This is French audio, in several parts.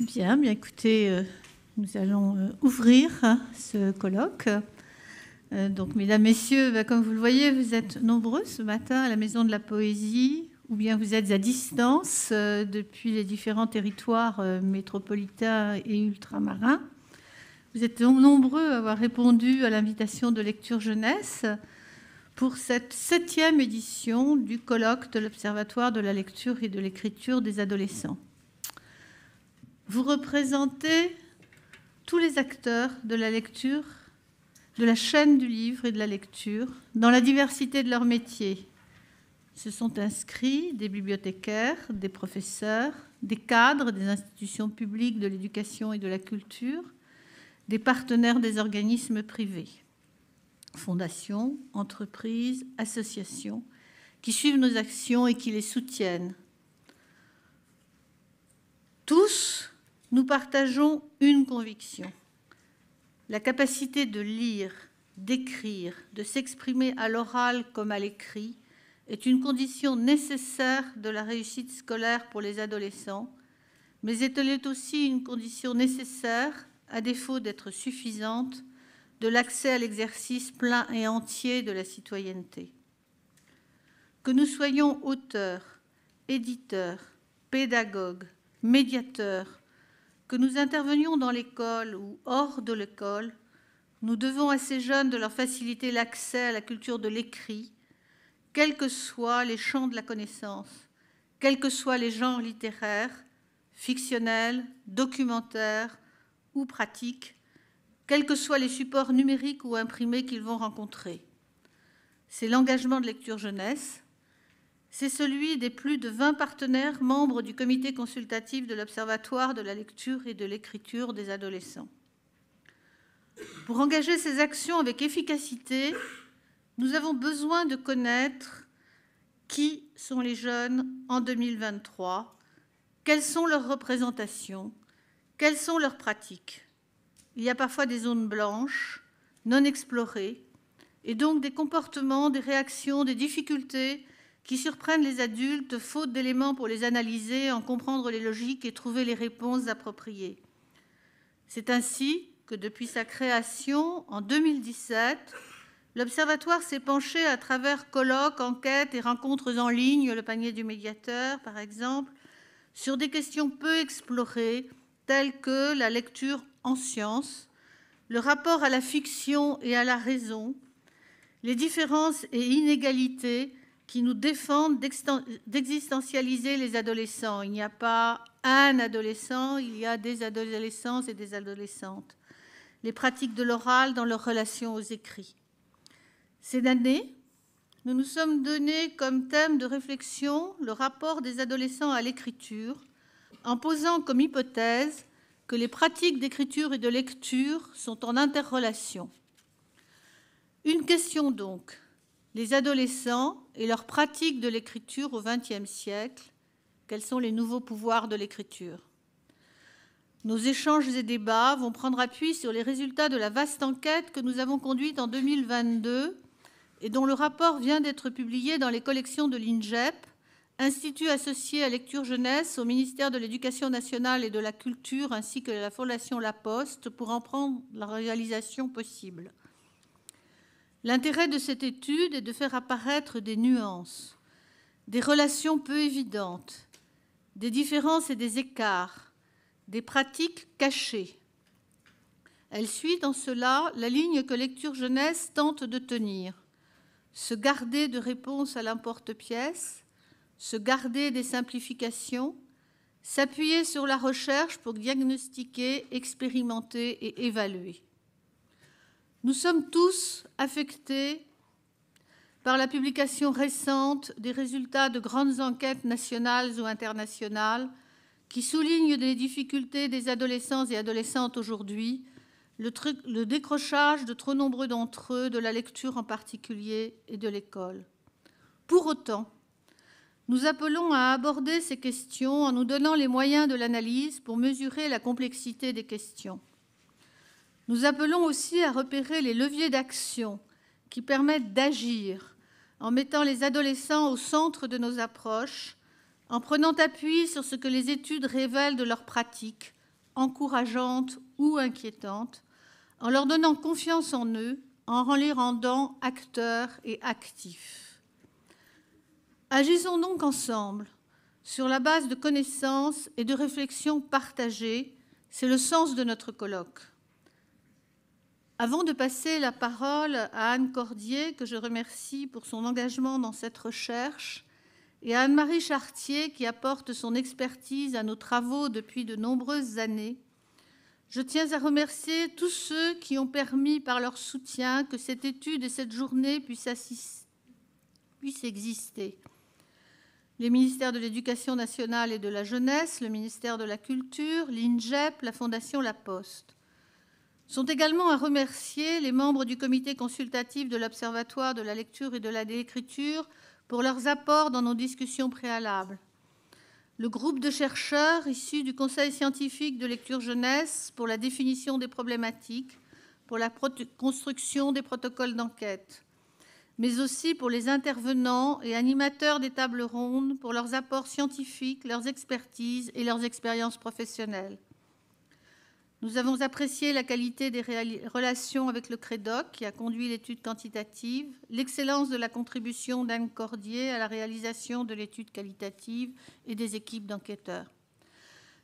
Bien, bien écoutez, euh, nous allons euh, ouvrir hein, ce colloque. Euh, donc, mesdames, messieurs, bah, comme vous le voyez, vous êtes nombreux ce matin à la Maison de la Poésie, ou bien vous êtes à distance depuis les différents territoires métropolitains et ultramarins. Vous êtes nombreux à avoir répondu à l'invitation de Lecture Jeunesse pour cette septième édition du colloque de l'Observatoire de la lecture et de l'écriture des adolescents vous représentez tous les acteurs de la lecture, de la chaîne du livre et de la lecture, dans la diversité de leurs métiers. Se sont inscrits des bibliothécaires, des professeurs, des cadres des institutions publiques de l'éducation et de la culture, des partenaires des organismes privés, fondations, entreprises, associations, qui suivent nos actions et qui les soutiennent. Tous nous partageons une conviction, la capacité de lire, d'écrire, de s'exprimer à l'oral comme à l'écrit est une condition nécessaire de la réussite scolaire pour les adolescents, mais elle est aussi une condition nécessaire, à défaut d'être suffisante, de l'accès à l'exercice plein et entier de la citoyenneté. Que nous soyons auteurs, éditeurs, pédagogues, médiateurs, que nous intervenions dans l'école ou hors de l'école, nous devons à ces jeunes de leur faciliter l'accès à la culture de l'écrit, quels que soient les champs de la connaissance, quels que soient les genres littéraires, fictionnels, documentaires ou pratiques, quels que soient les supports numériques ou imprimés qu'ils vont rencontrer. C'est l'engagement de lecture jeunesse, c'est celui des plus de 20 partenaires membres du comité consultatif de l'Observatoire de la lecture et de l'écriture des adolescents. Pour engager ces actions avec efficacité, nous avons besoin de connaître qui sont les jeunes en 2023, quelles sont leurs représentations, quelles sont leurs pratiques. Il y a parfois des zones blanches, non explorées, et donc des comportements, des réactions, des difficultés qui surprennent les adultes, faute d'éléments pour les analyser, en comprendre les logiques et trouver les réponses appropriées. C'est ainsi que depuis sa création en 2017, l'Observatoire s'est penché à travers colloques, enquêtes et rencontres en ligne, le panier du médiateur par exemple, sur des questions peu explorées telles que la lecture en science, le rapport à la fiction et à la raison, les différences et inégalités qui nous défendent d'existentialiser les adolescents. Il n'y a pas un adolescent, il y a des adolescents et des adolescentes. Les pratiques de l'oral dans leur relation aux écrits. Ces années, nous nous sommes donné comme thème de réflexion le rapport des adolescents à l'écriture, en posant comme hypothèse que les pratiques d'écriture et de lecture sont en interrelation. Une question donc, les adolescents et leur pratique de l'écriture au XXe siècle, quels sont les nouveaux pouvoirs de l'écriture. Nos échanges et débats vont prendre appui sur les résultats de la vaste enquête que nous avons conduite en 2022 et dont le rapport vient d'être publié dans les collections de l'INJEP, institut associé à Lecture Jeunesse au ministère de l'Éducation nationale et de la Culture ainsi que la Fondation La Poste pour en prendre la réalisation possible. L'intérêt de cette étude est de faire apparaître des nuances, des relations peu évidentes, des différences et des écarts, des pratiques cachées. Elle suit dans cela la ligne que Lecture Jeunesse tente de tenir. Se garder de réponses à l'importe-pièce, se garder des simplifications, s'appuyer sur la recherche pour diagnostiquer, expérimenter et évaluer. Nous sommes tous affectés par la publication récente des résultats de grandes enquêtes nationales ou internationales qui soulignent les difficultés des adolescents et adolescentes aujourd'hui, le, décrochage de trop nombreux d'entre eux, de la lecture en particulier, et de l'école. Pour autant, nous appelons à aborder ces questions en nous donnant les moyens de l'analyse pour mesurer la complexité des questions. Nous appelons aussi à repérer les leviers d'action qui permettent d'agir en mettant les adolescents au centre de nos approches, en prenant appui sur ce que les études révèlent de leurs pratiques, encourageantes ou inquiétantes, en leur donnant confiance en eux, en les rendant acteurs et actifs. Agissons donc ensemble sur la base de connaissances et de réflexions partagées. C'est le sens de notre colloque. Avant de passer la parole à Anne Cordier, que je remercie pour son engagement dans cette recherche, et à Anne-Marie Chartier, qui apporte son expertise à nos travaux depuis de nombreuses années, je tiens à remercier tous ceux qui ont permis par leur soutien que cette étude et cette journée puissent, exister. Les ministères de l'Éducation nationale et de la jeunesse, le ministère de la Culture, l'INJEP, la Fondation La Poste sont également à remercier les membres du comité consultatif de l'Observatoire de la lecture et de la l'écriture pour leurs apports dans nos discussions préalables. Le groupe de chercheurs issus du Conseil scientifique de lecture jeunesse pour la définition des problématiques, pour la construction des protocoles d'enquête, mais aussi pour les intervenants et animateurs des tables rondes, pour leurs apports scientifiques, leurs expertises et leurs expériences professionnelles. Nous avons apprécié la qualité des relations avec le CREDOC, qui a conduit l'étude quantitative, l'excellence de la contribution d'Anne Cordier à la réalisation de l'étude qualitative et des équipes d'enquêteurs.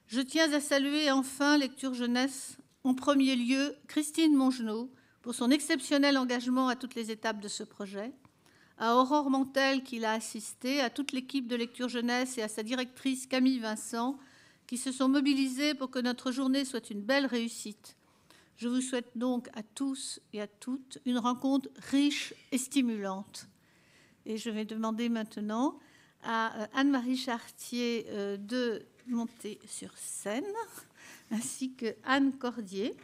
Je tiens à saluer enfin Lecture Jeunesse, en premier lieu Christine Mongenot, pour son exceptionnel engagement à toutes les étapes de ce projet, à Aurore Mantel qui l'a assisté à toute l'équipe de Lecture Jeunesse et à sa directrice Camille Vincent, qui se sont mobilisés pour que notre journée soit une belle réussite. Je vous souhaite donc à tous et à toutes une rencontre riche et stimulante. Et je vais demander maintenant à euh, Anne-Marie Chartier euh, de monter sur scène, ainsi que Anne Cordier.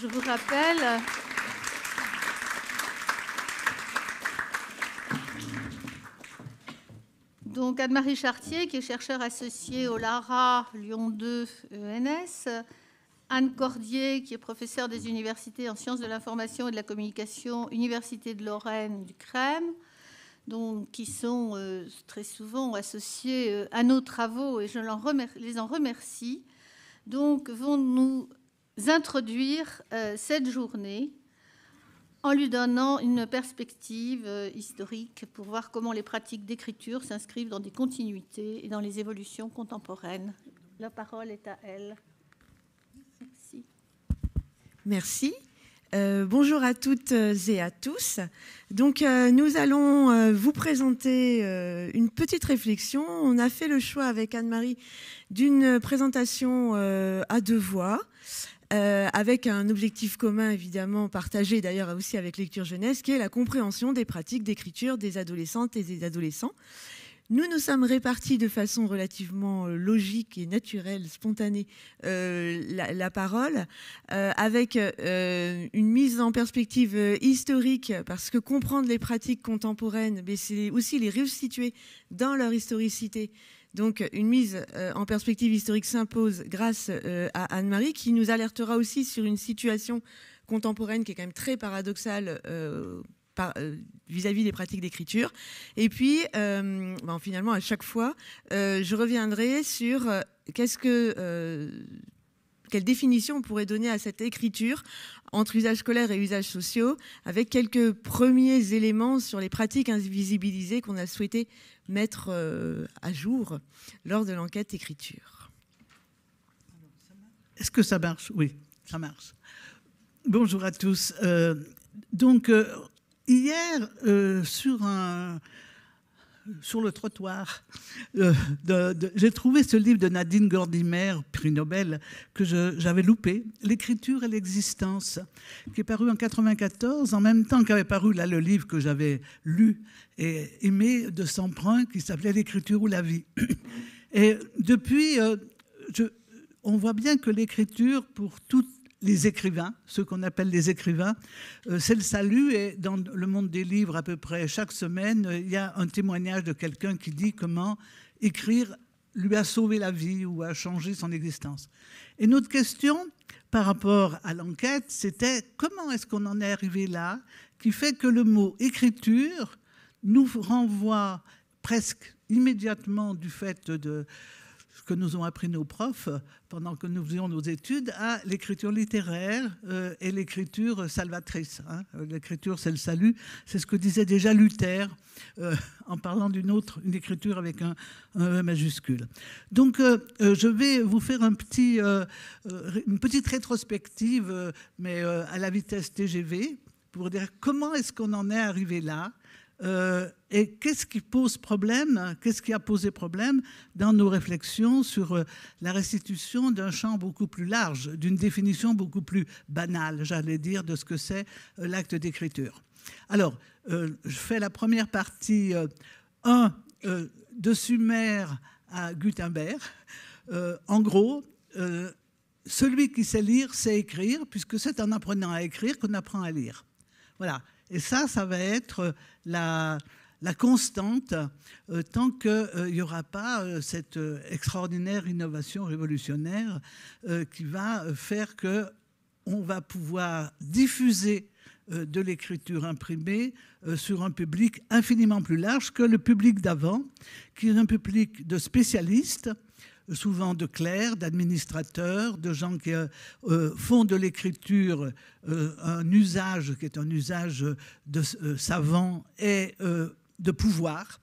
Je vous rappelle... Donc Anne-Marie Chartier, qui est chercheur associée au LARA Lyon 2 ENS, Anne Cordier, qui est professeure des universités en sciences de l'information et de la communication, Université de Lorraine du Crème, donc, qui sont euh, très souvent associées euh, à nos travaux, et je les en remercie, donc, vont nous introduire euh, cette journée en lui donnant une perspective euh, historique pour voir comment les pratiques d'écriture s'inscrivent dans des continuités et dans les évolutions contemporaines. La parole est à elle. Merci. Merci. Euh, bonjour à toutes euh, et à tous. Donc, nous allons vous présenter une petite réflexion. On a fait le choix avec Anne-Marie d'une présentation à deux voix. Euh, avec un objectif commun évidemment partagé d'ailleurs aussi avec Lecture Jeunesse, qui est la compréhension des pratiques d'écriture des adolescentes et des adolescents. Nous nous sommes répartis de façon relativement euh, logique et naturelle, spontanée, euh, la, parole, avec une mise en perspective historique, parce que comprendre les pratiques contemporaines, c'est aussi les restituer dans leur historicité donc une mise euh, en perspective historique s'impose grâce euh, à Anne-Marie qui nous alertera aussi sur une situation contemporaine qui est quand même très paradoxale euh, vis-à-vis des pratiques d'écriture. Et puis, finalement, à chaque fois, je reviendrai sur ce que quelle définition on pourrait donner à cette écriture entre usage scolaire et usage sociaux, avec quelques premiers éléments sur les pratiques invisibilisées qu'on a souhaité mettre euh, à jour lors de l'enquête écriture. Est-ce que ça marche Oui, ça marche. Bonjour à tous. Euh, donc, euh, hier, sur un, sur le trottoir. Euh, j'ai trouvé ce livre de Nadine Gordimer, prix Nobel, que j'avais loupé, L'écriture et l'existence, qui est paru en 94, en même temps qu'avait paru le livre que j'avais lu et aimé de Samprin, qui s'appelait L'écriture ou la vie. Et depuis, euh, on voit bien que l'écriture, pour toute les écrivains, ceux qu'on appelle les écrivains. Euh, c'est le salut et dans le monde des livres, à peu près chaque semaine, euh, il y a un témoignage de quelqu'un qui dit comment écrire lui a sauvé la vie ou a changé son existence. Et notre question par rapport à l'enquête, c'était comment est-ce qu'on en est arrivé là, qui fait que le mot écriture nous renvoie presque immédiatement du fait de, que nous ont appris nos profs pendant que nous faisions nos études à l'écriture littéraire euh, et l'écriture salvatrice. Hein. Euh, l'écriture, c'est le salut. C'est ce que disait déjà Luther euh, en parlant d'une autre, une écriture avec un, e majuscule. Donc, je vais vous faire un petit, une petite rétrospective, mais à la vitesse TGV, pour dire comment est-ce qu'on en est arrivé là euh, et qu'est-ce qui pose problème, qu'est-ce qui a posé problème dans nos réflexions sur euh, la restitution d'un champ beaucoup plus large, d'une définition beaucoup plus banale, j'allais dire, de ce que c'est euh, l'acte d'écriture Alors, je fais la première partie 1 de Sumer à Gutenberg. en gros, celui qui sait lire sait écrire, puisque c'est en apprenant à écrire qu'on apprend à lire. Voilà, et ça, ça va être la, constante euh, tant qu'il n'y euh, aura pas euh, cette extraordinaire innovation révolutionnaire qui va faire que on va pouvoir diffuser de l'écriture imprimée sur un public infiniment plus large que le public d'avant, qui est un public de spécialistes souvent de clercs, d'administrateurs, de gens qui euh, euh, font de l'écriture euh, un usage qui est un usage de savants savant et de pouvoir.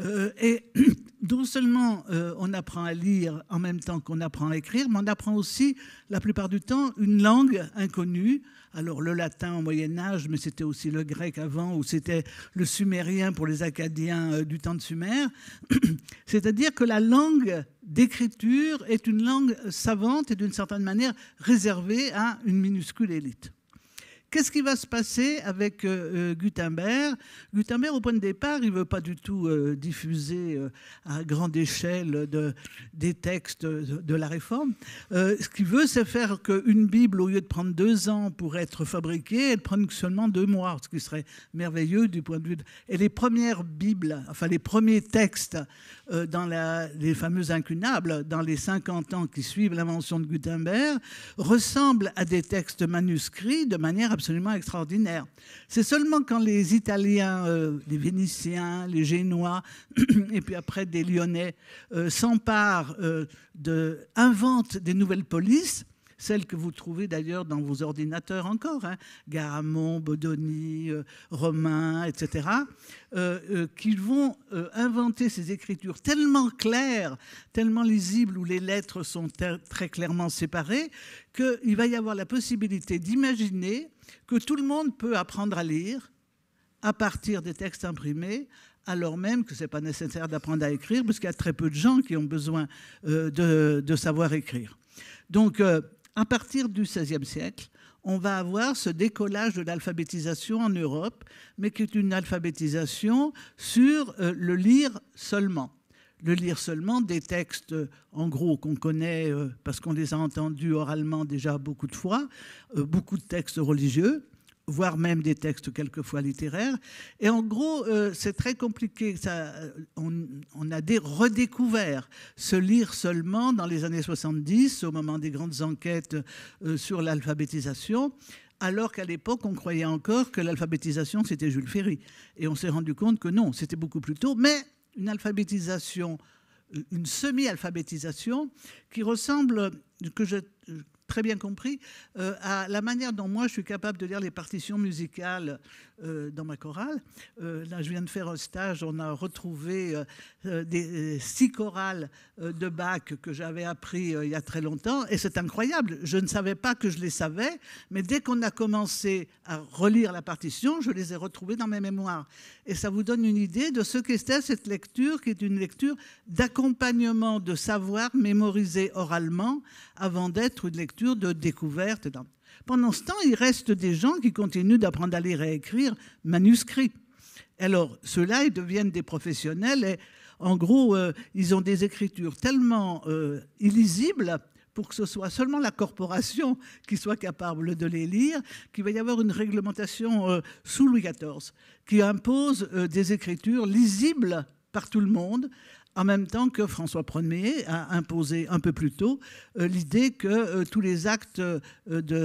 Euh, et non seulement euh, on apprend à lire en même temps qu'on apprend à écrire, mais on apprend aussi, la plupart du temps, une langue inconnue. Alors le latin au Moyen Âge, mais c'était aussi le grec avant, ou c'était le sumérien pour les Acadiens euh, du temps de Sumer. C'est-à-dire que la langue d'écriture est une langue savante et d'une certaine manière réservée à une minuscule élite. Qu'est-ce qui va se passer avec euh, euh, Gutenberg Gutenberg, au point de départ, il ne veut pas du tout euh, diffuser à grande échelle des textes de, la Réforme. ce qu'il veut, c'est faire qu'une Bible, au lieu de prendre deux ans pour être fabriquée, elle prenne seulement deux mois, ce qui serait merveilleux du point de vue. De... Et les premières Bibles, enfin les premiers textes dans la, les fameux incunables, dans les 50 ans qui suivent l'invention de Gutenberg, ressemblent à des textes manuscrits de manière absolument absolument extraordinaire. C'est seulement quand les Italiens, euh, les Vénitiens, les Génois, et puis après des Lyonnais, euh, s'emparent, euh, de, inventent des nouvelles polices, celles que vous trouvez d'ailleurs dans vos ordinateurs encore, hein, Garamond, Bodoni, Romain, etc., qu'ils vont inventer ces écritures tellement claires, tellement lisibles, où les lettres sont très clairement séparées, qu'il va y avoir la possibilité d'imaginer que tout le monde peut apprendre à lire à partir des textes imprimés, alors même que ce n'est pas nécessaire d'apprendre à écrire, parce qu'il y a très peu de gens qui ont besoin euh, de, savoir écrire. Donc, euh, à partir du XVIe siècle, on va avoir ce décollage de l'alphabétisation en Europe, mais qui est une alphabétisation sur euh, le lire seulement le lire seulement des textes, euh, en gros, qu'on connaît euh, parce qu'on les a entendus oralement déjà beaucoup de fois, euh, beaucoup de textes religieux, voire même des textes quelquefois littéraires. Et en gros, c'est très compliqué. Ça, on, on, a des redécouvert se lire seulement dans les années 70, au moment des grandes enquêtes sur l'alphabétisation alors qu'à l'époque, on croyait encore que l'alphabétisation, c'était Jules Ferry. Et on s'est rendu compte que non, c'était beaucoup plus tôt, mais une alphabétisation, euh, une semi-alphabétisation qui ressemble, que j'ai euh, très bien compris, euh, à la manière dont moi je suis capable de lire les partitions musicales euh, dans ma chorale. Euh, là, je viens de faire un stage, on a retrouvé euh, des, six chorales de Bach que j'avais appris il y a très longtemps, et c'est incroyable. Je ne savais pas que je les savais, mais dès qu'on a commencé à relire la partition, je les ai retrouvées dans mes mémoires. Et ça vous donne une idée de ce qu'est cette lecture, qui est une lecture d'accompagnement de savoir mémorisé oralement avant d'être une lecture de découverte. Dans pendant ce temps, il reste des gens qui continuent d'apprendre à lire et écrire manuscrits. Alors, ceux-là, ils deviennent des professionnels et, en gros, euh, ils ont des écritures tellement euh, illisibles pour que ce soit seulement la corporation qui soit capable de les lire, qu'il va y avoir une réglementation euh, sous Louis XIV qui impose des écritures lisibles par tout le monde, en même temps que François Ier a imposé un peu plus tôt euh, l'idée que euh, tous les actes euh,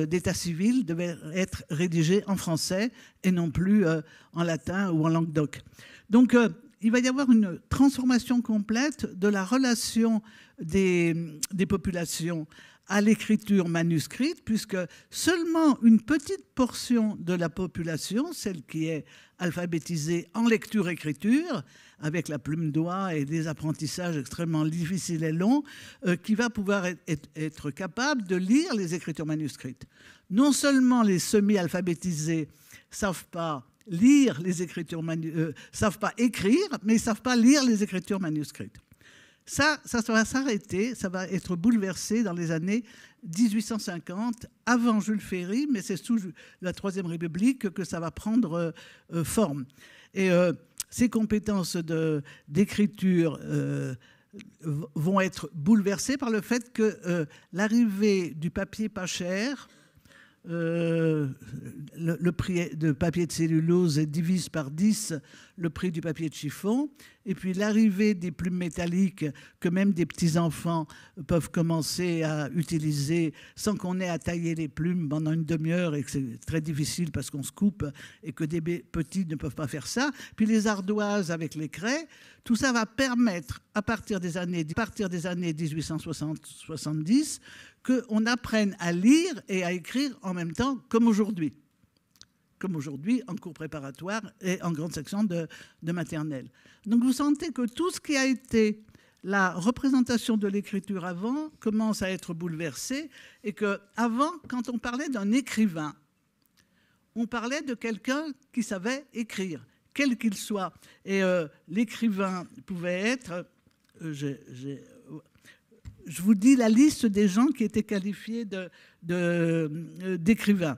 d'état civil devaient être rédigés en français et non plus en latin ou en languedoc. Donc il va y avoir une transformation complète de la relation des, des populations à l'écriture manuscrite, puisque seulement une petite portion de la population, celle qui est alphabétisée en lecture-écriture, avec la plume d'oie et des apprentissages extrêmement difficiles et longs, euh, qui va pouvoir être, capable de lire les écritures manuscrites. Non seulement les semi-alphabétisés savent pas lire les écritures euh, savent pas écrire, mais ils savent pas lire les écritures manuscrites. Ça, ça, va s'arrêter, ça va être bouleversé dans les années 1850, avant Jules Ferry, mais c'est sous la Troisième République que ça va prendre euh, forme. Et ces compétences d'écriture euh, vont être bouleversées par le fait que euh, l'arrivée du papier pas cher euh, le, prix de papier de cellulose divise par 10 le prix du papier de chiffon. Et puis l'arrivée des plumes métalliques que même des petits-enfants peuvent commencer à utiliser sans qu'on ait à tailler les plumes pendant une demi-heure et que c'est très difficile parce qu'on se coupe et que des petits ne peuvent pas faire ça. Puis les ardoises avec les craies, tout ça va permettre à partir des années, à partir des années 1870 qu'on apprenne à lire et à écrire en même temps, comme aujourd'hui. Comme aujourd'hui, en cours préparatoire et en grande section de, maternelle. Donc vous sentez que tout ce qui a été la représentation de l'écriture avant commence à être bouleversé et que avant, quand on parlait d'un écrivain, on parlait de quelqu'un qui savait écrire, quel qu'il soit. Et euh, l'écrivain pouvait être, euh, je vous dis la liste des gens qui étaient qualifiés euh, d'écrivains. De,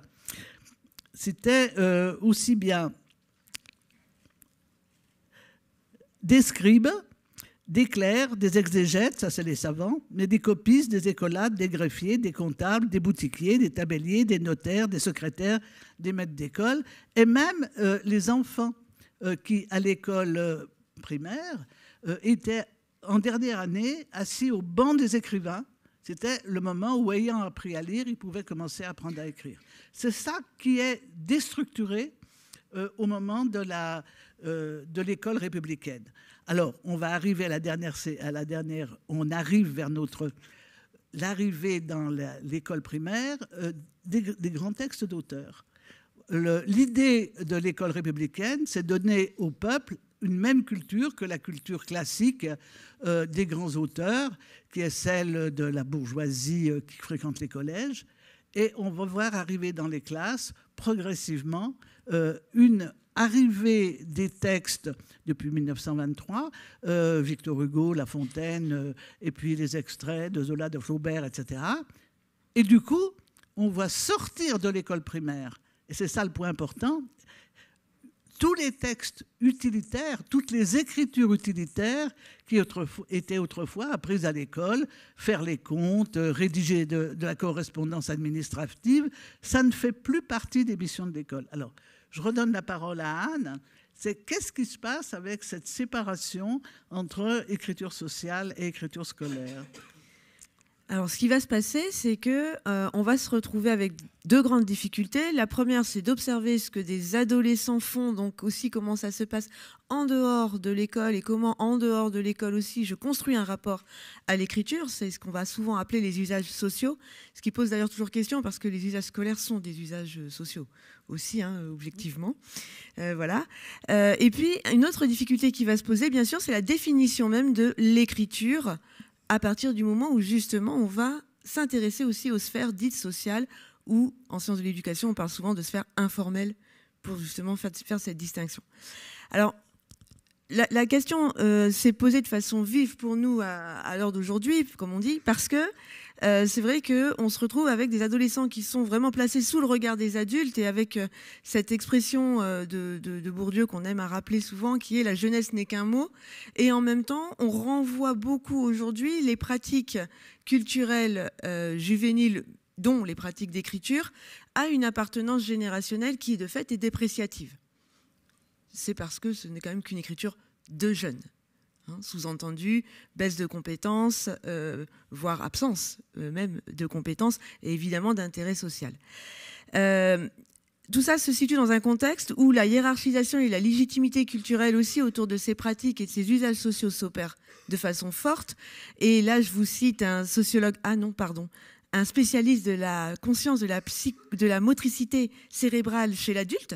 C'était euh, aussi bien des scribes, des clercs, des exégètes, ça c'est les savants, mais des copistes, des écolades, des greffiers, des comptables, des boutiquiers, des tabelliers, des notaires, des secrétaires, des maîtres d'école, et même euh, les enfants qui, à l'école primaire, étaient en dernière année, assis au banc des écrivains, c'était le moment où, ayant appris à lire, ils pouvaient commencer à apprendre à écrire. C'est ça qui est déstructuré euh, au moment de, la, euh, de l'école républicaine. Alors, on va arriver à la dernière, à la dernière on arrive vers notre l'arrivée dans l'école primaire euh, des, grands textes d'auteurs. l'idée de l'école républicaine, c'est donner au peuple une même culture que la culture classique euh, des grands auteurs, qui est celle de la bourgeoisie euh, qui fréquente les collèges. Et on va voir arriver dans les classes progressivement euh, une arrivée des textes depuis 1923, Victor Hugo, La Fontaine, et puis les extraits de Zola, de Flaubert, etc. Et du coup, on voit sortir de l'école primaire et c'est ça le point important, tous les textes utilitaires, toutes les écritures utilitaires qui étaient autrefois apprises à l'école, faire les comptes, euh, rédiger de, la correspondance administrative, ça ne fait plus partie des missions de l'école. Alors, je redonne la parole à Anne. C'est qu'est-ce qui se passe avec cette séparation entre écriture sociale et écriture scolaire alors, ce qui va se passer, c'est que euh, on va se retrouver avec deux grandes difficultés. La première, c'est d'observer ce que des adolescents font, donc aussi comment ça se passe en dehors de l'école et comment en dehors de l'école aussi, je construis un rapport à l'écriture. C'est ce qu'on va souvent appeler les usages sociaux, ce qui pose d'ailleurs toujours question parce que les usages scolaires sont des usages sociaux aussi, hein, objectivement. Euh, voilà. Euh, et puis, une autre difficulté qui va se poser, bien sûr, c'est la définition même de l'écriture à partir du moment où justement on va s'intéresser aussi aux sphères dites sociales, ou en sciences de l'éducation, on parle souvent de sphère informelle pour justement faire, cette distinction. Alors, la, question euh, s'est posée de façon vive pour nous à l'heure d'aujourd'hui, comme on dit, parce que euh, c'est vrai qu'on se retrouve avec des adolescents qui sont vraiment placés sous le regard des adultes et avec euh, cette expression euh, de, de Bourdieu qu'on aime à rappeler souvent, qui est la jeunesse n'est qu'un mot. Et en même temps, on renvoie beaucoup aujourd'hui les pratiques culturelles juvéniles dont les pratiques d'écriture, à une appartenance générationnelle qui, de fait, est dépréciative. C'est parce que ce n'est quand même qu'une écriture de jeunes. Hein, sous-entendu, baisse de compétences, euh, voire absence euh, même de compétences, et évidemment d'intérêt social. Euh, tout ça se situe dans un contexte où la hiérarchisation et la légitimité culturelle aussi autour de ces pratiques et de ces usages sociaux s'opèrent de façon forte. Et là, je vous cite un sociologue, ah non, pardon, un spécialiste de la conscience de la, de la motricité cérébrale chez l'adulte,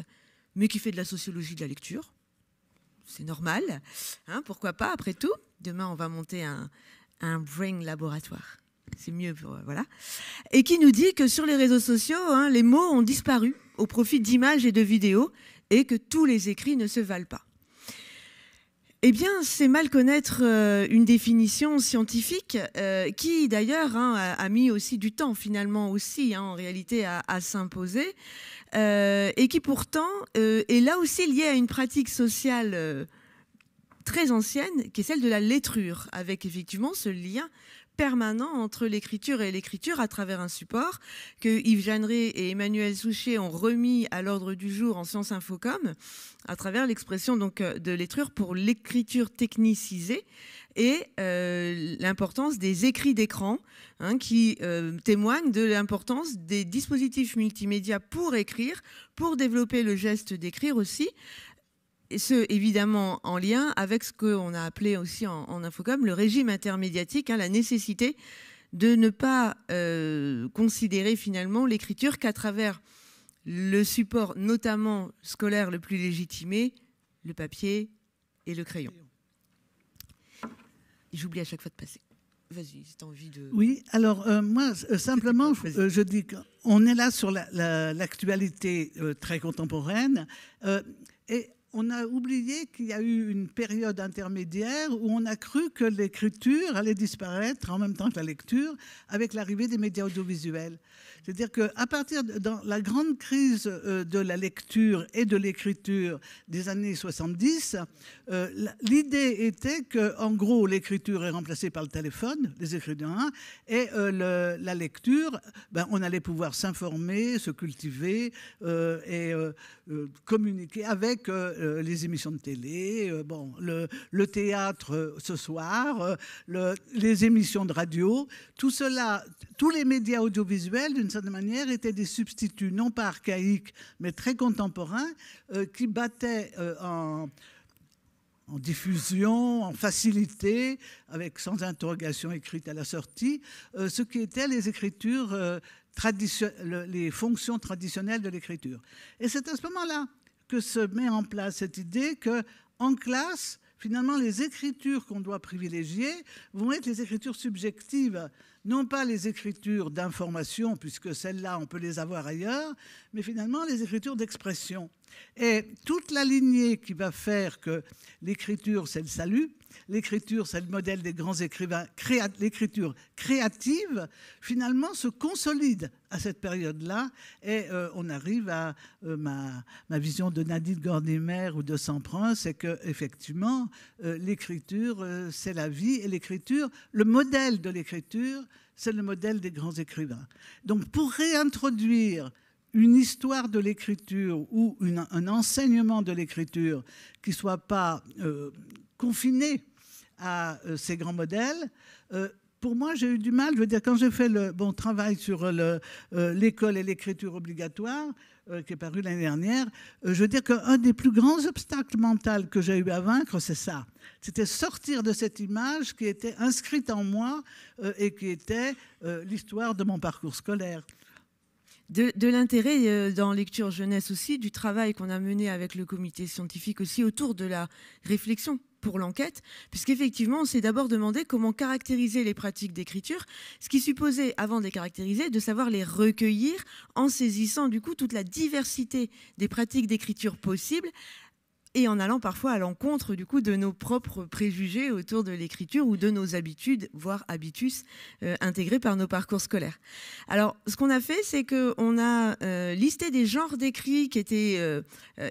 mais qui fait de la sociologie de la lecture, c'est normal. Hein, pourquoi pas, après tout Demain, on va monter un, brain laboratoire. C'est mieux pour. Euh, voilà. Et qui nous dit que sur les réseaux sociaux, hein, les mots ont disparu au profit d'images et de vidéos et que tous les écrits ne se valent pas. Eh bien, c'est mal connaître euh, une définition scientifique euh, qui, d'ailleurs, hein, a mis aussi du temps, finalement, aussi, hein, en réalité, à, s'imposer, euh, et qui, pourtant, est là aussi liée à une pratique sociale très ancienne, qui est celle de la lettrure, avec effectivement ce lien permanent entre l'écriture et l'écriture à travers un support que Yves Jeanneret et Emmanuel Souchet ont remis à l'ordre du jour en Sciences Infocom à travers l'expression donc euh, de l'étrure pour l'écriture technicisée et euh, l'importance des écrits d'écran hein, qui euh, témoignent de l'importance des dispositifs multimédia pour écrire, pour développer le geste d'écrire aussi, et ce, évidemment, en lien avec ce qu'on a appelé aussi en, Infocom le régime intermédiatique, hein, la nécessité de ne pas euh, considérer finalement l'écriture qu'à travers le support, notamment scolaire le plus légitimé, le papier et le crayon. J'oublie à chaque fois de passer. Vas-y, si as envie de. Oui, alors euh, moi, euh, simplement, je dis qu'on est là sur l'actualité très contemporaine. et on a oublié qu'il y a eu une période intermédiaire où on a cru que l'écriture allait disparaître en même temps que la lecture avec l'arrivée des médias audiovisuels. C'est-à-dire qu'à partir de dans la grande crise euh, de la lecture et de l'écriture des années 70, euh, l'idée était que, en gros, l'écriture est remplacée par le téléphone, les écrivains, et euh, la lecture, ben, on allait pouvoir s'informer, se cultiver et communiquer avec les émissions de télé, bon, le, théâtre ce soir, les émissions de radio. Tout cela, tous les médias audiovisuels, d'une de manière, étaient des substituts, non pas archaïques, mais très contemporains, euh, qui battaient euh, en, diffusion, en facilité, avec sans interrogation écrite à la sortie, euh, ce qui étaient les écritures, traditionnelles les fonctions traditionnelles de l'écriture. Et c'est à ce moment-là que se met en place cette idée que, en classe, finalement, les écritures qu'on doit privilégier vont être les écritures subjectives, non pas les écritures d'information, puisque celles-là, on peut les avoir ailleurs, mais finalement les écritures d'expression. Et toute la lignée qui va faire que l'écriture, c'est le salut, l'écriture, c'est le modèle des grands écrivains, l'écriture créative, finalement se consolide à cette période-là et euh, on arrive à euh, ma, vision de Nadine Gordimer ou de Saint-Prince c'est que effectivement euh, l'écriture c'est la vie et l'écriture, le modèle de l'écriture, c'est le modèle des grands écrivains. Donc pour réintroduire une histoire de l'écriture ou un enseignement de l'écriture qui soit pas Confiné à euh, ces grands modèles. Euh, pour moi, j'ai eu du mal. Je veux dire, quand j'ai fait le bon travail sur euh, l'école et l'écriture obligatoire, qui est paru l'année dernière, je veux dire qu'un des plus grands obstacles mentaux que j'ai eu à vaincre, c'est ça. C'était sortir de cette image qui était inscrite en moi et qui était l'histoire de mon parcours scolaire. De, de l'intérêt dans Lecture Jeunesse aussi, du travail qu'on a mené avec le comité scientifique aussi autour de la réflexion pour l'enquête, puisqu'effectivement, on s'est d'abord demandé comment caractériser les pratiques d'écriture, ce qui supposait, avant de les caractériser, de savoir les recueillir en saisissant du coup toute la diversité des pratiques d'écriture possibles et en allant parfois à l'encontre du coup de nos propres préjugés autour de l'écriture ou de nos habitudes, voire habitus euh, intégrés par nos parcours scolaires. Alors, ce qu'on a fait, c'est qu'on a euh, listé des genres d'écrits qui étaient, euh,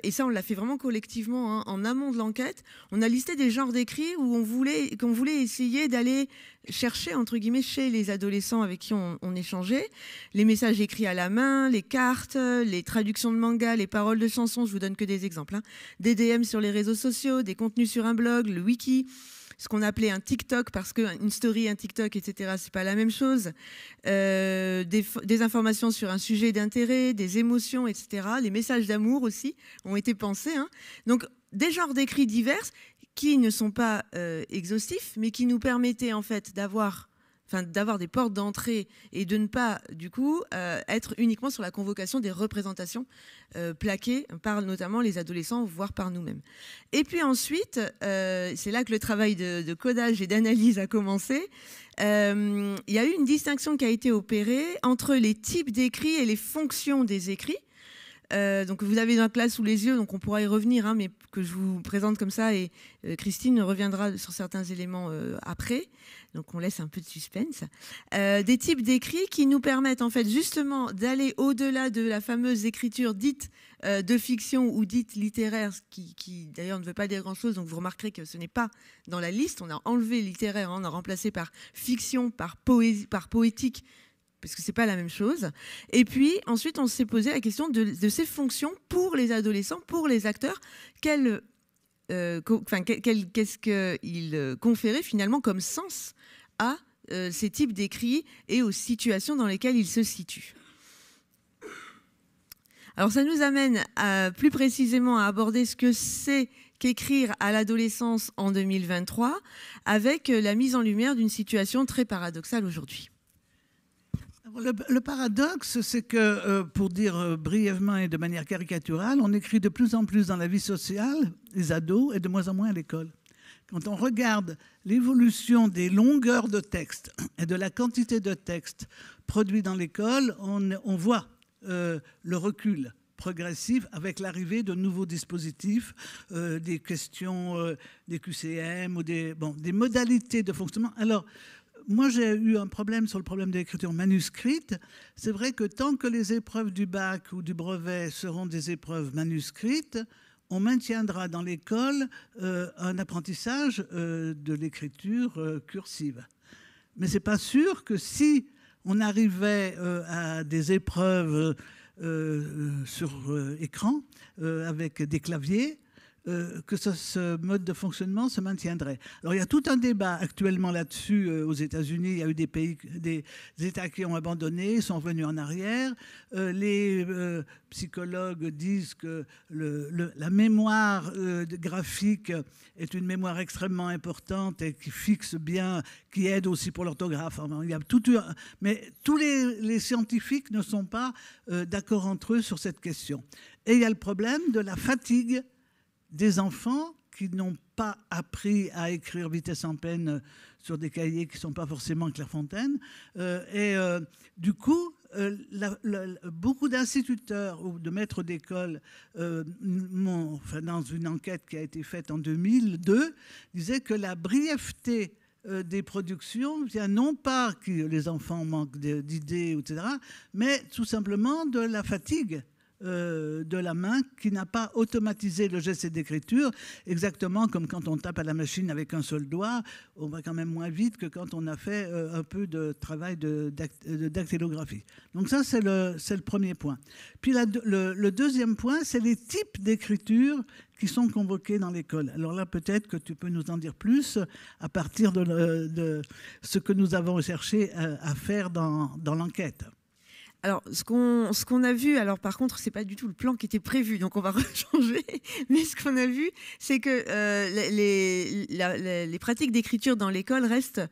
et ça on l'a fait vraiment collectivement hein, en amont de l'enquête, on a listé des genres d'écrits où on voulait, qu'on voulait essayer d'aller chercher entre guillemets chez les adolescents avec qui on, échangeait les messages écrits à la main, les cartes, les traductions de mangas, les paroles de chansons. Je vous donne que des exemples. Hein. DDR sur les réseaux sociaux, des contenus sur un blog, le wiki ce qu'on appelait un TikTok, parce qu'une story, un TikTok, etc., c'est pas la même chose. Euh, des, informations sur un sujet d'intérêt, des émotions, etc. Les messages d'amour aussi ont été pensés. Hein. Donc, des genres d'écrits divers qui ne sont pas euh, exhaustifs, mais qui nous permettaient en fait d'avoir d'avoir des portes d'entrée et de ne pas du coup euh, être uniquement sur la convocation des représentations euh, plaquées par notamment les adolescents, voire par nous-mêmes. Et puis ensuite, euh, c'est là que le travail de, codage et d'analyse a commencé. Il y a eu une distinction qui a été opérée entre les types d'écrits et les fonctions des écrits. donc vous avez un classe sous les yeux, donc on pourra y revenir, hein, mais que je vous présente comme ça et euh, Christine reviendra sur certains éléments euh, après. Donc on laisse un peu de suspense. Euh, des types d'écrits qui nous permettent en fait justement d'aller au-delà de la fameuse écriture dite de fiction ou dite littéraire, qui, qui d'ailleurs ne veut pas dire grand-chose, donc vous remarquerez que ce n'est pas dans la liste. On a enlevé littéraire, hein, on a remplacé par fiction, par, poésie, par poétique, parce que c'est pas la même chose. Et puis ensuite, on s'est posé la question de, ces fonctions pour les adolescents, pour les acteurs, euh, qu'est-ce qu'ils euh, conféraient finalement comme sens à euh, ces types d'écrits et aux situations dans lesquelles ils se situent. Alors ça nous amène plus précisément à aborder ce que c'est qu'écrire à l'adolescence en 2023 avec la mise en lumière d'une situation très paradoxale aujourd'hui. Le, paradoxe, c'est que, euh, pour dire euh, brièvement et de manière caricaturale, on écrit de plus en plus dans la vie sociale, les ados, et de moins en moins à l'école. Quand on regarde l'évolution des longueurs de textes et de la quantité de textes produits dans l'école, on, on, voit euh, le recul progressif avec l'arrivée de nouveaux dispositifs, des questions des QCM ou des, bon, des modalités de fonctionnement. Alors, moi, j'ai eu un problème sur le problème de l'écriture manuscrite. C'est vrai que tant que les épreuves du bac ou du brevet seront des épreuves manuscrites, on maintiendra dans l'école euh, un apprentissage euh, de l'écriture euh, cursive. Mais c'est pas sûr que si on arrivait à des épreuves sur écran avec des claviers, euh, que ce, mode de fonctionnement se maintiendrait. Alors il y a tout un débat actuellement là-dessus euh, aux États-Unis. Il y a eu des pays, des, États qui ont abandonné, sont revenus en arrière. Euh, les psychologues disent que la mémoire graphique est une mémoire extrêmement importante et qui fixe bien, qui aide aussi pour l'orthographe. il y a tout, mais tous les, les scientifiques ne sont pas d'accord entre eux sur cette question. Et il y a le problème de la fatigue des enfants qui n'ont pas appris à écrire vitesse en peine sur des cahiers qui ne sont pas forcément Clairefontaine. Euh, et euh, du coup, euh, beaucoup d'instituteurs ou de maîtres d'école, dans une enquête qui a été faite en 2002, disaient que la brièveté des productions vient non pas que les enfants manquent d'idées, etc., mais tout simplement de la fatigue euh, de la main qui n'a pas automatisé le geste d'écriture, exactement comme quand on tape à la machine avec un seul doigt, on va quand même moins vite que quand on a fait euh, un peu de travail de, dactylographie. Donc ça, c'est le, premier point. Puis le, deuxième point, c'est les types d'écriture qui sont convoqués dans l'école. Alors là, peut-être que tu peux nous en dire plus à partir de, euh, ce que nous avons cherché à, faire dans l'enquête. Alors, ce qu'on ce qu'on a vu, alors par contre, c'est pas du tout le plan qui était prévu, donc on va changer. Mais ce qu'on a vu, c'est que euh, les, pratiques d'écriture dans l'école restent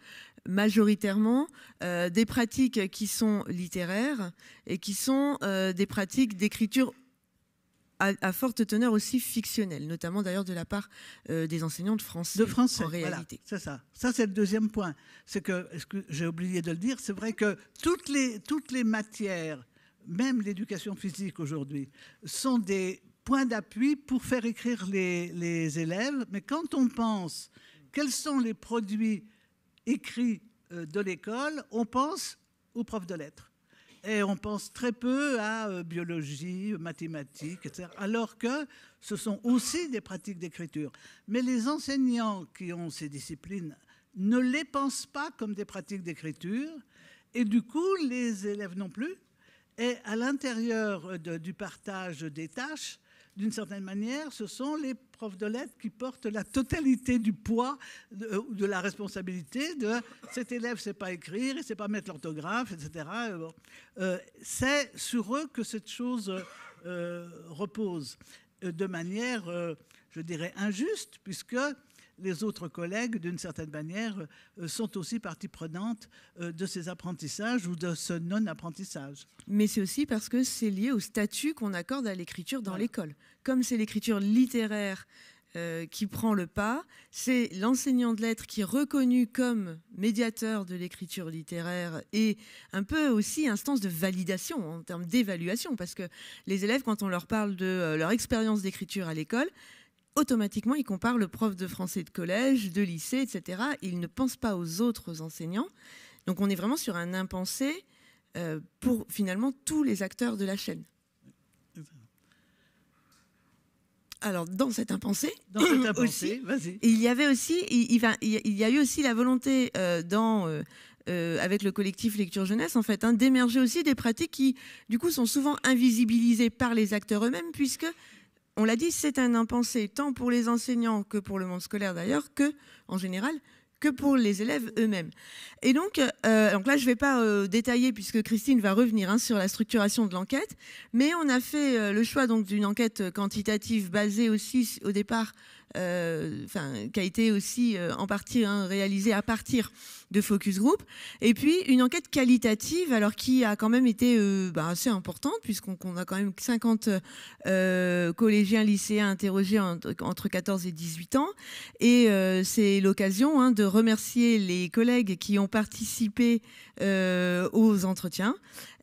majoritairement euh, des pratiques qui sont littéraires et qui sont euh, des pratiques d'écriture à, forte teneur aussi fictionnelle, notamment d'ailleurs de la part euh, des enseignants de français. en réalité. c'est ça. Ça, c'est le deuxième point. C'est que, que j'ai oublié de le dire, c'est vrai que toutes les, toutes les matières, même l'éducation physique aujourd'hui, sont des points d'appui pour faire écrire les, les élèves. Mais quand on pense quels sont les produits écrits euh, de l'école, on pense aux profs de lettres et on pense très peu à euh, biologie, mathématiques, etc. Alors que ce sont aussi des pratiques d'écriture. Mais les enseignants qui ont ces disciplines ne les pensent pas comme des pratiques d'écriture, et du coup, les élèves non plus. Et à l'intérieur euh, du partage des tâches, d'une certaine manière, ce sont les profs de lettres qui portent la totalité du poids euh, ou de la responsabilité de cet élève ne sait pas écrire, il ne sait pas mettre l'orthographe, etc. Euh, euh, c'est sur eux que cette chose repose de manière, je dirais, injuste, puisque les autres collègues, d'une certaine manière, euh, sont aussi partie prenante euh, de ces apprentissages ou de ce non-apprentissage. Mais c'est aussi parce que c'est lié au statut qu'on accorde à l'écriture dans l'école. Comme c'est l'écriture littéraire euh, qui prend le pas. C'est l'enseignant de lettres qui est reconnu comme médiateur de l'écriture littéraire et un peu aussi instance de validation en termes d'évaluation, parce que les élèves, quand on leur parle de leur expérience d'écriture à l'école, automatiquement, il compare le prof de français de collège, de lycée, etc. Il ne pense pas aux autres enseignants. Donc on est vraiment sur un impensé euh, pour finalement tous les acteurs de la chaîne. Alors dans cet impensé, il y avait aussi, il, il, y a eu aussi la volonté euh, dans euh, avec le collectif Lecture Jeunesse, en fait, hein, d'émerger aussi des pratiques qui, du coup, sont souvent invisibilisées par les acteurs eux-mêmes, puisque on l'a dit, c'est un impensé, tant pour les enseignants que pour le monde scolaire d'ailleurs, que, en général, que pour les élèves eux-mêmes. Et donc, euh, donc là, je ne vais pas euh, détailler puisque Christine va revenir hein, sur la structuration de l'enquête, mais on a fait euh, le choix d'une enquête quantitative basée aussi au départ euh, enfin, qui a été aussi euh, en partie hein, réalisée à partir de focus group. Et puis une enquête qualitative, alors qui a quand même été euh, bah, assez importante, puisqu'on a quand même 50 collégiens, lycéens interrogés entre 14 et 18 ans. Et c'est l'occasion hein, de remercier les collègues qui ont participé euh, aux entretiens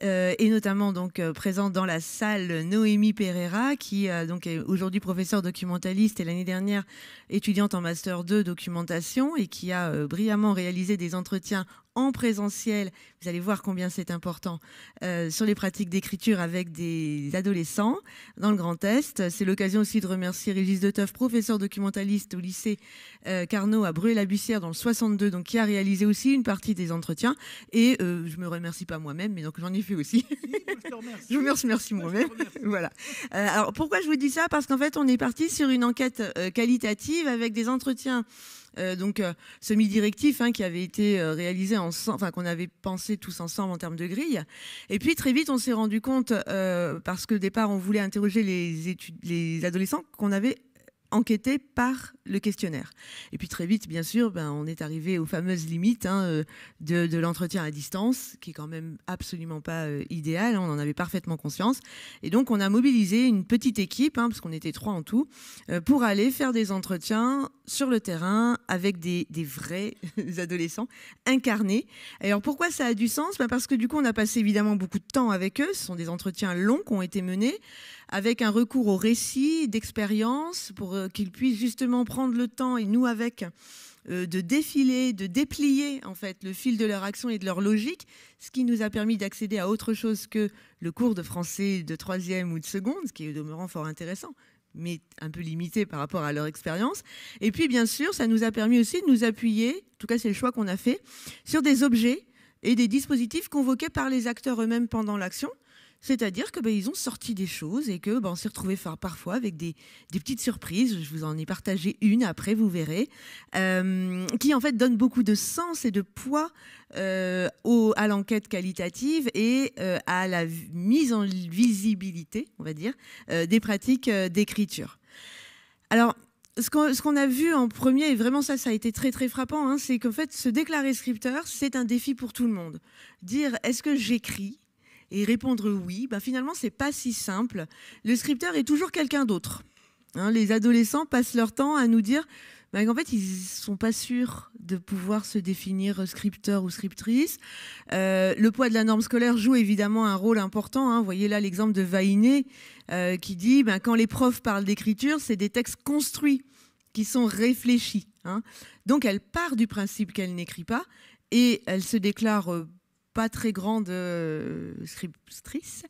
euh, et notamment donc euh, présente dans la salle Noémie Pereira qui donc est aujourd'hui professeur documentaliste et l'année dernière étudiante en master 2 documentation et qui a brillamment réalisé des entretiens en présentiel, vous allez voir combien c'est important, euh, sur les pratiques d'écriture avec des adolescents dans le Grand Est. C'est l'occasion aussi de remercier Régis Deteuf, professeur documentaliste au lycée euh, Carnot à Bruy-la-Bussière dans le 62, donc qui a réalisé aussi une partie des entretiens. Et euh, je me remercie pas moi-même, mais donc j'en ai fait aussi. je vous remercie moi-même. voilà. Euh, alors pourquoi je vous dis ça Parce qu'en fait, on est parti sur une enquête qualitative avec des entretiens euh, donc, euh, semi-directif hein, qui avait été euh, réalisé enfin qu'on avait pensé tous ensemble en termes de grille. Et puis très vite, on s'est rendu compte parce que au départ, on voulait interroger les, études, les adolescents qu'on avait enquêté par le questionnaire. Et puis très vite, bien sûr, ben, on est arrivé aux fameuses limites hein, euh, de, l'entretien à distance, qui est quand même absolument pas euh, idéal, hein, on en avait parfaitement conscience. Et donc on a mobilisé une petite équipe, hein, parce qu'on était trois en tout, euh, pour aller faire des entretiens sur le terrain avec des, vrais adolescents incarnés. Alors pourquoi ça a du sens ben, Parce que du coup, on a passé évidemment beaucoup de temps avec eux, ce sont des entretiens longs qui ont été menés avec un recours au récit d'expérience pour euh, qu'ils puissent justement prendre le temps et nous avec euh, de défiler, de déplier en fait le fil de leur action et de leur logique, ce qui nous a permis d'accéder à autre chose que le cours de français de troisième ou de seconde, ce qui est demeurant fort intéressant, mais un peu limité par rapport à leur expérience. Et puis bien sûr, ça nous a permis aussi de nous appuyer, en tout cas c'est le choix qu'on a fait, sur des objets et des dispositifs convoqués par les acteurs eux-mêmes pendant l'action. C'est-à-dire que ben, ils ont sorti des choses et que ben, on s'est retrouvé parfois avec des, petites surprises. Je vous en ai partagé une après, vous verrez, euh, qui en fait donne beaucoup de sens et de poids euh, à l'enquête qualitative et euh, à la mise en visibilité, on va dire, des pratiques d'écriture. Alors, ce qu'on a vu en premier, et vraiment ça, ça a été très très frappant, hein, c'est qu'en fait, se déclarer scripteur, c'est un défi pour tout le monde. Dire est-ce que j'écris et répondre oui, ben, finalement, finalement, n'est pas si simple. Le scripteur est toujours quelqu'un d'autre. Hein. les adolescents passent leur temps à nous dire ben qu'en fait, ils ne sont pas sûrs de pouvoir se définir scripteur ou scriptrice. Euh, le poids de la norme scolaire joue évidemment un rôle important. Vous hein. voyez là l'exemple de Vainé euh, qui dit ben, quand les profs parlent d'écriture, c'est des textes construits qui sont réfléchis. Hein. Donc, elle part du principe qu'elle n'écrit pas et elle se déclare. Euh, très grande euh, scriptrice.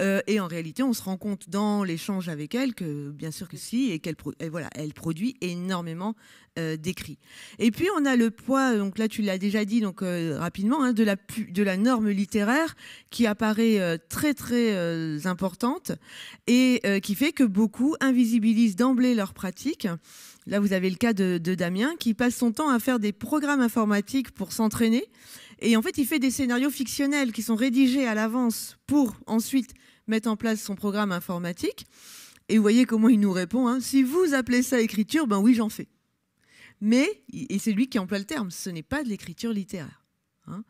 Euh, et en réalité, on se rend compte dans l'échange avec elle que, bien sûr que si, et qu'elle voilà, elle produit énormément euh, d'écrits. Et puis, on a le poids, donc là, tu l'as déjà dit donc rapidement, hein, de, la de la norme littéraire qui apparaît très, très importante et qui fait que beaucoup invisibilisent d'emblée leur pratique. Là, vous avez le cas de, de Damien qui passe son temps à faire des programmes informatiques pour s'entraîner. Et en fait, il fait des scénarios fictionnels qui sont rédigés à l'avance pour ensuite mettre en place son programme informatique. Et vous voyez comment il nous répond. Hein. Si vous appelez ça écriture, ben oui, j'en fais. Mais, et c'est lui qui emploie le terme, ce n'est pas de l'écriture littéraire. Hein.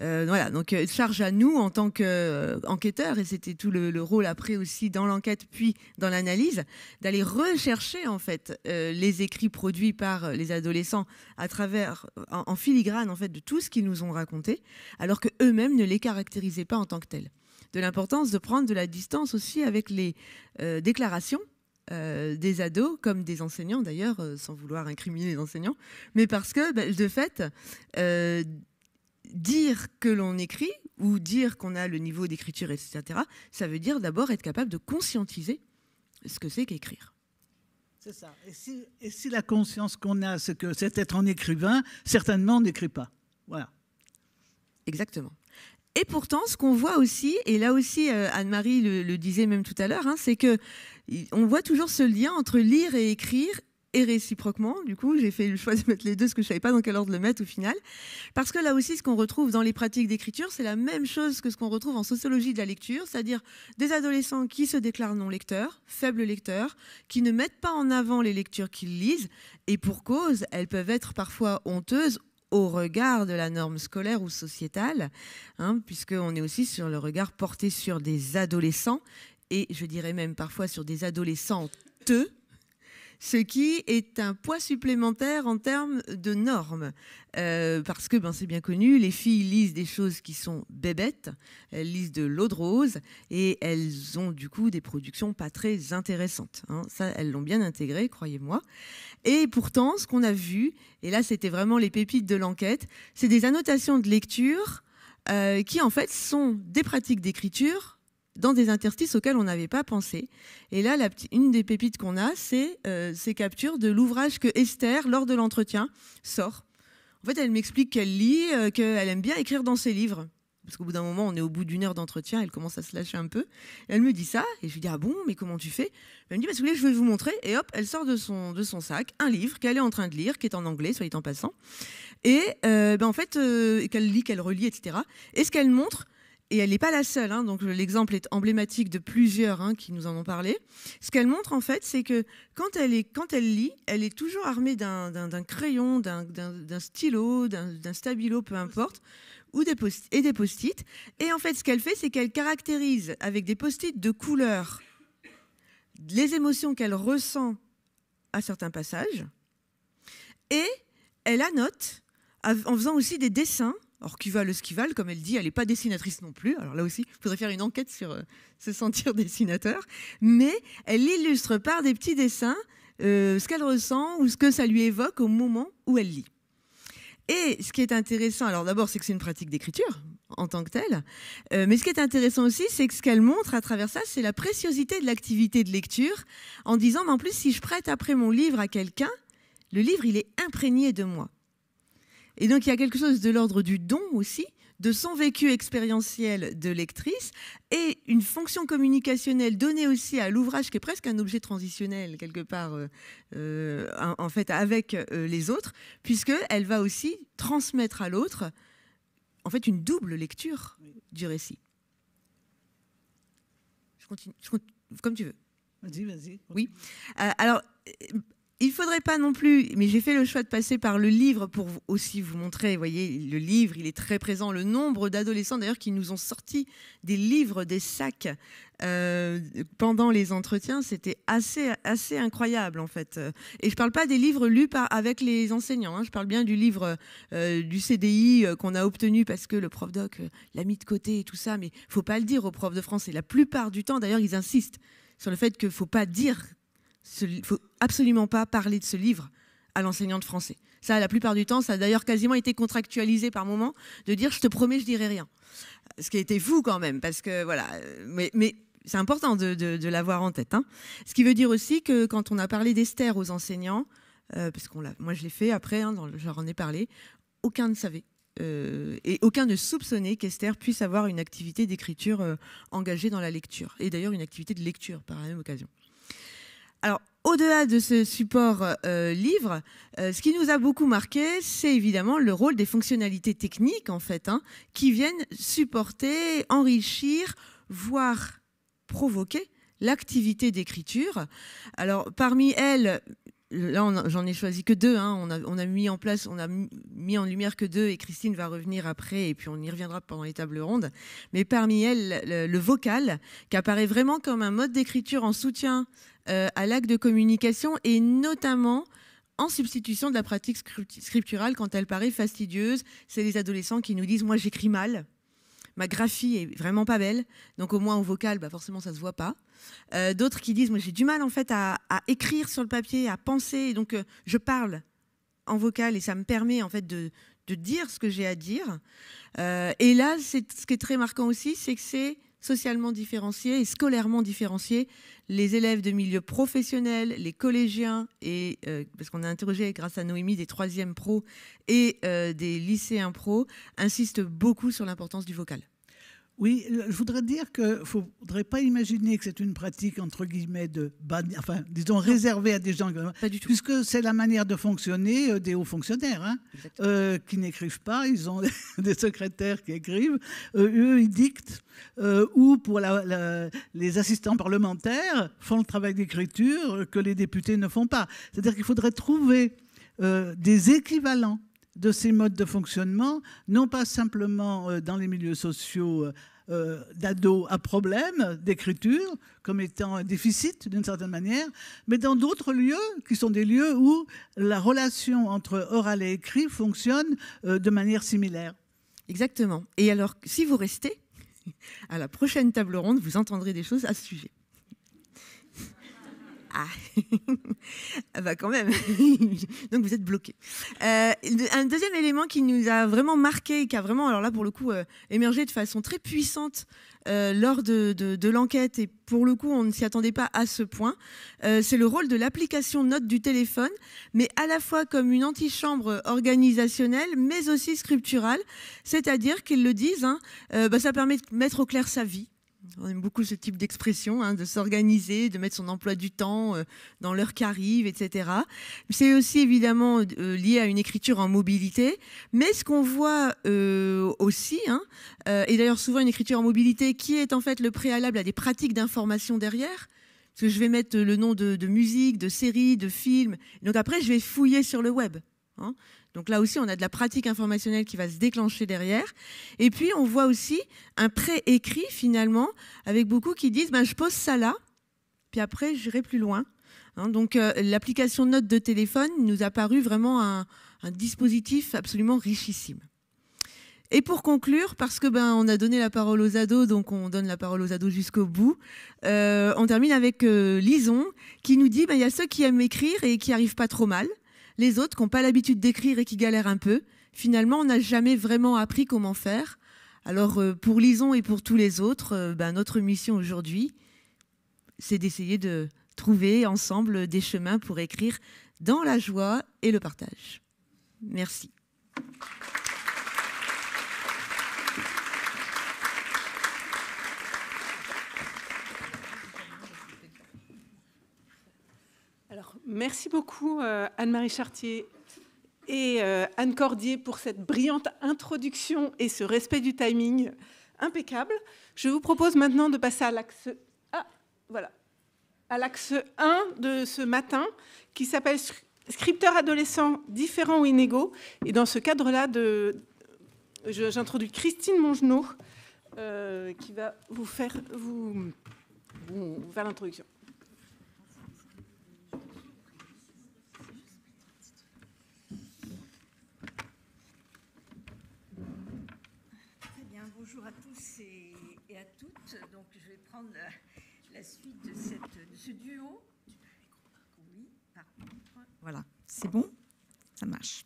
Euh, voilà, donc euh, charge à nous en tant qu'enquêteurs, euh, et c'était tout le, rôle après aussi dans l'enquête puis dans l'analyse, d'aller rechercher en fait les écrits produits par les adolescents à travers, en, filigrane en fait, de tout ce qu'ils nous ont raconté, alors queux mêmes ne les caractérisaient pas en tant que tels. De l'importance de prendre de la distance aussi avec les déclarations des ados, comme des enseignants d'ailleurs, sans vouloir incriminer les enseignants, mais parce que, bah, de fait, dire que l'on écrit ou dire qu'on a le niveau d'écriture, etc., ça veut dire d'abord être capable de conscientiser ce que c'est qu'écrire. C'est ça. Et si, la conscience qu'on a, c'est que c'est être un écrivain, certainement on n'écrit pas. Voilà. Exactement. Et pourtant, ce qu'on voit aussi, et là aussi euh, Anne-Marie le, disait même tout à l'heure, hein, c'est que on voit toujours ce lien entre lire et écrire et réciproquement. Du coup, j'ai fait le choix de mettre les deux, parce que je ne savais pas dans quel ordre le mettre au final. Parce que là aussi, ce qu'on retrouve dans les pratiques d'écriture, c'est la même chose que ce qu'on retrouve en sociologie de la lecture, c'est-à-dire des adolescents qui se déclarent non lecteurs, faibles lecteurs, qui ne mettent pas en avant les lectures qu'ils lisent, et pour cause, elles peuvent être parfois honteuses au regard de la norme scolaire ou sociétale, hein, puisqu'on est aussi sur le regard porté sur des adolescents, et je dirais même parfois sur des adolescentes ce qui est un poids supplémentaire en termes de normes. Euh, parce que ben, c'est bien connu, les filles lisent des choses qui sont bébêtes, elles lisent de l'eau de rose et elles ont du coup des productions pas très intéressantes. Hein. Ça, elles l'ont bien intégré, croyez-moi. Et pourtant, ce qu'on a vu, et là c'était vraiment les pépites de l'enquête, c'est des annotations de lecture euh, qui en fait sont des pratiques d'écriture dans des interstices auxquels on n'avait pas pensé. Et là, la, une des pépites qu'on a, c'est euh, ces captures de l'ouvrage que Esther, lors de l'entretien, sort. En fait, elle m'explique qu'elle lit, euh, qu'elle aime bien écrire dans ses livres. Parce qu'au bout d'un moment, on est au bout d'une heure d'entretien, elle commence à se lâcher un peu. elle me dit ça, et je lui dis Ah bon, mais comment tu fais Elle me dit «Bah, Si vous voulez, je vais vous montrer. Et hop, elle sort de son, sac un livre qu'elle est en train de lire, qui est en anglais, soit dit en passant. Et ben, en fait, qu'elle lit, qu'elle relit, etc. Et ce qu'elle montre, et elle n'est pas la seule, hein, donc l'exemple est emblématique de plusieurs hein, qui nous en ont parlé. Ce qu'elle montre en fait, c'est que quand elle, est, quand elle lit, elle est toujours armée d'un crayon, d'un stylo, d'un stabilo, peu importe, ou des et des post-it. Et en fait, ce qu'elle fait, c'est qu'elle caractérise avec des post-it de couleur les émotions qu'elle ressent à certains passages, et elle annote en faisant aussi des dessins qui le Esquival, comme elle dit, elle n'est pas dessinatrice non plus. Alors là aussi, il faudrait faire une enquête sur euh, se sentir dessinateur. Mais elle illustre par des petits dessins euh, ce qu'elle ressent ou ce que ça lui évoque au moment où elle lit. Et ce qui est intéressant, alors d'abord, c'est que c'est une pratique d'écriture en tant que telle. Euh, mais ce qui est intéressant aussi, c'est que ce qu'elle montre à travers ça, c'est la préciosité de l'activité de lecture en disant, mais en plus, si je prête après mon livre à quelqu'un, le livre, il est imprégné de moi. Et donc il y a quelque chose de l'ordre du don aussi, de son vécu expérientiel de lectrice et une fonction communicationnelle donnée aussi à l'ouvrage qui est presque un objet transitionnel quelque part euh, euh, en, fait avec euh, les autres puisque elle va aussi transmettre à l'autre en fait une double lecture du récit. je continue comme tu veux. Vas-y, vas-y. Oui. alors il faudrait pas non plus, mais j'ai fait le choix de passer par le livre pour aussi vous montrer. Vous voyez, le livre, il est très présent. Le nombre d'adolescents, d'ailleurs, qui nous ont sorti des livres, des sacs euh, pendant les entretiens, c'était assez, assez incroyable, en fait. Et je parle pas des livres lus par, avec les enseignants. Hein, je parle bien du livre euh, du CDI euh, qu'on a obtenu parce que le prof doc l'a mis de côté et tout ça. Mais faut pas le dire aux profs de français. La plupart du temps, d'ailleurs, ils insistent sur le fait qu'il ne faut pas dire il ne faut absolument pas parler de ce livre à l'enseignant de français. Ça, la plupart du temps, ça a d'ailleurs quasiment été contractualisé par moment de dire je te promets, je dirai rien. Ce qui a été fou quand même, parce que voilà. Euh, mais, mais c'est important de, l'avoir en tête. Hein. Ce qui veut dire aussi que quand on a parlé d'Esther aux enseignants, euh, parce qu'on moi je l'ai fait après, hein, j'en ai parlé, aucun ne savait. Euh, et aucun ne soupçonnait qu'Esther puisse avoir une activité d'écriture engagée dans la lecture, et d'ailleurs une activité de lecture par la même occasion. Alors, au-delà de ce support euh, livre, euh, ce qui nous a beaucoup marqué, c'est évidemment le rôle des fonctionnalités techniques, en fait, hein, qui viennent supporter, enrichir, voire provoquer l'activité d'écriture. Alors, parmi elles, là j'en ai choisi que deux hein, on, a, mis en place on a mis en lumière que deux et Christine va revenir après et puis on y reviendra pendant les tables rondes mais parmi elles le vocal qui apparaît vraiment comme un mode d'écriture en soutien euh, à l'acte de communication et notamment en substitution de la pratique scripturale quand elle paraît fastidieuse. C'est les adolescents qui nous disent Moi, j'écris mal. Ma graphie est vraiment pas belle, donc au moins en vocal, bah forcément ça se voit pas. Euh, d'autres qui disent moi j'ai du mal en fait à, écrire sur le papier, à penser, donc euh, je parle en vocal et ça me permet en fait de, dire ce que j'ai à dire. et là, ce qui est très marquant aussi, c'est que c'est socialement différencié et scolairement différencié les élèves de milieux professionnels, les collégiens, et, euh, parce qu'on a interrogé grâce à Noémie des troisièmes pro et euh, des lycéens pro insistent beaucoup sur l'importance du vocal. Oui, je voudrais dire qu'il ne faudrait pas imaginer que c'est une pratique, entre guillemets, de enfin, disons, réservée à des gens. Pas du tout. Puisque c'est la manière de fonctionner euh, des hauts fonctionnaires, hein. euh, qui n'écrivent pas, ils ont des secrétaires qui écrivent. Euh, eux, ils dictent. ou pour les assistants parlementaires font le travail d'écriture que les députés ne font pas. C'est-à-dire qu'il faudrait trouver des équivalents de ces modes de fonctionnement, non pas simplement euh, dans les milieux sociaux euh, euh, d'ados à problème d'écriture, comme étant un déficit d'une certaine manière, mais dans d'autres lieux qui sont des lieux où la relation entre oral et écrit fonctionne de manière similaire. Exactement. Et alors, si vous restez à la prochaine table ronde, vous entendrez des choses à ce sujet. Ah, bah, quand même. Donc vous êtes bloqué. Euh, un deuxième élément qui nous a vraiment marqué, qui a vraiment, alors là pour le coup, euh, émergé de façon très puissante euh, lors de, l'enquête, et pour le coup on ne s'y attendait pas à ce point, c'est le rôle de l'application note du téléphone, mais à la fois comme une antichambre organisationnelle, mais aussi scripturale, c'est-à-dire qu'ils le disent, hein, bah, ça permet de mettre au clair sa vie on aime beaucoup ce type d'expression, hein, de s'organiser, de mettre son emploi du temps euh, dans l'heure qui arrive, etc. C'est aussi évidemment euh, lié à une écriture en mobilité, mais ce qu'on voit euh, aussi, hein, et d'ailleurs souvent une écriture en mobilité qui est en fait le préalable à des pratiques d'information derrière, parce que je vais mettre le nom de, musique, de série, de film, donc après je vais fouiller sur le web. Hein. Donc là aussi, on a de la pratique informationnelle qui va se déclencher derrière. Et puis, on voit aussi un pré-écrit, finalement, avec beaucoup qui disent, ben, je pose ça là, puis après, j'irai plus loin. Hein. donc, euh, l'application l'application notes de téléphone nous a paru vraiment un, dispositif absolument richissime. Et pour conclure, parce que ben on a donné la parole aux ados, donc on donne la parole aux ados jusqu'au bout. Euh, on termine avec euh, Lison qui nous dit ben il y a ceux qui aiment écrire et qui arrivent pas trop mal, les autres qui n'ont pas l'habitude d'écrire et qui galèrent un peu. Finalement, on n'a jamais vraiment appris comment faire. Alors euh, pour Lison et pour tous les autres, euh, ben, notre mission aujourd'hui, c'est d'essayer de trouver ensemble des chemins pour écrire dans la joie et le partage. Merci. Merci beaucoup euh, Anne-Marie Chartier et euh, Anne Cordier pour cette brillante introduction et ce respect du timing impeccable. Je vous propose maintenant de passer à l'axe ah, voilà, 1 de ce matin qui s'appelle Scripteurs adolescents différents ou inégaux. Et dans ce cadre-là, de... j'introduis Christine Mongenot euh, qui va vous faire, vous faire l'introduction. la, suite de, ce duo. Voilà, c'est bon Ça marche.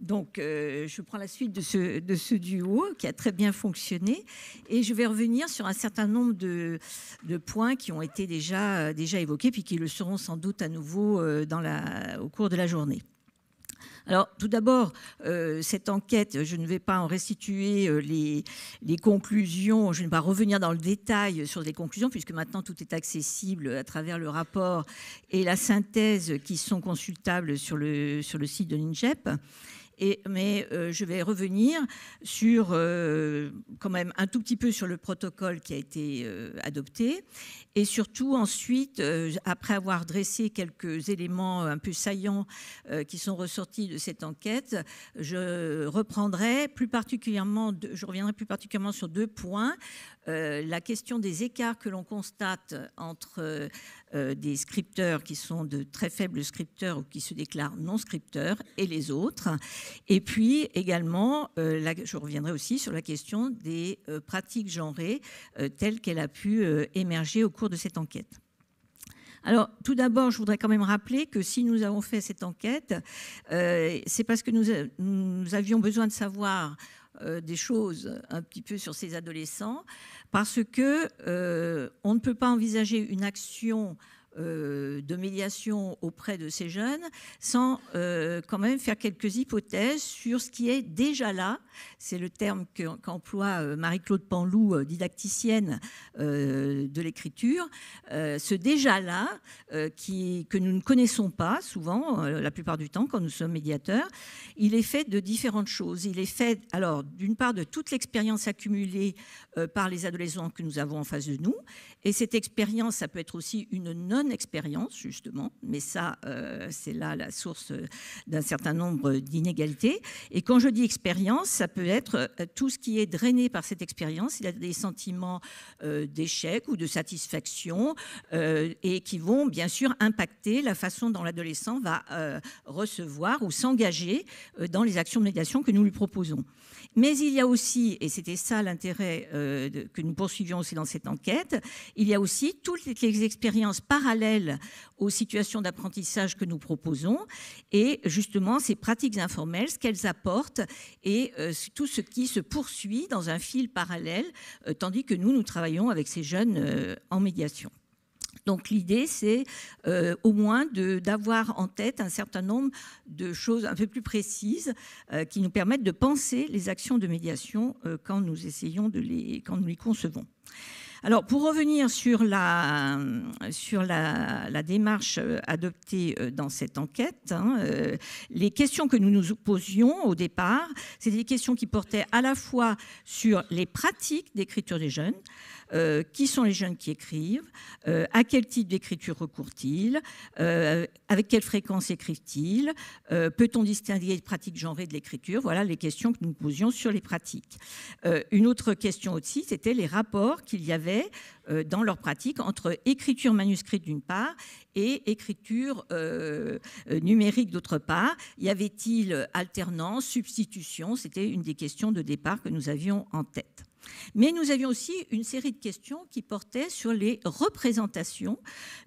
Donc, je prends la suite de ce, duo qui a très bien fonctionné et je vais revenir sur un certain nombre de, points qui ont été déjà, déjà évoqués puis qui le seront sans doute à nouveau euh, au cours de la journée. Alors, tout d'abord, euh, cette enquête, je ne vais pas en restituer euh, les, conclusions, je ne vais pas revenir dans le détail sur les conclusions, puisque maintenant tout est accessible à travers le rapport et la synthèse qui sont consultables sur le, sur le site de l'INJEP mais euh, je vais revenir sur, euh, quand même, un tout petit peu sur le protocole qui a été euh, adopté. Et surtout, ensuite, après avoir dressé quelques éléments un peu saillants qui sont ressortis de cette enquête, je reprendrai plus particulièrement, je reviendrai plus particulièrement sur deux points. la question des écarts que l'on constate entre euh, des scripteurs qui sont de très faibles scripteurs ou qui se déclarent non scripteurs et les autres. Et puis également, euh, je reviendrai aussi sur la question des euh, pratiques genrées telles qu'elle a pu émerger au cours de cette enquête. Alors, tout d'abord, je voudrais quand même rappeler que si nous avons fait cette enquête, c'est parce que nous avions besoin de savoir euh, des choses un petit peu sur ces adolescents, parce que euh, on ne peut pas envisager une action euh, de médiation auprès de ces jeunes, sans euh, quand même faire quelques hypothèses sur ce qui est déjà là. C'est le terme qu'emploie euh, Marie-Claude Panlou, didacticienne de l'écriture. ce déjà là, qui, que nous ne connaissons pas souvent, la plupart du temps, quand nous sommes médiateurs, il est fait de différentes choses. Il est fait, alors, d'une part, de toute l'expérience accumulée par les adolescents que nous avons en face de nous, et cette expérience, ça peut être aussi une note expérience, justement, mais ça, euh, c'est là la source euh, d'un certain nombre d'inégalités. Et quand je dis expérience, ça peut être euh, tout ce qui est drainé par cette expérience. Il y a des sentiments d'échec ou de satisfaction et qui vont bien sûr impacter la façon dont l'adolescent va recevoir ou s'engager dans les actions de médiation que nous lui proposons. Mais il y a aussi, et c'était ça l'intérêt que nous poursuivions aussi dans cette enquête, il y a aussi toutes les expériences parallèles parallèle aux situations d'apprentissage que nous proposons et justement ces pratiques informelles, ce qu'elles apportent et euh, tout ce qui se poursuit dans un fil parallèle, euh, tandis que nous, nous travaillons avec ces jeunes euh, en médiation. Donc l'idée, c'est au moins d'avoir en tête un certain nombre de choses un peu plus précises qui nous permettent de penser les actions de médiation quand nous essayons de les, quand nous les concevons. Alors, pour revenir sur la, sur la, démarche euh, adoptée euh, dans cette enquête, hein, euh, les questions que nous nous posions au départ, c'était des questions qui portaient à la fois sur les pratiques d'écriture des jeunes, euh, qui sont les jeunes qui écrivent, euh, à quel type d'écriture recourt ils euh, avec quelle fréquence écrivent-ils, peut-on distinguer les pratiques genrées de l'écriture Voilà les questions que nous posions sur les pratiques. une autre question aussi, c'était les rapports qu'il y avait dans leur pratique entre écriture manuscrite d'une part et écriture numérique d'autre part. Y avait-il alternance, substitution C'était une des questions de départ que nous avions en tête. Mais nous avions aussi une série de questions qui portaient sur les représentations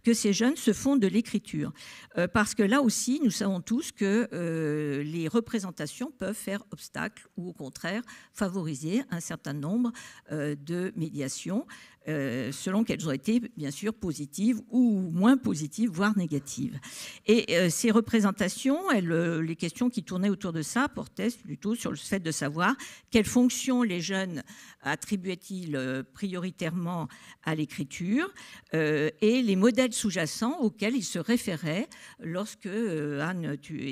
que ces jeunes se font de l'écriture. Euh, parce que là aussi, nous savons tous que euh, les représentations peuvent faire obstacle ou au contraire favoriser un certain nombre euh, de médiations. Euh, selon qu'elles ont été, bien sûr, positives ou moins positives, voire négatives. Et euh, ces représentations, euh, les questions qui tournaient autour de ça portaient plutôt sur le fait de savoir quelles fonctions les jeunes attribuaient-ils prioritairement à l'écriture et les modèles sous-jacents auxquels ils se référaient lorsque Anne, tu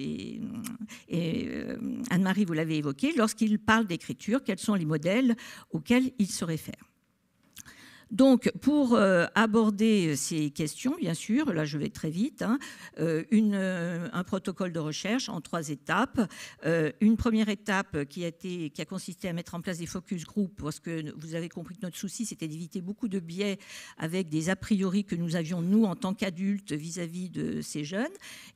et, Anne-Marie, vous l'avez évoqué, lorsqu'ils parlent d'écriture, quels sont les modèles auxquels ils se réfèrent. Donc, pour euh, aborder euh, ces questions, bien sûr, là je vais très vite, hein, euh, une, un protocole de recherche en trois étapes. une première étape qui a, été, qui a consisté à mettre en place des focus group, parce que vous avez compris que notre souci, c'était d'éviter beaucoup de biais avec des a priori que nous avions, nous, en tant qu'adultes, vis-à-vis de ces jeunes.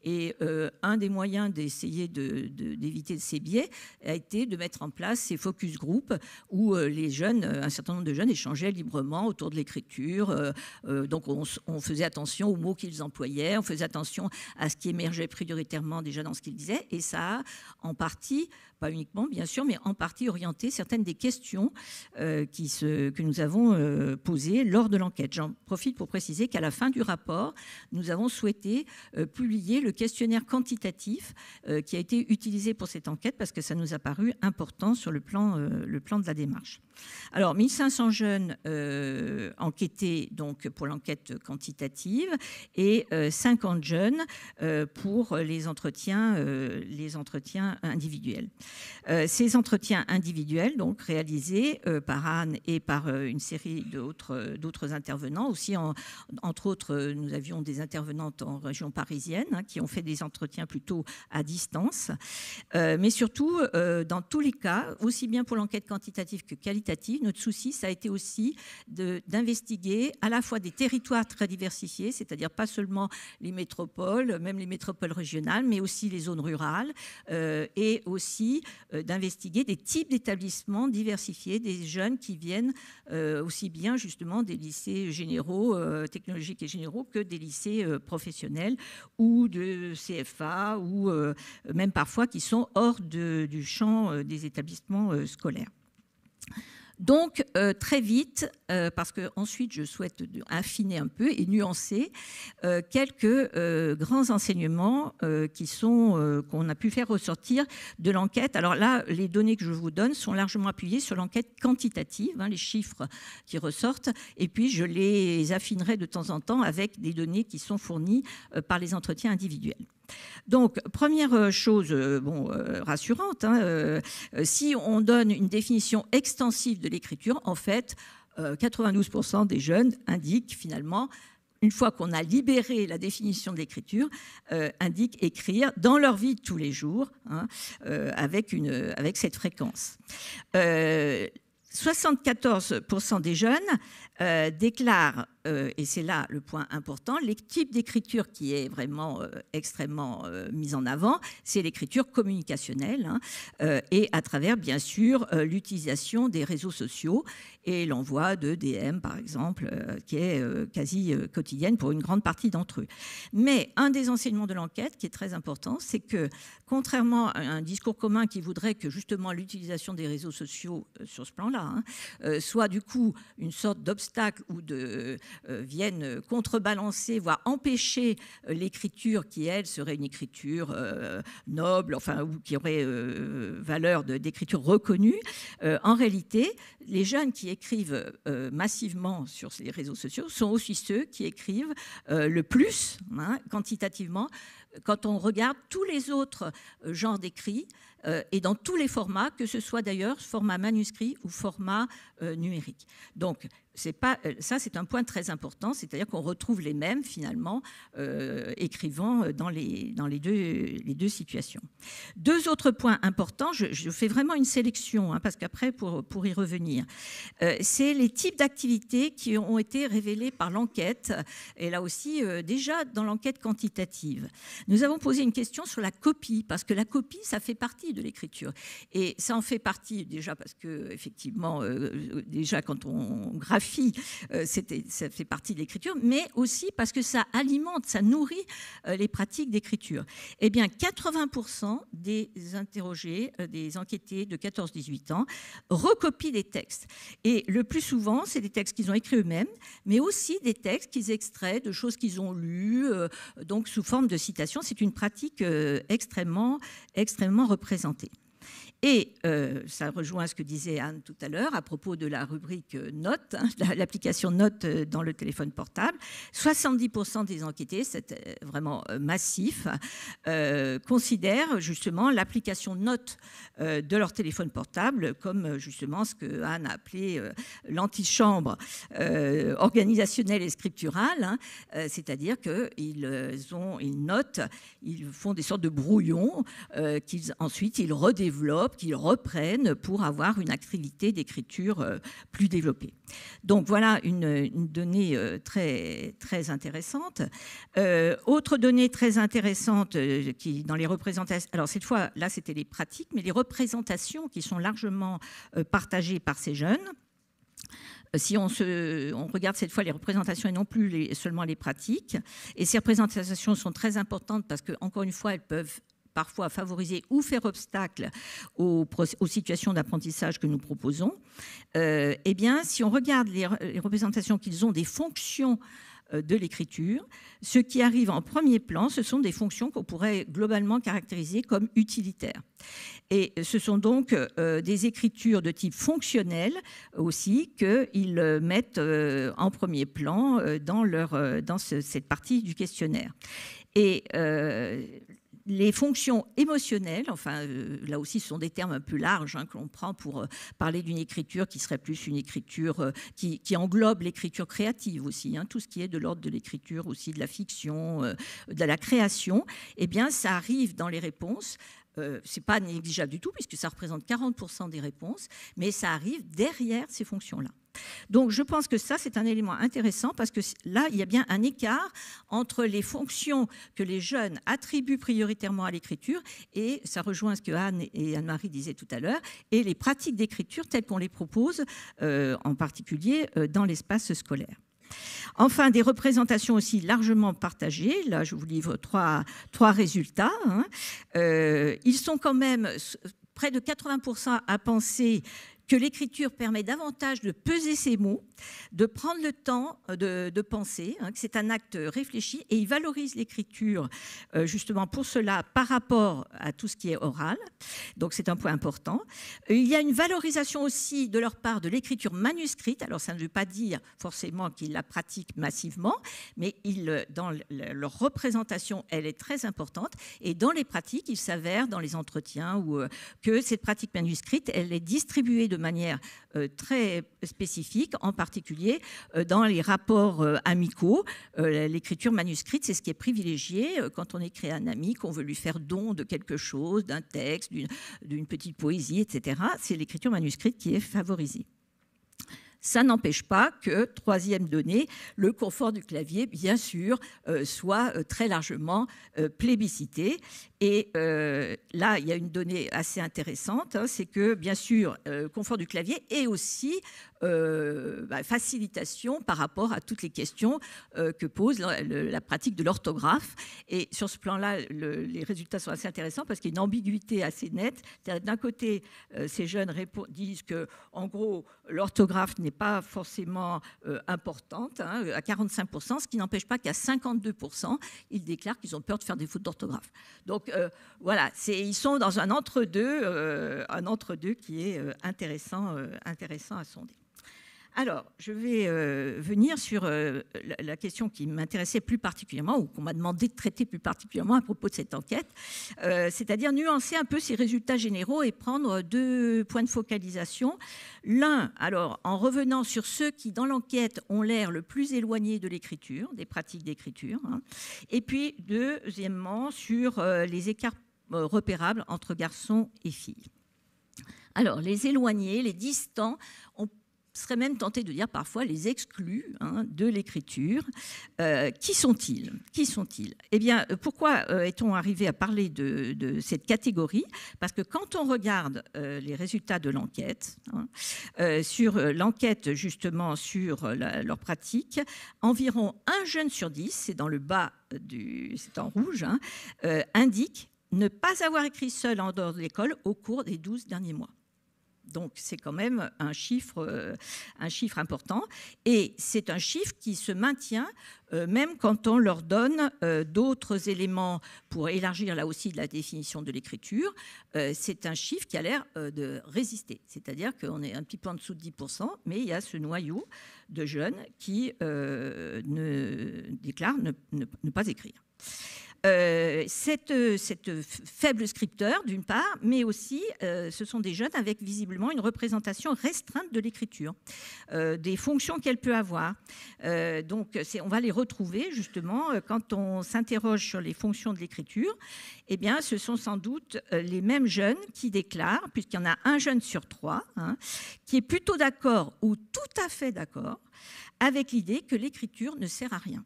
Et un des moyens d'essayer d'éviter de, ces biais a été de mettre en place ces focus group où les jeunes, un certain nombre de jeunes échangeaient librement autour de l'écriture. Euh, euh, donc on, faisait attention aux mots qu'ils employaient, on faisait attention à ce qui émergeait prioritairement déjà dans ce qu'ils disaient. Et ça en partie pas uniquement bien sûr, mais en partie orienter certaines des questions euh, que nous avons euh, posées lors de l'enquête. J'en profite pour préciser qu'à la fin du rapport, nous avons souhaité euh, publier le questionnaire quantitatif qui a été utilisé pour cette enquête parce que ça nous a paru important sur le plan, le plan de la démarche. Alors, 1500 jeunes enquêtés donc, pour l'enquête quantitative et 50 jeunes pour les les entretiens individuels. Euh, ces entretiens individuels, donc réalisés euh, par Anne et par euh, une série d'autres intervenants, aussi entre autres, nous avions des intervenantes en région parisienne hein, qui ont fait des entretiens plutôt à distance, mais surtout dans tous les cas, aussi bien pour l'enquête quantitative que qualitative, notre souci ça a été aussi d'investiguer à la fois des territoires très diversifiés, c'est-à-dire pas seulement les métropoles, même les métropoles régionales, mais aussi les zones rurales et aussi euh, d'investiguer des types d'établissements diversifiés, des jeunes qui viennent euh, aussi bien justement des lycées généraux, euh, technologiques et généraux, que des lycées professionnels ou de CFA, ou même parfois qui sont hors du champ des établissements scolaires. Donc, euh, très vite, euh, parce que ensuite je souhaite affiner un peu et nuancer euh, quelques grands enseignements qui qu'on a pu faire ressortir de l'enquête. Alors là, les données que je vous donne sont largement appuyées sur l'enquête quantitative, hein, les chiffres qui ressortent, et puis je les affinerai de temps en temps avec des données qui sont fournies par les entretiens individuels. Donc, première euh, chose euh, bon, euh, rassurante, hein, si on donne une définition extensive de l'écriture, en fait, 92% des jeunes indiquent finalement une fois qu'on a libéré la définition de l'écriture, indique écrire dans leur vie tous les jours hein, avec, une, avec cette fréquence. 74% des jeunes déclarent euh, et c'est là le point important, Les types d'écriture qui est vraiment euh, extrêmement euh, mise en avant, c'est l'écriture communicationnelle, hein, et à travers, bien sûr, l'utilisation des réseaux sociaux et l'envoi de DM, par exemple, qui est quasi quotidienne pour une grande partie d'entre eux. Mais un des enseignements de l'enquête qui est très important, c'est que, contrairement à un discours commun qui voudrait que justement l'utilisation des réseaux sociaux sur ce plan-là hein, soit du coup une sorte d'obstacle ou de euh, viennent contrebalancer, voire empêcher euh, l'écriture qui, elle, serait une écriture euh, noble, enfin, ou qui aurait valeur d'écriture reconnue. en réalité, les jeunes qui écrivent massivement sur les réseaux sociaux sont aussi ceux qui écrivent le plus, hein, quantitativement, quand on regarde tous les autres genres d'écrits, euh, et dans tous les formats, que ce soit d'ailleurs format manuscrit ou format euh, numérique. Donc pas, euh, ça, c'est un point très important, c'est-à-dire qu'on retrouve les mêmes, finalement, écrivant écrivants dans, les, dans les, deux, les, deux, situations. Deux autres points importants, je, fais vraiment une sélection, hein, parce qu'après, pour, pour, y revenir, c'est les types d'activités qui ont été révélés par l'enquête, et là aussi, déjà dans l'enquête quantitative. Nous avons posé une question sur la copie, parce que la copie, ça fait partie de l'écriture. Et ça en fait partie déjà parce que, effectivement, euh, déjà quand on graphie, euh, c'était ça fait partie de l'écriture, mais aussi parce que ça alimente, ça nourrit euh, les pratiques d'écriture. Eh bien, 80% des interrogés, des enquêtés de 14-18 ans recopient des textes. Et le plus souvent, c'est des textes qu'ils ont écrits eux-mêmes, mais aussi des textes qu'ils extraient de choses qu'ils ont lues, donc sous forme de citations. C'est une pratique extrêmement, extrêmement santé. Et euh, ça rejoint ce que disait Anne tout à l'heure à propos de la rubrique euh, Note, hein, l'application Note euh, dans le téléphone portable. 70% des enquêtés, c'est vraiment massif, considèrent justement l'application Note de leur téléphone portable comme justement ce que Anne a appelé l'antichambre organisationnelle et scripturale, hein. c'est-à-dire qu'ils ils notent, ils font des sortes de brouillons qu'ils ensuite ils redéveloppent qu'ils reprennent pour avoir une activité d'écriture euh, plus développée. Donc voilà une, donnée euh, très, très intéressante. Euh, autre donnée très intéressante qui dans les représentations, alors cette fois là c'était les pratiques, mais les représentations qui sont largement partagées par ces jeunes si on, se, on, regarde cette fois les représentations et non plus seulement les pratiques. Et ces représentations sont très importantes parce que, encore une fois, elles peuvent parfois favoriser ou faire obstacle aux, aux situations d'apprentissage que nous proposons, euh, eh bien, si on regarde les, représentations qu'ils ont des fonctions euh, de l'écriture. Ce qui arrive en premier plan, ce sont des fonctions qu'on pourrait globalement caractériser comme utilitaires. Et ce sont donc euh, des écritures de type fonctionnel aussi qu'ils mettent euh, en premier plan dans, leur, dans cette partie du questionnaire. Et les fonctions émotionnelles, enfin euh, là aussi ce sont des termes un peu larges hein, que l'on prend pour euh, parler d'une écriture qui serait plus une écriture euh, qui, englobe l'écriture créative aussi, hein, tout ce qui est de l'ordre de l'écriture aussi, de la fiction, de la création, eh bien ça arrive dans les réponses c'est pas négligeable du tout puisque ça représente 40% des réponses, mais ça arrive derrière ces fonctions-là. Donc je pense que ça, c'est un élément intéressant parce que là, il y a bien un écart entre les fonctions que les jeunes attribuent prioritairement à l'écriture, et ça rejoint ce que Anne et Anne-Marie disaient tout à l'heure, et les pratiques d'écriture telles qu'on les propose, euh, en particulier euh, dans l'espace scolaire. Enfin, des représentations aussi largement partagées. Là, je vous livre trois, trois résultats. Hein. Euh, ils sont quand même près de 80% à penser que l'écriture permet davantage de peser ses mots, de prendre le temps euh, de, penser, hein, que c'est un acte réfléchi, et il valorise l'écriture euh, justement pour cela par rapport à tout ce qui est oral. Donc c'est un point important. Il y a une valorisation aussi de leur part de l'écriture manuscrite. Alors ça ne veut pas dire forcément qu'ils la pratiquent massivement, mais euh, dans leur représentation, elle est très importante. Et dans les pratiques, il s'avère dans les entretiens ou, que cette pratique manuscrite, elle est distribuée de manière euh, très spécifique, en particulier euh, dans les rapports euh, amicaux. L'écriture manuscrite, c'est ce qui est privilégié quand on écrit à un ami, qu'on veut lui faire don de quelque chose, d'un texte, d'une petite poésie, etc. C'est l'écriture manuscrite qui est favorisée. Ça n'empêche pas que, troisième donnée, le confort du clavier, bien sûr, soit très largement plébiscité. Et euh, là, il y a une donnée assez intéressante, hein, c'est que, bien sûr, euh, confort du clavier et aussi euh, bah, facilitation par rapport à toutes les questions que pose la, pratique de l'orthographe. Et sur ce plan-là, les résultats sont assez intéressants parce qu'il y a une ambiguïté assez nette. D'un côté, ces jeunes disent que, en gros, l'orthographe n'est pas forcément importante, hein, à 45%, ce qui n'empêche pas qu'à 52%, ils déclarent qu'ils ont peur de faire des fautes d'orthographe. Donc, donc euh, voilà, ils sont dans un entre-deux, euh, un qui est euh, intéressant, intéressant à sonder. Alors, je vais euh, venir sur euh, la, question qui m'intéressait plus particulièrement, ou qu'on m'a demandé de traiter plus particulièrement à propos de cette enquête, euh, c'est-à-dire nuancer un peu ces résultats généraux et prendre deux points de focalisation. L'un, alors, en revenant sur ceux qui, dans l'enquête, ont l'air le plus éloignés de l'écriture, des pratiques d'écriture, hein. et puis, deuxièmement, sur les écarts repérables entre garçons et filles. Alors, les éloignés, les distants, ont serais même tenté de dire parfois les exclus hein, de l'écriture. Euh, qui sont-ils Qui sont-ils Eh bien, euh, pourquoi euh, est-on arrivé à parler de, cette catégorie Parce que quand on regarde les résultats de l'enquête, hein, sur l'enquête justement sur leur pratique, environ un jeune sur dix, c'est dans le bas du, c'est en rouge, hein, indique ne pas avoir écrit seul en dehors de l'école au cours des douze derniers mois. Donc c'est quand même euh, un chiffre, important. Et c'est un chiffre qui se maintient euh, même quand on leur donne euh, d'autres éléments pour élargir là aussi la définition de l'écriture. c'est un chiffre qui a l'air de résister. C'est-à-dire qu'on est un petit peu en dessous de 10%, mais il y a ce noyau de jeunes qui ne déclarent ne pas écrire. Euh, cette, euh, faible scripteur, d'une part, mais aussi euh, ce sont des jeunes avec visiblement une représentation restreinte de l'écriture, des fonctions qu'elle peut avoir. donc, on va les retrouver justement quand on s'interroge sur les fonctions de l'écriture. et eh bien, ce sont sans doute les mêmes jeunes qui déclarent, puisqu'il y en a un jeune sur trois, hein, qui est plutôt d'accord ou tout à fait d'accord avec l'idée que l'écriture ne sert à rien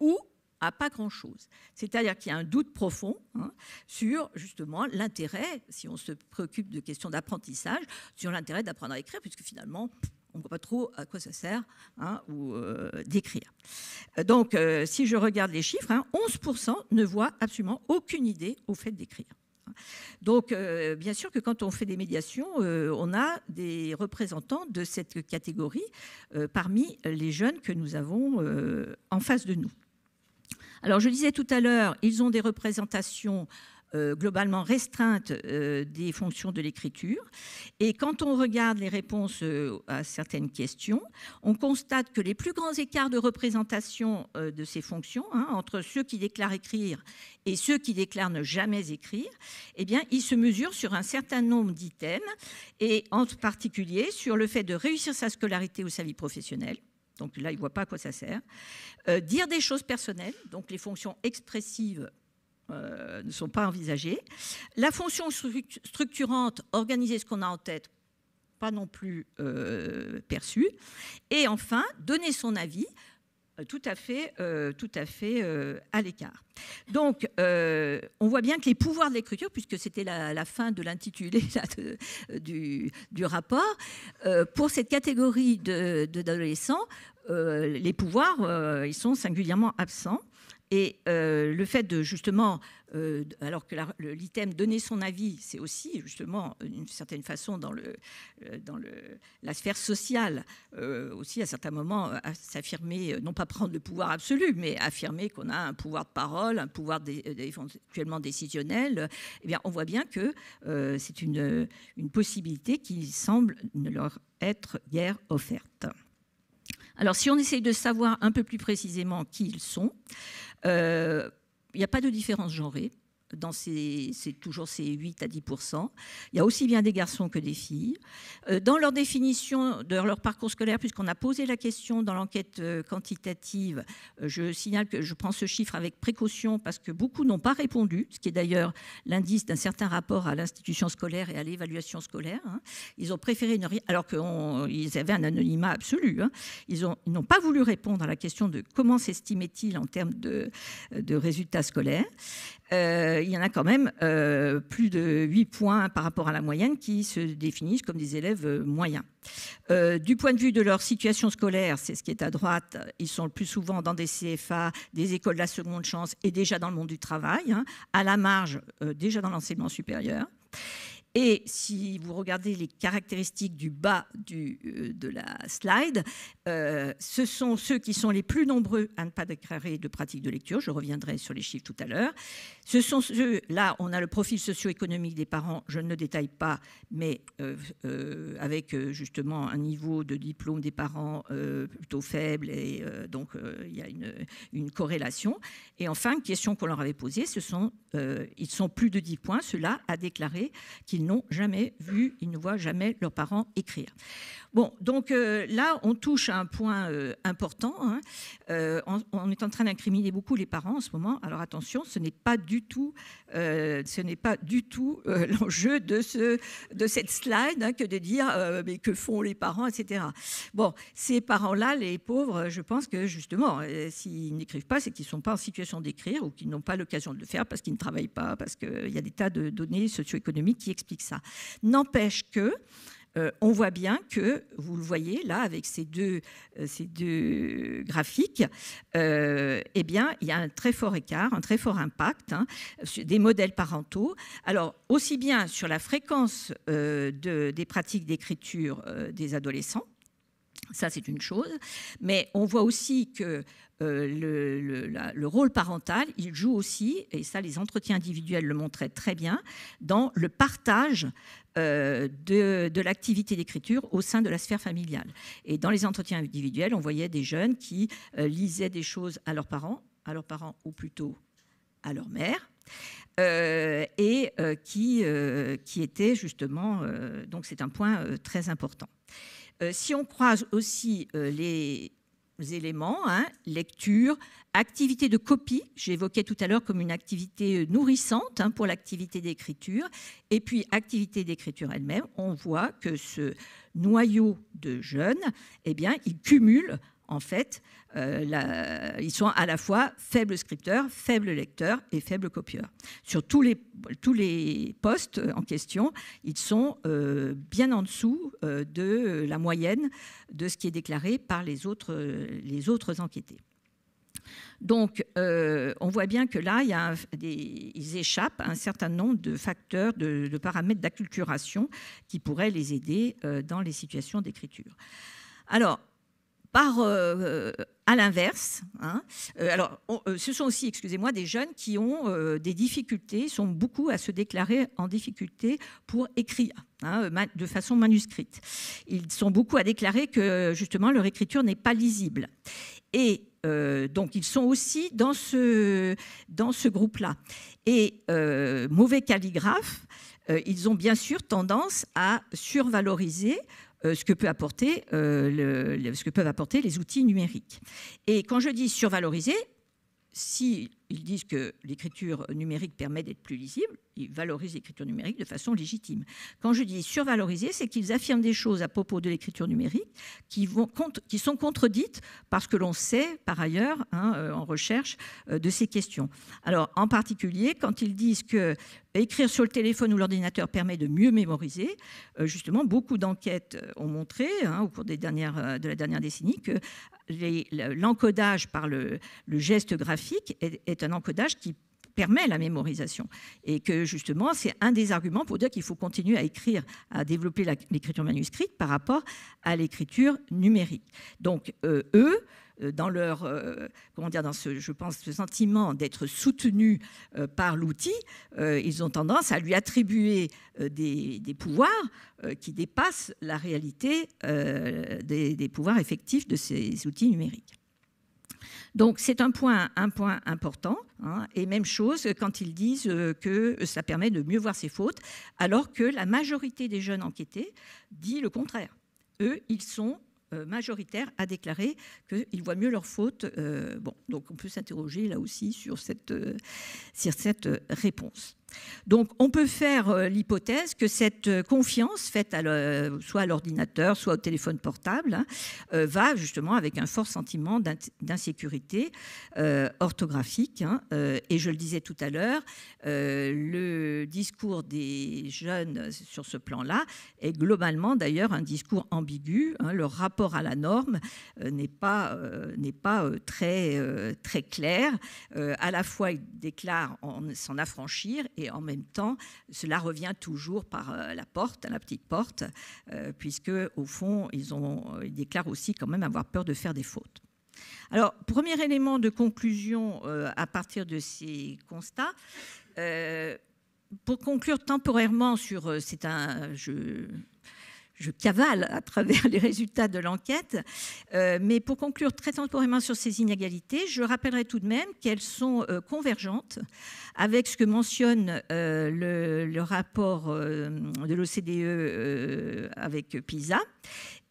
ou à pas grand-chose. C'est-à-dire qu'il y a un doute profond hein, sur justement l'intérêt, si on se préoccupe de questions d'apprentissage, sur l'intérêt d'apprendre à écrire, puisque finalement, on ne voit pas trop à quoi ça sert hein, ou euh, d'écrire. Donc, euh, si je regarde les chiffres, 11% hein, ne voient absolument aucune idée au fait d'écrire. Donc, euh, bien sûr que quand on fait des médiations, on a des représentants de cette catégorie parmi les jeunes que nous avons en face de nous. Alors, je disais tout à l'heure, ils ont des représentations euh, globalement restreintes euh, des fonctions de l'écriture. Et quand on regarde les réponses euh, à certaines questions, on constate que les plus grands écarts de représentation de ces fonctions, hein, entre ceux qui déclarent écrire et ceux qui déclarent ne jamais écrire, eh bien, ils se mesurent sur un certain nombre d'items, et en particulier sur le fait de réussir sa scolarité ou sa vie professionnelle donc là, il ne voit pas à quoi ça sert. Euh, dire des choses personnelles, donc les fonctions expressives euh, ne sont pas envisagées. La fonction structurante, organiser ce qu'on a en tête, pas non plus euh, perçue. Et enfin, donner son avis, euh, tout à fait, euh, tout à, fait euh, à l'écart. Donc, on voit bien que les pouvoirs de l'écriture, puisque c'était la, fin de l'intitulé du, rapport, pour cette catégorie d'adolescents, de, les pouvoirs, ils sont singulièrement absents. Et euh, le fait de justement, euh, alors que l'item donner son avis, c'est aussi justement d'une certaine façon dans, le, euh, dans le, la sphère sociale, aussi à certains moments, s'affirmer, non pas prendre le pouvoir absolu, mais affirmer qu'on a un pouvoir de parole, un pouvoir éventuellement décisionnel, eh bien on voit bien que c'est une, une possibilité qui semble ne leur être guère offerte. Alors si on essaye de savoir un peu plus précisément qui ils sont, il euh, n'y a pas de différence genrée dans ces, c'est toujours ces 8 à 10 Il y a aussi bien des garçons que des filles. Euh, dans leur définition de leur parcours scolaire, puisqu'on a posé la question dans l'enquête euh, quantitative, euh, je signale que je prends ce chiffre avec précaution parce que beaucoup n'ont pas répondu, ce qui est d'ailleurs l'indice d'un certain rapport à l'institution scolaire et à l'évaluation scolaire. Hein. Ils ont préféré ne rien, alors qu'ils avaient un anonymat absolu. Hein. Ils n'ont pas voulu répondre à la question de comment s'estimait-il en termes de, résultats scolaires. Euh, euh, il y en a quand même euh, plus de 8 points par rapport à la moyenne qui se définissent comme des élèves euh, moyens. du point de vue de leur situation scolaire, c'est ce qui est à droite, ils sont le plus souvent dans des CFA, des écoles de la seconde chance et déjà dans le monde du travail, hein, à la marge, déjà dans l'enseignement supérieur. Et si vous regardez les caractéristiques du bas du, euh, de la slide, euh, ce sont ceux qui sont les plus nombreux à ne pas déclarer de pratique de lecture. Je reviendrai sur les chiffres tout à l'heure. Ce sont ceux, là, on a le profil socio-économique des parents. Je ne le détaille pas, mais euh, avec justement un niveau de diplôme des parents plutôt faible. Et donc, il y a une, corrélation. Et enfin, une question qu'on leur avait posée, ce sont, ils sont plus de 10 points, ceux-là, à déclarer qu'ils n'ont jamais vu, ils ne voient jamais leurs parents écrire. Bon, donc euh, là, on touche à un point euh, important. Hein. Euh, on, est en train d'incriminer beaucoup les parents en ce moment. Alors attention, ce n'est pas du tout, ce n'est pas du tout l'enjeu de ce, de cette slide hein, que de dire mais que font les parents, etc. Bon, ces parents-là, les pauvres, je pense que justement, s'ils n'écrivent pas, c'est qu'ils ne sont pas en situation d'écrire ou qu'ils n'ont pas l'occasion de le faire parce qu'ils ne travaillent pas, parce qu'il y a des tas de données socio-économiques qui expliquent N'empêche que euh, on voit bien que, vous le voyez là avec ces deux, euh, ces deux graphiques, euh, eh bien, il y a un très fort écart, un très fort impact hein, des modèles parentaux. Alors, aussi bien sur la fréquence des pratiques d'écriture des adolescents, ça, c'est une chose. Mais on voit aussi que euh, le, rôle parental, il joue aussi, et ça, les entretiens individuels le montraient très bien, dans le partage euh, de, l'activité d'écriture au sein de la sphère familiale. Et dans les entretiens individuels, on voyait des jeunes qui euh, lisaient des choses à leurs parents, à leurs parents ou plutôt à leur mère. et qui, qui étaient justement, donc c'est un point très important. Euh, si on croise aussi euh, les éléments, hein, lecture, activité de copie, j'évoquais tout à l'heure comme une activité euh, nourrissante hein, pour l'activité d'écriture, et puis activité d'écriture elle-même, on voit que ce noyau de jeunes, eh bien, il cumule en fait, euh, ils sont à la fois faibles scripteurs, faibles lecteurs et faibles copieurs. Sur tous les, tous les postes en question, ils sont euh, bien en dessous euh, de la moyenne de ce qui est déclaré par les autres, les autres enquêtés. Donc, on voit bien que là, ils échappent à un certain nombre de facteurs, de, paramètres d'acculturation qui pourraient les aider dans les situations d'écriture. Alors, par euh, euh, à l'inverse. Hein. Euh, alors, ce sont aussi, excusez-moi, des jeunes qui ont des difficultés, sont beaucoup à se déclarer en difficulté pour écrire hein, de façon manuscrite. Ils sont beaucoup à déclarer que justement leur écriture n'est pas lisible. Et donc, ils sont aussi dans ce, dans ce groupe-là. Et mauvais calligraphe, ils ont bien sûr tendance à survaloriser euh, ce que, peut apporter, euh, ce que peuvent apporter les outils numériques. Et quand je dis survaloriser, si ils disent que l'écriture numérique permet d'être plus lisible, ils valorisent l'écriture numérique de façon légitime. Quand je dis survaloriser, c'est qu'ils affirment des choses à propos de l'écriture numérique qui, vont, qui sont contredites parce que l'on sait, par ailleurs, hein, euh, en recherche de ces questions. Alors, en particulier, quand ils disent que Écrire sur le téléphone ou l'ordinateur permet de mieux mémoriser. Euh, justement, beaucoup d'enquêtes euh, ont montré hein, au cours euh, de la dernière décennie que l'encodage par le, geste graphique est, un encodage qui permet la mémorisation. Et que justement, c'est un des arguments pour dire qu'il faut continuer à écrire, à développer l'écriture manuscrite par rapport à l'écriture numérique. Donc, eux, euh, dans leur, euh, comment dire, dans ce, je pense, ce sentiment d'être soutenu euh, par l'outil, ils ont tendance à lui attribuer des, des pouvoirs qui dépassent la réalité des, des pouvoirs effectifs de ces outils numériques. Donc c'est un point, un point important. Hein, et même chose quand ils disent que ça permet de mieux voir ses fautes, alors que la majorité des jeunes enquêtés dit le contraire. Eux, ils sont euh, majoritaire a déclaré qu'ils voient mieux leur faute euh, bon, donc on peut s'interroger là aussi sur cette euh, réponse. Donc on peut faire euh, l'hypothèse que cette euh, confiance faite soit à l'ordinateur, soit au téléphone portable, hein, euh, va justement avec un fort sentiment d'insécurité orthographique. Hein, et je le disais tout à l'heure, le discours des jeunes sur ce plan-là est globalement d'ailleurs un discours ambigu. Hein, le rapport à la norme n'est pas, n'est pas très, très clair. à la fois, il déclare s'en affranchir et en même temps, cela revient toujours par euh, la porte, la petite porte, euh, puisque au fond, ils, ont, euh, déclarent aussi quand même avoir peur de faire des fautes. Alors, premier élément de conclusion à partir de ces constats. pour conclure temporairement sur, c'est un, je, je cavale à travers les résultats de l'enquête. Euh, mais pour conclure très temporairement sur ces inégalités, je rappellerai tout de même qu'elles sont euh, convergentes avec ce que mentionne euh, le, rapport de l'OCDE avec PISA.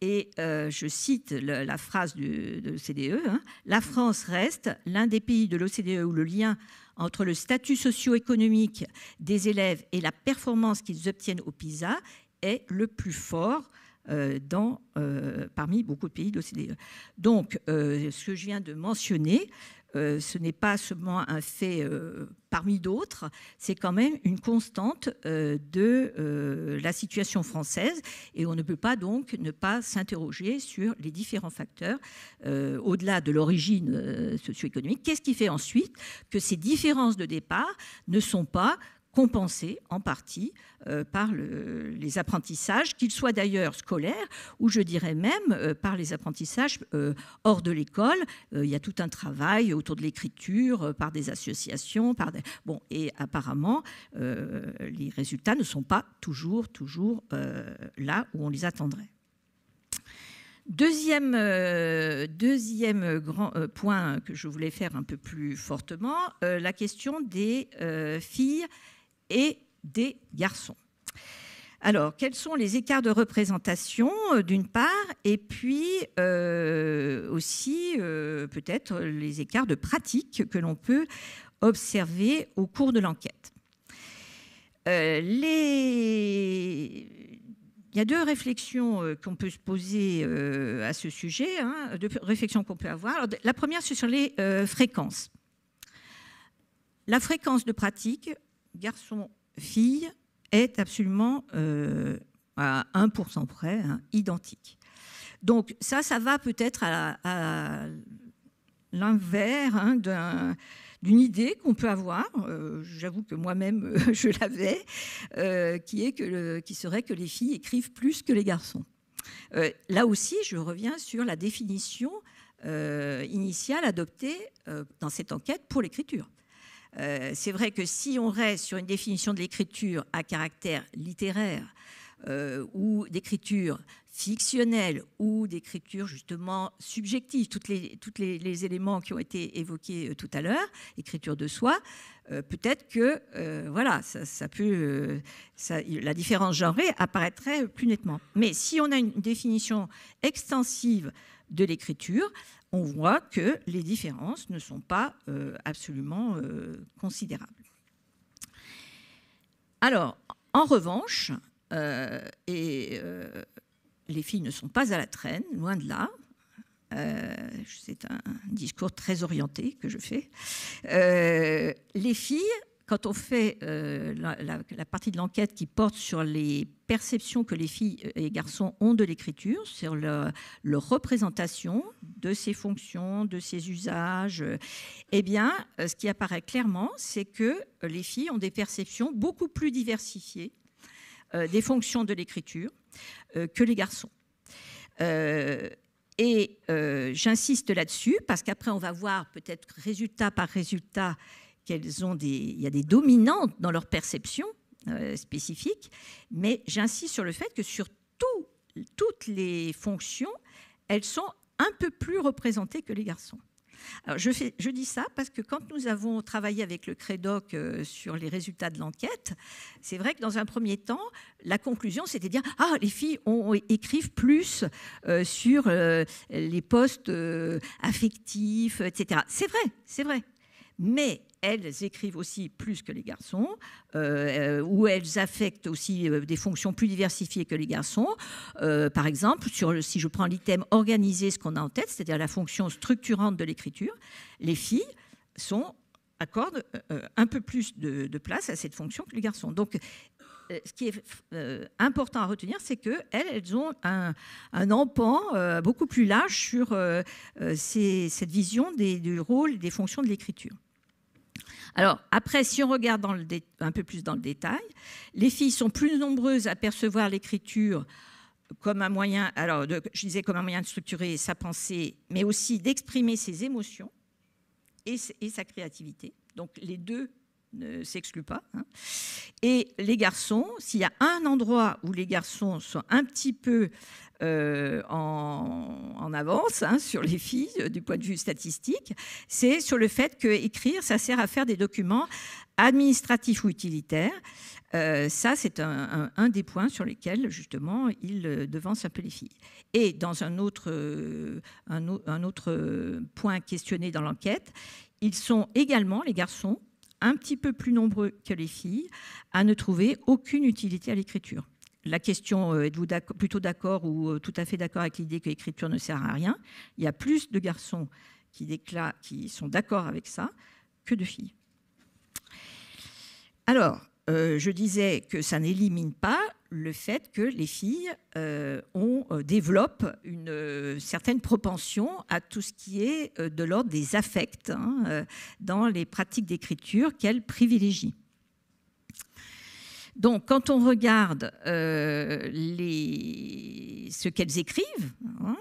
Et je cite la, phrase de l'OCDE, hein, la France reste l'un des pays de l'OCDE où le lien entre le statut socio-économique des élèves et la performance qu'ils obtiennent au PISA est le plus fort euh, dans, euh, parmi beaucoup de pays de l'OCDE. Donc, euh, ce que je viens de mentionner, ce n'est pas seulement un fait parmi d'autres, c'est quand même une constante de la situation française et on ne peut pas donc ne pas s'interroger sur les différents facteurs au-delà de l'origine socio-économique. Qu'est-ce qui fait ensuite que ces différences de départ ne sont pas compensé en partie euh, par les apprentissages, qu'ils soient d'ailleurs scolaires ou je dirais même euh, par les apprentissages euh, hors de l'école. il y a tout un travail autour de l'écriture par des associations, par bon et apparemment les résultats ne sont pas toujours toujours là où on les attendrait. Deuxième, deuxième grand point que je voulais faire un peu plus fortement, la question des filles et des garçons. Alors, quels sont les écarts de représentation, euh, d'une part, et puis euh, aussi euh, peut-être les écarts de pratique que l'on peut observer au cours de l'enquête les... Il y a deux réflexions qu'on peut se poser à ce sujet, hein, deux réflexions qu'on peut avoir. la première, c'est sur les fréquences. La fréquence de pratique garçon-fille est absolument euh, à 1% près hein, identique. Donc ça, ça va peut-être à, l'inverse hein, d'une idée qu'on peut avoir, euh, j'avoue que moi-même je l'avais, euh, qui, est que qui serait que les filles écrivent plus que les garçons. là aussi, je reviens sur la définition initiale adoptée dans cette enquête pour l'écriture. Euh, c'est vrai que si on reste sur une définition de l'écriture à caractère littéraire euh, ou d'écriture fictionnelle ou d'écriture justement subjective, tous les, toutes les, éléments qui ont été évoqués euh, tout à l'heure, écriture de soi, peut-être que voilà, ça, peut, la différence genrée apparaîtrait plus nettement. Mais si on a une définition extensive de l'écriture, on voit que les différences ne sont pas euh, absolument euh, considérables. Alors, en revanche, euh, et, les filles ne sont pas à la traîne, loin de là. C'est un discours très orienté que je fais. les filles, quand on fait la partie de l'enquête qui porte sur les perception que les filles euh, et les garçons ont de l'écriture, sur leur représentation de ses fonctions, de ses usages, euh, eh bien, euh, ce qui apparaît clairement, c'est que les filles ont des perceptions beaucoup plus diversifiées des fonctions de l'écriture que les garçons. et j'insiste là-dessus parce qu'après, on va voir peut-être résultat par résultat qu'elles ont des, il y a des dominantes dans leur perception. Euh, spécifiques, spécifique, mais j'insiste sur le fait que sur toutes les fonctions, elles sont un peu plus représentées que les garçons. Alors je, je, dis ça parce que quand nous avons travaillé avec le Crédoc euh, sur les résultats de l'enquête, c'est vrai que dans un premier temps, la conclusion, c'était de dire Ah, les filles écrivent plus euh, sur les postes affectifs, etc. C'est vrai, c'est vrai mais elles écrivent aussi plus que les garçons, euh, euh, ou elles affectent aussi euh, des fonctions plus diversifiées que les garçons. par exemple, sur si je prends l'item organiser ce qu'on a en tête, c'est-à-dire la fonction structurante de l'écriture, les filles accordent un peu plus de, place à cette fonction que les garçons. Donc, ce qui est important à retenir, c'est qu'elles, ont un, empan beaucoup plus large sur cette vision du rôle des fonctions de l'écriture. Alors, après, si on regarde un peu plus dans le détail, les filles sont plus nombreuses à percevoir l'écriture comme un moyen, alors de, je disais comme un moyen de structurer sa pensée, mais aussi d'exprimer ses émotions et, sa créativité. Donc les deux ne s'excluent pas. Hein. Et les garçons, s'il y a un endroit où les garçons sont un petit peu euh, en, avance hein, sur les filles euh, du point de vue statistique, c'est sur le fait que écrire, ça sert à faire des documents administratifs ou utilitaires. Euh, ça, c'est un, des points sur lesquels, justement, il devance un peu les filles. Et dans un autre, un autre point questionné dans l'enquête, ils sont également, les garçons, un petit peu plus nombreux que les filles, à ne trouver aucune utilité à l'écriture la question, euh, êtes-vous plutôt d'accord ou euh, tout à fait d'accord avec l'idée que l'écriture ne sert à rien Il y a plus de garçons qui, sont d'accord avec ça que de filles. Alors, euh, je disais que ça n'élimine pas le fait que les filles ont une certaine propension à tout ce qui est de l'ordre des affects hein, dans les pratiques d'écriture qu'elles privilégient. Donc, quand on regarde euh, les, ce qu'elles écrivent, hein,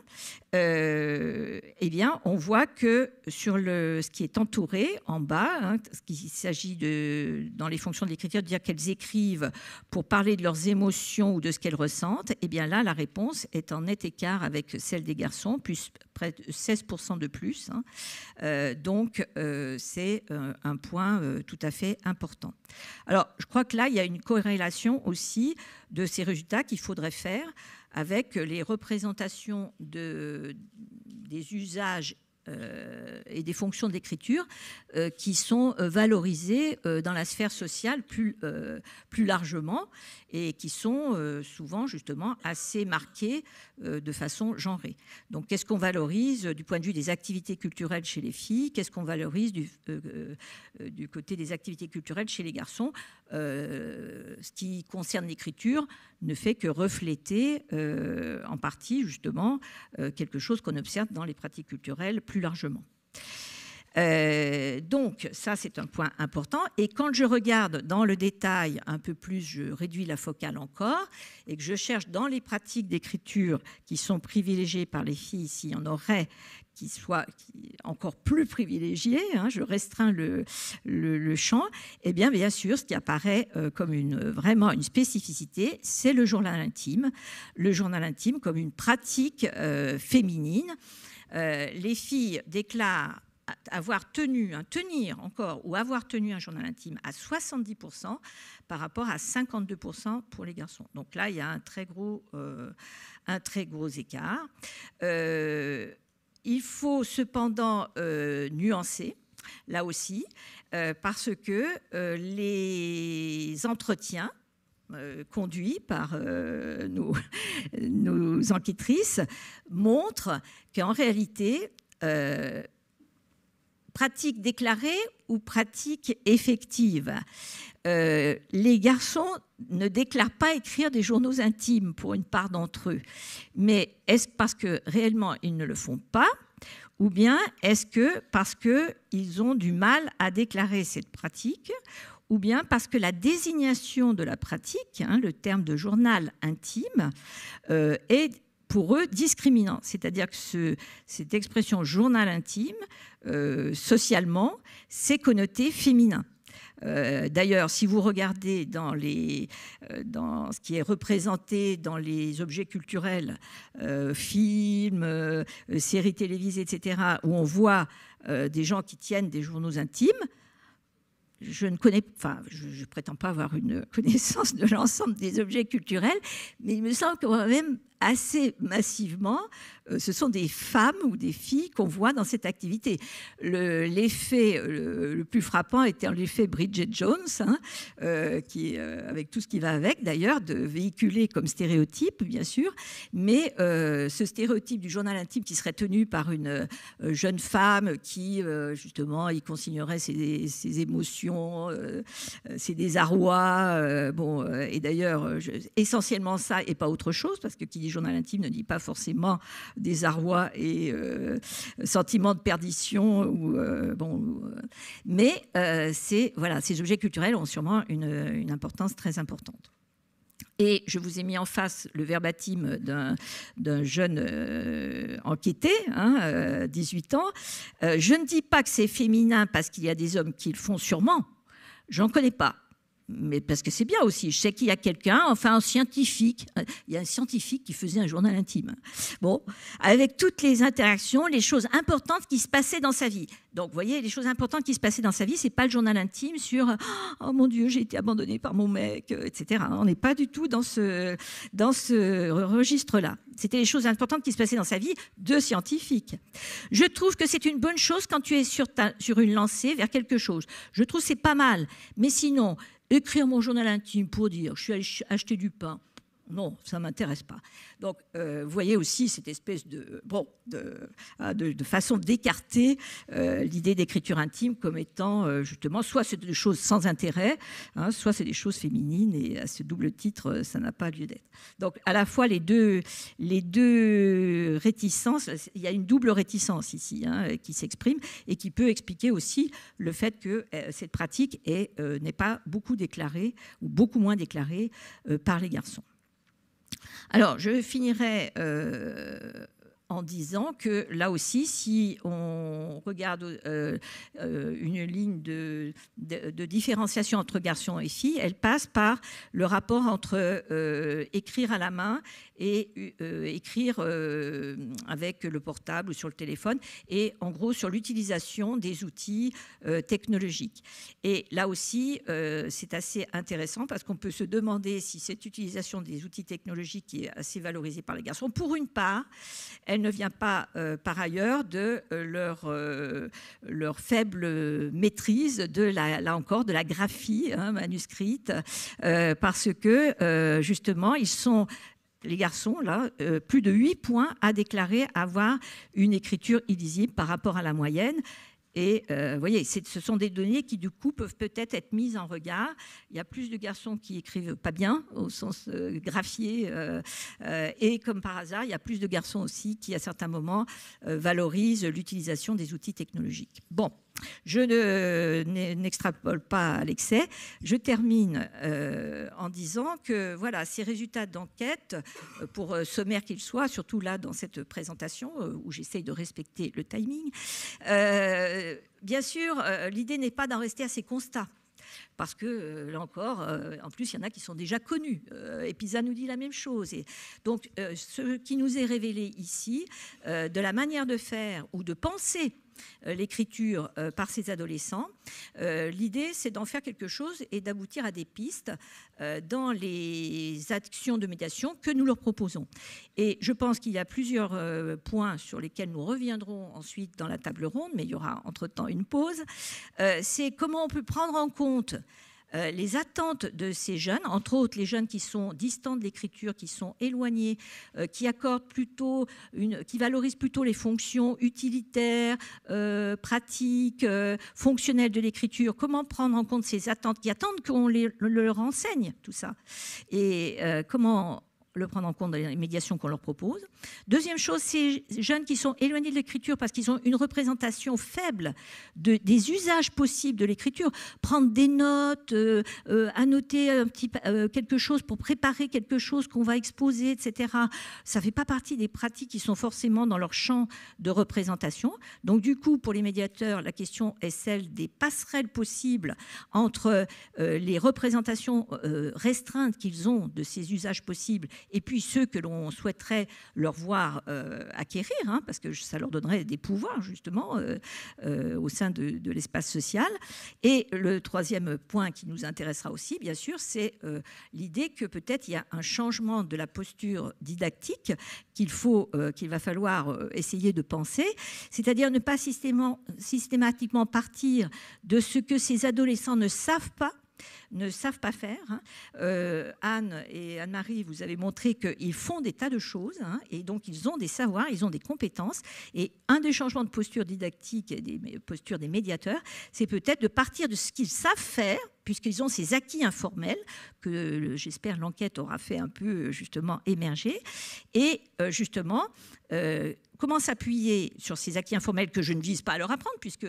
euh, eh bien, on voit que sur le, ce qui est entouré en bas, hein, ce qu'il s'agit de, dans les fonctions de l'écriture, de dire qu'elles écrivent pour parler de leurs émotions ou de ce qu'elles ressentent, eh bien là, la réponse est en net écart avec celle des garçons, plus près de 16% de plus. Hein. Euh, donc, c'est un point tout à fait important. Alors, je crois que là, il y a une cohérence relation aussi de ces résultats qu'il faudrait faire avec les représentations de, des usages euh, et des fonctions d'écriture euh, qui sont euh, valorisées dans la sphère sociale plus, plus largement et qui sont euh, souvent justement assez marquées euh, de façon genrée. Donc qu'est-ce qu'on valorise euh, du point de vue des activités culturelles chez les filles Qu'est-ce qu'on valorise du, du, côté des activités culturelles chez les garçons Ce qui concerne l'écriture ne fait que refléter en partie justement quelque chose qu'on observe dans les pratiques culturelles plus largement. Euh, donc ça, c'est un point important. Et quand je regarde dans le détail un peu plus, je réduis la focale encore, et que je cherche dans les pratiques d'écriture qui sont privilégiées par les filles, s'il y en aurait qui soient encore plus privilégiées, hein, je restreins le, champ, et eh bien bien sûr, ce qui apparaît euh, comme une, vraiment une spécificité, c'est le journal intime, le journal intime comme une pratique euh, féminine. les filles déclarent avoir tenu, un hein, tenir encore, ou avoir tenu un journal intime à 70% par rapport à 52% pour les garçons. Donc là, il y a un très gros, euh, un très gros écart. Euh, il faut cependant euh, nuancer, là aussi, parce que les entretiens conduits par nos, enquêtrices montrent qu'en réalité, pratique déclarée ou pratique effective. Euh, les garçons ne déclarent pas écrire des journaux intimes pour une part d'entre eux. Mais est-ce parce que réellement ils ne le font pas ou bien est-ce que parce qu'ils ont du mal à déclarer cette pratique ou bien parce que la désignation de la pratique, hein, le terme de journal intime, euh, est pour eux discriminant. C'est-à-dire que ce, cette expression journal intime, euh, socialement, c'est connoté féminin. Euh, d'ailleurs, si vous regardez dans, les, euh, dans, ce qui est représenté dans les objets culturels, films, séries télévisées, etc., où on voit des gens qui tiennent des journaux intimes, je ne connais, enfin, je, prétends pas avoir une connaissance de l'ensemble des objets culturels, mais il me semble qu'on va même assez massivement euh, ce sont des femmes ou des filles qu'on voit dans cette activité. L'effet euh, le, plus frappant était l'effet Bridget Jones, hein, euh, qui, avec tout ce qui va avec d'ailleurs, de véhiculer comme stéréotype, bien sûr, mais ce stéréotype du journal intime qui serait tenu par une jeune femme qui, justement, y consignerait ses, émotions, ses désarrois, bon, et d'ailleurs, essentiellement ça et pas autre chose, parce que qui dit journal intime ne dit pas forcément désarroi et euh, sentiment de perdition. Ou, euh, bon, euh. mais c'est, voilà, ces objets culturels ont sûrement une, importance très importante. Et je vous ai mis en face le verbatim d'un jeune enquêté, 18 hein, ans. je ne dis pas que c'est féminin parce qu'il y a des hommes qui le font sûrement. J'en connais pas mais parce que c'est bien aussi. Je sais qu'il y a quelqu'un, enfin un scientifique, il y a un scientifique qui faisait un journal intime. Bon, avec toutes les interactions, les choses importantes qui se passaient dans sa vie. Donc, vous voyez, les choses importantes qui se passaient dans sa vie, c'est pas le journal intime sur oh mon Dieu, j'ai été abandonnée par mon mec, etc. On n'est pas du tout dans ce dans ce registre-là. C'était les choses importantes qui se passaient dans sa vie de scientifique. Je trouve que c'est une bonne chose quand tu es sur ta, sur une lancée vers quelque chose. Je trouve c'est pas mal. Mais sinon, écrire mon journal intime pour dire je suis allé acheter du pain, non, ça ne m'intéresse pas. Donc, euh, vous voyez aussi cette espèce de, bon, de, ah, façon d'écarter euh, l'idée d'écriture intime comme étant euh, justement soit c'est des choses sans intérêt, hein, soit c'est des choses féminines, et à ce double titre, ça n'a pas lieu d'être. Donc, à la fois les deux, les deux réticences, il y a une double réticence ici hein, qui s'exprime et qui peut expliquer aussi le fait que cette pratique n'est pas beaucoup déclarée ou beaucoup moins déclarée par les garçons. Alors, je finirai euh, en disant que là aussi, si on regarde euh, euh, une ligne de, différenciation entre garçons et filles, elle passe par le rapport entre euh, écrire à la main et écrire avec le portable ou sur le téléphone, et en gros sur l'utilisation des outils technologiques. Et là aussi, c'est assez intéressant parce qu'on peut se demander si cette utilisation des outils technologiques qui est assez valorisée par les garçons, pour une part, elle ne vient pas euh, par ailleurs de euh, leur, euh, leur, faible maîtrise de la, là encore de la graphie hein, manuscrite, parce que justement ils sont les garçons, là, plus de 8 points à déclarer avoir une écriture illisible par rapport à la moyenne. Et vous euh, voyez, ce sont des données qui, du coup, peuvent peut-être être mises en regard. Il y a plus de garçons qui écrivent pas bien, au sens euh, graphié. Euh, et comme par hasard, il y a plus de garçons aussi qui, à certains moments, valorisent l'utilisation des outils technologiques. Bon. Je n'extrapole pas à l'excès. Je termine euh, en disant que voilà, ces résultats d'enquête, euh, pour euh, sommaire qu'ils soient, surtout là dans cette présentation où j'essaye de respecter le timing, bien sûr, l'idée n'est pas d'en rester à ces constats parce que là encore, en plus, il y en a qui sont déjà connus. et Pisa nous dit la même chose. Et donc, ce qui nous est révélé ici, de la manière de faire ou de penser euh, l'écriture euh, par ces adolescents. Euh, l'idée, c'est d'en faire quelque chose et d'aboutir à des pistes dans les actions de médiation que nous leur proposons. Et je pense qu'il y a plusieurs points sur lesquels nous reviendrons ensuite dans la table ronde, mais il y aura entre-temps une pause. C'est comment on peut prendre en compte euh, les attentes de ces jeunes, entre autres les jeunes qui sont distants de l'écriture, qui sont éloignés, euh, qui accordent plutôt une, qui valorisent plutôt les fonctions utilitaires, euh, pratiques, fonctionnelles de l'écriture. Comment prendre en compte ces attentes qui attendent qu'on leur enseigne tout ça et comment le prendre en compte dans les médiations qu'on leur propose. Deuxième chose, ces jeunes qui sont éloignés de l'écriture parce qu'ils ont une représentation faible des usages possibles de l'écriture, prendre des notes, euh, euh, annoter un petit, euh, quelque chose pour préparer quelque chose qu'on va exposer, etc. Ça ne fait pas partie des pratiques qui sont forcément dans leur champ de représentation. Donc du coup, pour les médiateurs, la question est celle des passerelles possibles entre les représentations restreintes qu'ils ont de ces usages possibles et puis ceux que l'on souhaiterait leur voir euh, acquérir, hein, parce que ça leur donnerait des pouvoirs justement euh, euh, au sein de, de l'espace social. Et le troisième point qui nous intéressera aussi, bien sûr, c'est l'idée que peut-être il y a un changement de la posture didactique qu'il faut, qu'il va falloir essayer de penser, c'est-à-dire ne pas systématiquement partir de ce que ces adolescents ne savent pas ne savent pas faire. Hein. Euh, Anne et Anne-Marie, vous avez montré qu'ils font des tas de choses, hein, et donc ils ont des savoirs, ils ont des compétences. Et un des changements de posture didactique et des postures des médiateurs, c'est peut-être de partir de ce qu'ils savent faire puisqu'ils ont ces acquis informels que j'espère l'enquête aura fait un peu euh, justement émerger, et euh, justement comment s'appuyer sur ces acquis informels que je ne vise pas à leur apprendre, puisque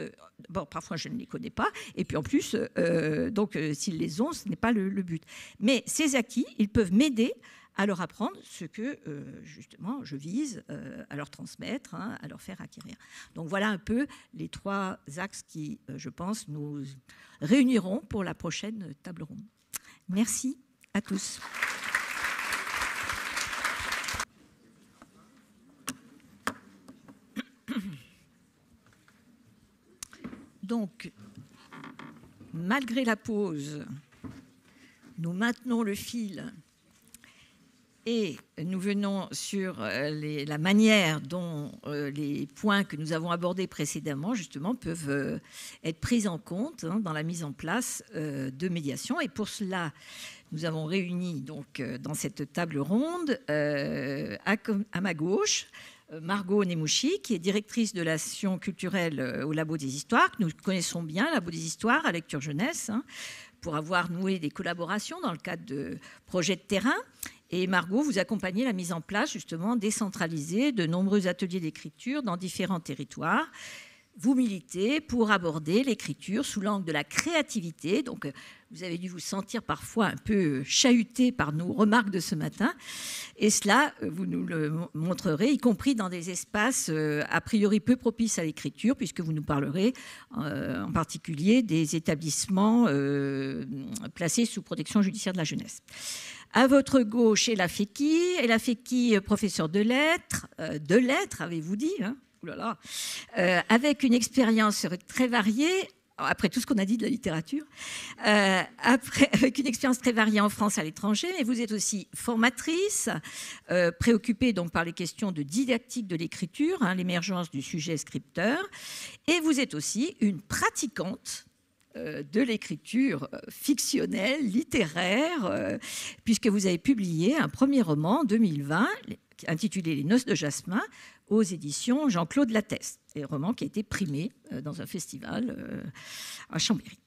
bon, parfois je ne les connais pas, et puis en plus, donc s'ils les ce n'est pas le, but. Mais ces acquis, ils peuvent m'aider à leur apprendre ce que euh, justement je vise euh, à leur transmettre, hein, à leur faire acquérir. Donc voilà un peu les trois axes qui, euh, je pense, nous réuniront pour la prochaine table ronde. Merci à tous. Donc, Malgré la pause, nous maintenons le fil et nous venons sur euh, la manière dont euh, les points que nous avons abordés précédemment, justement, peuvent euh, être pris en compte hein, dans la mise en place de médiation. Et pour cela, nous avons réuni donc dans cette table ronde, à ma gauche, euh, Margot Nemouchi, qui est directrice de l'action culturelle euh, au Labo des Histoires, que nous connaissons bien, Labo des Histoires, à Lecture Jeunesse, hein, pour avoir noué des collaborations dans le cadre de projets de terrain. Et Margot, vous accompagnez la mise en place justement décentralisée de nombreux ateliers d'écriture dans différents territoires vous militez pour aborder l'écriture sous l'angle de la créativité. Donc, euh, vous avez dû vous sentir parfois un peu euh, chahuté par nos remarques de ce matin. Et cela, euh, vous nous le montrerez, y compris dans des espaces a priori peu propices à l'écriture, puisque vous nous parlerez en particulier des établissements placés sous protection judiciaire de la jeunesse. À votre gauche, Ella la Ella Fekki, professeur de lettres, de lettres, avez-vous dit hein là euh, avec une expérience très variée, après tout ce qu'on a dit de la littérature, euh, après, avec une expérience très variée en France, à l'étranger, mais vous êtes aussi formatrice, euh, préoccupée donc par les questions de didactique de l'écriture, hein, l'émergence du sujet scripteur, et vous êtes aussi une pratiquante de l'écriture fictionnelle, littéraire, puisque vous avez publié un premier roman en 2020 intitulé Les noces de jasmin, aux éditions Jean-Claude Lattès, et roman qui a été primé euh, dans un festival euh, à Chambéry.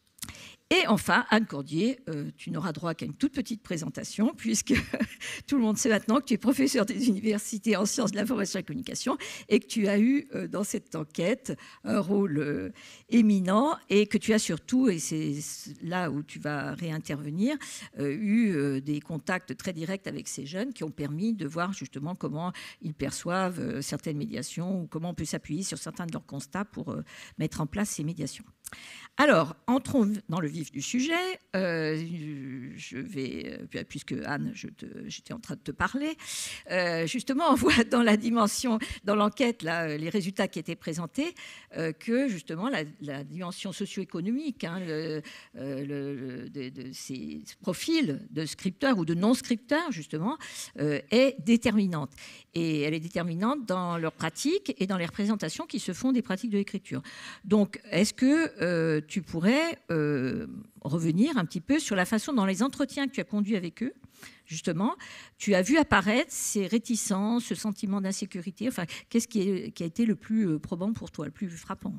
Et enfin, Anne Cordier, euh, tu n'auras droit qu'à une toute petite présentation, puisque tout le monde sait maintenant que tu es professeur des universités en sciences de l'information et de la communication, et que tu as eu euh, dans cette enquête un rôle euh, éminent, et que tu as surtout, et c'est là où tu vas réintervenir, eu des contacts très directs avec ces jeunes qui ont permis de voir justement comment ils perçoivent certaines médiations, ou comment on peut s'appuyer sur certains de leurs constats pour mettre en place ces médiations. Alors, entrons dans le vif du sujet. Euh, je vais, euh, puisque Anne, j'étais en train de te parler, euh, justement, on voit dans la dimension, dans l'enquête, les résultats qui étaient présentés, que justement la, dimension socio-économique hein, le, le, de, de, ces profils de scripteurs ou de non-scripteurs, justement, est déterminante. Et elle est déterminante dans leurs pratiques et dans les représentations qui se font des pratiques de l'écriture. Donc, est-ce que euh, tu pourrais euh, revenir un petit peu sur la façon dans les entretiens que tu as conduits avec eux, justement, tu as vu apparaître ces réticences, ce sentiment d'insécurité. Enfin, qu'est-ce qui, qui, a été le plus euh, probant pour toi, le plus frappant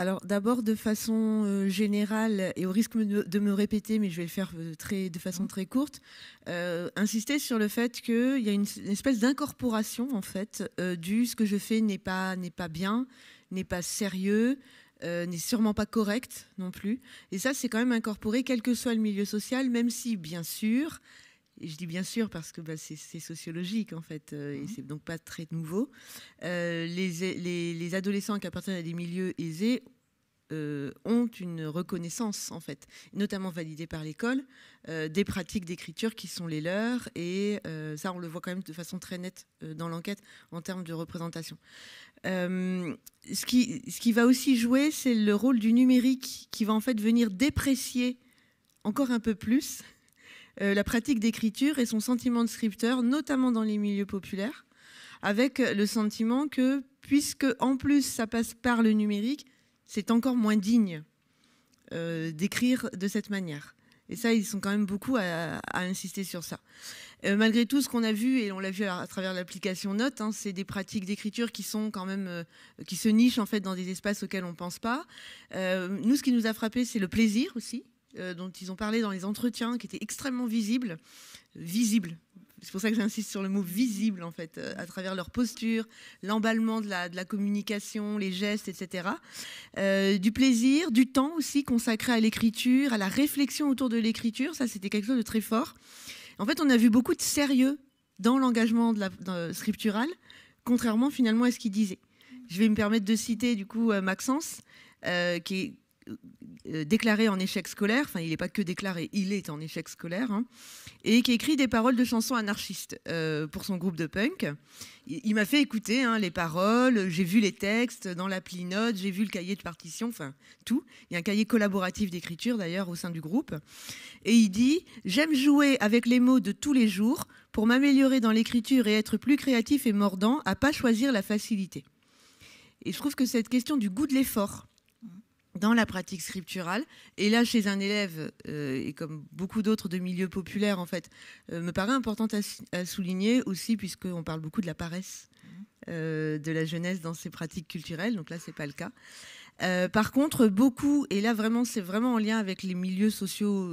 alors d'abord de façon générale et au risque de me répéter, mais je vais le faire très, de façon très courte, insister sur le fait qu'il y a une, espèce d'incorporation en fait du ce que je fais n'est pas n'est pas bien, n'est pas sérieux, euh, n'est sûrement pas correct non plus. Et ça, c'est quand même incorporé, quel que soit le milieu social, même si, bien sûr, et je dis bien sûr parce que bah, c'est sociologique en fait, euh, et mhm. c'est donc pas très nouveau, euh, les, les, adolescents qui appartiennent à des milieux aisés ont une reconnaissance en fait, notamment validée par l'école, des pratiques d'écriture qui sont les leurs, et ça on le voit quand même de façon très nette dans l'enquête en termes de représentation. Euh, ce, qui, ce qui va aussi jouer, c'est le rôle du numérique qui va en fait venir déprécier encore un peu plus euh, la pratique d'écriture et son sentiment de scripteur, notamment dans les milieux populaires, avec le sentiment que puisque en plus ça passe par le numérique, c'est encore moins digne euh, d'écrire de cette manière. Et ça, ils sont quand même beaucoup à, à insister sur ça. Euh, malgré tout, ce qu'on a vu, et on l'a vu à, travers l'application Note, hein, c'est des pratiques d'écriture qui sont quand même, euh, qui se nichent en fait dans des espaces auxquels on ne pense pas. Euh, nous, ce qui nous a frappé, c'est le plaisir aussi, dont ils ont parlé dans les entretiens, qui était extrêmement visible, visible. C'est pour ça que j'insiste sur le mot visible, en fait, à travers leur posture, l'emballement de la, communication, les gestes, etc. du plaisir, du temps aussi consacré à l'écriture, à la réflexion autour de l'écriture, ça c'était quelque chose de très fort. En fait, on a vu beaucoup de sérieux dans l'engagement scriptural, contrairement finalement à ce qu'il disait. Je vais me permettre de citer du coup euh, Maxence, euh, qui est euh, déclaré en échec scolaire, enfin il n'est pas que déclaré, il est en échec scolaire, hein, et qui écrit des paroles de chansons anarchistes euh, pour son groupe de punk. Il, m'a fait écouter hein, les paroles, j'ai vu les textes dans l'appli Note, j'ai vu le cahier de partition, enfin tout. Il y a un cahier collaboratif d'écriture d'ailleurs au sein du groupe. Et il dit J'aime jouer avec les mots de tous les jours pour m'améliorer dans l'écriture et être plus créatif et mordant, à pas choisir la facilité. Et je trouve que cette question du goût de l'effort, dans la pratique scripturale. Et là, chez un élève, euh, et comme beaucoup d'autres de milieux populaires, en fait, euh, me paraît importante à, souligner aussi, puisqu'on parle beaucoup de la paresse mmh. euh, de la jeunesse dans ses pratiques culturelles. Donc là, ce n'est pas le cas. par contre, beaucoup, et là vraiment, c'est vraiment en lien avec les milieux sociaux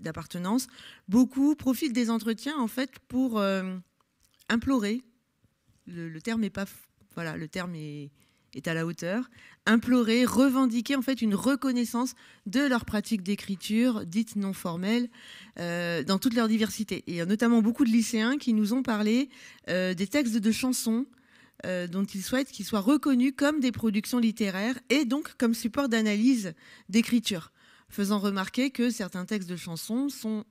d'appartenance, beaucoup profitent des entretiens en fait pour implorer. Le, le terme est pas, voilà, le terme est, est à la hauteur, implorer, revendiquer en fait une reconnaissance de leur pratique d'écriture dite non formelle euh, dans toute leur diversité. Et il y a notamment beaucoup de lycéens qui nous ont parlé euh, des textes de chansons euh, dont ils souhaitent qu'ils soient reconnus comme des productions littéraires et donc comme support d'analyse d'écriture, faisant remarquer que certains textes de chansons sont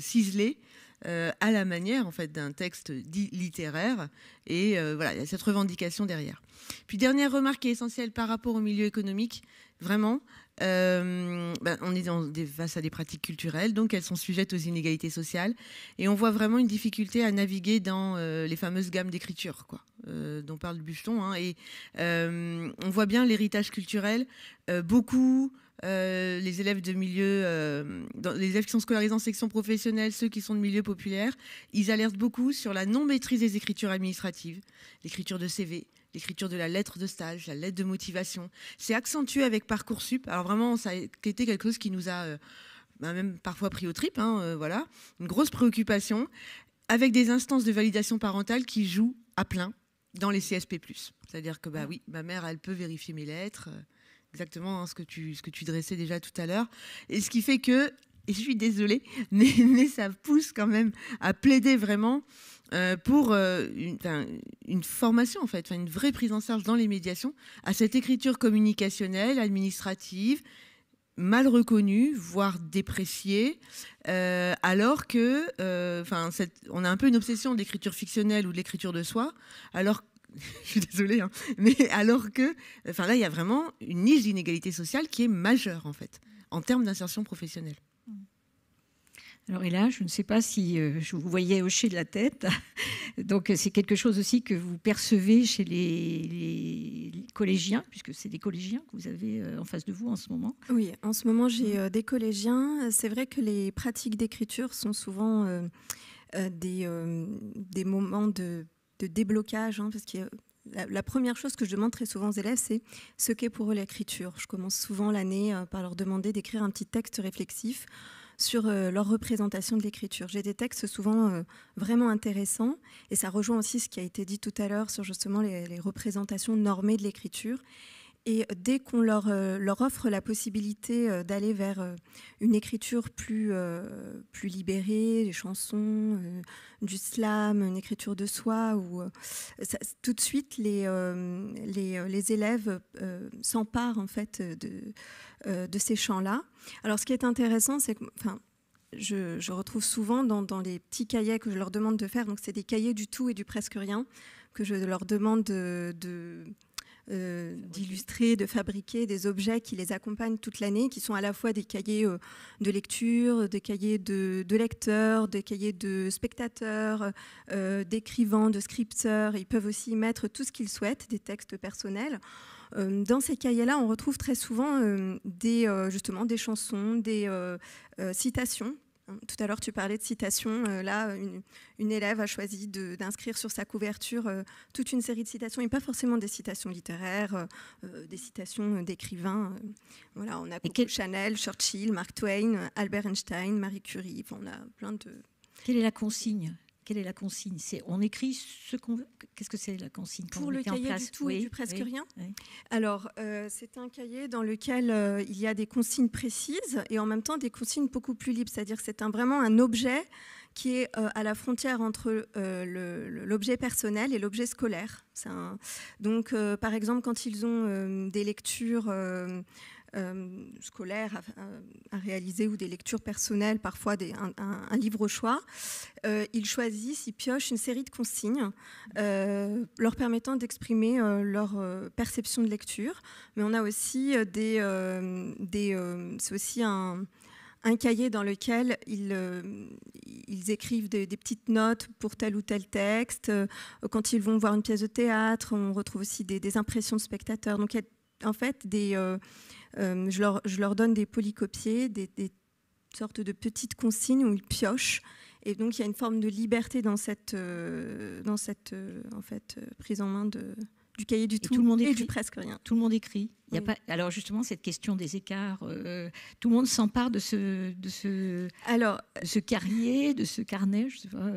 ciselés euh, à la manière en fait d'un texte dit littéraire. Et euh, voilà, il y a cette revendication derrière. Puis dernière remarque qui est essentielle par rapport au milieu économique, vraiment, euh, ben, on est dans face à des pratiques culturelles, donc elles sont sujettes aux inégalités sociales, et on voit vraiment une difficulté à naviguer dans les fameuses gammes d'écriture, quoi, dont parle Bucheton hein. et on voit bien l'héritage culturel, beaucoup euh, les élèves de milieu, euh, dans, les élèves qui sont scolarisés en section professionnelle, ceux qui sont de milieu populaire, ils alertent beaucoup sur la non-maîtrise des écritures administratives, l'écriture de CV, l'écriture de la lettre de stage, la lettre de motivation. C'est accentué avec Parcoursup. Alors vraiment, ça a été quelque chose qui nous a euh, bah, même parfois pris au trip, hein, voilà, une grosse préoccupation, avec des instances de validation parentale qui jouent à plein dans les CSP+. C'est-à-dire que bah oui, ma mère, elle peut vérifier mes lettres exactement hein, ce, que tu, ce que tu dressais déjà tout à l'heure. Et ce qui fait que, et je suis désolée, mais, mais ça pousse quand même à plaider vraiment euh, pour euh, une, formation en fait, une vraie prise en charge dans les médiations à cette écriture communicationnelle, administrative, mal reconnue, voire dépréciée, euh, alors que, enfin, on a un peu une obsession de l'écriture fictionnelle ou de l'écriture de soi, alors que je suis désolée, hein. mais alors que, enfin là, il y a vraiment une niche d'inégalité sociale qui est majeure en fait, en termes d'insertion professionnelle. Mm. Alors et là, je ne sais pas si euh, je vous voyais hocher de la tête. Donc c'est quelque chose aussi que vous percevez chez les, collégiens, puisque c'est des collégiens que vous avez euh, en face de vous en ce moment. Oui, en ce moment j'ai euh, des collégiens. C'est vrai que les pratiques d'écriture sont souvent des, des moments de de déblocage, hein, parce que euh, la, première chose que je demande très souvent aux élèves, c'est ce qu'est pour eux l'écriture. Je commence souvent l'année euh, par leur demander d'écrire un petit texte réflexif sur euh, leur représentation de l'écriture. J'ai des textes souvent vraiment intéressants, et ça rejoint aussi ce qui a été dit tout à l'heure sur justement les représentations normées de l'écriture. Et dès qu'on leur, euh, leur, offre la possibilité euh, d'aller vers euh, une écriture plus, plus libérée, des chansons, du slam, une écriture de soi, tout de suite les, les, élèves s'emparent en fait de, de ces chants là Alors ce qui est intéressant, c'est que... Enfin, je, je, retrouve souvent dans, dans, les petits cahiers que je leur demande de faire, donc c'est des cahiers du tout et du presque rien, que je leur demande de, de euh, d'illustrer, de fabriquer des objets qui les accompagnent toute l'année, qui sont à la fois des cahiers euh, de lecture, des cahiers de, lecteurs, des cahiers de spectateurs, euh, d'écrivains, de scripteurs. Ils peuvent aussi mettre tout ce qu'ils souhaitent, des textes personnels. Dans ces cahiers-là, on retrouve très souvent des, justement des chansons, des citations tout à l'heure, tu parlais de citations. Euh, là, une, élève a choisi d'inscrire sur sa couverture euh, toute une série de citations, et pas forcément des citations littéraires, euh, des citations d'écrivains. Voilà, on a quel... Chanel, Churchill, Mark Twain, Albert Einstein, Marie Curie. on a plein de. Quelle est la consigne quelle est la consigne C'est on écrit ce qu'on. Qu'est-ce que c'est la consigne Pour le cahier du tout et du presque rien. Alors euh, c'est un cahier dans lequel euh, il y a des consignes précises et en même temps des consignes beaucoup plus libres. C'est-à-dire c'est un, vraiment un objet qui est euh, à la frontière entre l'objet personnel et l'objet scolaire. Un, donc par exemple quand ils ont des lectures euh, scolaires à, réaliser ou des lectures personnelles, parfois un, livre au choix, euh, ils choisissent, ils piochent une série de consignes euh, leur permettant d'exprimer leur perception de lecture. Mais on a aussi des... des c'est aussi un cahier dans lequel ils, ils écrivent des, petites notes pour tel ou tel texte. Quand ils vont voir une pièce de théâtre, on retrouve aussi des, impressions de spectateurs. Donc il y a en fait des, euh, je leur, donne des polycopiés, des, sortes de petites consignes où ils piochent. Et donc il y a une forme de liberté dans cette, euh, dans cette euh, en fait, prise en main de, du cahier du tout, et tout le monde écrit. du presque rien. Tout le monde écrit. Il y a pas, alors justement, cette question des écarts, tout le monde s'empare de ce, de, ce, alors, ce carrier, de ce carnet, je sais pas.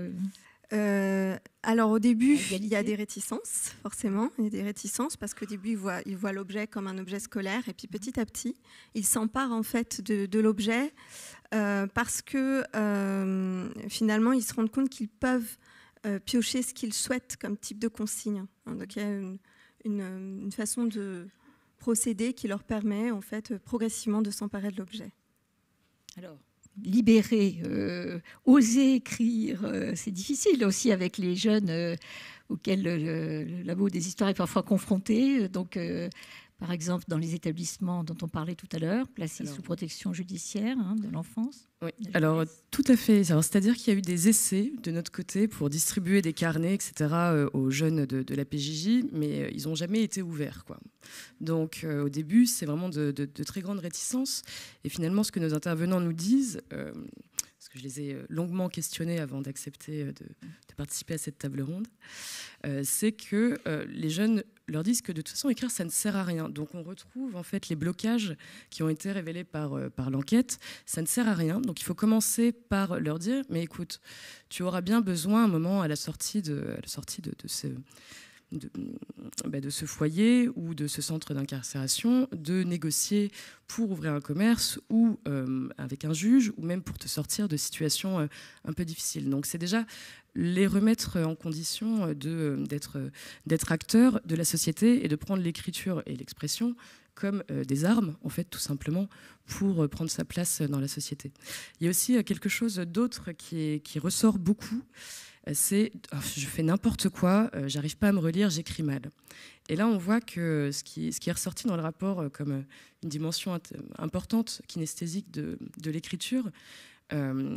Euh, alors au début, il y a des réticences, forcément, il y a des réticences parce qu'au début, ils voient l'objet comme un objet scolaire et puis mhm. petit à petit, ils s'emparent en fait de, l'objet euh, parce que euh, finalement, ils se rendent compte qu'ils peuvent piocher ce qu'ils souhaitent comme type de consigne. Hein, donc il y a une, une façon de procéder qui leur permet en fait progressivement de s'emparer de l'objet. Alors, libérer, euh, oser écrire, euh, c'est difficile aussi avec les jeunes euh, auxquels le, labo des histoires est parfois confronté. Donc par exemple dans les établissements dont on parlait tout à l'heure, placés sous protection judiciaire hein, de l'enfance Oui, alors tout à fait. C'est-à-dire qu'il y a eu des essais de notre côté pour distribuer des carnets, etc., euh, aux jeunes de, la PJJ, mais euh, ils n'ont jamais été ouverts. Quoi. Donc euh, au début, c'est vraiment de, très grandes réticence. Et finalement, ce que nos intervenants nous disent je les ai euh, longuement questionnés avant d'accepter euh, de, participer à cette table ronde, euh, c'est que les jeunes leur disent que de toute façon écrire ça ne sert à rien. Donc on retrouve en fait les blocages qui ont été révélés par, par l'enquête, ça ne sert à rien. Donc il faut commencer par leur dire mais écoute, tu auras bien besoin un moment à la sortie de, la sortie de ce de, bah, de, ce foyer ou de ce centre d'incarcération de négocier pour ouvrir un commerce ou euh, avec un juge ou même pour te sortir de situations euh, un peu difficiles. Donc c'est déjà les remettre en condition euh, d'être acteurs de la société et de prendre l'écriture et l'expression comme des armes, en fait, tout simplement, pour prendre sa place dans la société. Il y a aussi quelque chose d'autre qui, qui, ressort beaucoup, c'est oh, je fais n'importe quoi, euh, j'arrive pas à me relire, j'écris mal. Et là, on voit que ce qui, est ressorti dans le rapport euh, comme euh, une dimension importante kinesthésique de, l'écriture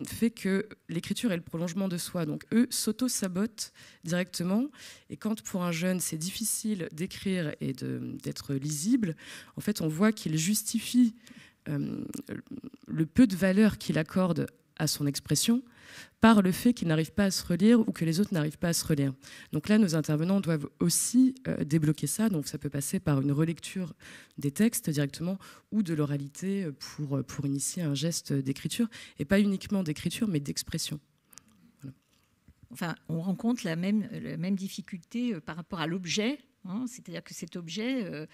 fait que l'écriture est le prolongement de soi. Donc, eux s'auto-sabotent directement. Et quand pour un jeune, c'est difficile d'écrire et d'être lisible, en fait, on voit qu'il justifie le peu de valeur qu'il accorde à son expression par le fait qu'il n'arrive pas à se relire ou que les autres n'arrivent pas à se relire. Donc là, nos intervenants doivent aussi euh, débloquer ça. Donc ça peut passer par une relecture des textes directement ou de l'oralité euh, pour, euh, pour initier un geste d'écriture, et pas uniquement d'écriture, mais d'expression. Enfin, on rencontre la même, la même difficulté par rapport à l'objet hein. C'est-à-dire que cet objet,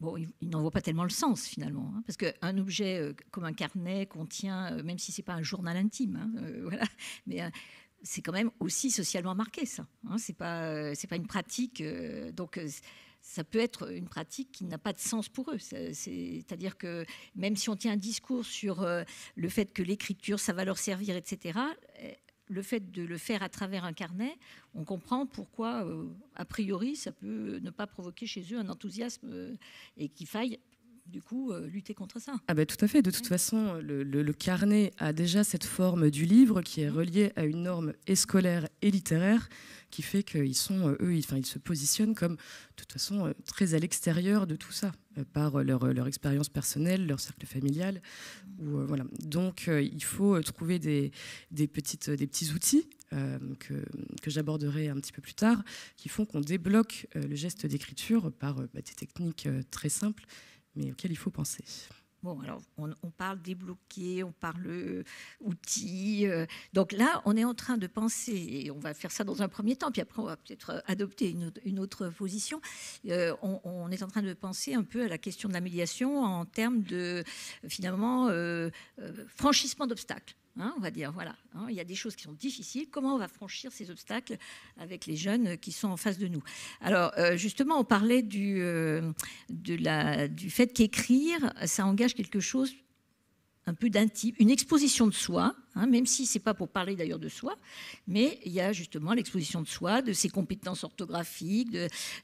Bon, il, n'en voit pas tellement le sens finalement, hein, parce qu'un objet euh, comme un carnet contient, euh, même si c'est pas un journal intime, hein, euh, voilà, mais c'est quand même aussi socialement marqué ça. Hein, c'est pas, c'est pas une pratique, donc ça peut être une pratique qui n'a pas de sens pour eux. C'est-à-dire que même si on tient un discours sur le fait que l'écriture, ça va leur servir, etc., le fait de le faire à travers un carnet, on comprend pourquoi, euh, a priori, ça peut ne pas provoquer chez eux un enthousiasme euh, et qu'il faille du coup, euh, lutter contre ça. Ah bah, tout à fait. De toute façon, le, carnet a déjà cette forme du livre qui est reliée à une norme et scolaire et littéraire qui fait qu'ils sont, euh, eux, enfin, ils se positionnent comme, de toute façon, euh, très à l'extérieur de tout ça, par leur, expérience personnelle, leur cercle familial. voilà. Donc, il faut trouver des, petites, des petits outils que, que j'aborderai un petit peu plus tard, qui font qu'on débloque le geste d'écriture par bah, des techniques très simples mais auquel il faut penser. Bon, alors on, parle débloquer, on parle outil. Euh, outils. Euh, donc là, on est en train de penser, et on va faire ça dans un premier temps, puis après on va peut-être euh, adopter une, autre position. on, on, est en train de penser un peu à la question de la médiation en termes de, finalement, franchissement d'obstacles. Hein, on va dire, voilà, hein, il y a des choses qui sont difficiles. Comment on va franchir ces obstacles avec les jeunes qui sont en face de nous Alors, euh, justement, on parlait euh, du, fait qu'écrire, ça engage quelque chose un peu d'intime, une exposition de soi, hein, même si c'est pas pour parler d'ailleurs de soi, mais il y a justement l'exposition de soi, de ses compétences orthographiques.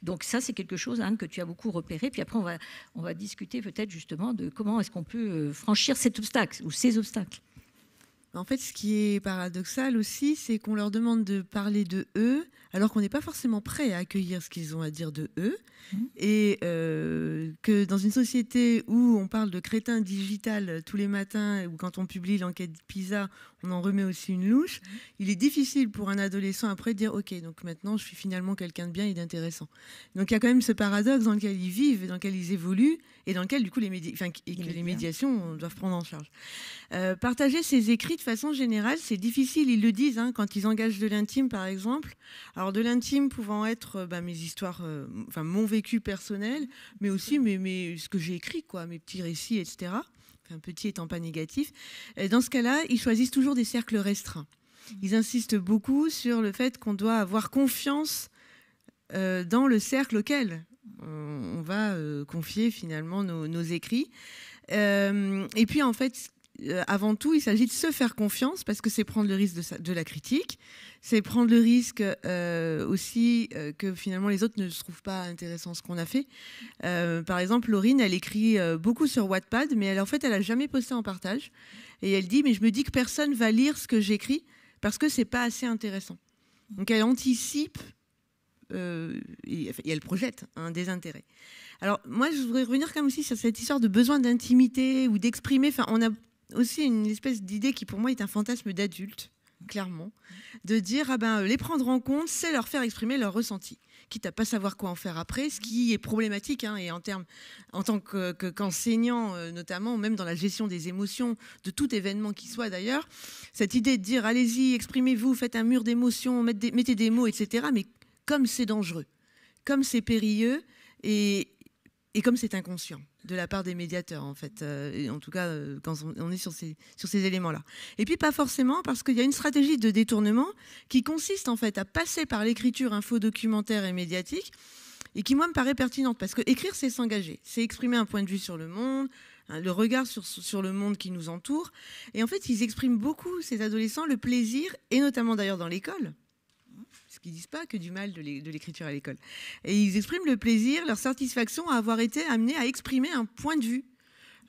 Donc ça, c'est quelque chose que tu as beaucoup repéré. Puis après, on va, on va discuter peut-être justement de comment est-ce qu'on peut euh, franchir cet obstacle ou ces obstacles. En fait, ce qui est paradoxal aussi, c'est qu'on leur demande de parler de eux alors qu'on n'est pas forcément prêt à accueillir ce qu'ils ont à dire de eux. Mmh. Et euh, que dans une société où on parle de crétin digital tous les matins, ou quand on publie l'enquête PISA, on en remet aussi une louche, mmh. il est difficile pour un adolescent après de dire Ok, donc maintenant je suis finalement quelqu'un de bien et d'intéressant. Donc il y a quand même ce paradoxe dans lequel ils vivent, dans lequel ils évoluent, et dans lequel du coup les, que les médiations doivent prendre en charge. Euh, partager ses écrits de façon générale, c'est difficile, ils le disent, hein, quand ils engagent de l'intime par exemple. Alors de l'intime pouvant être euh, bah, mes histoires, euh, enfin mon vécu personnel, mais aussi mes, ce que j'ai écrit, quoi, mes petits récits, etc. Enfin petit étant pas négatif. dans ce cas-là, ils choisissent toujours des cercles restreints. Mmh. Ils insistent beaucoup sur le fait qu'on doit avoir confiance euh, dans le cercle auquel on va confier finalement nos, écrits. et puis en fait, euh, avant tout, il s'agit de se faire confiance parce que c'est prendre le risque de, la critique, c'est prendre le risque euh, aussi euh, que finalement les autres ne se trouvent pas intéressant ce qu'on a fait. par exemple, Laurine, elle écrit beaucoup sur Wattpad, mais elle, en fait, elle n'a jamais posté en partage. Et elle dit, mais je me dis que personne va lire ce que j'écris parce que c'est pas assez intéressant. Donc elle anticipe et, elle projette un hein, désintérêt. Alors moi, je voudrais revenir quand même aussi sur cette histoire de besoin d'intimité ou d'exprimer. Enfin, on a aussi une espèce d'idée qui pour moi est un fantasme d'adulte, clairement, de dire ah ben, les prendre en compte, c'est leur faire exprimer leurs ressentis quitte à pas savoir quoi en faire après, ce qui est problématique, hein, et en, termes, en tant qu'enseignant que, euh, notamment, même dans la gestion des émotions, de tout événement qui soit d'ailleurs, cette idée de dire allez-y, exprimez-vous, faites un mur d'émotions, mettez des mots, etc., mais comme c'est dangereux, comme c'est périlleux, et, et comme c'est inconscient de la part des médiateurs, en fait, euh, en tout cas euh, quand on, est sur ces, éléments-là. Et puis pas forcément parce qu'il y a une stratégie de détournement qui consiste en fait à passer par l'écriture info-documentaire et médiatique et qui moi me paraît pertinente parce que écrire c'est s'engager, c'est exprimer un point de vue sur le monde, hein, le regard sur le monde qui nous entoure. Et en fait ils expriment beaucoup ces adolescents le plaisir et notamment d'ailleurs dans l'école qui qu'ils disent pas que du mal de l'écriture à l'école. Et ils expriment le plaisir, leur satisfaction à avoir été amenés à exprimer un point de vue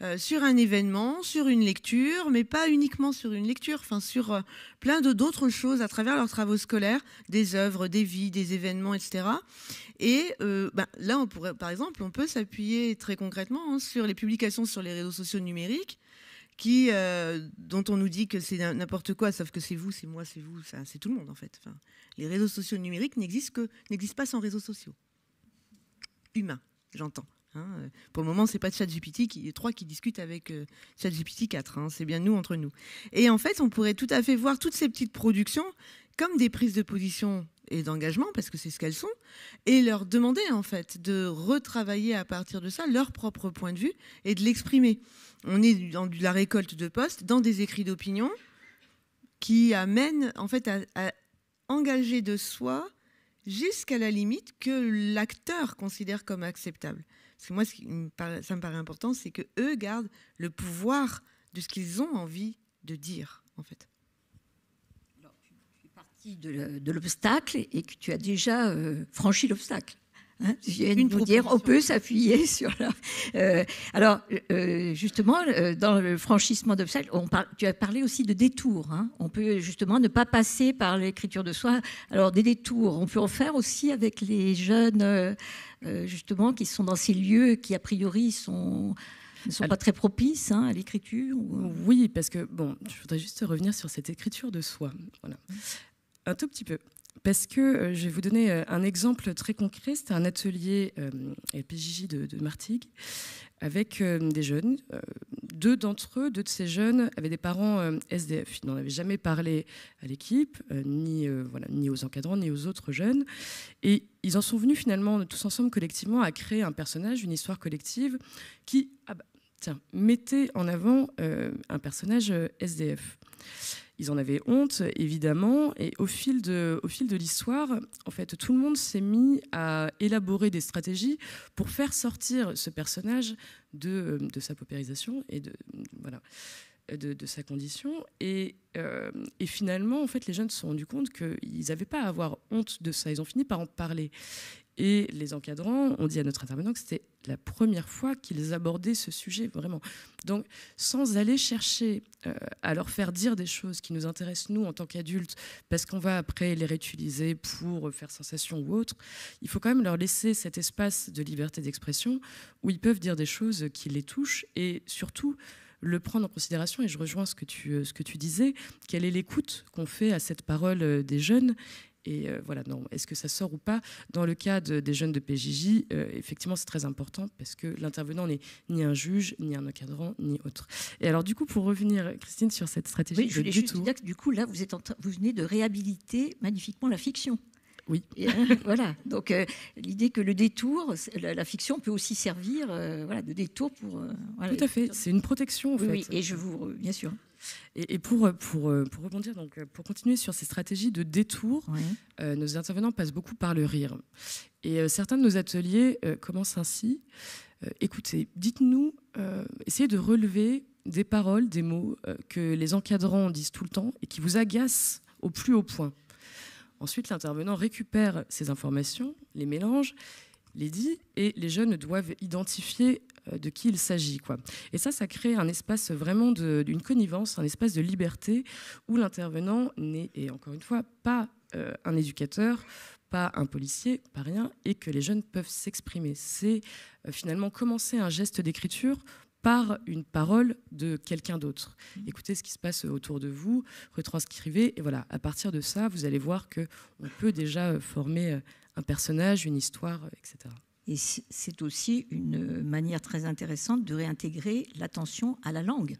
euh, sur un événement, sur une lecture, mais pas uniquement sur une lecture, enfin sur euh, plein plein d'autres choses à travers leurs travaux scolaires, des œuvres, des vies, des événements, etc. Et euh, ben, là, on pourrait, par exemple, on peut s'appuyer très concrètement hein, sur les publications sur les réseaux sociaux numériques qui, euh, dont on nous dit que c'est n'importe quoi, sauf que c'est vous, c'est moi, c'est vous, c'est tout le monde en fait. Enfin, les réseaux sociaux numériques n'existent que n'existent pas sans réseaux sociaux humains, j'entends. Hein, euh, pour le moment, c'est pas ChatGPT qui, 3 qui discute avec euh, ChatGPT 4, hein, c'est bien nous entre nous. Et en fait, on pourrait tout à fait voir toutes ces petites productions comme des prises de position et d'engagement, parce que c'est ce qu'elles sont, et leur demander en fait de retravailler à partir de ça leur propre point de vue et de l'exprimer. On est dans la récolte de postes, dans des écrits d'opinion qui amènent en fait à, engager de soi jusqu'à la limite que l'acteur considère comme acceptable. Parce que moi, ce qui ça me paraît important, c'est que eux gardent le pouvoir de ce qu'ils ont envie de dire, en fait de, l'obstacle et que tu as déjà euh, franchi l'obstacle. Hein. je viens de vous dire, on peut s'appuyer sur la... Euh, alors, euh, justement, dans le franchissement d'obstacles, tu as parlé aussi de détours. Hein. on peut justement ne pas passer par l'écriture de soi. Alors, des détours, on peut en faire aussi avec les jeunes, justement, qui sont dans ces lieux qui, a priori, sont ne sont pas très propices hein, à l'écriture Oui, parce que, bon, je voudrais juste revenir sur cette écriture de soi. Voilà. Un tout petit peu. Parce que euh, je vais vous donner euh, un exemple très concret. C'était un atelier LPJJ euh, de, de Martigues avec des jeunes. deux d'entre eux, deux de ces jeunes, avaient des parents SDF. Ils n'en avaient jamais parlé à l'équipe, ni, voilà, ni aux encadrants, ni aux autres jeunes. Et ils en sont venus finalement, tous ensemble, collectivement, à créer un personnage, une histoire collective qui ah bah, mettait en avant un personnage SDF. Ils en avaient honte, évidemment, et au fil de, au fil de l'histoire, en fait, tout le monde s'est mis à élaborer des stratégies pour faire sortir ce personnage de, sa paupérisation et de, voilà, de, sa condition. Euh, et, finalement, en fait, les jeunes se sont rendus compte qu'ils n'avaient pas à avoir honte de ça. Ils ont fini par en parler. Et les encadrants ont dit à notre intervenant que c'était la première fois qu'ils abordaient ce sujet vraiment. Donc, sans aller chercher euh, à leur faire dire des choses qui nous intéressent, nous, en tant qu'adultes, parce qu'on va après les réutiliser pour faire sensation ou autre, il faut quand même leur laisser cet espace de liberté d'expression où ils peuvent dire des choses qui les touchent et surtout le prendre en considération, et je rejoins ce que tu, euh, ce que tu disais, quelle est l'écoute qu'on fait à cette parole euh, des jeunes et euh, voilà, est-ce que ça sort ou pas Dans le cas des jeunes de PJJ, euh, effectivement, c'est très important parce que l'intervenant n'est ni un juge, ni un encadrant, ni autre. Et alors, du coup, pour revenir, Christine, sur cette stratégie oui, je voulais Dire que, du coup, là, vous, êtes vous venez de réhabiliter magnifiquement la fiction. Oui. Hein, voilà. Donc, euh, l'idée que le détour, la, fiction peut aussi servir voilà, de détour pour. Tout à fait. C'est une protection, en fait. Oui, et je vous. Bien sûr. Et, pour, euh, euh, pour, rebondir, donc, euh, pour continuer sur ces stratégies de détour, nos intervenants passent beaucoup par le rire. Et certains de nos ateliers commencent ainsi. écoutez, dites-nous, essayez de relever des paroles, des mots que les encadrants disent tout le temps et qui vous agacent au plus haut point. Ensuite, l'intervenant récupère ces informations, les mélange les dit et les jeunes doivent identifier euh, de qui il s'agit. Quoi. Et ça, ça crée un espace vraiment d'une connivence, un espace de liberté où l'intervenant n'est, et encore une fois, pas euh, un éducateur, pas un policier, pas rien, et que les jeunes peuvent s'exprimer. C'est euh, finalement commencer un geste d'écriture par une parole de quelqu'un d'autre. Mmh. Écoutez ce qui se passe autour de vous, retranscrivez, et voilà, à partir de ça, vous allez voir que on peut déjà former un personnage, une histoire, etc. Et c'est aussi une manière très intéressante de réintégrer l'attention à la langue.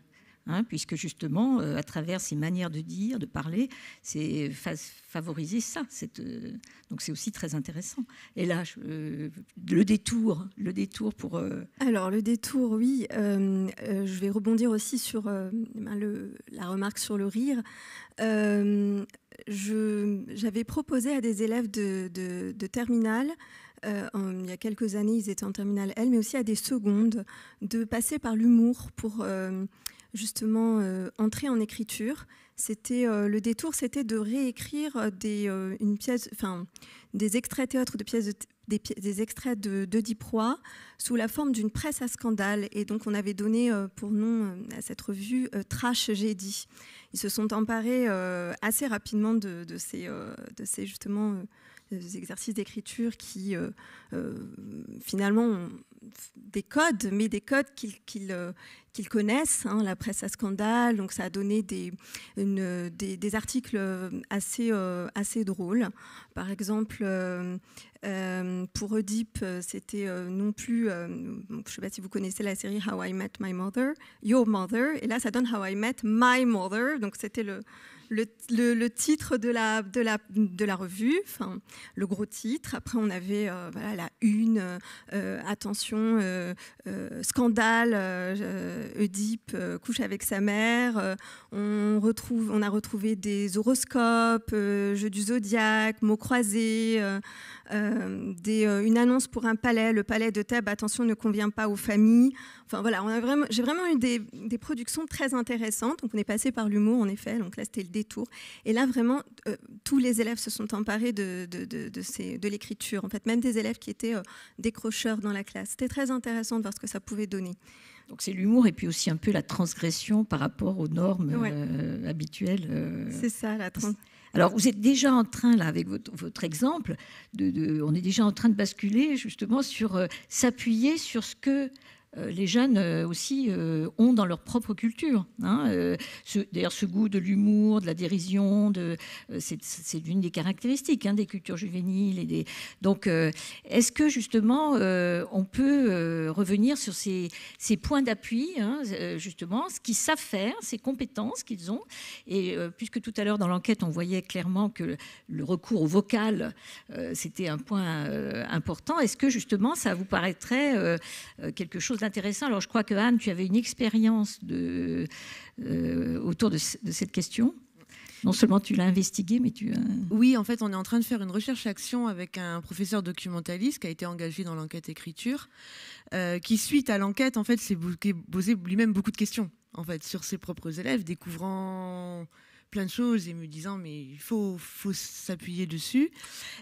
Hein, puisque justement, euh, à travers ces manières de dire, de parler, c'est favoriser ça. Euh, donc c'est aussi très intéressant. Et là, euh, le détour, le détour pour. Alors le détour, oui. je vais rebondir aussi sur ben, la remarque sur le rire. j'avais proposé à des élèves de, de, de terminale euh, il y a quelques années, ils étaient en terminale L, mais aussi à des secondes, de passer par l'humour pour euh, justement euh, entrer en écriture. C'était le détour, c'était de réécrire des une pièce, enfin des extraits théâtre de pièces de des, extraits de, de sous la forme d'une presse à scandale. Et donc, on avait donné pour nom à cette revue Trash J'ai dit. Ils se sont emparés assez rapidement de, ces, de ces justement des exercices d'écriture qui, euh, euh, finalement, des codes, mais des codes qu'ils euh, connaissent, hein. la presse à scandale, donc ça a donné des, articles assez, drôles. Par exemple, pour Oedipe, c'était non plus, je ne sais pas si vous connaissez la série How I Met My Mother, Your Mother, et là ça donne How I Met My Mother, donc c'était le, le, titre de la, de la revue, enfin, le gros titre. Après, on avait euh, la une, euh, euh, attention, scandale, Oedipe couche avec sa mère. on, retrouve, on a retrouvé des horoscopes, jeux du zodiaque, mots croisés, des, une annonce pour un palais, le palais de Thèbes, attention, ne convient pas aux familles. Enfin voilà, j'ai vraiment eu des, des productions très intéressantes. Donc on est passé par l'humour, en effet. Donc là, c'était le et là, vraiment, euh, tous les élèves se sont emparés de, de, de, de, l'écriture, en fait, même des élèves qui étaient euh, décrocheurs dans la classe. C'était très intéressant de voir ce que ça pouvait donner. Donc c'est l'humour et puis aussi un peu la transgression par rapport aux normes euh, habituelles. C'est ça, la transgression. Alors, vous êtes déjà en train, là, avec votre, votre exemple, de, de, on est déjà en train de basculer justement sur s'appuyer sur ce que euh, les jeunes euh, aussi euh, ont dans leur propre culture. Hein, d'ailleurs, ce goût de l'humour, de la dérision, de, c'est l'une des caractéristiques hein, des cultures juvéniles. des... Donc, est-ce que justement, on peut revenir sur ces, points d'appui, hein, justement, ce qu'ils savent faire, ces compétences qu'ils ont Et puisque tout à l'heure, dans l'enquête, on voyait clairement que le recours au vocal, c'était un point important, est-ce que justement, ça vous paraîtrait quelque chose intéressant Alors, je crois que Anne, tu avais une expérience de, euh, autour de, cette question. Non seulement tu l'as investigué, mais tu as... Oui, en fait, on est en train de faire une recherche-action avec un professeur documentaliste qui a été engagé dans l'enquête écriture, euh, qui, suite à l'enquête, en fait, s'est posé lui-même beaucoup de questions en fait, sur ses propres élèves, découvrant plein de choses et me disant mais il faut, s'appuyer dessus.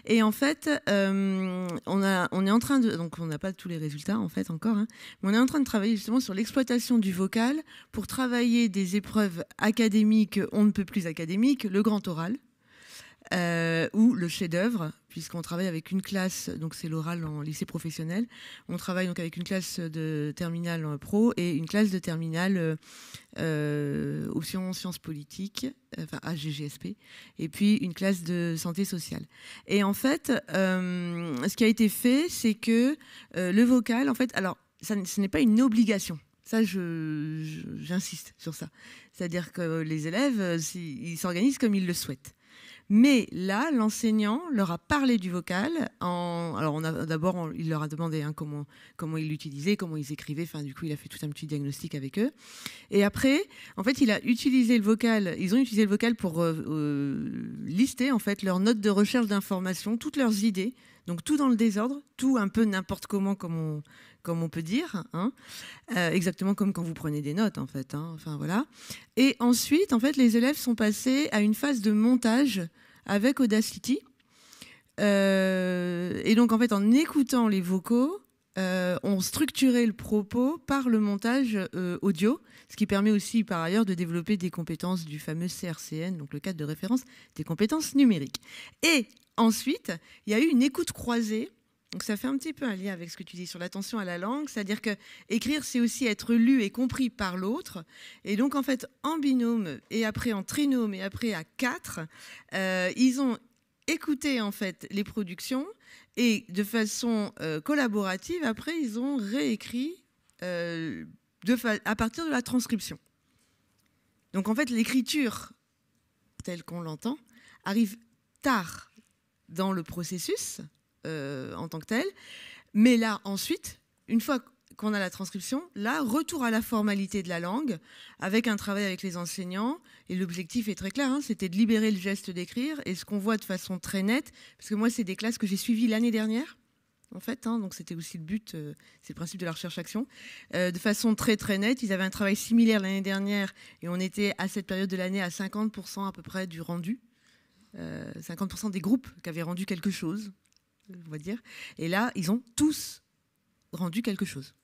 Et en fait, euh, on, a, on est en train de... Donc on n'a pas tous les résultats en fait encore, hein, mais on est en train de travailler justement sur l'exploitation du vocal pour travailler des épreuves académiques, on ne peut plus académiques, le grand oral euh, ou le chef-d'œuvre, puisqu'on travaille avec une classe, donc c'est l'oral en lycée professionnel, on travaille donc avec une classe de terminale pro et une classe de terminale euh, euh option sciences politiques, euh, enfin AGGSP, et puis une classe de santé sociale. Et en fait, ce qui a été fait, c'est que le vocal, en fait, alors ce n'est pas une obligation. Ça, j'insiste sur ça. C'est-à-dire que les élèves, ils s'organisent comme ils le souhaitent. Mais là, l'enseignant leur a parlé du vocal. Alors, d'abord, il leur a demandé hein, comment, ils l'utilisaient, comment ils écrivaient. Enfin, du coup, il a fait tout un petit diagnostic avec eux. Et après, en fait, il a utilisé le vocal. Ils ont utilisé le vocal pour euh, euh, lister en fait leurs notes de recherche d'informations, toutes leurs idées donc tout dans le désordre, tout un peu n'importe comment, comme on, peut dire, hein. euh, exactement comme quand vous prenez des notes en fait. Hein. enfin voilà. Et ensuite, en fait, les élèves sont passés à une phase de montage avec Audacity. Euh, et donc en fait, en écoutant les vocaux, euh, ont structuré le propos par le montage euh, audio, ce qui permet aussi par ailleurs de développer des compétences du fameux CRCN, donc le cadre de référence des compétences numériques. Et ensuite, il y a eu une écoute croisée donc ça fait un petit peu un lien avec ce que tu dis sur l'attention à la langue, c'est-à-dire que écrire, c'est aussi être lu et compris par l'autre. Et donc en fait, en binôme, et après en trinôme, et après à quatre, euh, ils ont écouté en fait les productions, et de façon euh, collaborative, après, ils ont réécrit euh, à partir de la transcription. Donc en fait, l'écriture, telle qu'on l'entend, arrive tard dans le processus euh, en tant que tel. Mais là, ensuite, une fois qu'on a la transcription, là, retour à la formalité de la langue, avec un travail avec les enseignants. Et l'objectif est très clair, hein, c'était de libérer le geste d'écrire. Et ce qu'on voit de façon très nette, parce que moi, c'est des classes que j'ai suivies l'année dernière, en fait, hein. donc c'était aussi le but, euh, c'est le principe de la recherche-action. Euh, de façon très très nette, ils avaient un travail similaire l'année dernière, et on était à cette période de l'année à 50% à peu près du rendu. 50% euh, des groupes qui avaient rendu quelque chose, on va dire. Et là, ils ont tous rendu quelque chose.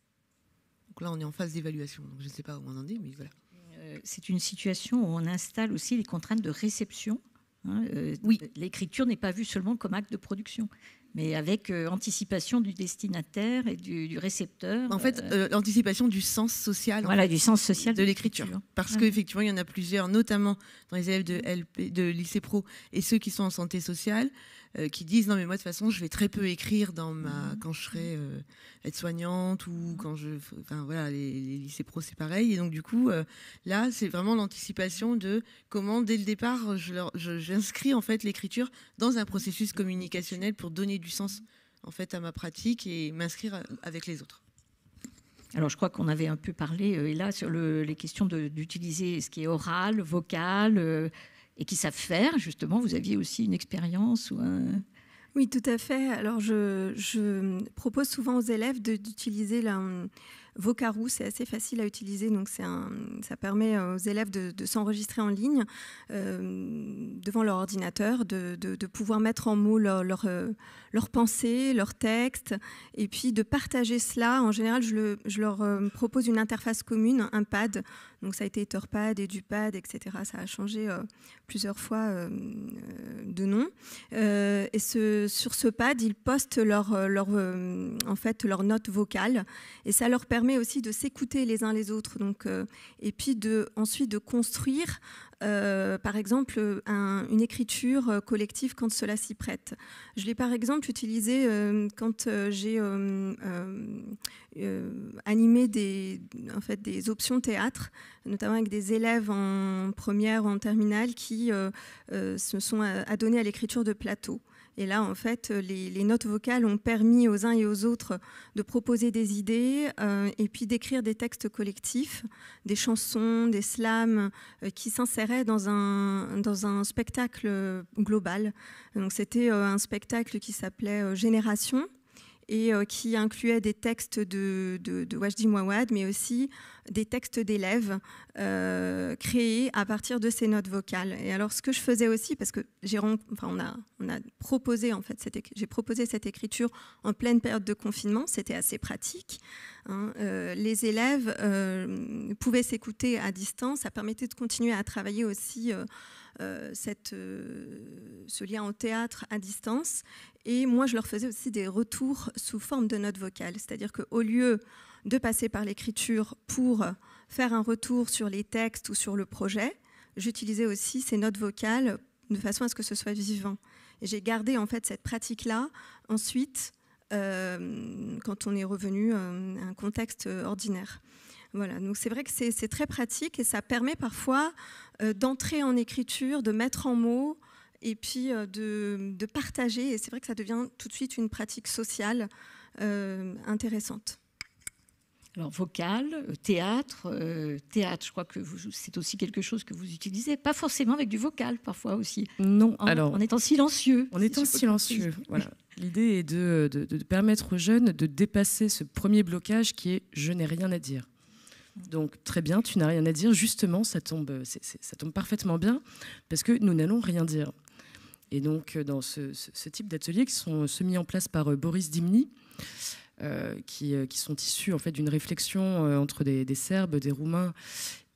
Donc là, on est en phase d'évaluation. Donc je ne sais pas où on en est, mais voilà. Euh, c'est une situation où on installe aussi les contraintes de réception. Hein, euh, oui. L'écriture n'est pas vue seulement comme acte de production, mais avec euh, anticipation du destinataire et du, récepteur. En fait, l'anticipation du sens social. Voilà, du sens social de, l'écriture. Parce qu'effectivement, il y en a plusieurs, notamment dans les élèves de, LP, de lycée pro et ceux qui sont en santé sociale. Euh, qui disent non mais moi de toute façon je vais très peu écrire dans ma mmh. quand je serai euh, aide-soignante ou mmh. quand je enfin voilà les, les lycées pro c'est pareil et donc du coup euh, là c'est vraiment l'anticipation de comment dès le départ je j'inscris en fait l'écriture dans un processus communicationnel pour donner du sens en fait à ma pratique et m'inscrire avec les autres. Alors, je crois qu'on avait un peu parlé, et là, sur les questions de, d'utiliser ce qui est oral, vocal, et qui savent faire. Justement, vous aviez aussi une expérience ou un... Oui, tout à fait. Alors, je, propose souvent aux élèves d'utiliser la... Vocaroo, c'est assez facile à utiliser, donc un, ça permet aux élèves de, s'enregistrer en ligne euh, devant leur ordinateur, de, pouvoir mettre en mots leurs leur, leur euh, pensées, leurs textes, et puis de partager cela. En général, je, je leur euh, propose une interface commune, un pad donc ça a été Etherpad, EduPad, etc. Ça a changé euh, plusieurs fois euh, euh, de nom. et ce, sur ce pad, ils postent leur, leur, en fait, leurs notes vocales. Et ça leur permet aussi de s'écouter les uns les autres. Donc, et puis de, ensuite de construire euh, par exemple, une écriture euh, collective quand cela s'y prête. Je l'ai par exemple utilisé euh, quand j'ai animé des, des options théâtre, notamment avec des élèves en première ou en terminale qui se sont adonnés à l'écriture de plateau. Et là, en fait, les, notes vocales ont permis aux uns et aux autres de proposer des idées euh, et puis d'écrire des textes collectifs, des chansons, des slams euh, qui s'inséraient dans un, dans un spectacle global. Donc, c'était euh, un spectacle qui s'appelait Génération et euh, qui incluait des textes de, Wajdi Mouawad, mais aussi des textes d'élèves euh, créés à partir de ces notes vocales. Et alors, ce que je faisais aussi, parce que j'ai, enfin, on a, on a proposé en fait, j'ai proposé cette écriture en pleine période de confinement, c'était assez pratique. Hein, euh, les élèves pouvaient s'écouter à distance, ça permettait de continuer à travailler aussi euh, euh, ce lien au théâtre à distance. Et moi, je leur faisais aussi des retours sous forme de notes vocales. C'est-à-dire qu'au lieu de passer par l'écriture pour faire un retour sur les textes ou sur le projet, j'utilisais aussi ces notes vocales de façon à ce que ce soit vivant. Et j'ai gardé en fait cette pratique-là ensuite euh, quand on est revenu à un contexte ordinaire. Voilà, donc c'est vrai que c'est très pratique et ça permet parfois euh, d'entrer en écriture, de mettre en mots et puis euh, de, partager. Et c'est vrai que ça devient tout de suite une pratique sociale euh, intéressante. Alors vocal, théâtre, théâtre, je crois que c'est aussi quelque chose que vous utilisez, pas forcément avec du vocal parfois aussi. Non, en, Alors, en étant silencieux. En étant silencieux, voilà. L'idée est de permettre aux jeunes de dépasser ce premier blocage qui est je n'ai rien à dire. Donc très bien, tu n'as rien à dire. Justement, ça tombe, ça tombe parfaitement bien parce que nous n'allons rien dire. Et donc euh, dans ce, type d'ateliers qui sont euh, mis en place par euh, Boris Dimny, qui, sont issus en fait d'une réflexion entre des, Serbes, des Roumains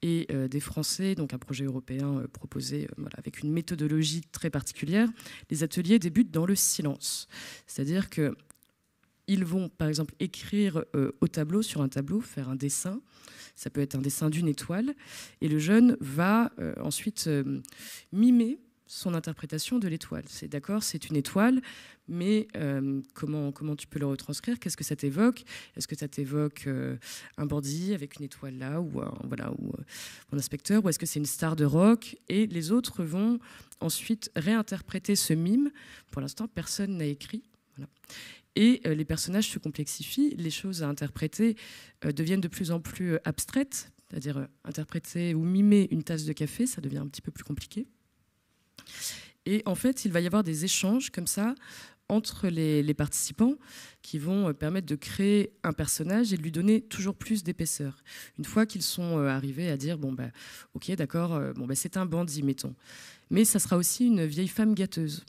et des Français, donc un projet européen proposé avec une méthodologie très particulière. Les ateliers débutent dans le silence, c'est-à-dire que ils vont, par exemple, écrire euh, au tableau, sur un tableau, faire un dessin. Ça peut être un dessin d'une étoile. Et le jeune va euh, ensuite euh, mimer son interprétation de l'étoile. C'est d'accord, c'est une étoile, mais comment, comment tu peux le retranscrire Qu'est-ce que ça t'évoque Est-ce que ça t'évoque un bandit avec une étoile là ou un, voilà, ou inspecteur Ou est-ce que c'est une star de rock Et les autres vont ensuite réinterpréter ce mime. Pour l'instant, personne n'a écrit et euh, les personnages se complexifient, les choses à interpréter euh, deviennent de plus en plus euh, abstraites, c'est-à-dire interpréter ou mimer une tasse de café, ça devient un petit peu plus compliqué. Et en fait, il va y avoir des échanges comme ça entre les, participants qui vont permettre de créer un personnage et de lui donner toujours plus d'épaisseur. Une fois qu'ils sont arrivés à dire, bon, bah, ok, d'accord, bon, ben c'est un bandit, mettons. Mais ça sera aussi une vieille femme gâteuse.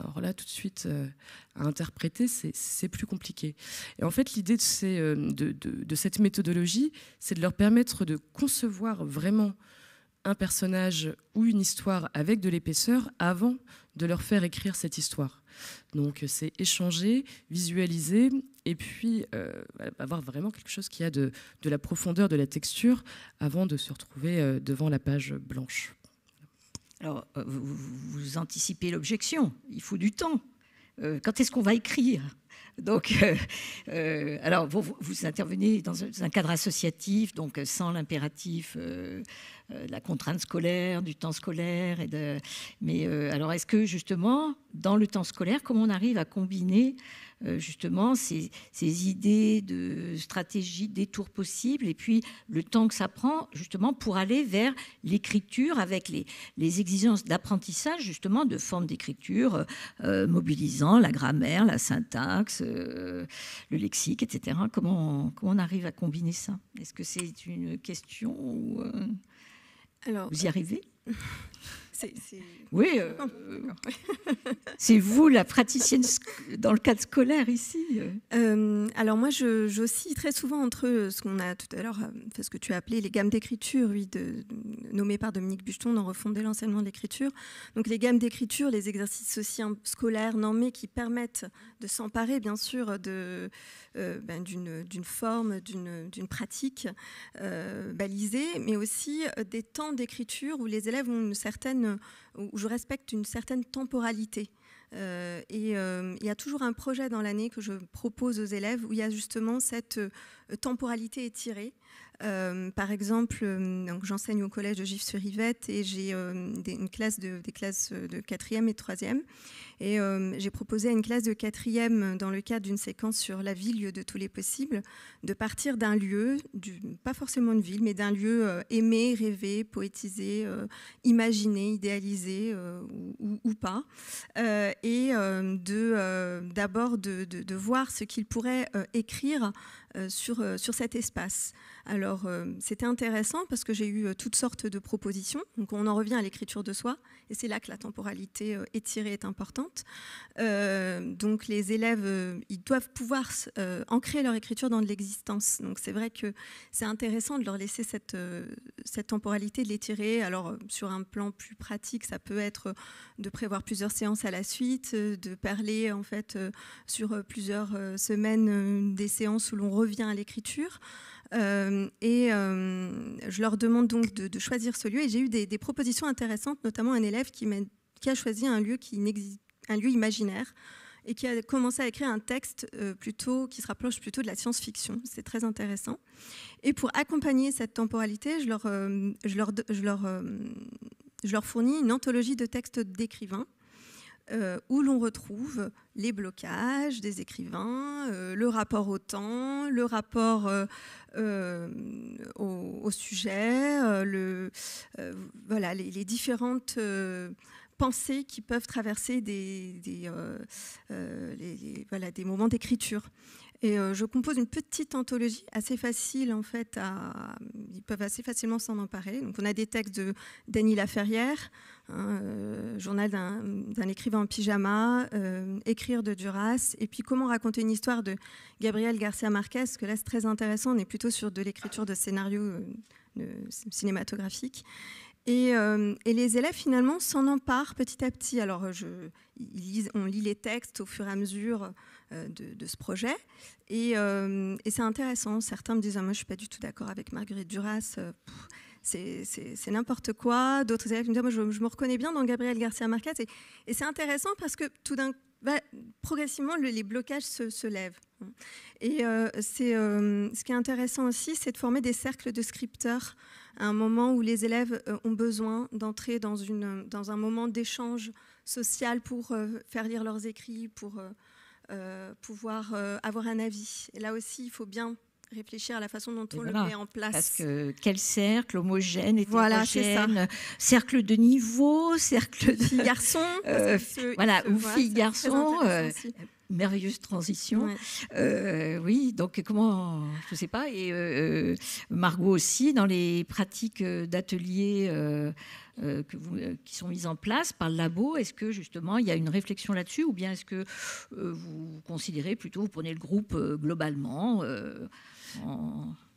Alors là, tout de suite, euh, à interpréter, c'est plus compliqué. Et en fait, l'idée euh, de, cette méthodologie, c'est de leur permettre de concevoir vraiment un personnage ou une histoire avec de l'épaisseur avant de leur faire écrire cette histoire. Donc euh, c'est échanger, visualiser et puis avoir vraiment quelque chose qui a de, la profondeur, de la texture avant de se retrouver devant la page blanche. Alors, euh, vous, anticipez l'objection, il faut du temps. Euh, quand est-ce qu'on va écrire donc, euh, alors vous, intervenez dans un cadre associatif, donc sans l'impératif de la contrainte scolaire, du temps scolaire. Et mais alors, est-ce que justement, dans le temps scolaire, comment on arrive à combiner euh, justement ces, idées de stratégie, des possible, possibles, et puis le temps que ça prend justement pour aller vers l'écriture avec les, exigences d'apprentissage justement de formes d'écriture euh, euh, mobilisant la grammaire, la syntaxe, le lexique, etc. Comment on, arrive à combiner ça Est-ce que c'est une question Alors, vous y arrivez c'est, Oui, euh, c'est vous la praticienne dans le cadre scolaire ici. Euh. Euh, alors moi, je, j'oscille très souvent entre ce qu'on a tout à l'heure, ce que tu as appelé les gammes d'écriture, oui, de, nommées par Dominique Bucheton dans Refonder l'enseignement de l'écriture. Donc les gammes d'écriture, les exercices aussi scolaires normés qui permettent de s'emparer, bien sûr, de, ben, d'une, forme, d'une, d'une pratique balisée, mais aussi des temps d'écriture où les élèves ont une certaine où je respecte une certaine temporalité. Euh, et euh, il y a toujours un projet dans l'année que je propose aux élèves où il y a justement cette euh, temporalité étirée euh, par exemple, euh, j'enseigne au collège de Gif-sur-Yvette et j'ai euh, une classe de, des classes de 4 et 3e. Et j'ai proposé à une classe de quatrième, dans le cadre d'une séquence sur la ville lieu de tous les possibles, de partir d'un lieu, du, pas forcément une ville, mais d'un lieu aimé, rêvé, poétisé, imaginé, idéalisé ou, pas. et d'abord de, de, voir ce qu'il pourrait écrire sur, sur cet espace. Alors, euh, c'était intéressant parce que j'ai eu euh, toutes sortes de propositions. Donc, on en revient à l'écriture de soi, et c'est là que la temporalité euh, étirée est importante. donc, les élèves, ils doivent pouvoir ancrer leur écriture dans de l'existence. Donc, c'est vrai que c'est intéressant de leur laisser cette, cette temporalité, de l'étirer. Alors, sur un plan plus pratique, ça peut être de prévoir plusieurs séances à la suite, de parler en fait sur plusieurs semaines des séances où l'on revient à l'écriture. Euh, et euh, je leur demande donc de, choisir ce lieu. Et j'ai eu des, propositions intéressantes, notamment un élève qui, a, qui a, choisi un lieu, qui un lieu imaginaire et qui a commencé à écrire un texte euh, plutôt qui se rapproche plutôt de la science-fiction. C'est très intéressant. Et pour accompagner cette temporalité, je leur, je leur fournis une anthologie de textes d'écrivains euh, où l'on retrouve les blocages des écrivains, euh, le rapport au temps, le rapport euh, au, sujet, les, différentes pensées qui peuvent traverser des moments d'écriture. Et euh, je compose une petite anthologie assez facile, en fait, à, ils peuvent assez facilement s'en emparer. Donc, on a des textes de Dany Laferrière, hein, euh, journal d'un écrivain en pyjama, euh, Écrire de Duras, et puis Comment raconter une histoire de Gabriel Garcia Marquez, que là, c'est très intéressant. On est plutôt sur de l'écriture de scénarios cinématographiques. Et, les élèves finalement s'en emparent petit à petit. Alors je, on lit les textes au fur et à mesure euh, de, ce projet. Euh, et, c'est intéressant. Certains me disent ah, Moi, je ne suis pas du tout d'accord avec Marguerite Duras. Euh, c'est n'importe quoi. D'autres élèves me disent, ah, moi, je, me reconnais bien dans Gabriel Garcia Marquez. Et, c'est intéressant parce que tout d'un bah, progressivement, les blocages se, se lèvent. Et c'est ce qui est intéressant aussi, c'est de former des cercles de scripteurs à un moment où les élèves ont besoin d'entrer dans, dans, un moment d'échange social pour faire lire leurs écrits, pour euh, pouvoir euh, avoir un avis. Et là aussi, il faut bien réfléchir à la façon dont on le met en place. quel cercle homogène, et voilà, cercle de niveau, cercle de... Euh, voilà, ou filles-garçons merveilleuse transition. Euh, oui, donc comment, je ne sais pas. Et euh, Margot aussi, dans les pratiques d'atelier euh, qui sont mises en place par le labo, est-ce que justement il y a une réflexion là-dessus ou bien est-ce que vous considérez plutôt, vous prenez le groupe globalement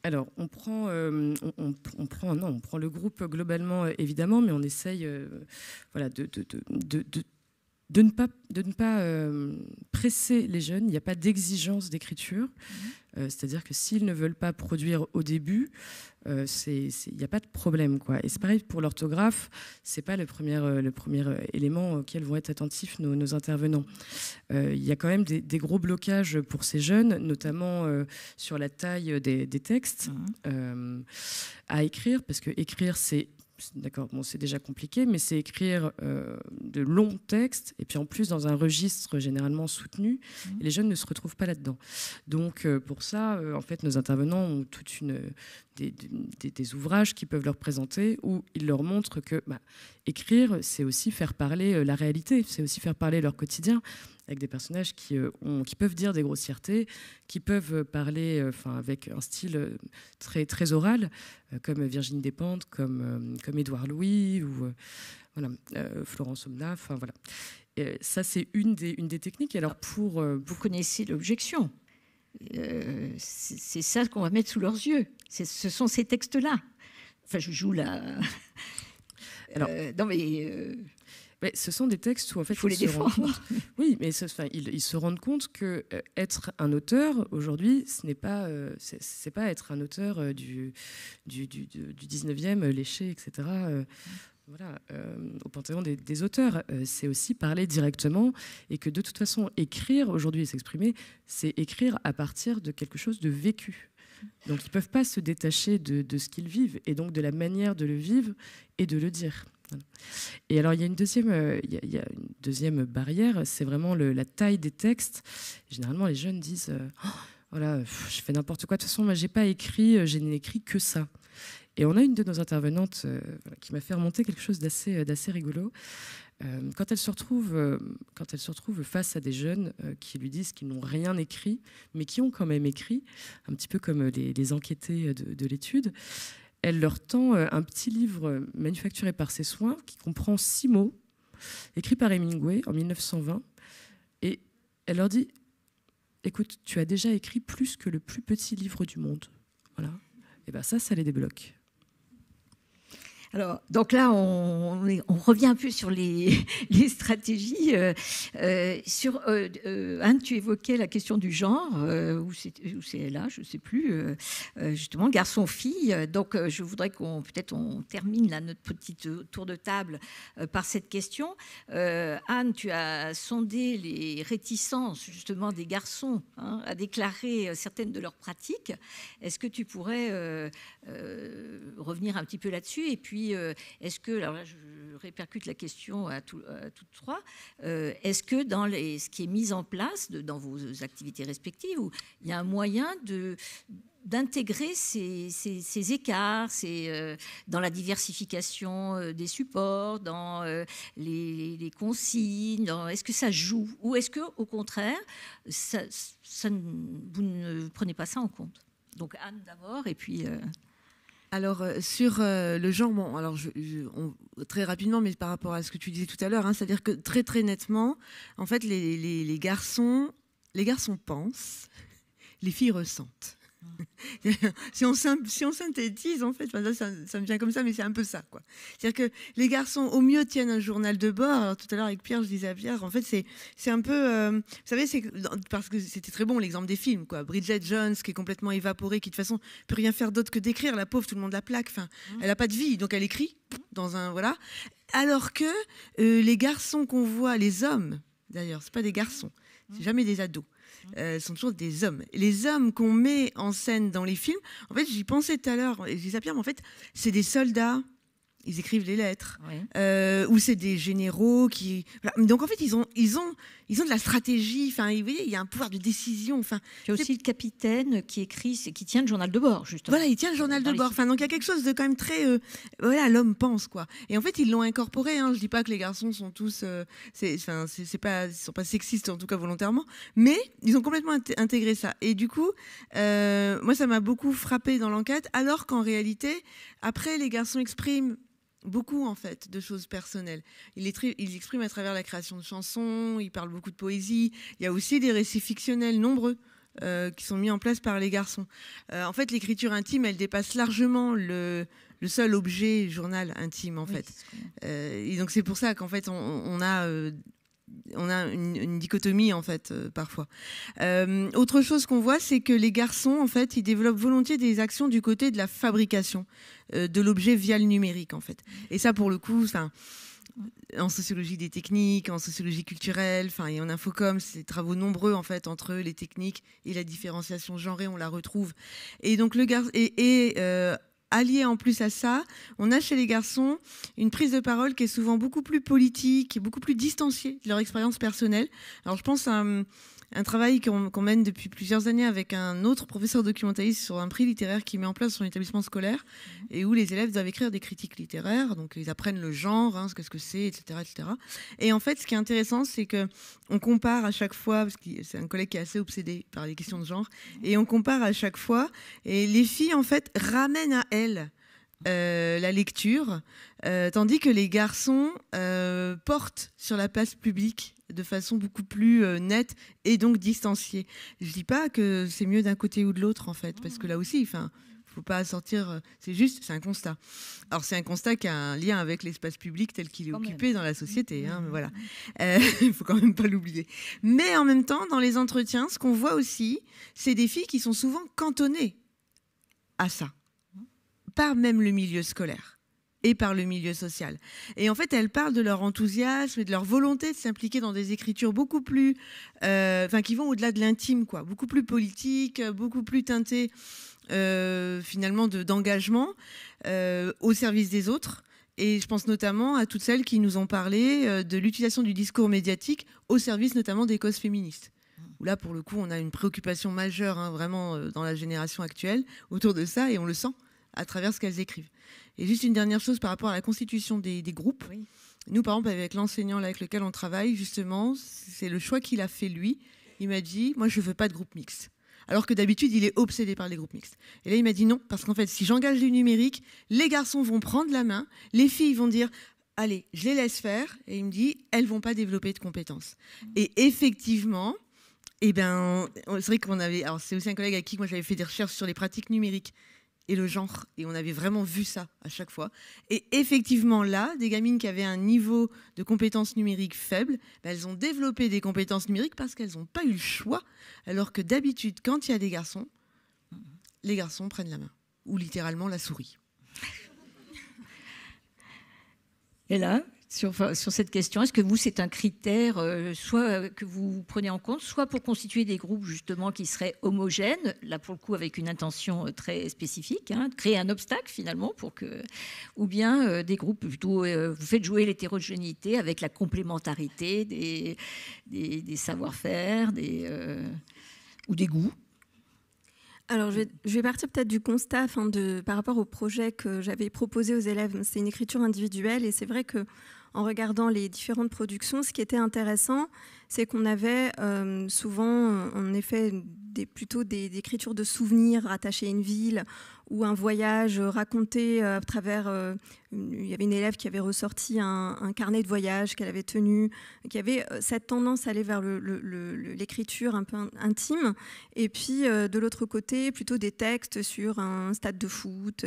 Alors, on prend, on, prend, on prend le groupe globalement, évidemment, mais on essaye voilà, de de ne pas, de ne pas euh, presser les jeunes. Il n'y a pas d'exigence d'écriture. Mm-hmm. Euh, c'est-à-dire que s'ils ne veulent pas produire au début, euh, il n'y a pas de problème. Quoi. Et c'est pareil pour l'orthographe. Ce n'est pas le premier, le premier élément auquel vont être attentifs nos, intervenants. Il y a quand même des, gros blocages pour ces jeunes, notamment sur la taille des, textes mm-hmm. à écrire, parce que écrire, c'est D'accord, bon, c'est déjà compliqué, mais c'est écrire euh, de longs textes, et puis en plus dans un registre généralement soutenu, mmh. les jeunes ne se retrouvent pas là-dedans. Donc euh, pour ça, euh, en fait, nos intervenants ont toute une, des, ouvrages qu'ils peuvent leur présenter, où ils leur montrent que bah, écrire, c'est aussi faire parler la réalité, c'est aussi faire parler leur quotidien avec des personnages qui, euh, ont, qui peuvent dire des grossièretés, qui peuvent euh, parler euh, enfin, avec un style très, très oral, comme Virginie Despentes, comme, comme Édouard Louis ou voilà, Florence Omna. Enfin, voilà. ça, c'est une des, une des techniques. Alors, pour, Vous connaissez l'objection c'est ça qu'on va mettre sous leurs yeux. Ce sont ces textes-là. Enfin, je joue la. Alors, non mais mais ce sont des textes où en fait il faut les défendre. oui, mais ils, se rendent compte que euh, être un auteur aujourd'hui, ce n'est pas euh, c'est pas être un auteur euh, du, du, 19e léché, etc. voilà, au panthéon des, des auteurs, c'est aussi parler directement et que de toute façon, écrire aujourd'hui et s'exprimer, c'est écrire à partir de quelque chose de vécu. Donc ils ne peuvent pas se détacher de, de ce qu'ils vivent et donc de la manière de le vivre et de le dire. Et alors, il y a une deuxième, euh, il y a, une deuxième barrière, c'est vraiment la taille des textes. Généralement, les jeunes disent euh, oh, voilà, je fais n'importe quoi. De toute façon, moi, j'ai pas écrit, euh, je n'ai écrit que ça. Et on a une de nos intervenantes qui m'a fait remonter quelque chose d'assez, d'assez rigolo. quand, elle se retrouve, quand elle se retrouve face à des jeunes qui lui disent qu'ils n'ont rien écrit, mais qui ont quand même écrit, un petit peu comme les, les enquêtés de, de l'étude, elle leur tend euh, un petit livre euh, manufacturé par ses soins qui comprend six mots, écrit par Hemingway en 1920. Et elle leur dit Écoute, tu as déjà écrit plus que le plus petit livre du monde. Voilà. Et bien ça, ça les débloque. Alors, donc là, on, revient un peu sur les, stratégies. Euh, euh, euh, Anne, tu évoquais la question du genre, où c'est là, je ne sais plus, justement, garçon-fille. Donc, je voudrais qu'on peut-être on termine notre petite tour de table par cette question. Anne, tu as sondé les réticences justement des garçons hein, à déclarer certaines de leurs pratiques. Est-ce que tu pourrais revenir un petit peu là-dessus et puis euh, est-ce que, alors là, je répercute la question à, toutes trois, euh, est-ce que dans les, ce qui est mis en place dans vos activités respectives, il y a un moyen de d'intégrer ces, écarts ces, euh, dans la diversification des supports, dans les, consignes Est-ce que ça joue Ou est-ce que, au contraire, vous ne prenez pas ça en compte Donc Anne d'abord, et puis... Alors euh, sur euh, le genre, alors très rapidement, mais par rapport à ce que tu disais tout à l'heure, hein, c'est-à-dire que très très nettement, en fait, les garçons, les garçons pensent, les filles ressentent. si, on synthétise, en fait, ça, me vient comme ça, mais c'est un peu ça. C'est-à-dire que les garçons, au mieux, tiennent un journal de bord. Alors, tout à l'heure, avec Pierre, je disais à Pierre, en fait, c'est un peu. Euh, vous savez, parce que c'était très bon l'exemple des films. quoi. Bridget Jones, qui est complètement évaporée, qui de toute façon peut rien faire d'autre que d'écrire. La pauvre, tout le monde la plaque. Enfin, mmh. Elle n'a pas de vie, donc elle écrit dans un. Voilà. Alors que euh, les garçons qu'on voit, les hommes, d'ailleurs, c'est pas des garçons, c'est mmh. jamais des ados. Euh, ce sont toujours des hommes. Les hommes qu'on met en scène dans les films, en fait, j'y pensais tout à l'heure, et je en fait, c'est des soldats. Ils écrivent les lettres, euh, ou c'est des généraux qui. Donc en fait, ils ont, ils ont, ils ont de la stratégie. Enfin, vous il y a un pouvoir de décision. Enfin, a aussi le capitaine qui écrit, qui tient le journal de bord, justement. Voilà, il tient le journal de bord. Enfin, donc il y a quelque chose de quand même très, euh, voilà, l'homme pense quoi. Et en fait, ils l'ont incorporé. Hein. je ne dis pas que les garçons sont tous, euh, c'est, pas, ils sont pas sexistes en tout cas volontairement, mais ils ont complètement intégré ça. Et du coup, euh, moi, ça m'a beaucoup frappé dans l'enquête, alors qu'en réalité, après, les garçons expriment beaucoup en fait de choses personnelles. Il, il, exprime à travers la création de chansons, il parle beaucoup de poésie. Il y a aussi des récits fictionnels nombreux. Euh, qui sont mis en place par les garçons. Euh, en fait, l'écriture intime, elle dépasse largement le, seul objet journal intime, en fait. Euh, et donc c'est pour ça qu'en fait, on a on a une, dichotomie en fait euh, parfois. Euh, autre chose qu'on voit, c'est que les garçons en fait, ils développent volontiers des actions du côté de la fabrication euh, de l'objet via le numérique en fait. Et ça, pour le coup, ça en sociologie des techniques, en sociologie culturelle, et en infocom, c'est travaux nombreux en fait entre les techniques et la différenciation genrée, on la retrouve. Et donc le gar... et, allié en plus à ça, on a chez les garçons une prise de parole qui est souvent beaucoup plus politique, et beaucoup plus distanciée de leur expérience personnelle. Alors je pense à... Hum, un travail qu'on mène depuis plusieurs années avec un autre professeur documentaliste sur un prix littéraire qui met en place son établissement scolaire mhm. et où les élèves doivent écrire des critiques littéraires. Donc, ils apprennent le genre, hein, ce que c'est, etc., etc. Et en fait, ce qui est intéressant, c'est qu'on compare à chaque fois, parce que c'est un collègue qui est assez obsédé par les questions de genre, mhm. et on compare à chaque fois. Et les filles, en fait, ramènent à elles euh, la lecture, euh, tandis que les garçons euh, portent sur la place publique de façon beaucoup plus nette et donc distanciée. Je ne dis pas que c'est mieux d'un côté ou de l'autre en fait, parce que là aussi, enfin, faut pas sortir. C'est juste, c'est un constat. Alors c'est un constat qui a un lien avec l'espace public tel qu'il est occupé dans la société. Hein, voilà, il faut quand même pas l'oublier. Mais en même temps, dans les entretiens, ce qu'on voit aussi, c'est des filles qui sont souvent cantonnées à ça par même le milieu scolaire et par le milieu social. Et en fait, elles parlent de leur enthousiasme et de leur volonté de s'impliquer dans des écritures beaucoup plus, euh, qui vont au-delà de l'intime, quoi, beaucoup plus politiques, beaucoup plus teintées euh, finalement d'engagement euh, au service des autres. Et je pense notamment à toutes celles qui nous ont parlé de l'utilisation du discours médiatique au service notamment des causes féministes là, pour le coup, on a une préoccupation majeure, hein, vraiment, dans la génération actuelle, autour de ça, et on le sent à travers ce qu'elles écrivent. Et juste une dernière chose par rapport à la constitution des, groupes. Nous, par exemple, avec l'enseignant avec lequel on travaille, justement, c'est le choix qu'il a fait lui. Il m'a dit, moi, je ne veux pas de groupe mixte. Alors que d'habitude, il est obsédé par les groupes mixtes. Et là, il m'a dit non, parce qu'en fait, si j'engage du numérique, les garçons vont prendre la main, les filles vont dire, allez, je les laisse faire. Et il me dit, elles vont pas développer de compétences. Et effectivement, eh ben, c'est vrai qu'on avait. Alors, c'est aussi un collègue avec qui moi j'avais fait des recherches sur les pratiques numériques et le genre. Et on avait vraiment vu ça à chaque fois. Et effectivement, là, des gamines qui avaient un niveau de compétences numériques faible, bah, elles ont développé des compétences numériques parce qu'elles n'ont pas eu le choix. Alors que d'habitude, quand il y a des garçons, les garçons prennent la main, ou littéralement la souris. Et là, sur, cette question. Est-ce que vous, c'est un critère euh, soit euh, que vous prenez en compte, soit pour constituer des groupes justement qui seraient homogènes, là pour le coup avec une intention euh, très spécifique, hein, créer un obstacle finalement pour que, ou bien des groupes plutôt, vous faites jouer l'hétérogénéité avec la complémentarité des, des, savoir-faire, des ou des goûts. Alors, je vais, partir peut-être du constat de, par rapport au projet que j'avais proposé aux élèves. C'est une écriture individuelle et c'est vrai que en regardant les différentes productions, ce qui était intéressant, c'est qu'on avait euh, souvent euh, en effet des, plutôt des, écritures de souvenirs rattachées à une ville ou un voyage euh, raconté à travers. il y avait une élève qui avait ressorti un, carnet de voyage qu'elle avait tenu, qui avait cette tendance à aller vers l'écriture un peu intime. Et puis de l'autre côté, plutôt des textes sur un stade de foot,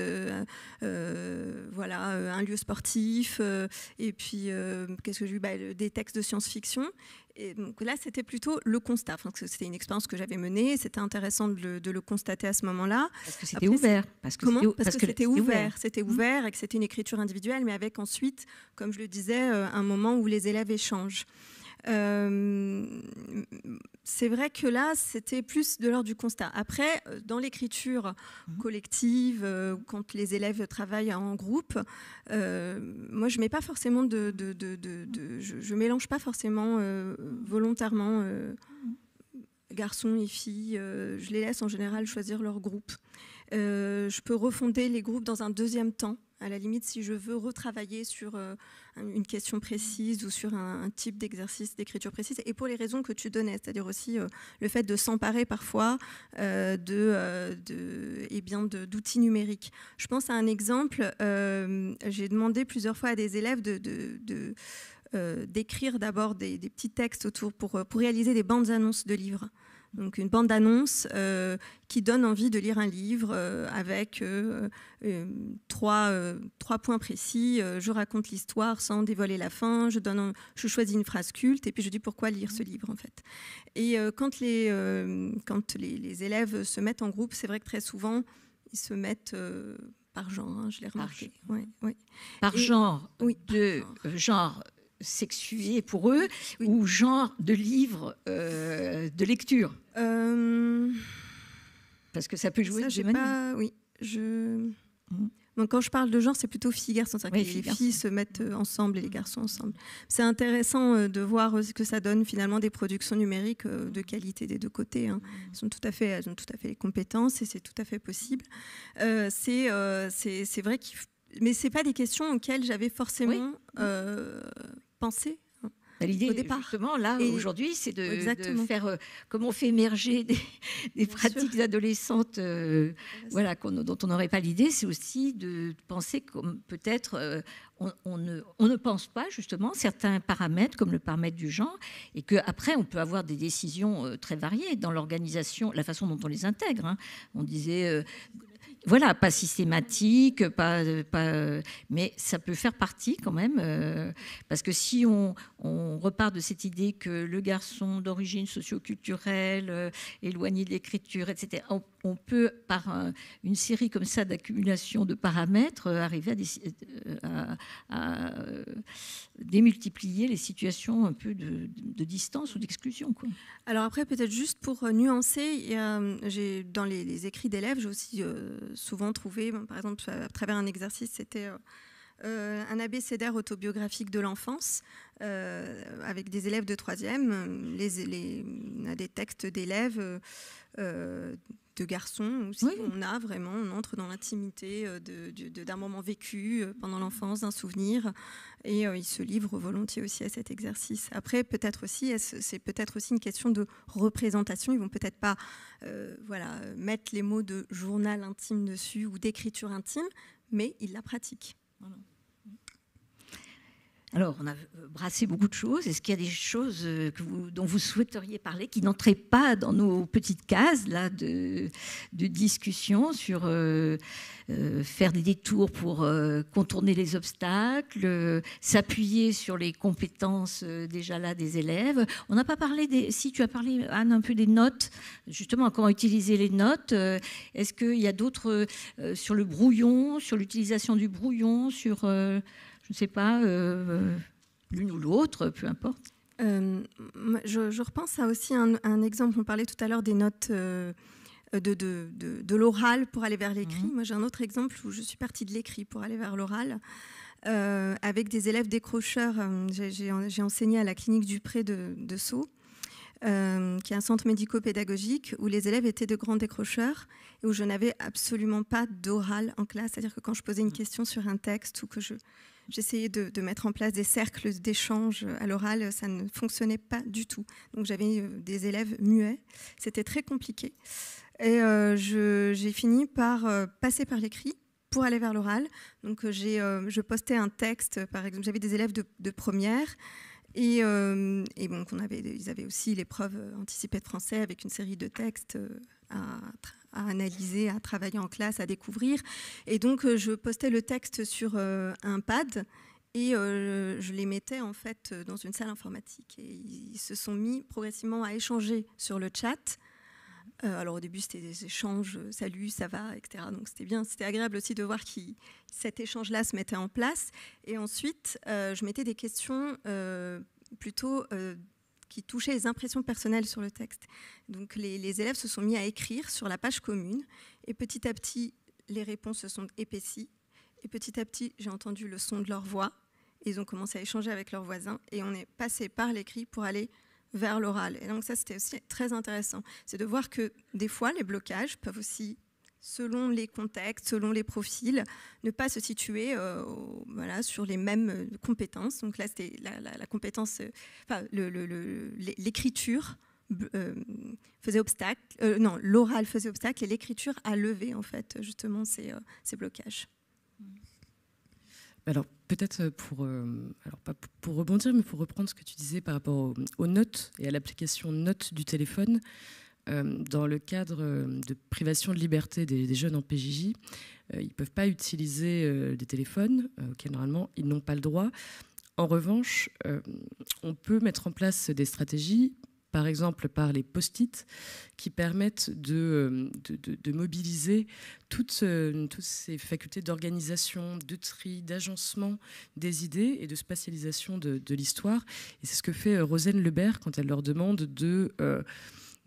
voilà, un lieu sportif, et puis qu'est-ce que j'ai bah, Des textes de science-fiction là, c'était plutôt le constat. c'était une expérience que j'avais menée. C'était intéressant de le, constater à ce moment-là. Parce que c'était ouvert. Comment Parce, que, c'était ouvert. C'était mmh. ouvert et que c'était une écriture individuelle, mais avec ensuite, comme je le disais, euh, un moment où les élèves échangent. Euh, c'est vrai que là, c'était plus de l'ordre du constat. Après, euh, dans l'écriture mhm. collective, euh, quand les élèves travaillent en groupe, moi, je mets pas forcément de, je, mélange pas forcément volontairement garçons et filles, je les laisse en général choisir leur groupe. je peux refonder les groupes dans un deuxième temps à la limite, si je veux retravailler sur euh, une question précise ou sur un, type d'exercice d'écriture précise, et pour les raisons que tu donnais, c'est-à-dire aussi euh, le fait de s'emparer parfois euh, de, de eh bien d'outils numériques. Je pense à un exemple. J'ai demandé plusieurs fois à des élèves de, d'écrire d'abord des, des, petits textes autour pour, pour réaliser des bandes annonces de livres donc une bande d'annonces euh, qui donne envie de lire un livre euh, avec euh, trois, trois, points précis. je raconte l'histoire sans dévoiler la fin, je, donne, je choisis une phrase culte et puis je dis pourquoi lire ce livre en fait. Et quand, les, quand les, élèves se mettent en groupe, c'est vrai que très souvent, ils se mettent par genre, hein, je l'ai remarqué. Par, genre, oui, de genre. genre sexué pour eux ou genre de livre euh, de lecture euh. Parce que ça peut jouer ça, de pas... Oui, je. Mmh. quand je parle de genre, c'est plutôt filles-garçons. les filles se mettent euh, ensemble et les mmh. garçons ensemble. C'est intéressant de voir ce que ça donne finalement des productions numériques de qualité des deux côtés. Hein. Mmh. Elles, sont tout à fait, ont tout à fait les compétences et c'est tout à fait possible. Euh, c'est vrai qu'il mais ce pas des questions auxquelles j'avais forcément Penser. Hein, bah, l'idée, euh, justement, là, aujourd'hui, c'est de, faire, euh, comme on fait émerger des, pratiques adolescentes euh, voilà, dont on n'aurait pas l'idée, c'est aussi de penser comme peut-être on, ne, on, ne, pense pas, justement, certains paramètres, comme le paramètre du genre, et qu'après, on peut avoir des décisions très variées dans l'organisation, la façon dont on les intègre. Hein. On disait voilà, pas systématique, pas, euh, pas, euh, mais ça peut faire partie quand même, euh, parce que si on, on, repart de cette idée que le garçon d'origine socioculturelle, culturelle éloigné de l'écriture, etc., on peut, par euh, une série comme ça d'accumulation de paramètres, euh, arriver à, euh, démultiplier les situations un peu de, distance ou d'exclusion. Alors après, peut-être juste pour nuancer, j'ai dans les, écrits d'élèves, j'ai aussi souvent trouvé, par exemple à travers un exercice, c'était... Euh, un abécédaire autobiographique de l'enfance euh, avec des élèves de troisième. Euh, on a des textes d'élèves de garçons On a vraiment, on entre dans l'intimité d'un moment vécu pendant l'enfance, d'un souvenir, et ils se livrent volontiers aussi à cet exercice. Après, peut-être aussi, c'est peut-être aussi une question de représentation. Ils vont peut-être pas, mettre les mots de journal intime dessus ou d'écriture intime, mais ils la pratiquent. I don't Alors, on a euh, brassé beaucoup de choses. Est-ce qu'il y a des choses euh, dont vous souhaiteriez parler qui n'entraient pas dans nos petites cases là, de, discussion sur euh, faire des détours pour contourner les obstacles, s'appuyer sur les compétences déjà là des élèves On n'a pas parlé des. Si tu as parlé, Anne, un peu des notes, justement, comment utiliser les notes. Est-ce qu'il y a d'autres sur le brouillon, sur l'utilisation du brouillon, sur je ne sais pas, euh, l'une ou l'autre, peu importe. Euh, je, repense à aussi un, exemple, on parlait tout à l'heure des notes euh, de, de, l'oral pour aller vers l'écrit. Mhm. Moi j'ai un autre exemple où je suis partie de l'écrit pour aller vers l'oral. avec des élèves décrocheurs, j'ai enseigné à la clinique Dupré de, de Sceaux, qui est un centre médico-pédagogique où les élèves étaient de grands décrocheurs et où je n'avais absolument pas d'oral en classe. C'est-à-dire que quand je posais une mhm. question sur un texte ou que je, J'essayais de, mettre en place des cercles d'échange euh, à l'oral, euh, ça ne fonctionnait pas du tout. Donc j'avais euh, des élèves muets, c'était très compliqué. Et j'ai fini par passer par l'écrit pour aller vers l'oral. Donc j'ai je postais un texte, par exemple, j'avais des élèves de, première. Et, bon, on avait, ils avaient aussi l'épreuve anticipée de français avec une série de textes à, à analyser, à travailler en classe, à découvrir. Et donc, euh, je postais le texte sur euh, un pad et euh, je les mettais en fait dans une salle informatique. Et ils se sont mis progressivement à échanger sur le chat. alors au début c'était des échanges, salut, ça va, etc. Donc c'était bien, c'était agréable aussi de voir que cet échange-là se mettait en place. Et ensuite, je mettais des questions plutôt qui touchaient les impressions personnelles sur le texte. Donc les, élèves se sont mis à écrire sur la page commune et petit à petit, les réponses se sont épaissies et petit à petit, j'ai entendu le son de leur voix. ils ont commencé à échanger avec leurs voisins et on est passé par l'écrit pour aller vers l'oral. Et donc ça, c'était aussi très intéressant. C'est de voir que des fois, les blocages peuvent aussi selon les contextes, selon les profils, ne pas se situer euh, voilà, sur les mêmes euh, compétences. Donc là, c'était la, compétence, l'écriture faisait obstacle, euh, non, l'oral faisait obstacle et l'écriture a levé, en fait, justement, ces, blocages. Alors, peut-être pour, pour rebondir, mais pour reprendre ce que tu disais par rapport aux, notes et à l'application notes du téléphone. Euh, dans le cadre euh, de privation de liberté des, jeunes en PJJ, euh, ils ne peuvent pas utiliser des téléphones, auxquels normalement ils n'ont pas le droit. En revanche, on peut mettre en place des stratégies par exemple par les post-it, qui permettent de, de, mobiliser toutes, ces facultés d'organisation, de tri, d'agencement des idées et de spatialisation de, l'histoire. Et c'est ce que fait Rosane Lebert quand elle leur demande de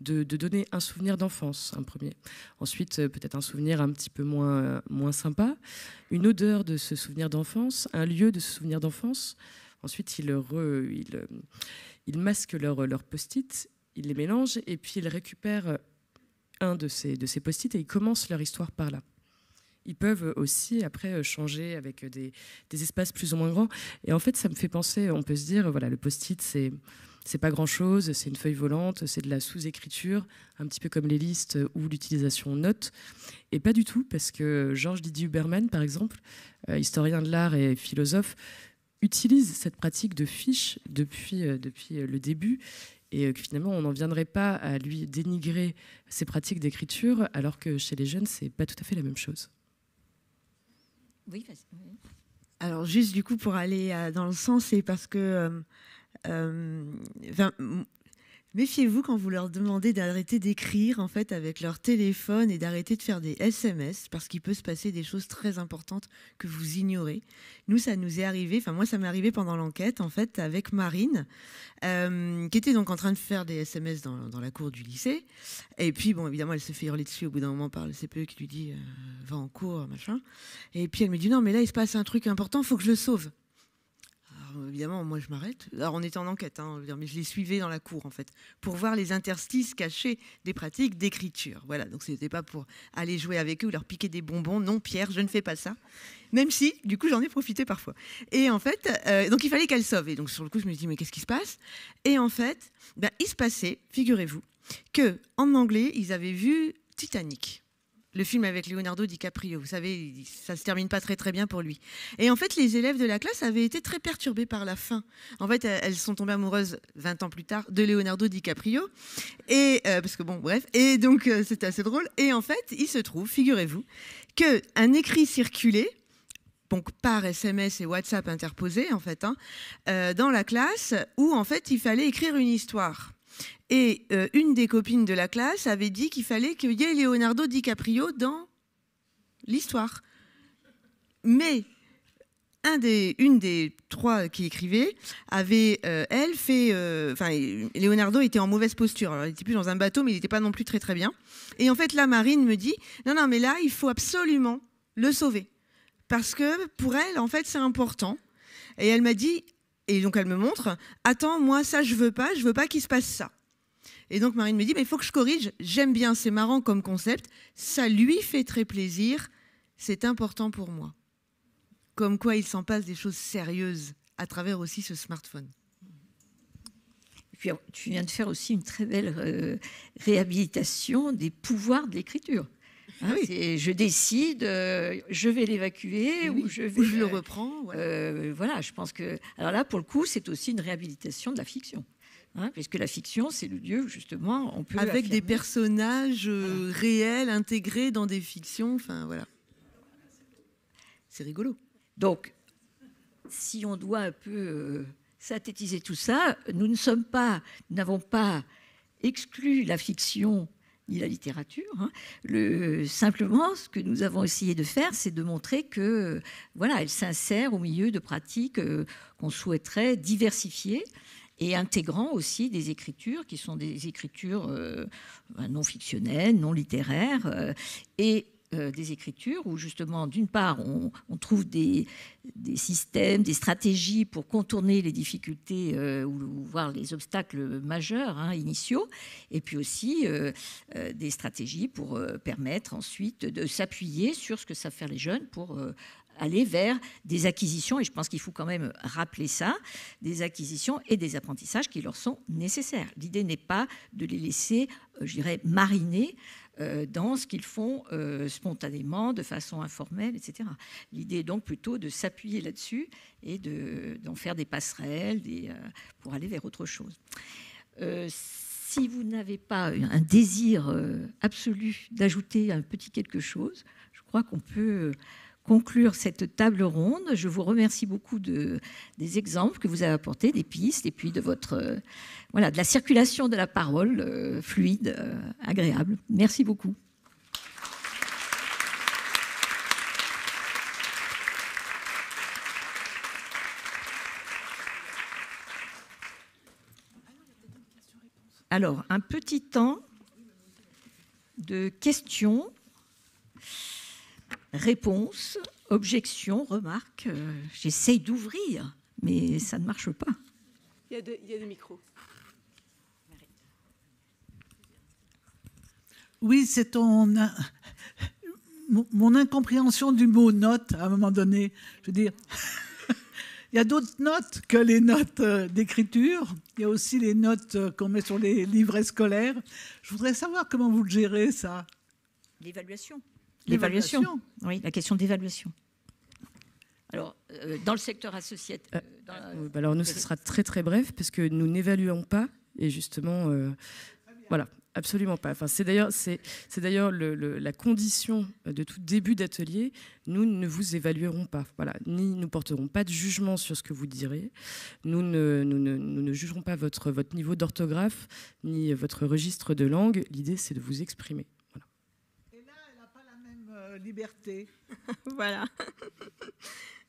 de, donner un souvenir d'enfance, un premier. Ensuite, euh, peut-être un souvenir un petit peu moins, moins sympa, une odeur de ce souvenir d'enfance, un lieu de ce souvenir d'enfance. Ensuite, ils, euh, ils, masquent leurs leur post-it, ils les mélangent et puis ils récupèrent un de ces, de ces post-it et ils commencent leur histoire par là. Ils peuvent aussi après euh, changer avec des, des espaces plus ou moins grands. Et en fait, ça me fait penser, on peut se dire, voilà, le post-it, c'est c'est pas grand-chose, c'est une feuille volante, c'est de la sous-écriture, un petit peu comme les listes ou l'utilisation notes. Et pas du tout, parce que Georges Didier Huberman, par exemple, euh, historien de l'art et philosophe, utilise cette pratique de fiche depuis, euh, depuis euh, le début et que finalement on n'en viendrait pas à lui dénigrer ses pratiques d'écriture alors que chez les jeunes c'est pas tout à fait la même chose. Oui, alors juste du coup pour aller dans le sens c'est parce que euh, méfiez-vous quand vous leur demandez d'arrêter d'écrire en fait avec leur téléphone et d'arrêter de faire des SMS parce qu'il peut se passer des choses très importantes que vous ignorez. Nous, ça nous est arrivé. Enfin, moi, ça m'est arrivé pendant l'enquête en fait avec Marine, euh, qui était donc en train de faire des SMS dans, la cour du lycée. Et puis, bon, évidemment, elle se fait hurler dessus au bout d'un moment par le CPE qui lui dit euh, va en cours, machin. Et puis elle me dit non, mais là, il se passe un truc important, faut que je le sauve évidemment, moi, je m'arrête. Alors, on était en enquête, hein, mais je les suivais dans la cour, en fait, pour voir les interstices cachés des pratiques d'écriture. Voilà, donc ce n'était pas pour aller jouer avec eux ou leur piquer des bonbons. Non, Pierre, je ne fais pas ça. Même si, du coup, j'en ai profité parfois. Et en fait, euh, donc il fallait qu'elle sauve. Et donc, sur le coup, je me dis, mais qu'est-ce qui se passe Et en fait, ben, il se passait, figurez-vous, que en anglais, ils avaient vu Titanic le film avec Leonardo DiCaprio. Vous savez, ça se termine pas très très bien pour lui. Et en fait, les élèves de la classe avaient été très perturbés par la fin. En fait, elles sont tombées amoureuses 20 ans plus tard de Leonardo DiCaprio. Et euh, parce que bon, bref. Et donc, euh, c'est assez drôle. Et en fait, il se trouve, figurez-vous, qu'un écrit circulait donc par SMS et WhatsApp interposés en fait, hein, euh, dans la classe, où en fait il fallait écrire une histoire. Et euh, une des copines de la classe avait dit qu'il fallait qu'il y ait Leonardo DiCaprio dans l'histoire. Mais une des trois qui écrivait avait, euh, elle, fait. Euh, enfin, Leonardo était en mauvaise posture. il n'était plus dans un bateau, mais il n'était pas non plus très, très bien. Et en fait, la Marine me dit Non, non, mais là, il faut absolument le sauver. Parce que pour elle, en fait, c'est important. Et elle m'a dit et donc elle me montre, attends, moi ça je veux pas, je veux pas qu'il se passe ça. Et donc Marine me dit, mais il faut que je corrige, j'aime bien, c'est marrant comme concept, ça lui fait très plaisir, c'est important pour moi. Comme quoi il s'en passe des choses sérieuses à travers aussi ce smartphone. Et puis tu viens de faire aussi une très belle euh, réhabilitation des pouvoirs de l'écriture. Ah Et hein, je décide, euh, je vais l'évacuer ou je je le euh, reprends. Euh, voilà, je pense que alors là pour le coup c'est aussi une réhabilitation de la fiction. Hein, puisque la fiction, c'est le lieu où justement on peut. Avec des personnages réels intégrés dans des fictions, enfin voilà. C'est rigolo. Donc, si on doit un peu synthétiser tout ça, nous ne sommes pas, n'avons pas exclu la fiction ni la littérature. Hein. Le, simplement, ce que nous avons essayé de faire, c'est de montrer que, voilà, elle s'insère au milieu de pratiques euh, qu'on souhaiterait diversifier et intégrant aussi des écritures qui sont des écritures euh, ben, non fictionnelles, non littéraires. Euh, et euh, des Écritures, où justement, d'une part, on, trouve des, systèmes, des stratégies pour contourner les difficultés euh, ou, voir les obstacles majeurs hein, initiaux, et puis aussi euh, des stratégies pour permettre ensuite de s'appuyer sur ce que savent faire les jeunes pour aller vers des acquisitions, et je pense qu'il faut quand même rappeler ça, des acquisitions et des apprentissages qui leur sont nécessaires. L'idée n'est pas de les laisser, je dirais, mariner euh, dans ce qu'ils font euh, spontanément, de façon informelle, etc. L'idée est donc plutôt de s'appuyer là-dessus et d'en faire des passerelles euh, pour aller vers autre chose si vous n'avez pas un désir absolu d'ajouter un petit quelque chose, je crois qu'on peut conclure cette table ronde. Je vous remercie beaucoup des exemples que vous avez apportés, des pistes, et puis de votre euh, voilà de la circulation de la parole euh, fluide, euh, agréable. Merci beaucoup. Alors, un petit temps de questions. Réponse, objection, remarque. J'essaie euh, J'essaye d'ouvrir, mais ça ne marche pas. Il y a, des micros. Oui, c'est euh, mon, incompréhension du mot note à un moment donné. Je veux dire, il y a d'autres notes que les notes euh, d'écriture. Il y a aussi les notes qu'on met sur les livrets scolaires. Je voudrais savoir comment vous gérez, ça. L'évaluation. L'évaluation. Oui, la question d'évaluation. Alors, euh, dans le secteur associatif. Euh, euh, alors, nous, ce sera très très bref, parce que nous n'évaluons pas, et justement, voilà, absolument pas. Enfin, c'est d'ailleurs, c'est, d'ailleurs la condition de tout début d'atelier. Nous ne vous évaluerons pas, voilà, ni nous porterons pas de jugement sur ce que vous direz. Nous ne, nous ne, ne jugerons pas votre, votre niveau d'orthographe, ni votre registre de langue. L'idée, c'est de vous exprimer liberté Voilà.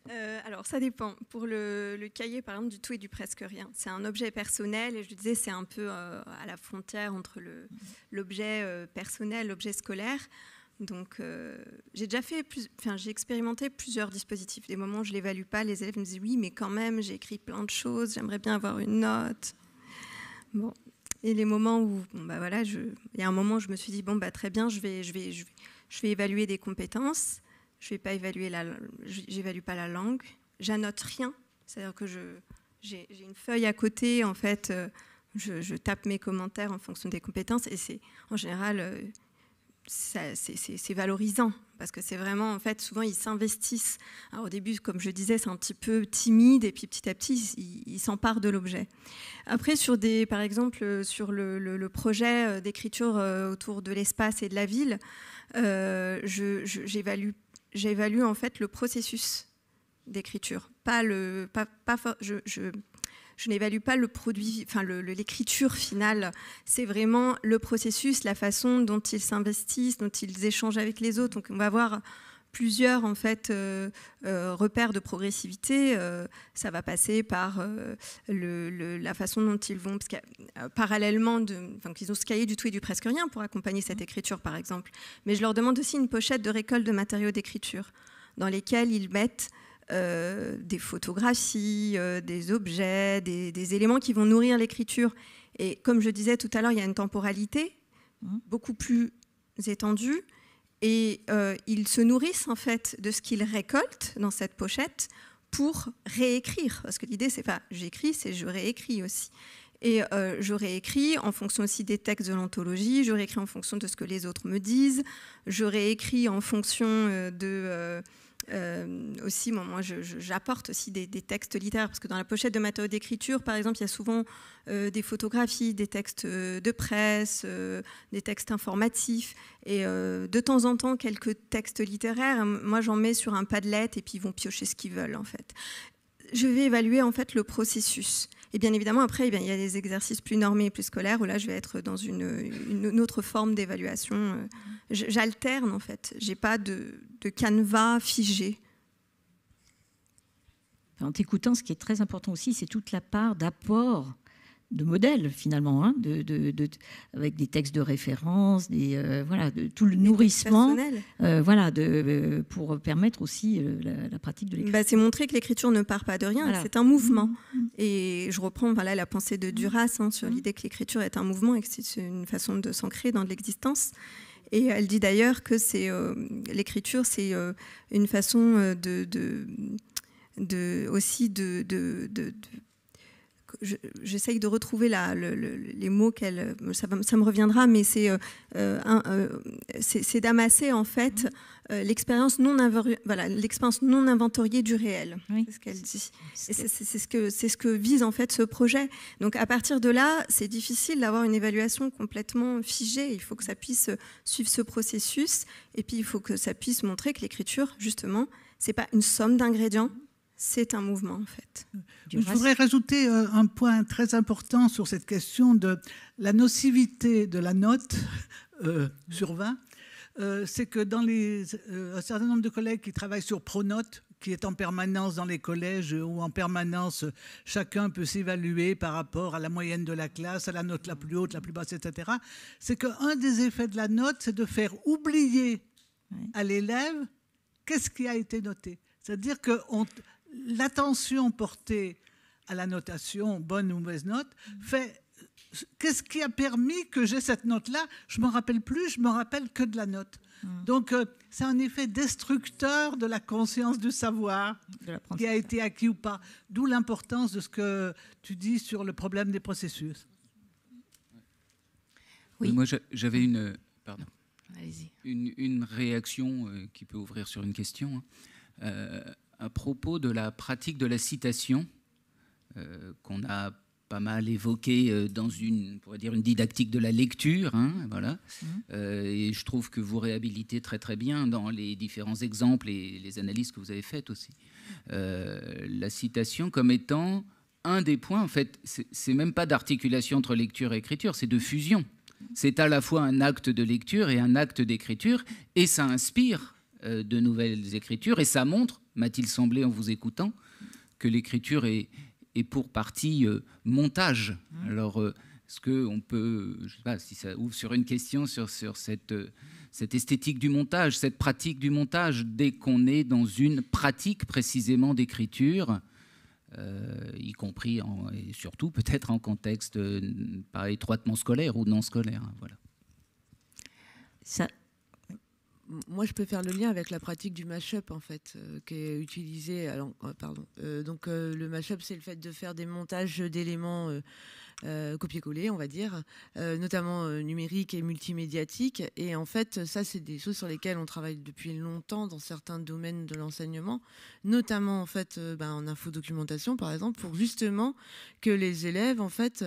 Euh, alors, ça dépend. Pour le, cahier, par exemple, du tout et du presque rien, c'est un objet personnel. Et je disais, c'est un peu euh, à la frontière entre l'objet euh, personnel, l'objet scolaire. Donc, j'ai déjà fait, enfin, j'ai expérimenté plusieurs dispositifs. Des moments où je l'évalue pas, les élèves me disent oui, mais quand même, j'ai écrit plein de choses. J'aimerais bien avoir une note. Bon. Et les moments où, bon, bah voilà, il y a un moment où je me suis dit bon, bah très bien, je vais, je vais, je vais je vais évaluer des compétences. Je vais pas évaluer la, j'évalue pas la langue. J'annote rien. C'est-à-dire que je, j'ai, une feuille à côté. En fait, euh, je, je, tape mes commentaires en fonction des compétences et c'est en général, euh, c'est, valorisant parce que c'est vraiment, en fait, souvent ils s'investissent. Au début, comme je disais, c'est un petit peu timide, et puis petit à petit, ils s'emparent de l'objet. Après, sur des, par exemple, sur le, projet euh, d'écriture euh, autour de l'espace et de la ville, euh, j'évalue, en fait le processus d'écriture, pas le, pas, pas je je n'évalue pas le produit, enfin l'écriture finale. C'est vraiment le processus, la façon dont ils s'investissent, dont ils échangent avec les autres. Donc on va voir plusieurs en fait euh, euh, repères de progressivité. Euh, ça va passer par la façon dont ils vont, parce parallèlement, de, enfin, qu'ils ont ce cahier du tout et du presque rien pour accompagner cette mmh. écriture, par exemple. Mais je leur demande aussi une pochette de récolte de matériaux d'écriture dans lesquels ils mettent euh, des photographies, euh, des objets, des, éléments qui vont nourrir l'écriture. Et comme je disais tout à l'heure, il y a une temporalité mmh. beaucoup plus étendue. Et euh, ils se nourrissent en fait de ce qu'ils récoltent dans cette pochette pour réécrire. Parce que l'idée, c'est pas j'écris, c'est je réécris aussi. Et je réécris en fonction aussi des textes de l'anthologie, je réécris en fonction de ce que les autres me disent, je réécris en fonction de, euh, aussi, moi j'apporte aussi des, textes littéraires, parce que dans la pochette de matériaux d'écriture, par exemple, il y a souvent euh, des photographies, des textes euh, de presse, des textes informatifs, et de temps en temps quelques textes littéraires. Moi j'en mets sur un padlet et puis ils vont piocher ce qu'ils veulent en fait. Je vais évaluer en fait le processus. Et bien évidemment, après, eh il y a des exercices plus normés plus scolaires où là, je vais être dans une, autre forme d'évaluation. Euh, j'alterne en fait. J'ai pas de, de canevas figé. En t'écoutant, ce qui est très important aussi, c'est toute la part d'apport de modèles finalement, hein, de, avec des textes de référence, des euh, voilà, tout le nourrissement, euh, voilà, de, euh, pour permettre aussi la, pratique de l'écriture. Bah, c'est montrer que l'écriture ne part pas de rien, c'est un mouvement. Mm, mm, mm. Et je reprends voilà la pensée de Duras hein, sur l'idée que l'écriture est un mouvement et que c'est une façon de s'ancrer dans l'existence. Et elle dit d'ailleurs que c'est l'écriture, c'est une façon de, aussi de, de j'essaye de retrouver les mots qu'elle. Ça, me reviendra, mais c'est euh, euh, euh, d'amasser en fait mm-hmm. l'expérience non, voilà, non inventoriée du réel. C'est ce qu'elle dit. C'est ce, que, ce que vise en fait ce projet. Donc à partir de là, c'est difficile d'avoir une évaluation complètement figée. Il faut que ça puisse suivre ce processus et puis il faut que ça puisse montrer que l'écriture, justement, c'est pas une somme d'ingrédients c'est un mouvement en fait. Je voudrais rajouter euh, un point très important sur cette question de la nocivité de la note euh, sur 20. Euh, c'est que dans les, un certain nombre de collègues qui travaillent sur Pronote, qui est en permanence dans les collèges où en permanence chacun peut s'évaluer par rapport à la moyenne de la classe, à la note la plus haute, la plus basse, etc. C'est qu'un des effets de la note, c'est de faire oublier à l'élève qu'est-ce qui a été noté. C'est-à-dire qu'on l'attention portée à la notation, bonne ou mauvaise note, fait qu'est-ce qui a permis que j'ai cette note-là Je ne m'en rappelle plus, je ne me rappelle que de la note. Hmm. Donc, euh, c'est un effet destructeur de la conscience du savoir qui a été acquis ou pas. D'où l'importance de ce que tu dis sur le problème des processus. Oui. moi, j'avais une, pardon, une, une, réaction euh, qui peut ouvrir sur une question. Hein. Euh, à propos de la pratique de la citation euh, qu'on a pas mal évoquée euh, dans une, dire une didactique de la lecture, hein, voilà. Mmh. Euh, et je trouve que vous réhabilitez très très bien dans les différents exemples et les analyses que vous avez faites aussi la citation comme étant un des points. En fait, c'est même pas d'articulation entre lecture et écriture, c'est de fusion. C'est à la fois un acte de lecture et un acte d'écriture, et ça inspire euh, de nouvelles écritures. Et ça montre, m'a-t-il semblé en vous écoutant, que l'écriture est, pour partie euh, montage. Mmh. Alors, euh, est-ce qu'on peut, je ne sais pas si ça ouvre sur une question, sur, sur cette, cette esthétique du montage, cette pratique du montage, dès qu'on est dans une pratique précisément d'écriture y compris et surtout peut-être en contexte pas étroitement scolaire ou non scolaire. Hein, voilà. Ça, moi, je peux faire le lien avec la pratique du mashup, en fait, euh, qui est utilisée. Alors, ah euh, pardon. Euh, donc, le mashup, c'est le fait de faire des montages d'éléments copier-coller, on va dire, notamment numériques et multimédiatiques. Et en fait, ça, c'est des choses sur lesquelles on travaille depuis longtemps dans certains domaines de l'enseignement, notamment en fait ben, en infodocumentation, par exemple, pour justement que les élèves, en fait,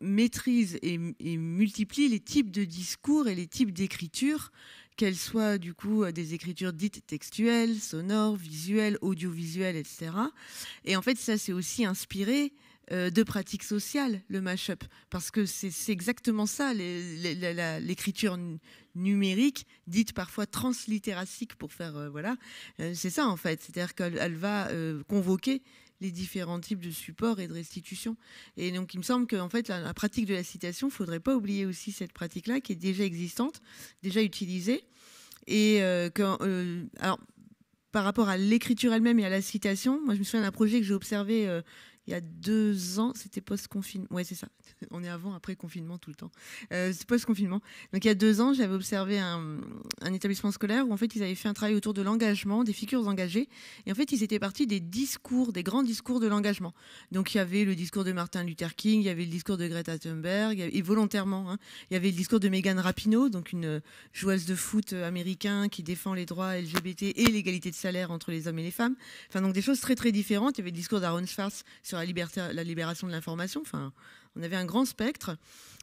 maîtrisent et multiplient les types de discours et les types d'écriture qu'elles soient du coup euh, des écritures dites textuelles, sonores, visuelles, audiovisuelles, etc. Et en fait, ça, c'est aussi inspiré euh, de pratiques sociales, le mashup, parce que c'est exactement ça, l'écriture numérique, dite parfois translittératique, pour faire, euh, voilà, c'est ça en fait, c'est-à-dire qu'elle va convoquer les différents types de supports et de restitution. Et donc, il me semble qu'en fait, la, pratique de la citation, il ne faudrait pas oublier aussi cette pratique-là qui est déjà existante, déjà utilisée. Et euh, euh, alors, par rapport à l'écriture elle-même et à la citation, moi, je me souviens d'un projet que j'ai observé euh, il y a deux ans, c'était post-confinement. Ouais, c'est ça. On est avant, après confinement tout le temps. Euh, c'est post-confinement. Donc il y a deux ans, j'avais observé un, établissement scolaire où en fait ils avaient fait un travail autour de l'engagement, des figures engagées. Et en fait, ils étaient partis des discours, des grands discours de l'engagement. Donc il y avait le discours de Martin Luther King, il y avait le discours de Greta Thunberg, et volontairement, hein, il y avait le discours de Megan Rapinoe, donc une joueuse de foot américain qui défend les droits LGBT et l'égalité de salaire entre les hommes et les femmes. Enfin, donc des choses très très différentes. Il y avait le discours d'Aaron Schwartz sur la, liberté, la libération de l'information. Enfin, on avait un grand spectre.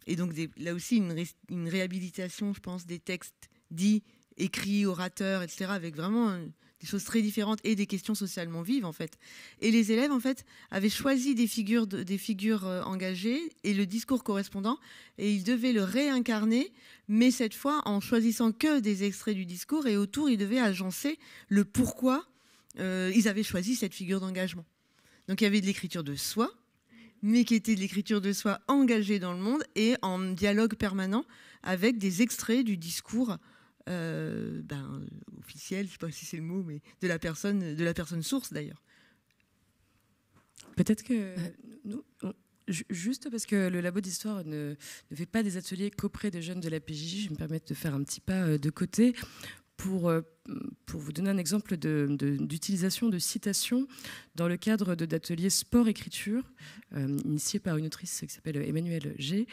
Et donc, là aussi, une, réhabilitation, je pense, des textes dits, écrits, orateurs, etc., avec vraiment euh, des choses très différentes et des questions socialement vives, en fait. Et les élèves, en fait, avaient choisi des figures, des figures euh, engagées et le discours correspondant, et ils devaient le réincarner, mais cette fois en choisissant que des extraits du discours, et autour, ils devaient agencer le pourquoi euh, ils avaient choisi cette figure d'engagement. Donc il y avait de l'écriture de soi, mais qui était de l'écriture de soi engagée dans le monde et en dialogue permanent avec des extraits du discours euh, ben, officiel, je ne sais pas si c'est le mot, mais de la personne, de la personne source d'ailleurs. Peut-être que euh, Juste parce que le labo d'histoire ne, ne, fait pas des ateliers qu'auprès des jeunes de la PJ, je vais me permettre de faire un petit pas euh, de côté pour, euh, pour vous donner un exemple d'utilisation de, de citations dans le cadre d'ateliers sport-écriture euh, initié par une autrice qui s'appelle Emmanuelle G,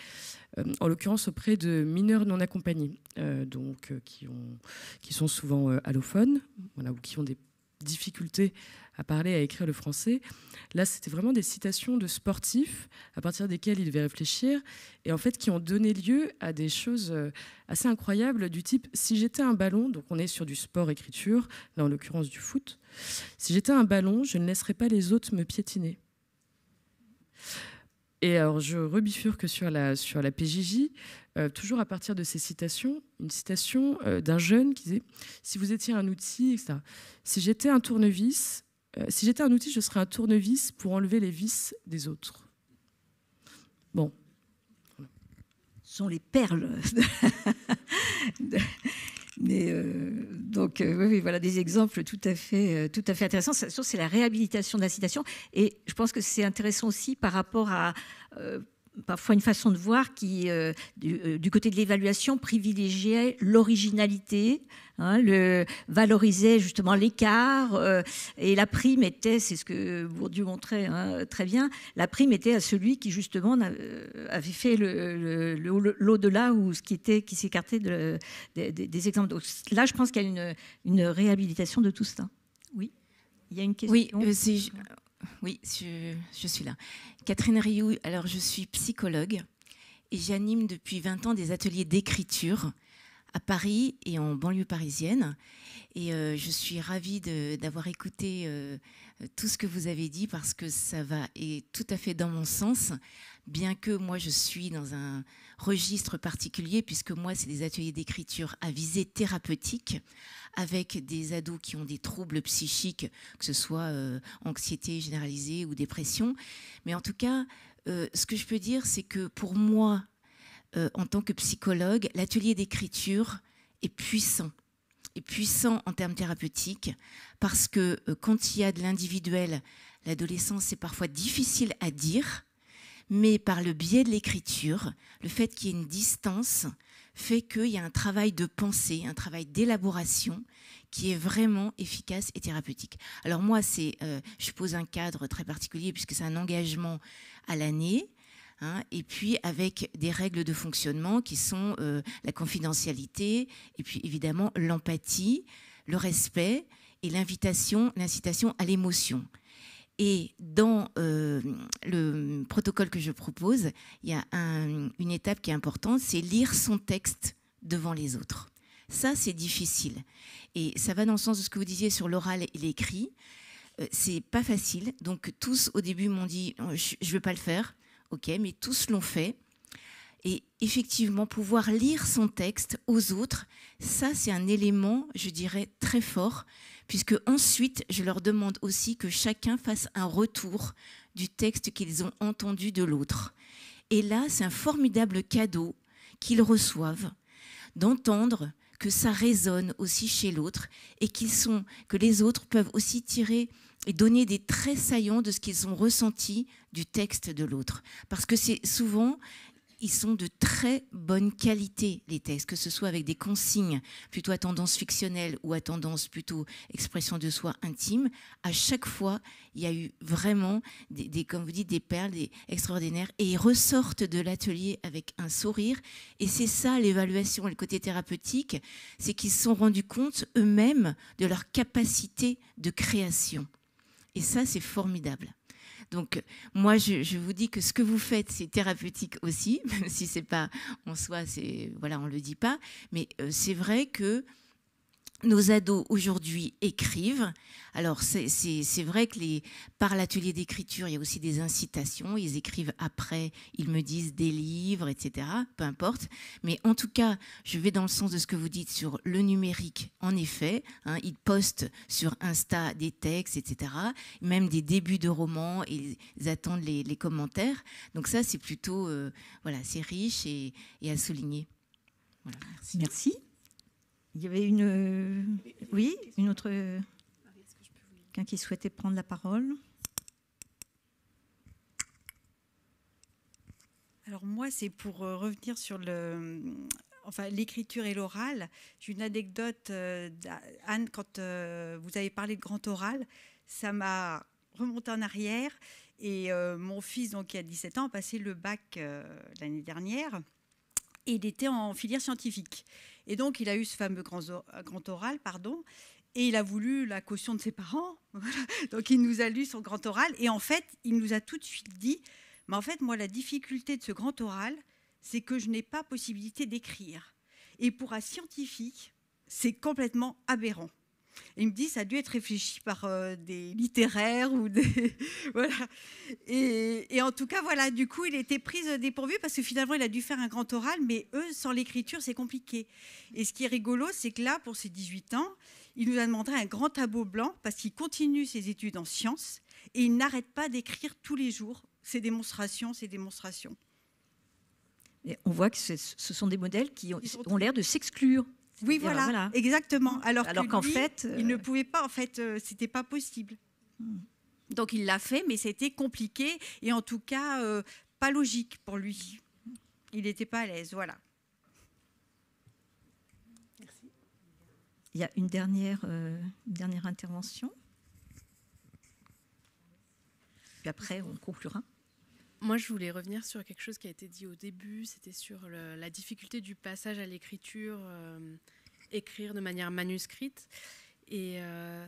euh, en l'occurrence auprès de mineurs non accompagnés, donc, qui, ont, qui sont souvent allophones voilà, ou qui ont des difficultés à parler, à écrire le français. Là, c'était vraiment des citations de sportifs à partir desquelles il devait réfléchir et en fait qui ont donné lieu à des choses euh, assez incroyables du type si j'étais un ballon, donc on est sur du sport-écriture, là en l'occurrence du foot, si j'étais un ballon, je ne laisserais pas les autres me piétiner. Et alors, je rebifurque sur la, sur la PJJ, euh, toujours à partir de ces citations, une citation euh, d'un jeune qui disait Si vous étiez un outil, etc. Si j'étais un tournevis, euh, si j'étais un outil, je serais un tournevis pour enlever les vis des autres. Bon. Ce sont les perles. Mais euh, donc euh, oui, voilà des exemples tout à fait, tout à fait intéressants. C'est la réhabilitation de la citation, et je pense que c'est intéressant aussi par rapport à parfois une façon de voir qui, euh, euh, du, côté de l'évaluation, privilégiait l'originalité, hein, le, valorisait justement l'écart, euh, et la prime était, c'est ce que Bourdieu montrait hein, très bien, la prime était à celui qui justement avait fait le, l'au-delà ou ce qui était qui s'écartait des exemples. là, je pense qu'il y a une, réhabilitation de tout ça. Oui, il y a une question. Oui, oui, je, suis là. Catherine Rioux, alors je suis psychologue et j'anime depuis 20 ans des ateliers d'écriture à Paris et en banlieue parisienne. Et euh, je suis ravie d'avoir écouté euh, tout ce que vous avez dit parce que ça va et tout à fait dans mon sens bien que moi je suis dans un registre particulier, puisque moi c'est des ateliers d'écriture à visée thérapeutique, avec des ados qui ont des troubles psychiques, que ce soit euh, anxiété généralisée ou dépression. Mais en tout cas, euh, ce que je peux dire, c'est que pour moi, euh, en tant que psychologue, l'atelier d'écriture est puissant est puissant en termes thérapeutiques parce que quand il y a de l'individuel, l'adolescence c'est parfois difficile à dire, mais par le biais de l'écriture, le fait qu'il y ait une distance fait qu'il y a un travail de pensée, un travail d'élaboration qui est vraiment efficace et thérapeutique. Alors moi, euh, je pose un cadre très particulier puisque c'est un engagement à l'année. Hein, et puis avec des règles de fonctionnement qui sont euh, la confidentialité, et puis évidemment l'empathie, le respect et l'invitation, l'incitation à l'émotion. Et dans euh, le protocole que je propose, il y a une étape qui est importante, c'est lire son texte devant les autres. Ça, c'est difficile. Et ça va dans le sens de ce que vous disiez sur l'oral et l'écrit. Euh, c'est pas facile. Donc tous au début m'ont dit oh, je, ne veux pas le faire. Ok, mais tous l'ont fait. Et effectivement, pouvoir lire son texte aux autres, ça c'est un élément, je dirais, très fort puisque ensuite, je leur demande aussi que chacun fasse un retour du texte qu'ils ont entendu de l'autre. Et là, c'est un formidable cadeau qu'ils reçoivent d'entendre que ça résonne aussi chez l'autre et qu'ils sont, que les autres peuvent aussi tirer et donner des traits saillants de ce qu'ils ont ressenti du texte de l'autre. Parce que c'est souvent ils sont de très bonne qualité, les textes, que ce soit avec des consignes plutôt à tendance fictionnelle ou à tendance plutôt expression de soi intime. À chaque fois, il y a eu vraiment, des, comme vous dites, des perles extraordinaires. Et ils ressortent de l'atelier avec un sourire. Et c'est ça l'évaluation le côté thérapeutique, c'est qu'ils se sont rendus compte eux-mêmes de leur capacité de création. Et ça, c'est formidable. Donc moi, je, vous dis que ce que vous faites, c'est thérapeutique aussi, même si c'est pas en soi, c'est voilà, on le dit pas, mais euh, c'est vrai que nos ados aujourd'hui écrivent. Alors c'est vrai que par l'atelier d'écriture, il y a aussi des incitations. Ils écrivent après, ils me disent des livres, etc. Peu importe. Mais en tout cas, je vais dans le sens de ce que vous dites sur le numérique. En effet, hein. ils postent sur Insta des textes, etc. Même des débuts de romans ils attendent les, commentaires. Donc ça, c'est plutôt euh, voilà, c'est riche et, à souligner. merci. merci. Il y avait une. Oui, une autre. Quelqu'un qui souhaitait prendre la parole Alors, moi, c'est pour euh, revenir sur le. Enfin, l'écriture et l'oral. J'ai une anecdote, euh, Anne, quand euh, vous avez parlé de grand oral, ça m'a remonté en arrière. Et mon fils, donc, qui a 17 ans, a passé le bac l'année dernière. Et il était en filière scientifique. Et donc, il a eu ce fameux euh, grand, oral, pardon, et il a voulu la caution de ses parents. donc, il nous a lu son grand oral. Et en fait, il nous a tout de suite dit, mais en fait, moi, la difficulté de ce grand oral, c'est que je n'ai pas possibilité d'écrire. Et pour un scientifique, c'est complètement aberrant il me dit, ça a dû être réfléchi par euh, des littéraires ou des... voilà. Et, en tout cas, voilà, du coup, il était pris euh, dépourvu parce que finalement, il a dû faire un grand oral, mais eux, sans l'écriture, c'est compliqué. Et ce qui est rigolo, c'est que là, pour ses 18 ans, il nous a demandé un grand tableau blanc parce qu'il continue ses études en sciences et il n'arrête pas d'écrire tous les jours ses démonstrations, ses démonstrations. on voit que ce sont des modèles qui ont l'air de s'exclure oui, voilà, exactement. Mmh. Alors, qu'en fait, il ne euh, pouvait pas, en fait, euh, c'était pas possible. Mmh. Donc il l'a fait, mais c'était compliqué et en tout cas euh, pas logique pour lui. Il n'était pas à l'aise, voilà. Merci. Il y a une dernière, une dernière intervention. Puis après, on conclura. Moi, je voulais revenir sur quelque chose qui a été dit au début, c'était sur la difficulté du passage à l'écriture, euh, écrire de manière manuscrite. Et euh,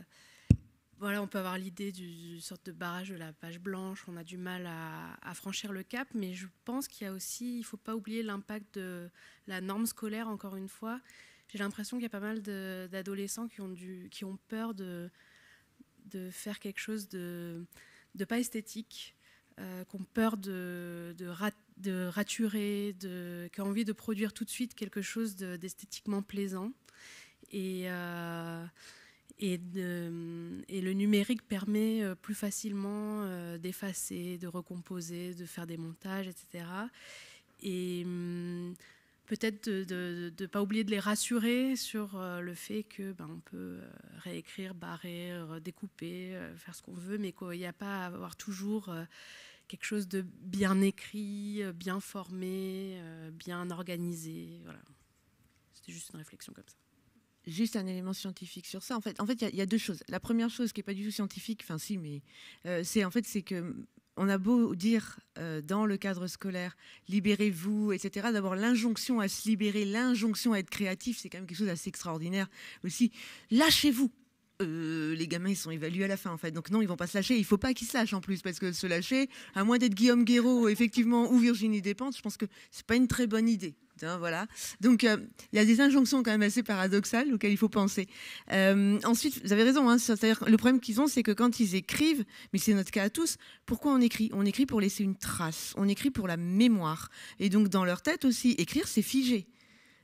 voilà, on peut avoir l'idée d'une sorte de barrage de la page blanche, on a du mal à, franchir le cap, mais je pense qu'il y a aussi, il ne faut pas oublier l'impact de la norme scolaire, encore une fois. J'ai l'impression qu'il y a pas mal d'adolescents qui, ont qui ont peur de, faire quelque chose de pas esthétique euh, qui ont peur de, de, raturer, qui ont envie de produire tout de suite quelque chose d'esthétiquement plaisant. Et, euh, et, le numérique permet euh, plus facilement d'effacer, de recomposer, de faire des montages, etc. Et peut-être de ne pas oublier de les rassurer sur euh, le fait que ben, on peut euh, réécrire, barrer, euh, découper, faire ce qu'on veut, mais qu'il n'y a pas à avoir toujours quelque chose de bien écrit, bien formé, bien organisé. Voilà. C'était juste une réflexion comme ça. Juste un élément scientifique sur ça. En fait, en fait, il y, a deux choses. La première chose qui est pas du tout scientifique, enfin si, mais c'est en fait c'est que on a beau dire euh, dans le cadre scolaire, libérez-vous, etc. D'abord, l'injonction à se libérer, l'injonction à être créatif, c'est quand même quelque chose d'assez extraordinaire aussi. Lâchez-vous, euh, les gamins ils sont évalués à la fin en fait. Donc non, ils vont pas se lâcher. Il faut pas qu'ils se lâchent en plus parce que se lâcher, à moins d'être Guillaume Guéraud effectivement ou Virginie Despentes, je pense que c'est pas une très bonne idée. voilà. Donc euh, il y a des injonctions quand même assez paradoxales auxquelles il faut penser. Euh, ensuite, vous avez raison. Hein, c'est-à-dire le problème qu'ils ont, c'est que quand ils écrivent, mais c'est notre cas à tous, pourquoi on écrit On écrit pour laisser une trace. On écrit pour la mémoire. Et donc dans leur tête aussi, écrire c'est figer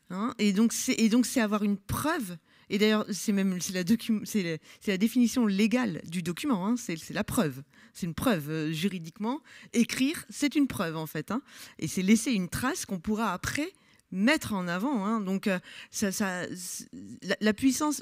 hein. et donc c'est avoir une preuve et d'ailleurs, c'est même c'est la, la, définition légale du document, hein. c'est la preuve. C'est une preuve euh, juridiquement. Écrire, c'est une preuve en fait. Hein. et c'est laisser une trace qu'on pourra après mettre en avant. Hein. donc euh, la, puissance...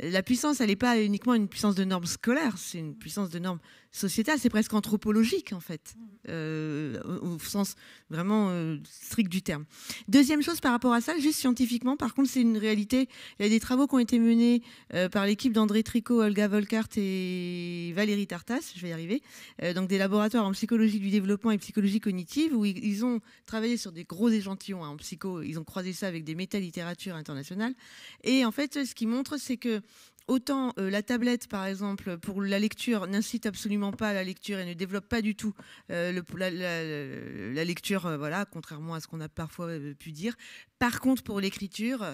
La puissance, elle n'est pas uniquement une puissance de normes scolaires, c'est une puissance de normes sociétal, c'est presque anthropologique en fait, mm. euh, au, sens vraiment euh, strict du terme. Deuxième chose par rapport à ça, juste scientifiquement, par contre, c'est une réalité. Il y a des travaux qui ont été menés euh, par l'équipe d'André Tricot, Olga Volkart et Valérie Tartas, je vais y arriver, donc des laboratoires en psychologie du développement et psychologie cognitive, où ils, ont travaillé sur des gros échantillons hein, en psycho, ils ont croisé ça avec des méta-littératures internationales. Et en fait, ce qu'ils montrent, c'est que Autant euh, la tablette, par exemple, pour la lecture, n'incite absolument pas à la lecture et ne développe pas du tout euh, la, lecture, euh, voilà, contrairement à ce qu'on a parfois pu dire. Par contre, pour l'écriture,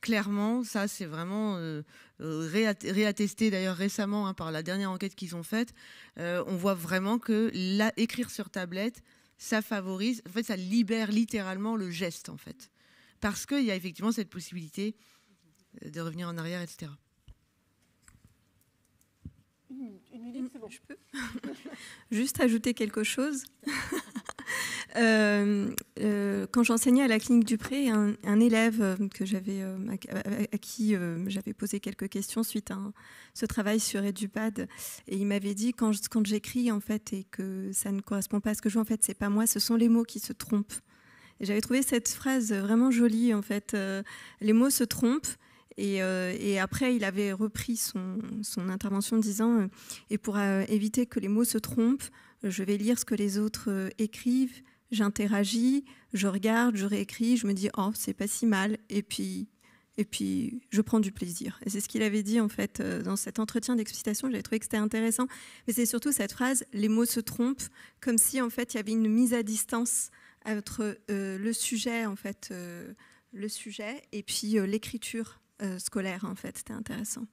clairement, ça, c'est vraiment réattesté d'ailleurs récemment hein, par la dernière enquête qu'ils ont faite. on voit vraiment que écrire sur tablette, ça favorise, fait, ça libère littéralement le geste, en fait. Parce qu'il y a effectivement cette possibilité de revenir en arrière, etc. Une, minute, mm, Je peux Juste ajouter quelque chose. Euh, euh, quand j'enseignais à la clinique Dupré, un, un élève euh, que j'avais, à, qui j'avais posé quelques questions suite à ce travail sur EduPad, et il m'avait dit quand, quand j'écris en fait et que ça ne correspond pas à ce que je vois, en fait, c'est pas moi, ce sont les mots qui se trompent. j'avais trouvé cette phrase vraiment jolie en fait. les mots se trompent. Euh, et, après, il avait repris son, intervention en disant euh, Et pour euh, éviter que les mots se trompent, je vais lire ce que les autres écrivent, j'interagis, je regarde, je réécris, je me dis Oh, c'est pas si mal. Et puis. Et puis, je prends du plaisir. Et c'est ce qu'il avait dit, en fait, dans cet entretien d'explicitation. J'avais trouvé que c'était intéressant. Mais c'est surtout cette phrase, les mots se trompent, comme si, en fait, il y avait une mise à distance entre le sujet, en fait, le sujet, et puis l'écriture euh, scolaire, en fait. C'était intéressant.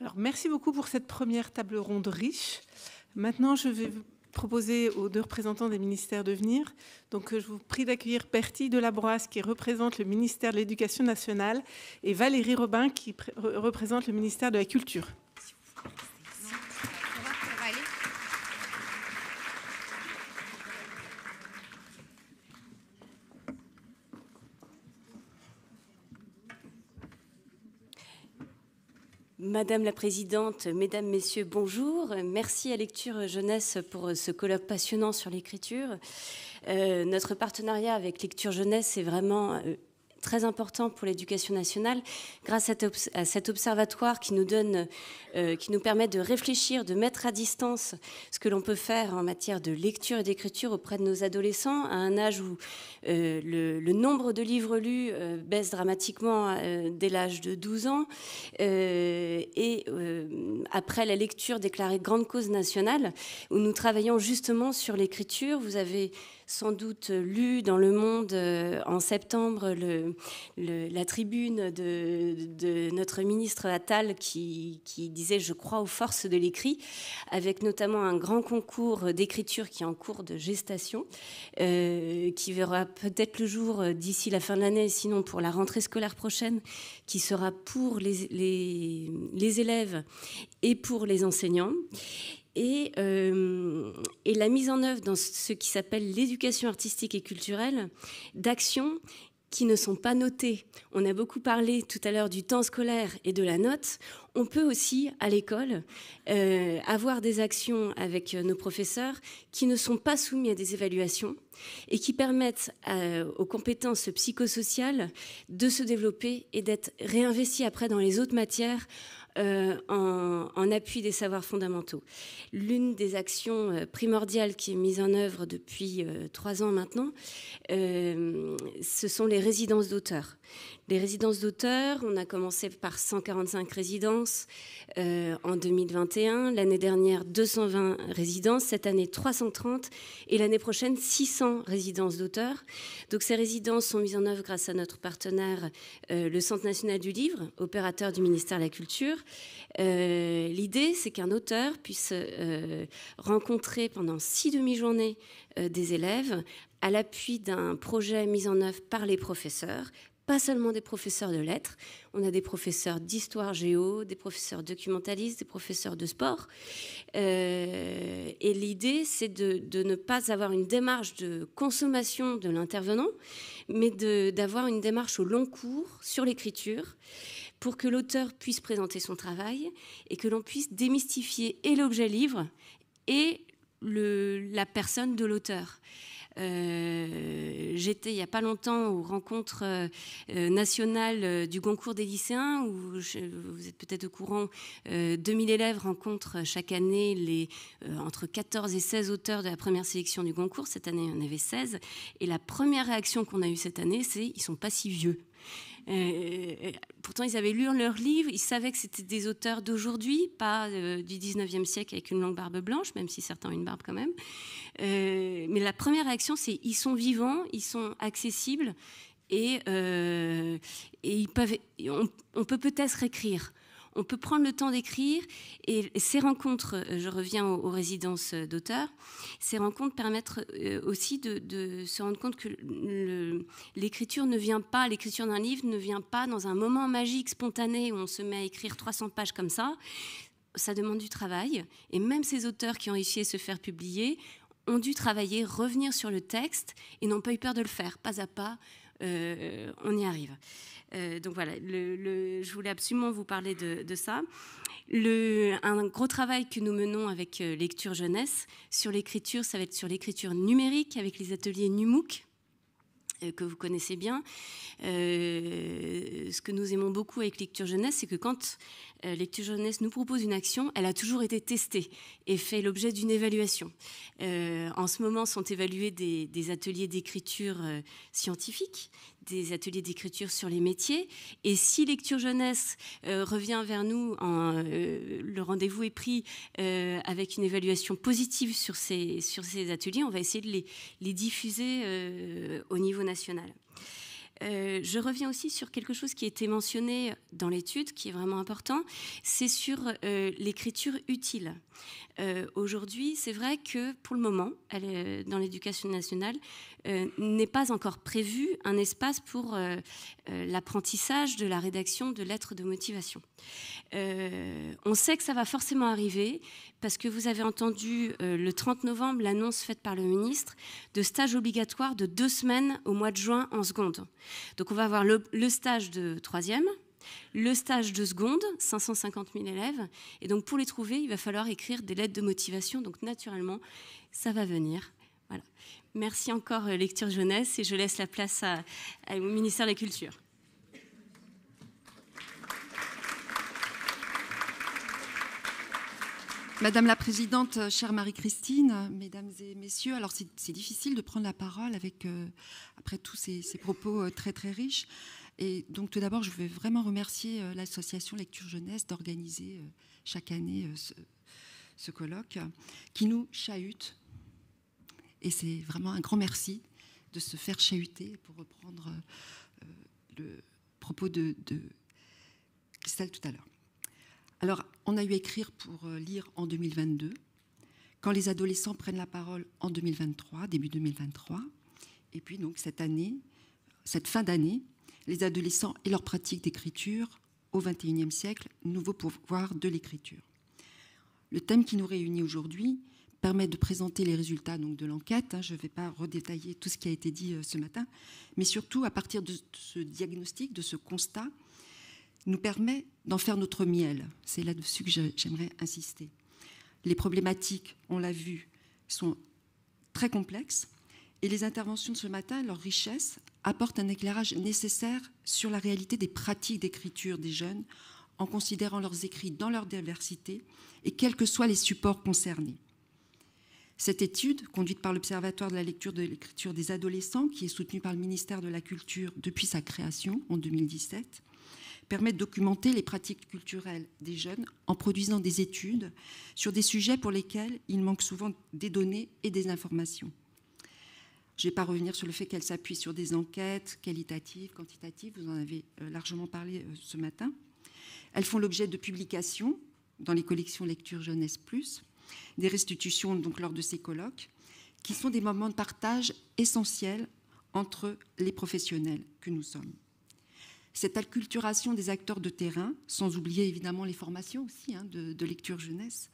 Alors, merci beaucoup pour cette première table ronde riche. Maintenant, je vais proposer aux deux représentants des ministères de venir. Donc, euh, je vous prie d'accueillir Bertie Delabroise, qui représente le ministère de l'Éducation nationale, et Valérie Robin, qui représente le ministère de la Culture. Madame la Présidente, Mesdames, Messieurs, bonjour. Merci à Lecture Jeunesse pour ce colloque passionnant sur l'écriture. Euh, notre partenariat avec Lecture Jeunesse est vraiment euh, très important pour l'éducation nationale grâce à, cet observatoire qui nous donne, euh, qui nous permet de réfléchir, de mettre à distance ce que l'on peut faire en matière de lecture et d'écriture auprès de nos adolescents à un âge où euh, le, nombre de livres lus euh, baisse dramatiquement dès l'âge de 12 ans et après la lecture déclarée grande cause nationale où nous travaillons justement sur l'écriture. Vous avez sans doute lu dans Le Monde euh, en septembre la tribune de, notre ministre Attal qui, disait Je crois aux forces de l'écrit, avec notamment un grand concours d'écriture qui est en cours de gestation, euh, qui verra peut-être le jour euh, d'ici la fin de l'année, sinon pour la rentrée scolaire prochaine, qui sera pour les élèves et pour les enseignants. Euh, et, la mise en œuvre dans ce qui s'appelle l'éducation artistique et culturelle d'actions qui ne sont pas notées. On a beaucoup parlé tout à l'heure du temps scolaire et de la note. On peut aussi, à l'école, euh, avoir des actions avec euh, nos professeurs qui ne sont pas soumis à des évaluations et qui permettent aux compétences psychosociales de se développer et d'être réinvesties après dans les autres matières euh, en, en, appui des savoirs fondamentaux. L'une des actions euh, primordiales qui est mise en œuvre depuis euh, trois ans maintenant, ce sont les résidences d'auteurs. Les résidences d'auteurs, on a commencé par 145 résidences euh, en 2021, l'année dernière 220 résidences, cette année 330 et l'année prochaine 600 résidences d'auteurs. Donc ces résidences sont mises en œuvre grâce à notre partenaire, euh, le Centre national du livre, opérateur du ministère de la Culture. Euh, l'idée, c'est qu'un auteur puisse rencontrer pendant six demi-journées des élèves à l'appui d'un projet mis en œuvre par les professeurs, pas seulement des professeurs de lettres, on a des professeurs d'histoire géo, des professeurs documentalistes, des professeurs de sport. Euh, et l'idée, c'est de, ne pas avoir une démarche de consommation de l'intervenant, mais d'avoir une démarche au long cours sur l'écriture pour que l'auteur puisse présenter son travail et que l'on puisse démystifier et l'objet livre et la personne de l'auteur. Euh, j'étais il n'y a pas longtemps aux rencontres euh, euh, nationales du concours des lycéens, où vous êtes peut-être au courant, 2000 élèves rencontrent chaque année les, entre 14 et 16 auteurs de la première sélection du concours. Cette année, il y en avait 16. Et la première réaction qu'on a eue cette année, c'est ils sont pas si vieux. Euh, euh, pourtant, ils avaient lu leurs livres, ils savaient que c'était des auteurs d'aujourd'hui, pas euh, du 19e siècle avec une longue barbe blanche, même si certains ont une barbe quand même. mais la première réaction, c'est ils sont vivants, ils sont accessibles et, ils peuvent, on, on peut peut-être écrire on peut prendre le temps d'écrire et ces rencontres, euh, je reviens aux, résidences euh, d'auteurs, ces rencontres permettent euh, aussi de, se rendre compte que l'écriture ne vient pas, l'écriture d'un livre ne vient pas dans un moment magique, spontané, où on se met à écrire 300 pages comme ça. Ça demande du travail, et même ces auteurs qui ont réussi à se faire publier ont dû travailler, revenir sur le texte, et n'ont pas eu peur de le faire, pas à pas, on y arrive. Euh, donc voilà, je voulais absolument vous parler de, ça. un gros travail que nous menons avec euh, Lecture Jeunesse sur l'écriture, ça va être sur l'écriture numérique avec les ateliers NUMOOC euh, que vous connaissez bien. ce que nous aimons beaucoup avec Lecture Jeunesse, c'est que quand Lecture Jeunesse nous propose une action, elle a toujours été testée et fait l'objet d'une évaluation. en ce moment sont évalués des, des ateliers d'écriture scientifique, des ateliers d'écriture sur les métiers. Et si Lecture Jeunesse euh, revient vers nous, en, euh, le rendez-vous est pris euh, avec une évaluation positive sur ces, sur ces ateliers, on va essayer de les, les diffuser au niveau national. je reviens aussi sur quelque chose qui a été mentionné dans l'étude, qui est vraiment important, c'est sur l'écriture utile. Aujourd'hui, c'est vrai que pour le moment, dans l'éducation nationale, euh, n'est pas encore prévu un espace pour euh, euh, l'apprentissage de la rédaction de lettres de motivation. on sait que ça va forcément arriver parce que vous avez entendu le 30 novembre l'annonce faite par le ministre de stage obligatoire de deux semaines au mois de juin en seconde. Donc on va avoir le, stage de troisième, le stage de seconde, 550 000 élèves. Et donc, pour les trouver, il va falloir écrire des lettres de motivation. Donc, naturellement, ça va venir. Voilà. Merci encore euh, Lecture Jeunesse et je laisse la place au ministère de la Culture. Madame la Présidente, euh, chère Marie-Christine, Mesdames et Messieurs, alors c'est difficile de prendre la parole avec, euh, après tous ces, propos très très riches. Et donc tout d'abord, je veux vraiment remercier l'association Lecture Jeunesse d'organiser chaque année ce, ce colloque qui nous chahute et c'est vraiment un grand merci de se faire chahuter, pour reprendre euh, le propos de, Christelle tout à l'heure. Alors, on a eu écrire pour euh, lire en 2022, quand les adolescents prennent la parole en 2023, début 2023, et puis donc cette année, cette fin d'année, les adolescents et leur pratique d'écriture au XXIe siècle, nouveau pouvoir de l'écriture. Le thème qui nous réunit aujourd'hui, permet de présenter les résultats donc, de l'enquête. Hein. Je ne vais pas redétailler tout ce qui a été dit euh, ce matin, mais surtout, à partir de ce diagnostic, de ce constat, nous permet d'en faire notre miel. C'est là-dessus que j'aimerais insister. Les problématiques, on l'a vu, sont très complexes et les interventions de ce matin, leur richesse, apportent un éclairage nécessaire sur la réalité des pratiques d'écriture des jeunes en considérant leurs écrits dans leur diversité et quels que soient les supports concernés. Cette étude, conduite par l'Observatoire de la lecture de l'écriture des adolescents, qui est soutenue par le ministère de la Culture depuis sa création en 2017, permet de documenter les pratiques culturelles des jeunes en produisant des études sur des sujets pour lesquels il manque souvent des données et des informations. Je ne vais pas revenir sur le fait qu'elle s'appuie sur des enquêtes qualitatives, quantitatives, vous en avez euh, largement parlé euh, ce matin. Elles font l'objet de publications dans les collections Lecture Jeunesse Plus, des restitutions donc lors de ces colloques, qui sont des moments de partage essentiels entre les professionnels que nous sommes. Cette acculturation des acteurs de terrain, sans oublier évidemment les formations aussi hein, de lecture jeunesse,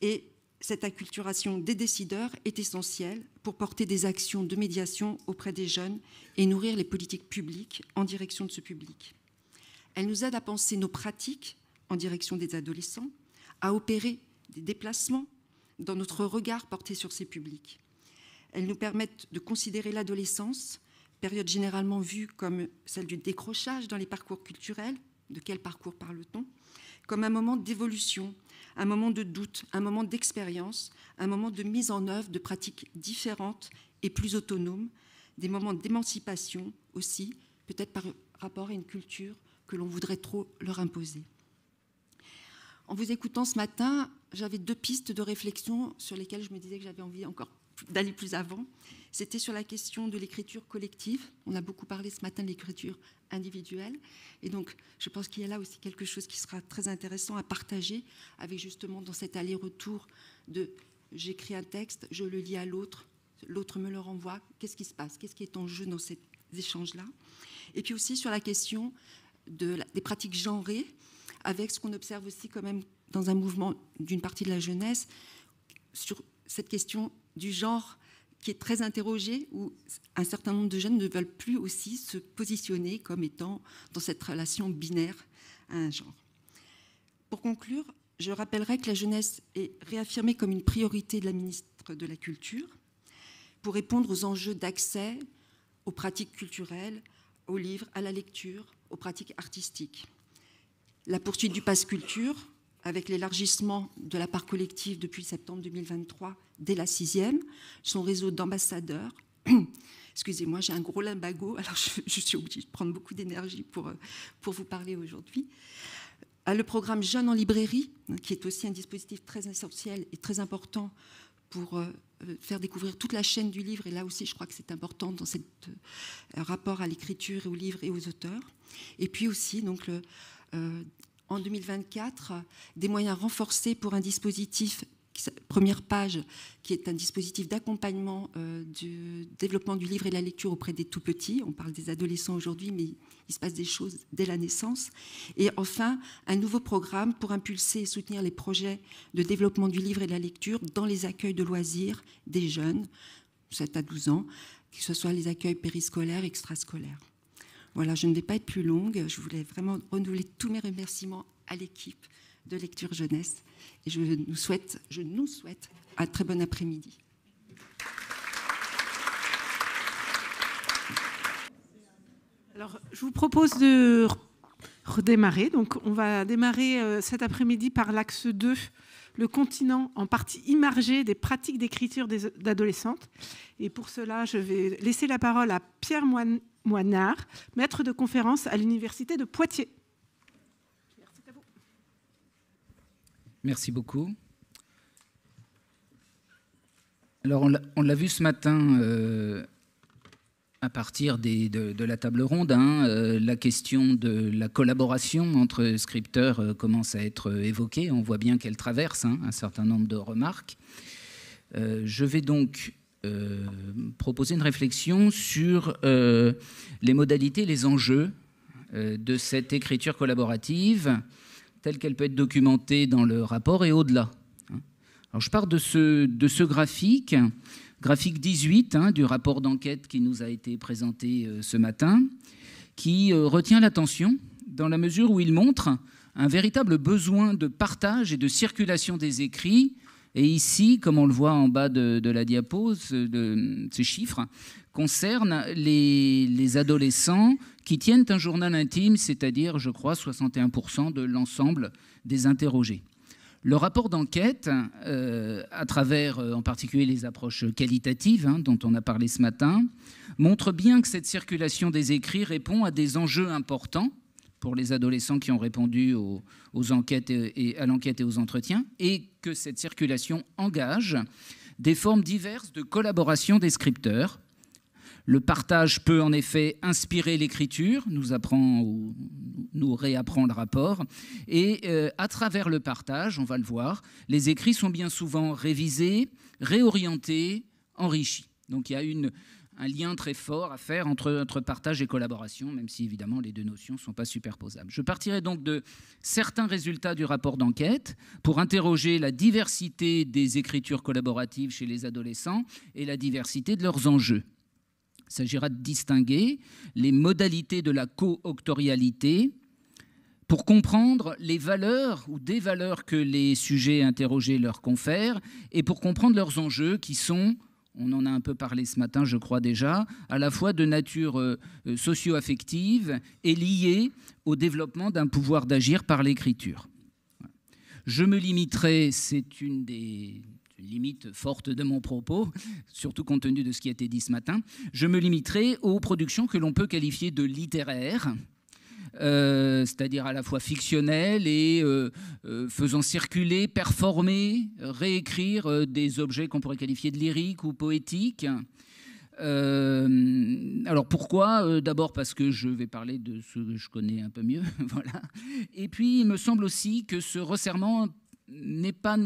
et cette acculturation des décideurs est essentielle pour porter des actions de médiation auprès des jeunes et nourrir les politiques publiques en direction de ce public. Elle nous aide à penser nos pratiques en direction des adolescents, à opérer des déplacements dans notre regard porté sur ces publics. Elles nous permettent de considérer l'adolescence, période généralement vue comme celle du décrochage dans les parcours culturels, de quel parcours parle-t-on, comme un moment d'évolution, un moment de doute, un moment d'expérience, un moment de mise en œuvre de pratiques différentes et plus autonomes, des moments d'émancipation aussi, peut-être par rapport à une culture que l'on voudrait trop leur imposer. En vous écoutant ce matin, j'avais deux pistes de réflexion sur lesquelles je me disais que j'avais envie encore d'aller plus avant. C'était sur la question de l'écriture collective. On a beaucoup parlé ce matin de l'écriture individuelle. Et donc, je pense qu'il y a là aussi quelque chose qui sera très intéressant à partager avec justement dans cet aller-retour de j'écris un texte, je le lis à l'autre, l'autre me le renvoie. Qu'est-ce qui se passe Qu'est-ce qui est en jeu dans ces échanges-là Et puis aussi sur la question des pratiques genrées avec ce qu'on observe aussi quand même dans un mouvement d'une partie de la jeunesse sur cette question du genre qui est très interrogée, où un certain nombre de jeunes ne veulent plus aussi se positionner comme étant dans cette relation binaire à un genre. Pour conclure, je rappellerai que la jeunesse est réaffirmée comme une priorité de la ministre de la Culture pour répondre aux enjeux d'accès aux pratiques culturelles, aux livres, à la lecture, aux pratiques artistiques la poursuite du pass culture, avec l'élargissement de la part collective depuis septembre 2023 dès la sixième, son réseau d'ambassadeurs. Excusez-moi, j'ai un gros limbago, alors je, suis obligée de prendre beaucoup d'énergie pour, euh, pour vous parler aujourd'hui. Euh, le programme Jeunes en librairie, hein, qui est aussi un dispositif très essentiel et très important pour euh, faire découvrir toute la chaîne du livre. Et là aussi, je crois que c'est important dans ce rapport à l'écriture et au livre et aux auteurs. Et puis aussi, donc, le, euh, en 2024 des moyens renforcés pour un dispositif première page, qui est un dispositif d'accompagnement euh, du développement du livre et de la lecture auprès des tout petits. On parle des adolescents aujourd'hui, mais il se passe des choses dès la naissance. Et enfin, un nouveau programme pour impulser et soutenir les projets de développement du livre et de la lecture dans les accueils de loisirs des jeunes, 7 à 12 ans, que ce soit les accueils périscolaires, extrascolaires. Voilà, je ne vais pas être plus longue. Je voulais vraiment renouveler tous mes remerciements à l'équipe de Lecture Jeunesse. Et je, nous souhaite, je nous souhaite un très bon après-midi. Alors, je vous propose de redémarrer. Donc, on va démarrer euh, cet après-midi par l'axe 2 le continent en partie immergé des pratiques d'écriture d'adolescentes. Et pour cela, je vais laisser la parole à Pierre Moinard, maître de conférence à l'Université de Poitiers. Merci, à vous. Merci beaucoup. Alors, on l'a vu ce matin. Euh, à partir des, de, la table ronde, hein, euh, la question de la collaboration entre scripteurs euh, commence à être euh, évoquée. On voit bien qu'elle traverse hein, un certain nombre de remarques. je vais donc proposer une réflexion sur les modalités, les enjeux de cette écriture collaborative, telle qu'elle peut être documentée dans le rapport et au-delà. Hein. Alors, je pars de de ce graphique Graphique 18 hein, du rapport d'enquête qui nous a été présenté euh, ce matin, qui euh, retient l'attention dans la mesure où il montre un véritable besoin de partage et de circulation des écrits. Et ici, comme on le voit en bas de, la diapo, de, ces chiffres concernent les, les adolescents qui tiennent un journal intime, c'est-à-dire, je crois, 61% de l'ensemble des interrogés. Le rapport d'enquête, euh, à travers euh, en particulier les approches qualitatives hein, dont on a parlé ce matin, montre bien que cette circulation des écrits répond à des enjeux importants pour les adolescents qui ont répondu aux, enquêtes à l'enquête et aux entretiens, et que cette circulation engage des formes diverses de collaboration des scripteurs, le partage peut en effet inspirer l'écriture, nous apprend ou nous réapprend le rapport. Et euh, à travers le partage, on va le voir, les écrits sont bien souvent révisés, réorientés, enrichis. Donc il y a un lien très fort à faire entre, entre, partage et collaboration, même si évidemment les deux notions ne sont pas superposables. Je partirai donc de certains résultats du rapport d'enquête pour interroger la diversité des écritures collaboratives chez les adolescents et la diversité de leurs enjeux. Il s'agira de distinguer les modalités de la co octorialité pour comprendre les valeurs ou des valeurs que les sujets interrogés leur confèrent et pour comprendre leurs enjeux qui sont, on en a un peu parlé ce matin je crois déjà, à la fois de nature euh, euh, socio-affective et liés au développement d'un pouvoir d'agir par l'écriture. Je me limiterai, c'est une des limite forte de mon propos, surtout compte tenu de ce qui a été dit ce matin, je me limiterai aux productions que l'on peut qualifier de littéraires, euh, c'est-à-dire à la fois fictionnelles et euh, euh, faisant circuler, performer, réécrire des objets qu'on pourrait qualifier de lyriques ou poétiques. alors pourquoi D'abord parce que je vais parler de ce que je connais un peu mieux, voilà. Et puis il me semble aussi que ce resserrement n'est pas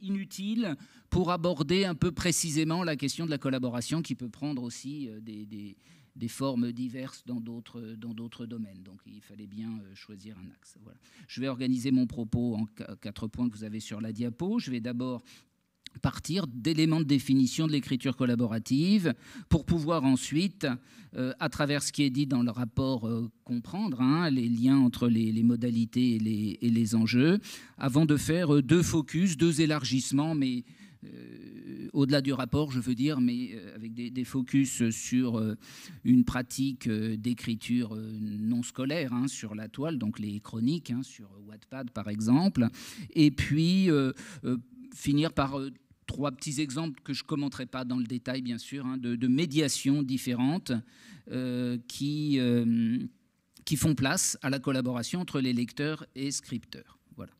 inutile pour aborder un peu précisément la question de la collaboration qui peut prendre aussi euh, des, formes diverses dans d'autres domaines. Donc il fallait bien euh, choisir un axe. Je vais organiser mon propos en quatre points que vous avez sur la diapo. Je vais d'abord partir d'éléments de définition de l'écriture collaborative pour pouvoir ensuite, euh, à travers ce qui est dit dans le rapport, euh, comprendre hein, les liens entre les, modalités et les, enjeux, avant de faire euh, deux focus, deux élargissements, mais au-delà du rapport, je veux dire, mais avec des, focus sur une pratique d'écriture non scolaire hein, sur la toile, donc les chroniques hein, sur Wattpad par exemple, et puis finir par trois petits exemples que je ne commenterai pas dans le détail, bien sûr, hein, de, médiations différentes euh, qui, euh, qui font place à la collaboration entre les lecteurs et scripteurs. Voilà.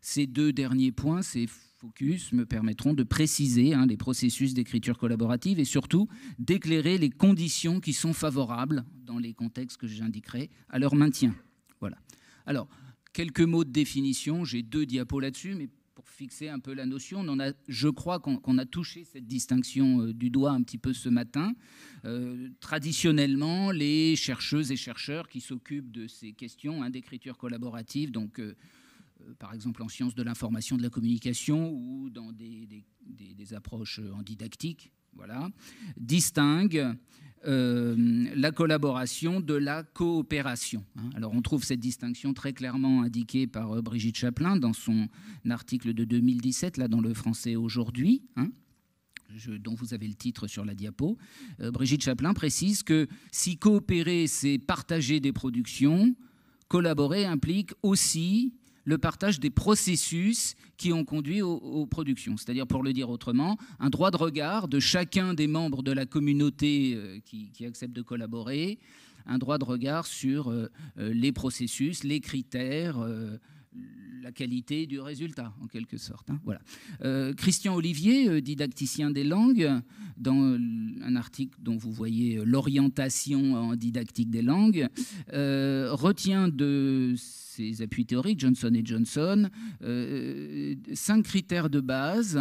Ces deux derniers points, ces focus, me permettront de préciser hein, les processus d'écriture collaborative et surtout d'éclairer les conditions qui sont favorables, dans les contextes que j'indiquerai, à leur maintien. Voilà. Alors, quelques mots de définition. J'ai deux diapos là-dessus, mais fixer un peu la notion. a, je crois qu'on a touché cette distinction euh, du doigt un petit peu ce matin. Euh, traditionnellement, les chercheuses et chercheurs qui s'occupent de ces questions hein, d'écriture collaborative, donc euh, par exemple en sciences de l'information, de la communication ou dans des, des approches en didactique, voilà, distinguent euh, la collaboration de la coopération. Hein. Alors on trouve cette distinction très clairement indiquée par euh, Brigitte Chaplin dans son article de 2017, là dans le français aujourd'hui. Hein, dont vous avez le titre sur la diapo, euh, Brigitte Chaplin précise que si coopérer, c'est partager des productions, collaborer implique aussi le partage des processus qui ont conduit aux, productions. C'est-à-dire, pour le dire autrement, un droit de regard de chacun des membres de la communauté euh, qui, qui accepte de collaborer, un droit de regard sur euh, euh, les processus, les critères la qualité du résultat, en quelque sorte. Hein. voilà. Euh, Christian Olivier, euh, didacticien des langues, dans euh, un article dont vous voyez l'orientation en didactique des langues, retient de ses appuis théoriques, Johnson et Johnson, cinq critères de base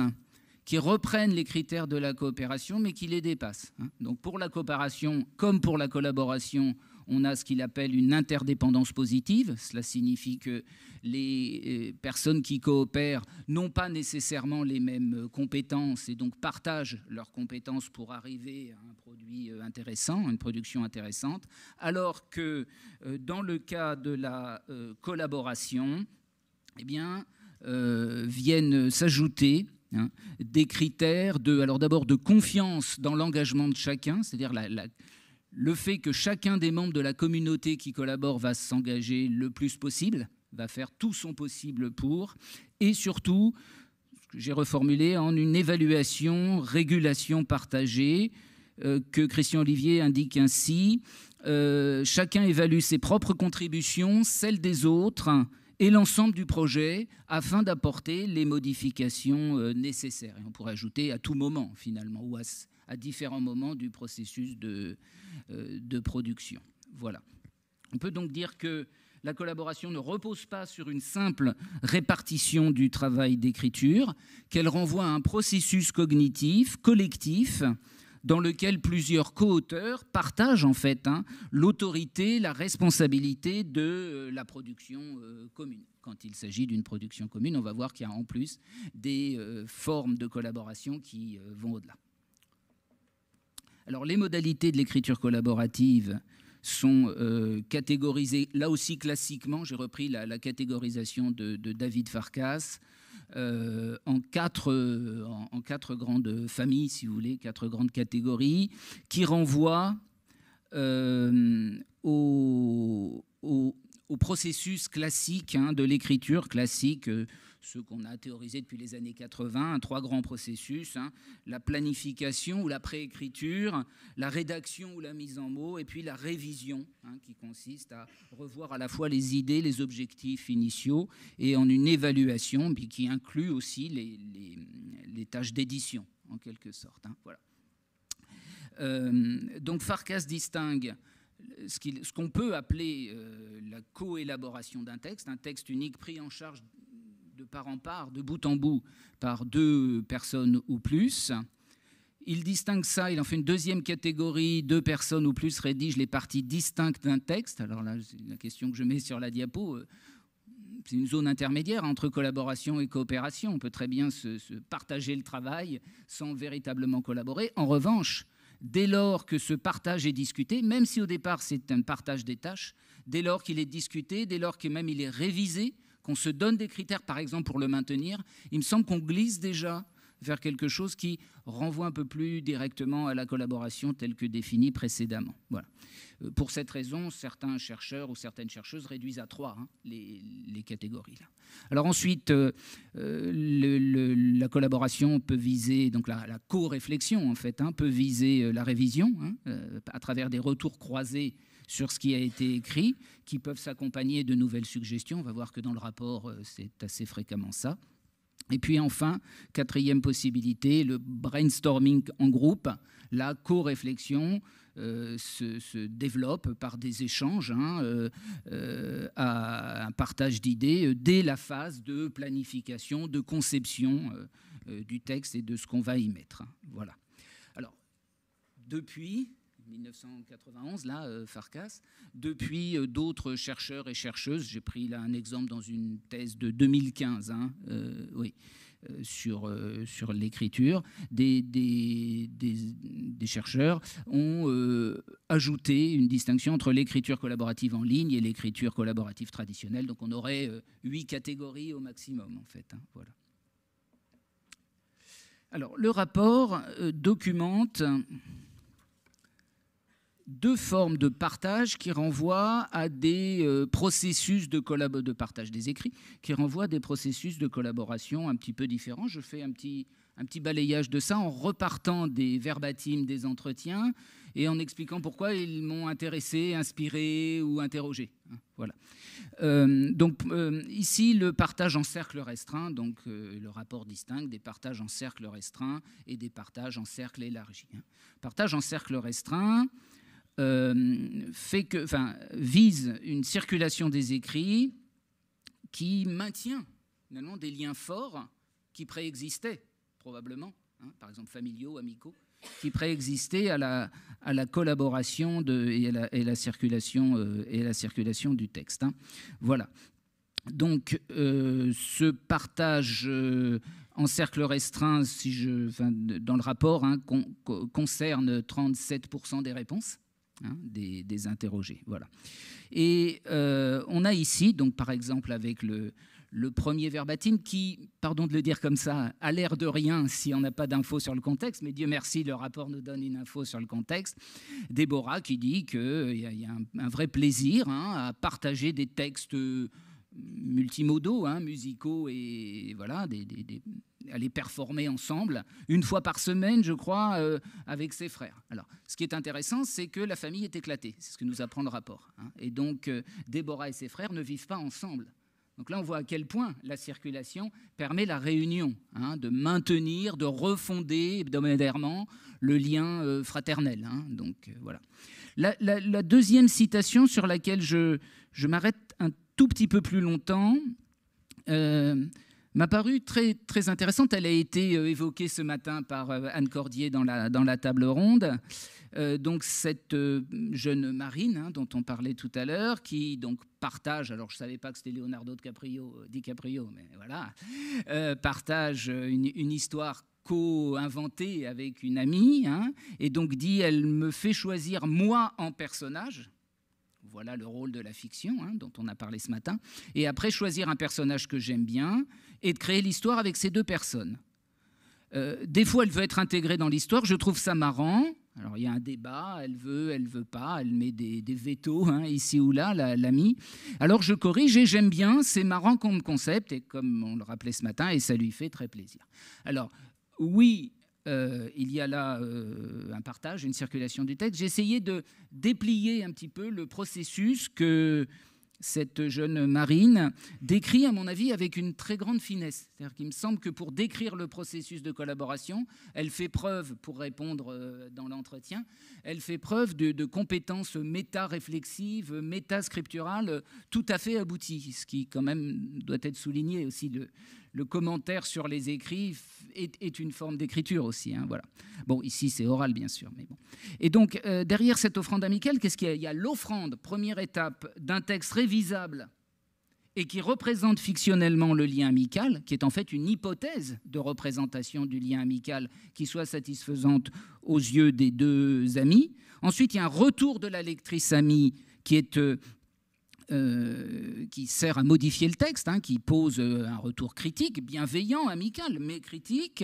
qui reprennent les critères de la coopération, mais qui les dépassent. Hein. Donc pour la coopération, comme pour la collaboration, on a ce qu'il appelle une interdépendance positive. Cela signifie que les euh, personnes qui coopèrent n'ont pas nécessairement les mêmes euh, compétences et donc partagent leurs compétences pour arriver à un produit euh, intéressant, une production intéressante, alors que dans le cas de la collaboration, eh bien, viennent s'ajouter hein, des critères de, alors d'abord de confiance dans l'engagement de chacun, c'est-à-dire la, le fait que chacun des membres de la communauté qui collabore va s'engager le plus possible, va faire tout son possible pour, et surtout, j'ai reformulé en une évaluation, régulation partagée, euh, que Christian Olivier indique ainsi, euh, chacun évalue ses propres contributions, celles des autres et l'ensemble du projet afin d'apporter les modifications euh, nécessaires. Et on pourrait ajouter à tout moment finalement, ou à, à différents moments du processus de, euh, de production. Voilà. On peut donc dire que la collaboration ne repose pas sur une simple répartition du travail d'écriture, qu'elle renvoie à un processus cognitif, collectif, dans lequel plusieurs co-auteurs partagent en fait hein, l'autorité, la responsabilité de euh, la production euh, commune. Quand il s'agit d'une production commune, on va voir qu'il y a en plus des formes de collaboration qui vont au-delà. Alors les modalités de l'écriture collaborative sont euh, catégorisées, là aussi classiquement, j'ai repris la, catégorisation de, David Farkas, euh, en, quatre, grandes familles, si vous voulez, quatre grandes catégories, qui renvoient euh, au, processus classique hein, de l'écriture classique ce qu'on a théorisé depuis les années 80, hein, trois grands processus, hein, la planification ou la préécriture, la rédaction ou la mise en mots, et puis la révision, hein, qui consiste à revoir à la fois les idées, les objectifs initiaux, et en une évaluation, qui inclut aussi les, les, tâches d'édition, en quelque sorte. voilà. Euh, donc Farkas distingue ce qu'on peut appeler euh, la coélaboration d'un texte, un texte unique pris en charge de part en part, de bout en bout, par deux personnes ou plus. Il distingue ça, il en fait une deuxième catégorie, deux personnes ou plus rédigent les parties distinctes d'un texte. Alors là, c'est la question que je mets sur la diapo. Euh, c'est une zone intermédiaire entre collaboration et coopération. On peut très bien se, se partager le travail sans véritablement collaborer. En revanche, dès lors que ce partage est discuté, même si au départ c'est un partage des tâches, dès lors qu'il est discuté, dès lors que même il est révisé, qu'on se donne des critères, par exemple, pour le maintenir, il me semble qu'on glisse déjà vers quelque chose qui renvoie un peu plus directement à la collaboration telle que définie précédemment. Voilà. Euh, pour cette raison, certains chercheurs ou certaines chercheuses réduisent à trois hein, les, catégories. Là. Alors ensuite, euh, euh, la collaboration peut viser, donc la, co-réflexion en fait, hein, peut viser la révision hein, à travers des retours croisés sur ce qui a été écrit, qui peuvent s'accompagner de nouvelles suggestions. On va voir que dans le rapport, euh, c'est assez fréquemment ça. Et puis enfin, quatrième possibilité, le brainstorming en groupe. La co-réflexion euh, se, développe par des échanges, hein, euh, un partage d'idées dès la phase de planification, de conception du texte et de ce qu'on va y mettre. Hein. Voilà. Alors, depuis, 1991, là, euh, Farkas. Depuis, euh, d'autres chercheurs et chercheuses, j'ai pris là un exemple dans une thèse de 2015, hein, euh, oui, sur, sur l'écriture, des, des, chercheurs ont ajouté une distinction entre l'écriture collaborative en ligne et l'écriture collaborative traditionnelle. Donc on aurait huit catégories au maximum, en fait. Hein, voilà. Alors, le rapport documente deux formes de partage qui renvoient à des euh, processus de, de, partage des écrits, qui renvoient à des processus de collaboration un petit peu différents. Je fais un petit, un petit balayage de ça en repartant des verbatimes des entretiens et en expliquant pourquoi ils m'ont intéressé, inspiré ou interrogé. Voilà. Euh, donc euh, ici, le partage en cercle restreint, donc le rapport distingue des partages en cercle restreint et des partages en cercle élargi. Partage en cercle restreint, euh, fait que, enfin, vise une circulation des écrits qui maintient finalement des liens forts qui préexistaient probablement, hein, par exemple familiaux, amicaux, qui préexistaient à la, à la collaboration de, et, à la, et la circulation, euh, et la circulation du texte. Hein. Voilà. Donc euh, ce partage en cercle restreint, si je, dans le rapport, hein, concerne 37% des réponses. Hein, des, interrogés. Voilà. Et euh, on a ici, donc par exemple avec le, le, premier verbatim, qui, pardon de le dire comme ça, a l'air de rien si on n'a pas d'infos sur le contexte, mais Dieu merci, le rapport nous donne une info sur le contexte. Déborah qui dit qu'il y, a, un, vrai plaisir hein, à partager des textes. Euh, multimodaux, hein, musicaux et voilà, des, aller performer ensemble une fois par semaine, je crois, euh, avec ses frères. Alors, ce qui est intéressant, c'est que la famille est éclatée, c'est ce que nous apprend le rapport. Hein. Et donc, euh, Déborah et ses frères ne vivent pas ensemble. Donc là, on voit à quel point la circulation permet la réunion, hein, de maintenir, de refonder hebdomadairement le lien euh, fraternel. donc voilà. La, deuxième citation sur laquelle je m'arrête tout petit peu plus longtemps, euh, m'a paru très, très intéressante. Elle a été euh, évoquée ce matin par euh, Anne Cordier dans la, dans la table ronde. donc cette jeune marine hein, dont on parlait tout à l'heure, qui donc partage, alors je ne savais pas que c'était Leonardo DiCaprio, DiCaprio mais voilà, partage une, histoire co-inventée avec une amie, hein, et donc dit, elle me fait choisir moi en personnage, voilà le rôle de la fiction, hein, dont on a parlé ce matin. Et après, choisir un personnage que j'aime bien et de créer l'histoire avec ces deux personnes. Euh, des fois, elle veut être intégrée dans l'histoire. Je trouve ça marrant. Alors, il y a un débat. Elle veut, elle veut pas. Elle met des, des vétos hein, ici ou là, l'ami. Alors, je corrige et j'aime bien. C'est marrant comme concept. Et comme on le rappelait ce matin, et ça lui fait très plaisir. Alors, oui, euh, il y a là euh, un partage, une circulation du texte. J'ai essayé de déplier un petit peu le processus que cette jeune marine décrit, à mon avis, avec une très grande finesse. C'est-à-dire qu'il me semble que pour décrire le processus de collaboration, elle fait preuve, pour répondre euh, dans l'entretien, elle fait preuve de, compétences méta-réflexives, méta-scripturales tout à fait abouties, ce qui quand même doit être souligné aussi. Le, le commentaire sur les écrits est, une forme d'écriture aussi. Hein, voilà. Bon, ici c'est oral bien sûr, mais bon. Et donc euh, derrière cette offrande amicale, qu'est-ce qu'il y a Il y a l'offrande, première étape d'un texte révisable et qui représente fictionnellement le lien amical, qui est en fait une hypothèse de représentation du lien amical qui soit satisfaisante aux yeux des deux amis. Ensuite, il y a un retour de la lectrice amie qui est euh, euh, qui sert à modifier le texte, hein, qui pose euh, un retour critique, bienveillant, amical, mais critique,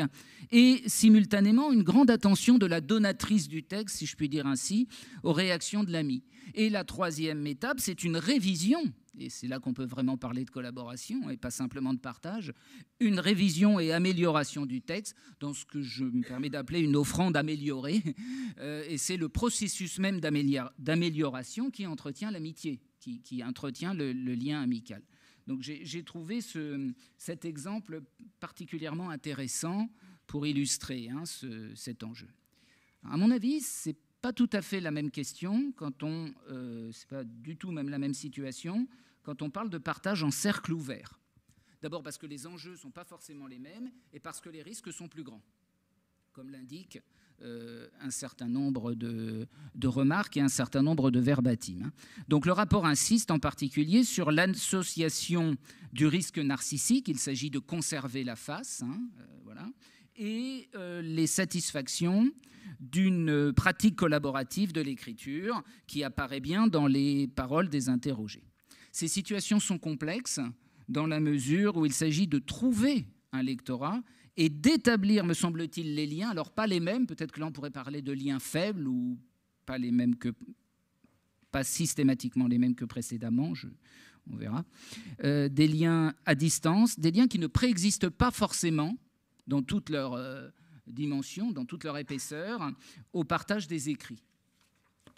et simultanément une grande attention de la donatrice du texte, si je puis dire ainsi, aux réactions de l'ami. Et la troisième étape, c'est une révision et c'est là qu'on peut vraiment parler de collaboration et pas simplement de partage, une révision et amélioration du texte dans ce que je me permets d'appeler une offrande améliorée. Euh, et c'est le processus même d'amélioration qui entretient l'amitié qui, entretient le, lien amical. Donc j'ai trouvé cet exemple particulièrement intéressant pour illustrer hein, cet enjeu. À mon avis, ce n'est pas tout à fait la même question quand on, euh, c'est pas du tout même la même situation quand on parle de partage en cercle ouvert. D'abord parce que les enjeux ne sont pas forcément les mêmes et parce que les risques sont plus grands, comme l'indique euh, un certain nombre de, remarques et un certain nombre de verbatim. Hein. Donc le rapport insiste en particulier sur l'association du risque narcissique, il s'agit de conserver la face, hein, euh, voilà, et euh, les satisfactions d'une pratique collaborative de l'écriture qui apparaît bien dans les paroles des interrogés. Ces situations sont complexes dans la mesure où il s'agit de trouver un lectorat et d'établir, me semble-t-il, les liens, alors pas les mêmes, peut-être que l'on pourrait parler de liens faibles ou pas les mêmes que pas systématiquement les mêmes que précédemment, je, on verra, euh, des liens à distance, des liens qui ne préexistent pas forcément dans toute leur euh, dimension, dans toute leur épaisseur, au partage des écrits.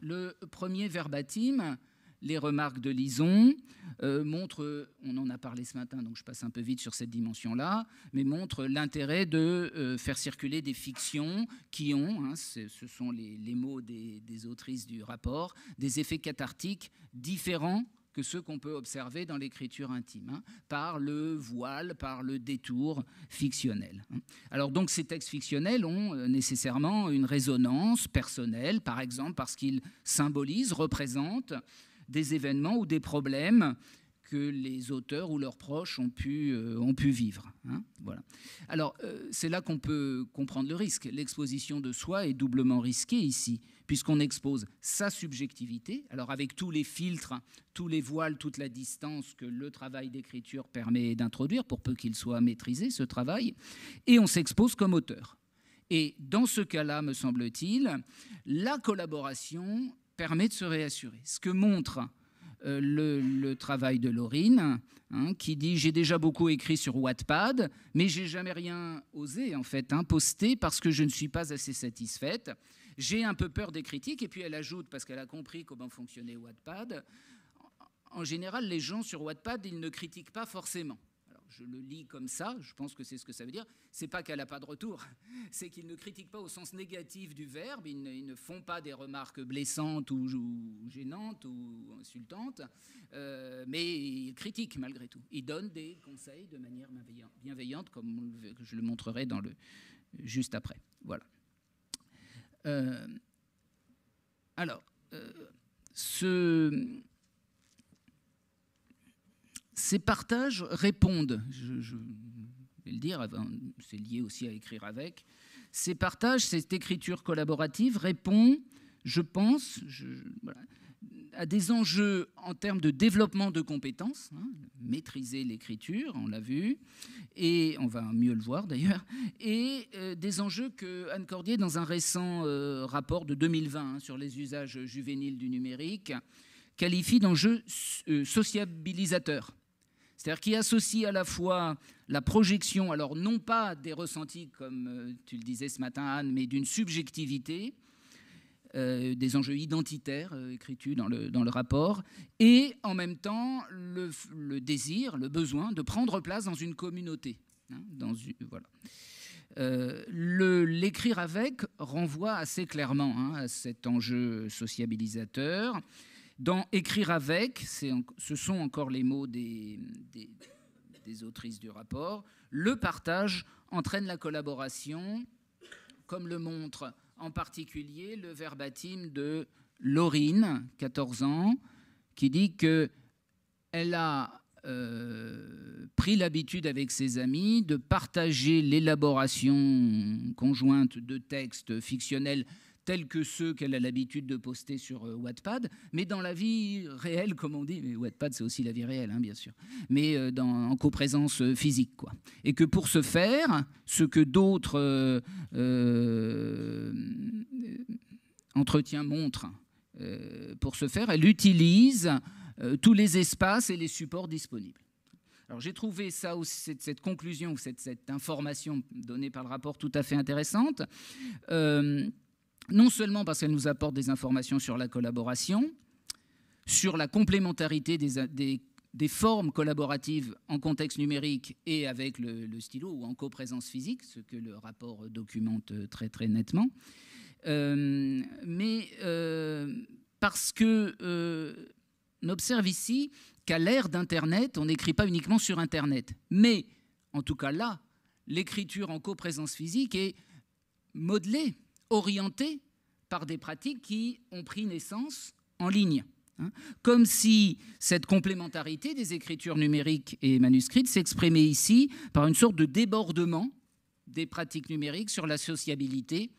Le premier verbatim les remarques de Lison euh, montrent, on en a parlé ce matin, donc je passe un peu vite sur cette dimension-là, mais montrent l'intérêt de euh, faire circuler des fictions qui ont, hein, ce sont les, mots des, autrices du rapport, des effets cathartiques différents que ceux qu'on peut observer dans l'écriture intime, hein, par le voile, par le détour fictionnel. Hein. Alors donc ces textes fictionnels ont euh, nécessairement une résonance personnelle, par exemple parce qu'ils symbolisent, représentent des événements ou des problèmes que les auteurs ou leurs proches ont pu, euh, ont pu vivre. Hein, voilà. Alors, euh, c'est là qu'on peut comprendre le risque. L'exposition de soi est doublement risquée ici, puisqu'on expose sa subjectivité, alors avec tous les filtres, tous les voiles, toute la distance que le travail d'écriture permet d'introduire, pour peu qu'il soit maîtrisé, ce travail, et on s'expose comme auteur. Et dans ce cas-là, me semble-t-il, la collaboration permet de se réassurer. Ce que montre euh, le, travail de Laurine, hein, qui dit j'ai déjà beaucoup écrit sur Wattpad, mais j'ai jamais rien osé en fait hein, poster parce que je ne suis pas assez satisfaite. J'ai un peu peur des critiques et puis elle ajoute parce qu'elle a compris comment fonctionnait Wattpad. En général, les gens sur Wattpad, ils ne critiquent pas forcément je le lis comme ça, je pense que c'est ce que ça veut dire, c'est pas qu'elle n'a pas de retour, c'est qu'ils ne critiquent pas au sens négatif du verbe, ils ne, font pas des remarques blessantes ou, gênantes ou insultantes, euh, mais ils critiquent malgré tout. Ils donnent des conseils de manière bienveillante, comme je le montrerai dans le, juste après. Voilà. Euh, alors, euh, ce ces partages répondent, je, vais le dire, c'est lié aussi à écrire avec, ces partages, cette écriture collaborative répond, je pense, à des enjeux en termes de développement de compétences, hein, maîtriser l'écriture, on l'a vu, et on va mieux le voir d'ailleurs, et euh, des enjeux que Anne Cordier, dans un récent euh, rapport de 2020 hein, sur les usages juvéniles du numérique, qualifie d'enjeux euh, sociabilisateurs c'est-à-dire qui associe à la fois la projection, alors non pas des ressentis, comme euh, tu le disais ce matin Anne, mais d'une subjectivité, euh, des enjeux identitaires euh, écris-tu dans le, dans le rapport, et en même temps le, désir, le besoin de prendre place dans une communauté. Hein, dans voilà. L'écrire avec renvoie assez clairement hein, à cet enjeu sociabilisateur. Dans Écrire avec, ce sont encore les mots des, des, autrices du rapport, le partage entraîne la collaboration, comme le montre en particulier le verbatim de Laurine, 14 ans, qui dit que elle a euh, pris l'habitude avec ses amis de partager l'élaboration conjointe de textes fictionnels tels que ceux qu'elle a l'habitude de poster sur euh, Wattpad, mais dans la vie réelle, comme on dit, mais Wattpad c'est aussi la vie réelle, hein, bien sûr, mais euh, en coprésence euh, physique. Quoi. Et que pour ce faire, ce que d'autres entretiens montrent, pour ce faire, elle utilise tous les espaces et les supports disponibles. Alors j'ai trouvé ça aussi, cette, cette conclusion, cette, cette information donnée par le rapport tout à fait intéressante non seulement parce qu'elle nous apporte des informations sur la collaboration, sur la complémentarité des, formes collaboratives en contexte numérique et avec le, stylo ou en coprésence physique, ce que le rapport documente euh, très très nettement, euh, mais euh, parce que observe ici qu'à l'ère d'Internet, on n'écrit pas uniquement sur Internet, mais en tout cas là, l'écriture en coprésence physique est modelée orienté par des pratiques qui ont pris naissance en ligne. Hein. comme si cette complémentarité des écritures numériques et manuscrites s'exprimait ici par une sorte de débordement des pratiques numériques sur la sociabilité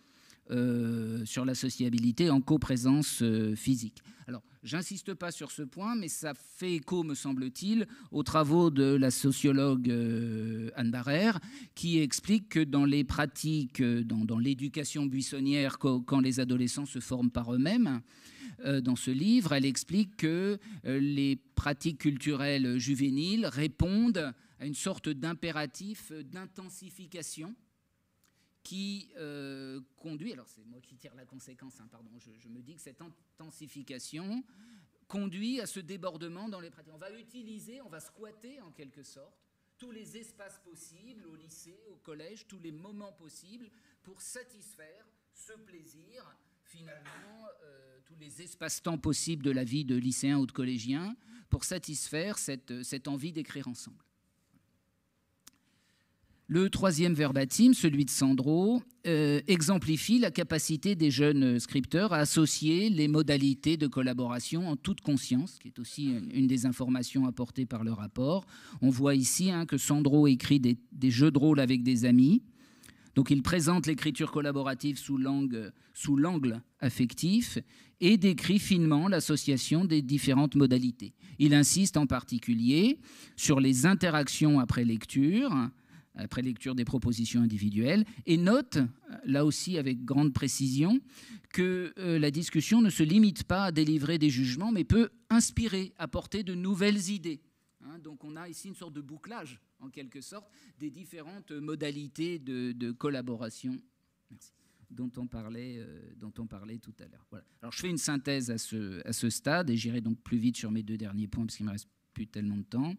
euh, sur la sociabilité en coprésence euh, physique. Alors, j'insiste pas sur ce point, mais ça fait écho, me semble-t-il, aux travaux de la sociologue euh, Anne Barrère, qui explique que dans les pratiques, dans, l'éducation buissonnière, quand, les adolescents se forment par eux-mêmes, dans ce livre, elle explique que les pratiques culturelles juvéniles répondent à une sorte d'impératif d'intensification qui euh, conduit, alors c'est moi qui tire la conséquence, hein, pardon, je, me dis que cette intensification conduit à ce débordement dans les pratiques. On va utiliser, on va squatter en quelque sorte tous les espaces possibles au lycée, au collège, tous les moments possibles pour satisfaire ce plaisir, finalement, euh, tous les espaces-temps possibles de la vie de lycéen ou de collégien, pour satisfaire euh, cette envie d'écrire ensemble. Le troisième verbatim, celui de Sandro, euh, exemplifie la capacité des jeunes scripteurs à associer les modalités de collaboration en toute conscience, qui est aussi une des informations apportées par le rapport. On voit ici hein, que Sandro écrit des, jeux de rôle avec des amis. Donc il présente l'écriture collaborative sous l'angle affectif et décrit finement l'association des différentes modalités. Il insiste en particulier sur les interactions après lecture, après lecture des propositions individuelles, et note, euh, là aussi avec grande précision, que euh, la discussion ne se limite pas à délivrer des jugements, mais peut inspirer, apporter de nouvelles idées. Hein, donc on a ici une sorte de bouclage, en quelque sorte, des différentes modalités de, collaboration dont on parlait, euh, dont on parlait tout à l'heure. Alors je fais une synthèse à ce, à ce stade, et j'irai donc plus vite sur mes deux derniers points, parce qu'il me reste plus tellement de temps.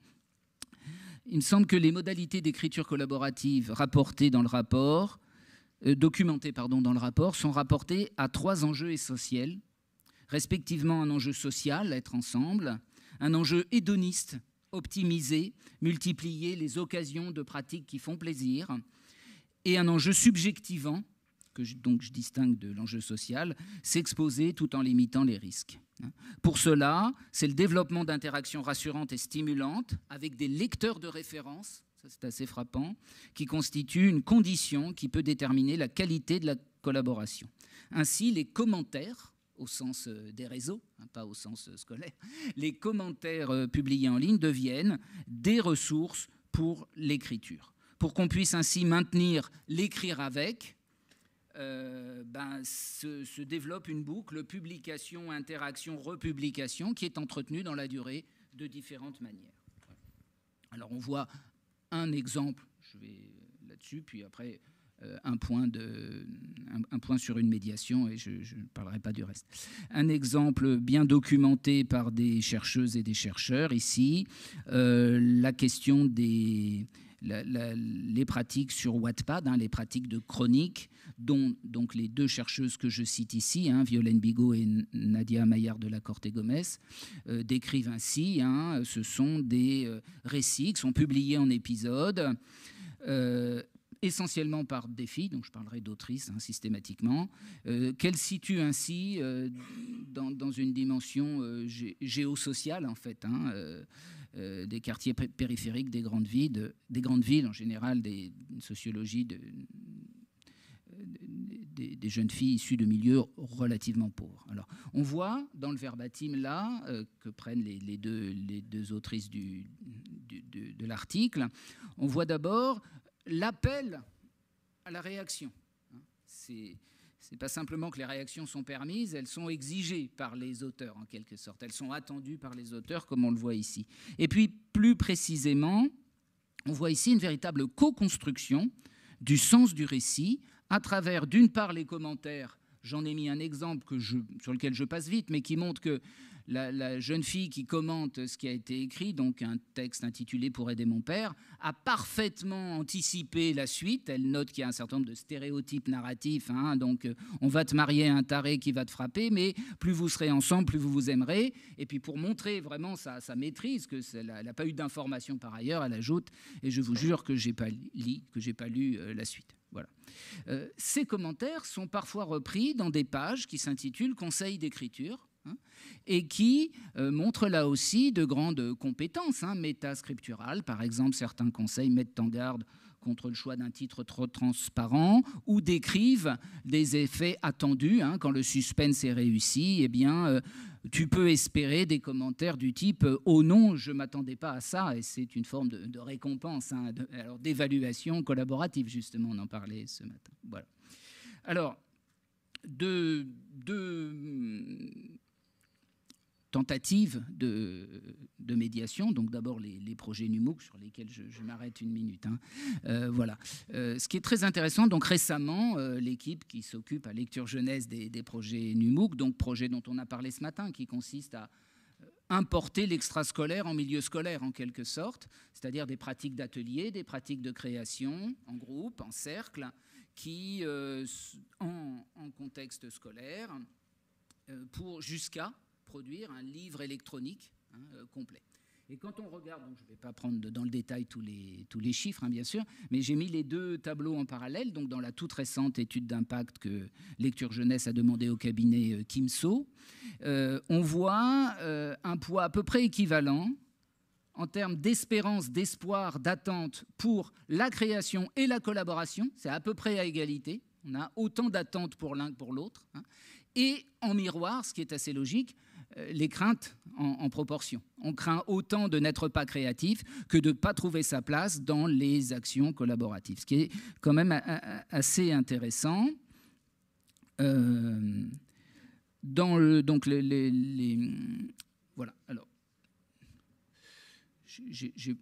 Il me semble que les modalités d'écriture collaborative rapportées dans le rapport, euh, documentées pardon, dans le rapport, sont rapportées à trois enjeux essentiels, respectivement un enjeu social, être ensemble, un enjeu hédoniste, optimiser, multiplier les occasions de pratiques qui font plaisir, et un enjeu subjectivant, que je, donc je distingue de l'enjeu social, s'exposer tout en limitant les risques. Hein. Pour cela, c'est le développement d'interactions rassurantes et stimulantes avec des lecteurs de référence, ça c'est assez frappant, qui constitue une condition qui peut déterminer la qualité de la collaboration. Ainsi, les commentaires au sens euh, des réseaux, hein, pas au sens euh, scolaire, les commentaires euh, publiés en ligne deviennent des ressources pour l'écriture. Pour qu'on puisse ainsi maintenir l'écrire avec, euh, ben, se, développe une boucle publication, interaction, republication qui est entretenue dans la durée de différentes manières. Alors on voit un exemple, je vais là-dessus, puis après euh, un, point de, un, point sur une médiation et je ne parlerai pas du reste. Un exemple bien documenté par des chercheuses et des chercheurs ici, euh, la question des, les pratiques sur Wattpad, hein, les pratiques de chronique, dont donc les deux chercheuses que je cite ici, hein, Violaine Bigot et Nadia Maillard de la Corte Gomez, euh, décrivent ainsi. Hein, ce sont des euh, récits qui sont publiés en épisodes. Euh, essentiellement par des filles, donc je parlerai d'autrices systématiquement, qu'elles situent ainsi dans, une dimension géosociale, en fait, euh, des quartiers périphériques des grandes villes, des grandes villes en général, des sociologies des, jeunes filles issues de milieux relativement pauvres. Alors, on voit dans le verbatim là euh, que prennent les, deux, les deux autrices du, de, de l'article, on voit d'abord l'appel à la réaction. C'est ce n'est pas simplement que les réactions sont permises, elles sont exigées par les auteurs en quelque sorte. Elles sont attendues par les auteurs comme on le voit ici. Et puis plus précisément, on voit ici une véritable co-construction du sens du récit à travers d'une part les commentaires J'en ai mis un exemple sur lequel je passe vite, mais qui montre que la, jeune fille qui commente ce qui a été écrit, donc un texte intitulé Pour aider mon père, a parfaitement anticipé la suite. Elle note qu'il y a un certain nombre de stéréotypes narratifs. Hein, donc, euh, on va te marier à un taré qui va te frapper, mais plus vous serez ensemble, plus vous vous aimerez. Et puis, pour montrer vraiment sa, maîtrise, que n'a pas eu d'informations par ailleurs, elle ajoute Et je vous jure que j'ai pas pas lu euh, la suite. Voilà. Euh, ces commentaires sont parfois repris dans des pages qui s'intitulent Conseils d'écriture Hein, et qui montrent euh, montre là aussi de grandes compétences hein, métascripturales. Par exemple, certains conseils mettent en garde contre le choix d'un titre trop transparent ou décrivent des effets attendus. Hein. quand le suspense est réussi, eh bien, euh, tu peux espérer des commentaires du type euh, Oh non, je ne m'attendais pas à ça », et c'est une forme de, récompense, hein, alors d'évaluation collaborative, justement, on en parlait ce matin. Voilà. Alors, deux... De, tentative de, médiation, donc d'abord les, projets NUMOOC sur lesquels je, m'arrête une minute. Hein. Euh, voilà. Euh, ce qui est très intéressant, donc récemment, euh, l'équipe qui s'occupe à Lecture Jeunesse des, projets NUMOOC, donc projet dont on a parlé ce matin, qui consiste à importer l'extrascolaire en milieu scolaire en quelque sorte, c'est-à-dire des pratiques d'atelier, des pratiques de création en groupe, en cercle, qui, en, en, contexte scolaire, pour jusqu'à produire un livre électronique hein, euh, complet. Et quand on regarde, donc je ne vais pas prendre dans le détail tous les, tous les chiffres, hein, bien sûr, mais j'ai mis les deux tableaux en parallèle. Donc, dans la toute récente étude d'impact que Lecture Jeunesse a demandé au cabinet euh, Kimso, So, euh, on voit un poids à peu près équivalent en termes d'espérance, d'espoir, d'attente pour la création et la collaboration. C'est à peu près à égalité. On a autant d'attentes pour l'un que pour l'autre. Hein. Et en miroir, ce qui est assez logique, euh, les craintes en, proportion. On craint autant de n'être pas créatif que de ne pas trouver sa place dans les actions collaboratives, ce qui est quand même assez intéressant. Euh, dans le, donc voilà. Alors,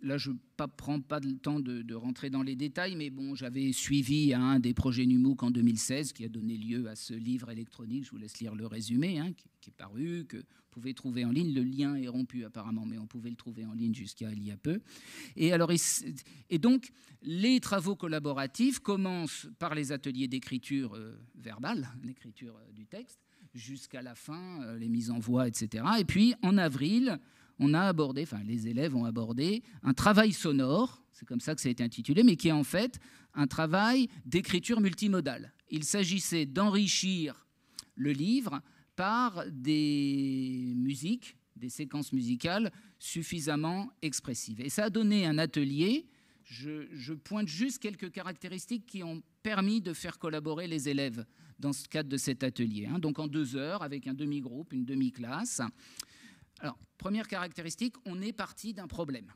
là, je ne prends pas le temps de, rentrer dans les détails, mais bon, j'avais suivi un des projets NUMOOC en 2016 qui a donné lieu à ce livre électronique. Je vous laisse lire le résumé, hein, qui, est paru, que vous pouvez trouver en ligne. Le lien est rompu apparemment, mais on pouvait le trouver en ligne jusqu'à il y a peu. Et, alors, et, donc, les travaux collaboratifs commencent par les ateliers d'écriture euh, verbale, l'écriture euh, du texte, jusqu'à la fin, euh, les mises en voix, etc. Et puis, en avril, on a abordé, enfin les élèves ont abordé un travail sonore, c'est comme ça que ça a été intitulé, mais qui est en fait un travail d'écriture multimodale. Il s'agissait d'enrichir le livre par des musiques, des séquences musicales suffisamment expressives. Et ça a donné un atelier. Je, je pointe juste quelques caractéristiques qui ont permis de faire collaborer les élèves dans ce cadre de cet atelier. Hein. Donc en deux heures, avec un demi-groupe, une demi-classe. Alors, première caractéristique, on est parti d'un problème.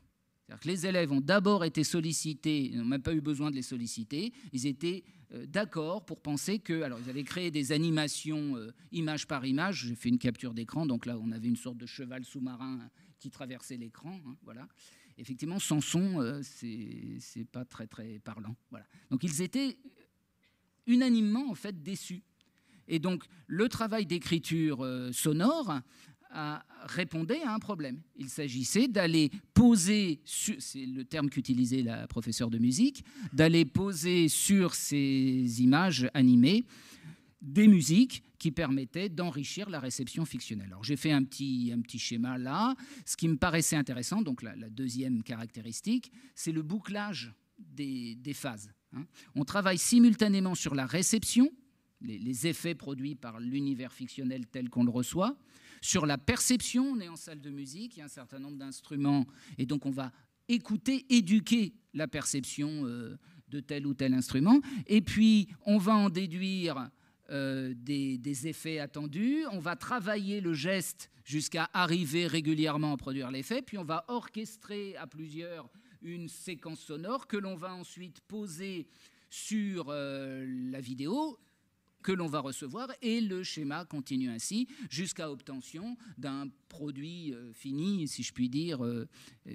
les élèves ont d'abord été sollicités, ils n'ont même pas eu besoin de les solliciter, ils étaient euh, d'accord pour penser que... Alors, ils avaient créé des animations euh, image par image, j'ai fait une capture d'écran, donc là, on avait une sorte de cheval sous-marin hein, qui traversait l'écran, hein, voilà. Effectivement, sans son, euh, c'est pas très, très parlant, voilà. Donc, ils étaient unanimement, en fait, déçus. Et donc, le travail d'écriture sonore répondait à un problème. Il s'agissait d'aller poser, c'est le terme qu'utilisait la professeure de musique, d'aller poser sur ces images animées des musiques qui permettaient d'enrichir la réception fictionnelle. Alors j'ai fait un petit, un petit schéma là. Ce qui me paraissait intéressant, donc la, deuxième caractéristique, c'est le bouclage des, phases. Hein. On travaille simultanément sur la réception, les effets produits par l'univers fictionnel tel qu'on le reçoit, sur la perception. On est en salle de musique, il y a un certain nombre d'instruments, et donc on va écouter, éduquer la perception euh, de tel ou tel instrument. Et puis, on va en déduire euh, des, effets attendus, on va travailler le geste jusqu'à arriver régulièrement à produire l'effet, puis on va orchestrer à plusieurs une séquence sonore que l'on va ensuite poser sur euh, la vidéo que l'on va recevoir et le schéma continue ainsi jusqu'à obtention d'un produit euh, fini, si je puis dire, euh,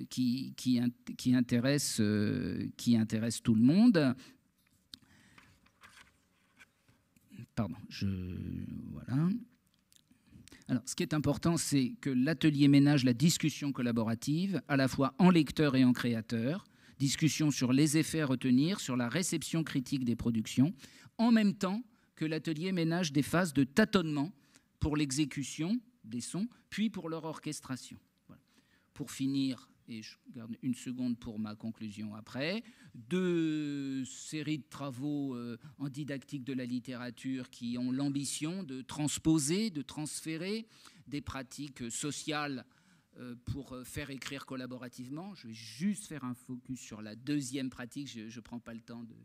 qui, qui, intéresse, euh, qui intéresse tout le monde. Pardon, je. Voilà. Alors, ce qui est important, c'est que l'atelier ménage la discussion collaborative, à la fois en lecteur et en créateur, discussion sur les effets à retenir, sur la réception critique des productions. En même temps, que l'atelier ménage des phases de tâtonnement pour l'exécution des sons, puis pour leur orchestration. Pour finir, et je garde une seconde pour ma conclusion après, deux séries de travaux euh, en didactique de la littérature qui ont l'ambition de transposer, de transférer des pratiques sociales euh, pour euh, faire écrire collaborativement. Je vais juste faire un focus sur la deuxième pratique, je ne prends pas le temps de,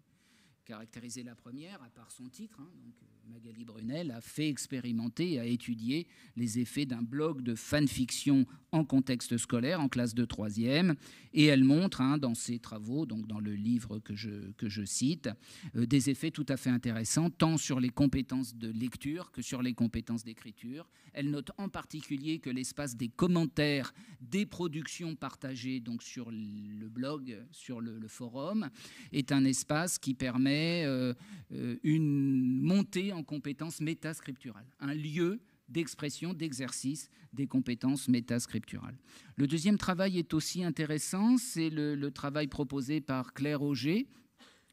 caractériser la première, à part son titre, hein, donc euh, Magali Brunel a fait expérimenter, et a étudié les effets d'un blog de fanfiction en contexte scolaire en classe de troisième. Et elle montre hein, dans ses travaux, donc dans le livre que je, que je cite, euh, des effets tout à fait intéressants, tant sur les compétences de lecture que sur les compétences d'écriture. Elle note en particulier que l'espace des commentaires des productions partagées donc sur le blog, sur le, forum, est un espace qui permet euh, euh, une montée en compétences métascripturales, un lieu d'expression, d'exercice des compétences métascripturales. Le deuxième travail est aussi intéressant, c'est le, travail proposé par Claire Auger,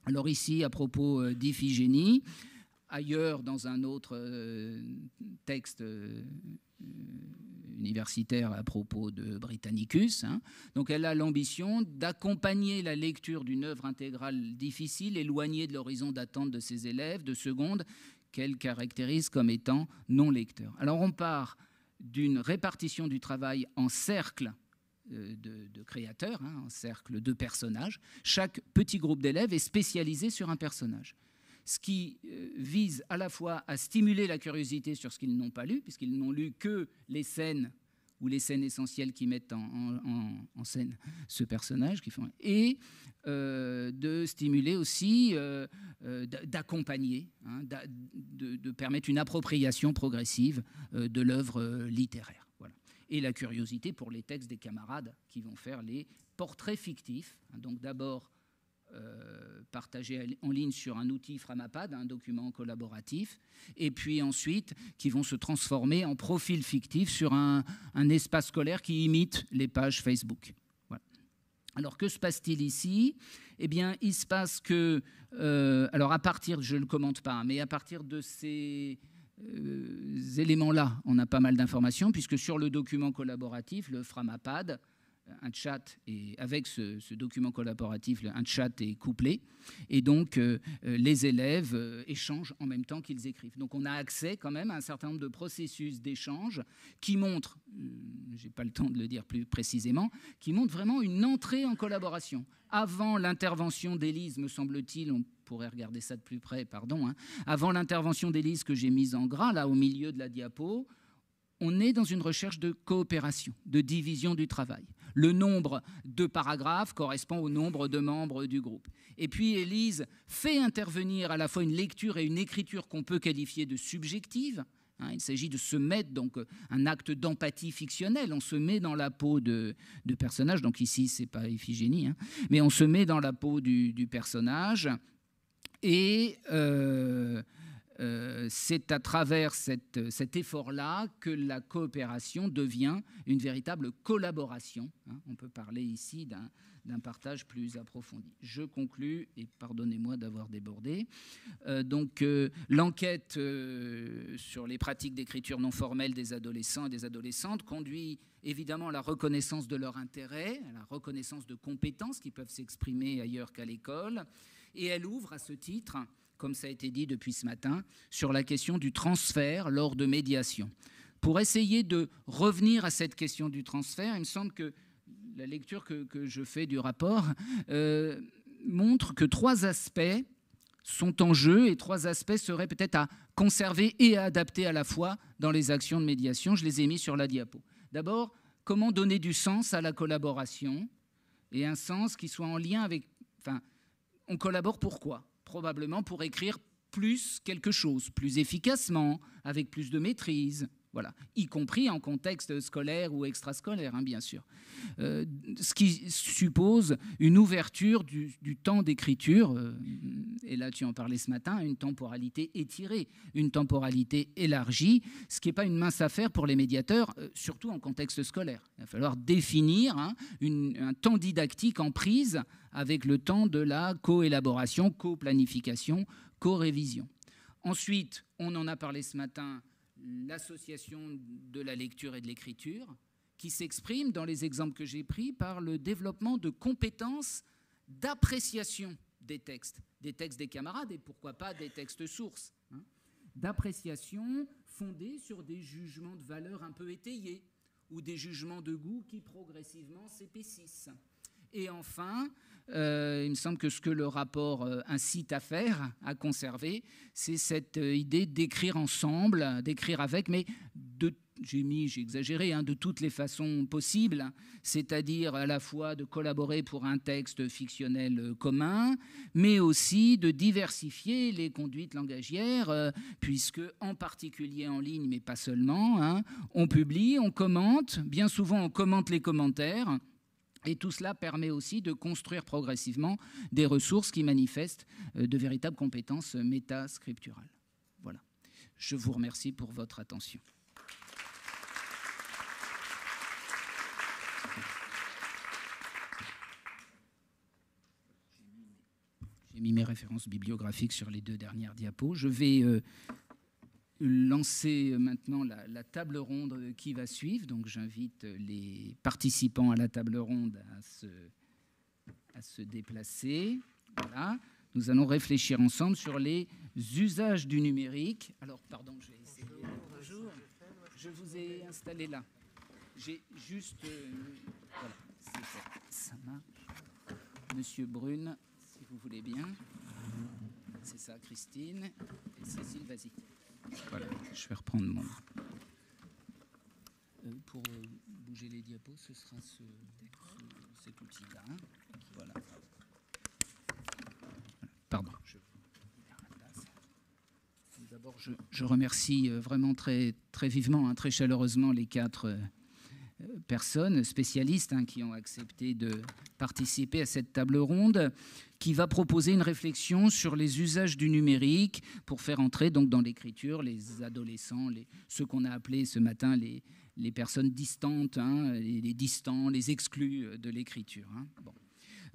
alors ici à propos euh, d'Iphigénie, ailleurs dans un autre euh, texte euh, universitaire à propos de Britannicus. Hein, donc elle a l'ambition d'accompagner la lecture d'une œuvre intégrale difficile, éloignée de l'horizon d'attente de ses élèves, de seconde, qu'elle caractérise comme étant non-lecteur. Alors on part d'une répartition du travail en cercle euh, de, créateurs, hein, en cercle de personnages. Chaque petit groupe d'élèves est spécialisé sur un personnage. Ce qui euh, vise à la fois à stimuler la curiosité sur ce qu'ils n'ont pas lu, puisqu'ils n'ont lu que les scènes les scènes essentielles qui mettent en, scène ce personnage, qui font, et euh, de stimuler aussi, euh, euh, d'accompagner, hein, de, de, permettre une appropriation progressive de l'œuvre littéraire. Voilà. Et la curiosité pour les textes des camarades qui vont faire les portraits fictifs, hein, donc d'abord euh, partagés en ligne sur un outil Framapad, un document collaboratif, et puis ensuite qui vont se transformer en profil fictif sur un, espace scolaire qui imite les pages Facebook. Alors que se passe-t-il ici Eh bien, il se passe que, euh, alors à partir, je ne le commente pas, hein, mais à partir de ces euh, éléments-là, on a pas mal d'informations, puisque sur le document collaboratif, le Framapad, un chat et avec ce, document collaboratif, un chat est couplé, et donc euh, euh, les élèves euh, échangent en même temps qu'ils écrivent. Donc on a accès quand même à un certain nombre de processus d'échange qui montrent, j'ai pas le temps de le dire plus précisément, qui montrent vraiment une entrée en collaboration. Avant l'intervention d'Élise, me semble-t-il, on pourrait regarder ça de plus près, pardon, hein, avant l'intervention d'Élise que j'ai mise en gras là au milieu de la diapo, on est dans une recherche de coopération, de division du travail le nombre de paragraphes correspond au nombre de membres du groupe. Et puis Élise fait intervenir à la fois une lecture et une écriture qu'on peut qualifier de subjective. Hein. il s'agit de se mettre, donc un acte d'empathie fictionnelle, on se met dans la peau de, de personnage, donc ici c'est pas Iphigénie, hein. mais on se met dans la peau du, du personnage et euh, euh, c'est à travers cet effort-là que la coopération devient une véritable collaboration. Hein. on peut parler ici d'un partage plus approfondi. Je conclus, et pardonnez-moi d'avoir débordé. Euh, donc, euh, l'enquête sur les pratiques d'écriture non formelle des adolescents et des adolescentes conduit évidemment à la reconnaissance de leur intérêt, à la reconnaissance de compétences qui peuvent s'exprimer ailleurs qu'à l'école, et elle ouvre à ce titre comme ça a été dit depuis ce matin, sur la question du transfert lors de médiation. Pour essayer de revenir à cette question du transfert, il me semble que la lecture que, je fais du rapport euh, montre que trois aspects sont en jeu et trois aspects seraient peut-être à conserver et à adapter à la fois dans les actions de médiation. Je les ai mis sur la diapo. D'abord, comment donner du sens à la collaboration et un sens qui soit en lien avec... Enfin, on collabore pourquoi probablement pour écrire plus quelque chose, plus efficacement, avec plus de maîtrise. Voilà. Y compris en contexte scolaire ou extrascolaire, hein, bien sûr. Euh, ce qui suppose une ouverture du, temps d'écriture, euh, et là tu en parlais ce matin, une temporalité étirée, une temporalité élargie, ce qui n'est pas une mince affaire pour les médiateurs, euh, surtout en contexte scolaire. Il va falloir définir hein, un temps didactique en prise avec le temps de la coélaboration, co-planification, co-révision. Ensuite, on en a parlé ce matin, l'association de la lecture et de l'écriture, qui s'exprime dans les exemples que j'ai pris par le développement de compétences d'appréciation des textes, des textes des camarades et pourquoi pas des textes sources, hein, d'appréciation fondée sur des jugements de valeur un peu étayés ou des jugements de goût qui progressivement s'épaississent. Et enfin, euh, il me semble que ce que le rapport euh, incite à faire, à conserver, c'est cette euh, idée d'écrire ensemble, d'écrire avec, mais de j'ai mis, j'ai exagéré, hein, de toutes les façons possibles, c'est-à-dire à la fois de collaborer pour un texte fictionnel commun, mais aussi de diversifier les conduites langagières, puisque en particulier en ligne, mais pas seulement, hein, on publie, on commente, bien souvent on commente les commentaires. Et tout cela permet aussi de construire progressivement des ressources qui manifestent euh, de véritables compétences métascripturales. Voilà. Je vous remercie pour votre attention. J'ai mis mes références bibliographiques sur les deux dernières diapos. Je vais euh, lancer euh, maintenant la, table ronde qui va suivre. Donc j'invite euh, les participants à la table ronde à se, déplacer. Voilà. Nous allons réfléchir ensemble sur les usages du numérique. Alors pardon, j'ai essayé. Bonjour. Je vous ai installé là. J'ai juste. Euh, voilà, ça. ça marche. Monsieur Brune, si vous voulez bien. C'est ça, Christine. Et Cécile, vas-y. Voilà, je vais reprendre mon. Euh, pour euh, bouger les diapos, ce sera ce, petit cet outil-là. Hein. Voilà. Pardon. D'abord, je, je, remercie euh, vraiment très, très vivement, hein, très chaleureusement les quatre personnes spécialistes hein, qui ont accepté de participer à cette table ronde, qui va proposer une réflexion sur les usages du numérique pour faire entrer donc dans l'écriture les adolescents, les, ceux qu'on a appelés ce matin les, les personnes distantes, hein, les, distants, les exclus euh, de l'écriture. Hein. Bon.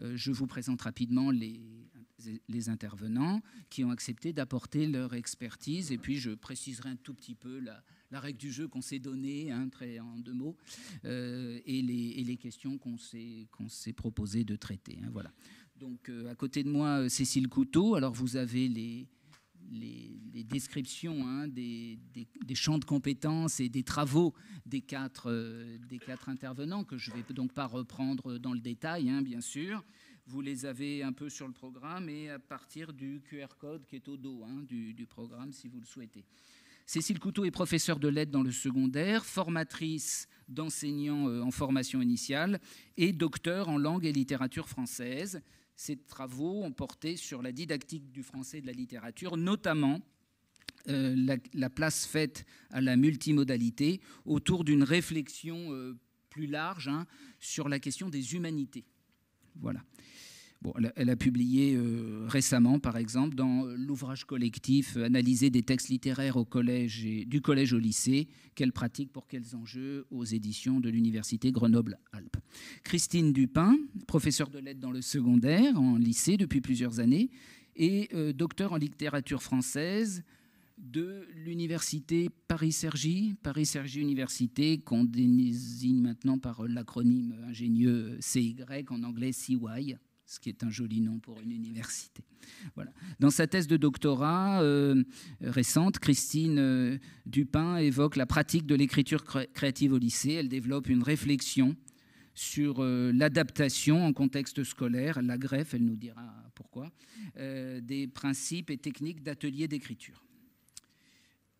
Euh, je vous présente rapidement les, les intervenants qui ont accepté d'apporter leur expertise et puis je préciserai un tout petit peu la, la règle du jeu qu'on s'est donnée, hein, très en deux mots, euh, et, les, questions qu'on s'est proposées proposé de traiter. Hein, voilà. Donc, euh, à côté de moi, euh, Cécile Couteau. Alors, vous avez les, descriptions hein, des, champs de compétences et des travaux des quatre, intervenants, que je ne vais donc pas reprendre dans le détail, bien sûr. Vous les avez un peu sur le programme et à partir du QR code qui est au dos du, programme, si vous le souhaitez. Cécile Couteau est professeure de lettres dans le secondaire, formatrice d'enseignants euh, en formation initiale et docteur en langue et littérature française. Ses travaux ont porté sur la didactique du français et de la littérature, notamment euh, la, place faite à la multimodalité autour d'une réflexion euh, plus large hein, sur la question des humanités. Voilà elle, a, publié euh, récemment, par exemple, dans l'ouvrage collectif euh, Analyser des textes littéraires au collège et, du collège au lycée, qu'elle pratique pour quels enjeux aux éditions de l'Université Grenoble-Alpes. Christine Dupin, professeure de lettres dans le secondaire, en lycée depuis plusieurs années, et euh, docteur en littérature française de l'université Paris-Cergy, Paris-Cergy Université, qu'on désigne maintenant par l'acronyme ingénieux CY, en anglais CY ce qui est un joli nom pour une université. Voilà. Dans sa thèse de doctorat euh, récente, Christine euh, Dupin évoque la pratique de l'écriture créative au lycée. Elle développe une réflexion sur euh, l'adaptation en contexte scolaire, la greffe, elle nous dira pourquoi, des principes et techniques d'atelier d'écriture.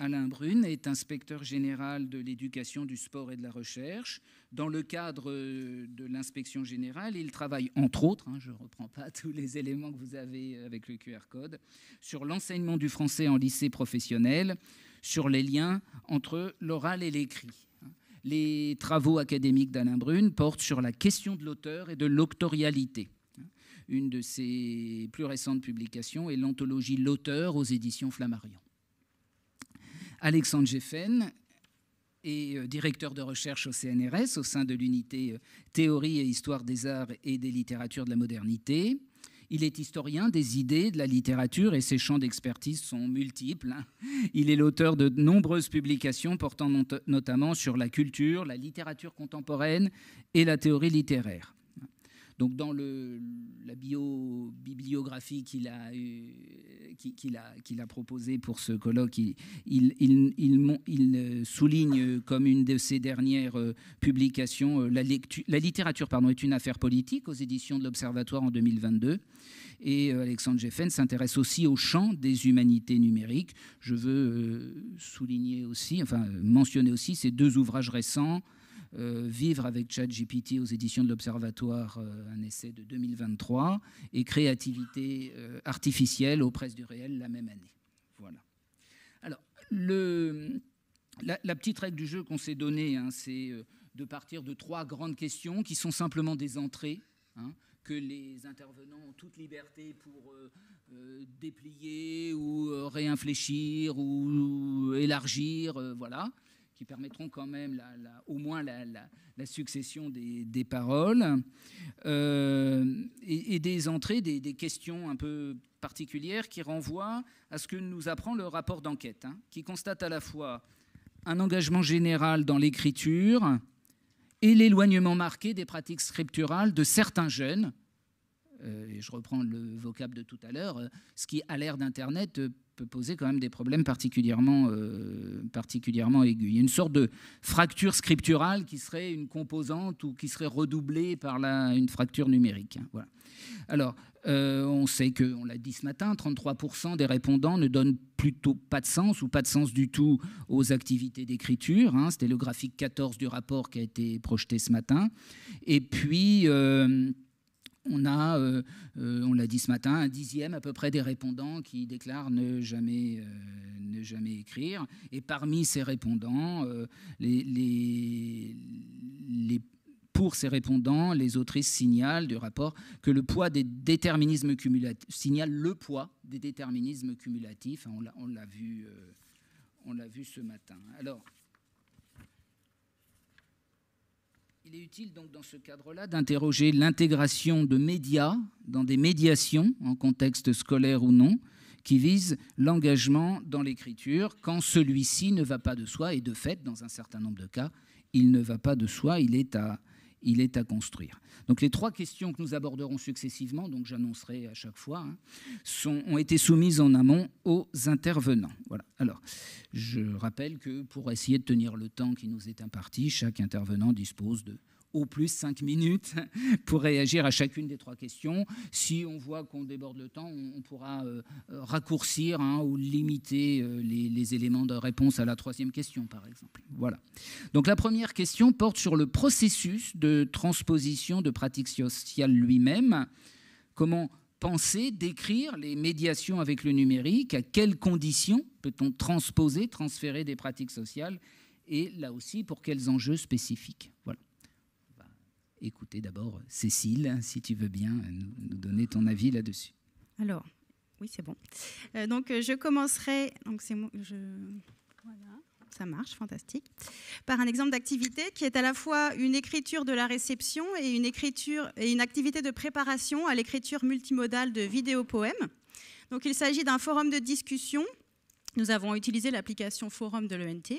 Alain Brune est inspecteur général de l'éducation, du sport et de la recherche. Dans le cadre euh, de l'inspection générale, il travaille entre autres, hein, je ne reprends pas tous les éléments que vous avez euh, avec le QR code, sur l'enseignement du français en lycée professionnel, sur les liens entre l'oral et l'écrit. Les travaux académiques d'Alain Brune portent sur la question de l'auteur et de l'octorialité. Une de ses plus récentes publications est l'anthologie L'auteur aux éditions Flammarion. Alexandre Jeffen est euh, directeur de recherche au CNRS au sein de l'unité euh, Théorie et Histoire des Arts et des Littératures de la Modernité. Il est historien des idées, de la littérature et ses champs d'expertise sont multiples. Hein. Il est l'auteur de nombreuses publications portant notamment sur la culture, la littérature contemporaine et la théorie littéraire. Donc dans la bibliographie qu'il a, proposée pour ce colloque, il, euh, souligne euh, comme une de ses dernières euh, publications la, la littérature est une affaire politique aux éditions de l'Observatoire en 2022. Et Alexandre Jeffen s'intéresse aussi au champ des humanités numériques. Je veux souligner aussi, enfin mentionner aussi ces deux ouvrages récents. Euh, vivre avec ChatGPT aux éditions de l'Observatoire, euh, un essai de 2023, et Créativité euh, artificielle aux presses du réel la même année. Voilà. Alors, le, la, petite règle du jeu qu'on s'est donnée, hein, c'est de partir de trois grandes questions qui sont simplement des entrées. Hein, que les intervenants ont toute liberté pour déplier ou réinfléchir ou, ou élargir, voilà qui permettront quand même au moins la, succession des, paroles, euh, et, des entrées, des, questions un peu particulières qui renvoient à ce que nous apprend le rapport d'enquête, hein, qui constate à la fois un engagement général dans l'écriture et l'éloignement marqué des pratiques scripturales de certains jeunes, euh, et je reprends le vocable de tout à l'heure, euh, ce qui, à l'ère d'Internet, euh, peut poser quand même des problèmes particulièrement, particulièrement aigus. Il y a une sorte de fracture scripturale qui serait une composante ou qui serait redoublée par une fracture numérique. Voilà. Alors, on sait que, on l'a dit ce matin, 33% des répondants ne donnent plutôt pas de sens ou pas de sens du tout aux activités d'écriture. Hein. C'était le graphique 14 du rapport qui a été projeté ce matin. Et puis... On a, euh, euh, on l'a dit ce matin, un dixième à peu près des répondants qui déclarent ne jamais, euh, ne jamais écrire. Et parmi ces répondants, les, pour ces répondants, les autrices signalent du rapport que le poids des déterminismes cumulatifs signale le poids des déterminismes cumulatifs. On l'a vu, on l'a vu ce matin. Alors. Il est utile donc dans ce cadre-là d'interroger l'intégration de médias dans des médiations, en contexte scolaire ou non, qui visent l'engagement dans l'écriture quand celui-ci ne va pas de soi, et de fait, dans un certain nombre de cas, il ne va pas de soi, il est à il est à construire. Donc les trois questions que nous aborderons successivement, donc j'annoncerai à chaque fois, hein, ont été soumises en amont aux intervenants. Voilà. Alors, je rappelle que pour essayer de tenir le temps qui nous est imparti, chaque intervenant dispose de au plus 5 minutes pour réagir à chacune des trois questions. Si on voit qu'on déborde le temps, on, pourra euh, euh, raccourcir hein, ou limiter euh, les, éléments de réponse à la troisième question, par exemple. Voilà. Donc la première question porte sur le processus de transposition de pratiques sociales lui-même. Comment penser, décrire les médiations avec le numérique À quelles conditions peut-on transposer, transférer des pratiques sociales Et là aussi, pour quels enjeux spécifiques Voilà. Écoutez d'abord Cécile, si tu veux bien nous, donner ton avis là-dessus. Alors, oui, c'est bon. Euh, donc, euh, je commencerai. Donc, c'est Voilà ça marche, fantastique, par un exemple d'activité qui est à la fois une écriture de la réception et une, écriture, et une activité de préparation à l'écriture multimodale de vidéo poèmes. Donc il s'agit d'un forum de discussion nous avons utilisé l'application Forum de l'ENT,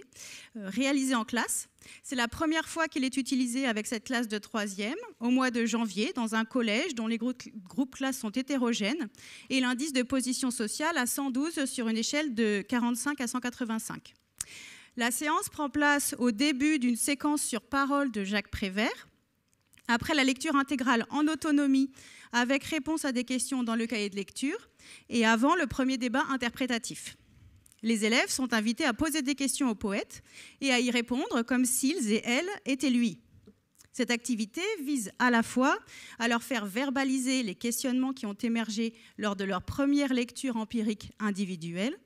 euh, réalisée en classe. C'est la première fois qu'il est utilisé avec cette classe de troisième, au mois de janvier, dans un collège dont les groupes, groupes classes sont hétérogènes, et l'indice de position sociale à 112 sur une échelle de 45 à 185. La séance prend place au début d'une séquence sur parole de Jacques Prévert, après la lecture intégrale en autonomie, avec réponse à des questions dans le cahier de lecture, et avant le premier débat interprétatif. Les élèves sont invités à poser des questions au poète et à y répondre comme s'ils et elles étaient lui. Cette activité vise à la fois à leur faire verbaliser les questionnements qui ont émergé lors de leur première lecture empirique individuelle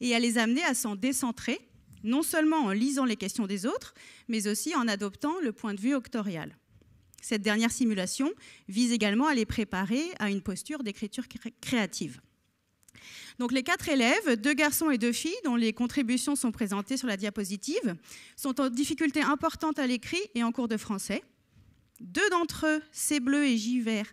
et à les amener à s'en décentrer, non seulement en lisant les questions des autres, mais aussi en adoptant le point de vue auctorial. Cette dernière simulation vise également à les préparer à une posture d'écriture créative. Donc les quatre élèves, deux garçons et deux filles, dont les contributions sont présentées sur la diapositive, sont en difficulté importante à l'écrit et en cours de français. Deux d'entre eux, C bleu et J vert,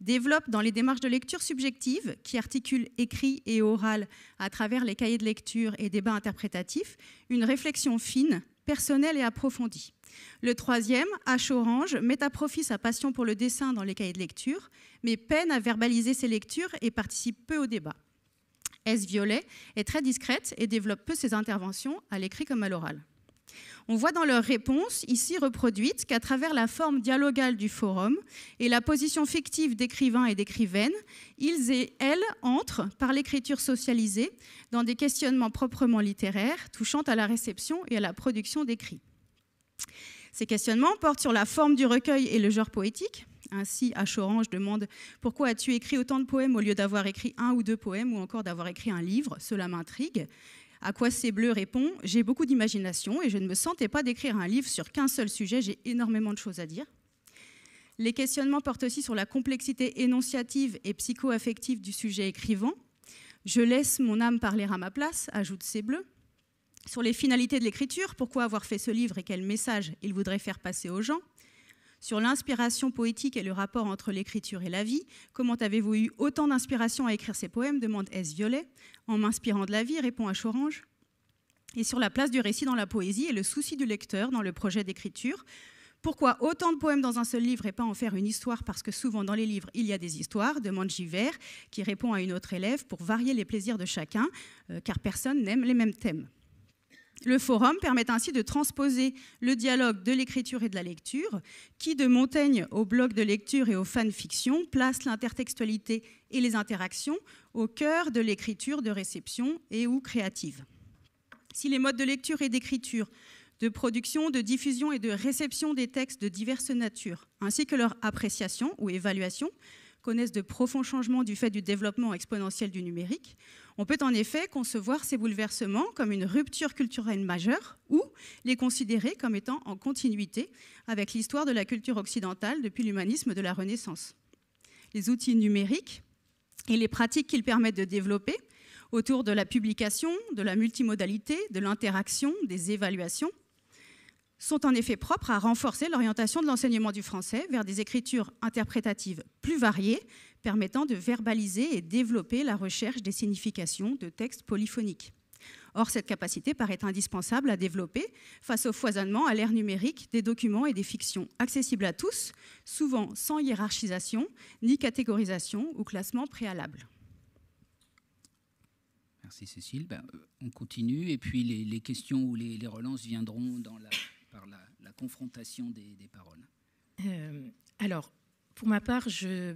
développent dans les démarches de lecture subjective, qui articulent écrit et oral à travers les cahiers de lecture et débats interprétatifs, une réflexion fine, personnelle et approfondie. Le troisième, H orange, met à profit sa passion pour le dessin dans les cahiers de lecture, mais peine à verbaliser ses lectures et participe peu au débat. S. Violet, est très discrète et développe peu ses interventions à l'écrit comme à l'oral. On voit dans leurs réponses, ici reproduites, qu'à travers la forme dialogale du forum et la position fictive d'écrivains et d'écrivaines, ils et elles entrent, par l'écriture socialisée, dans des questionnements proprement littéraires touchant à la réception et à la production d'écrits. Ces questionnements portent sur la forme du recueil et le genre poétique, ainsi, Orange demande Pourquoi as-tu écrit autant de poèmes au lieu d'avoir écrit un ou deux poèmes ou encore d'avoir écrit un livre Cela m'intrigue. À quoi c'est bleu répond J'ai beaucoup d'imagination et je ne me sentais pas d'écrire un livre sur qu'un seul sujet, j'ai énormément de choses à dire. Les questionnements portent aussi sur la complexité énonciative et psycho-affective du sujet écrivant. Je laisse mon âme parler à ma place, ajoute ces bleu. Sur les finalités de l'écriture, pourquoi avoir fait ce livre et quel message il voudrait faire passer aux gens sur l'inspiration poétique et le rapport entre l'écriture et la vie. Comment avez-vous eu autant d'inspiration à écrire ces poèmes demande S. Violet. En m'inspirant de la vie, répond H. Orange. Et sur la place du récit dans la poésie et le souci du lecteur dans le projet d'écriture. Pourquoi autant de poèmes dans un seul livre et pas en faire une histoire Parce que souvent dans les livres, il y a des histoires, demande Vert, qui répond à une autre élève pour varier les plaisirs de chacun, euh, car personne n'aime les mêmes thèmes. Le forum permet ainsi de transposer le dialogue de l'écriture et de la lecture, qui, de Montaigne au blog de lecture et aux fanfictions, place l'intertextualité et les interactions au cœur de l'écriture de réception et ou créative. Si les modes de lecture et d'écriture de production, de diffusion et de réception des textes de diverses natures, ainsi que leur appréciation ou évaluation, connaissent de profonds changements du fait du développement exponentiel du numérique, on peut en effet concevoir ces bouleversements comme une rupture culturelle majeure ou les considérer comme étant en continuité avec l'histoire de la culture occidentale depuis l'humanisme de la Renaissance. Les outils numériques et les pratiques qu'ils permettent de développer autour de la publication, de la multimodalité, de l'interaction, des évaluations, sont en effet propres à renforcer l'orientation de l'enseignement du français vers des écritures interprétatives plus variées, permettant de verbaliser et développer la recherche des significations de textes polyphoniques. Or, cette capacité paraît indispensable à développer face au foisonnement à l'ère numérique des documents et des fictions accessibles à tous, souvent sans hiérarchisation, ni catégorisation ou classement préalable. Merci Cécile. Ben, euh, on continue et puis les, questions ou les relances viendront dans la par la, confrontation des, paroles euh, Alors, pour ma part, je,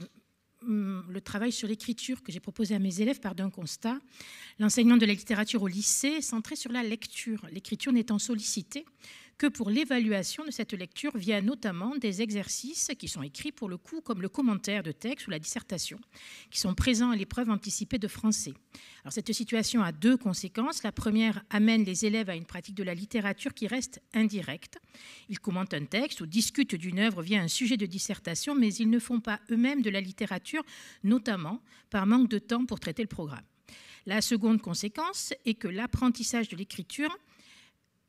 mm, le travail sur l'écriture que j'ai proposé à mes élèves part d'un constat. L'enseignement de la littérature au lycée est centré sur la lecture, l'écriture n'étant sollicitée que pour l'évaluation de cette lecture via notamment des exercices qui sont écrits pour le coup, comme le commentaire de texte ou la dissertation, qui sont présents à l'épreuve anticipée de français. Alors, cette situation a deux conséquences. La première amène les élèves à une pratique de la littérature qui reste indirecte. Ils commentent un texte ou discutent d'une œuvre via un sujet de dissertation, mais ils ne font pas eux-mêmes de la littérature, notamment par manque de temps pour traiter le programme. La seconde conséquence est que l'apprentissage de l'écriture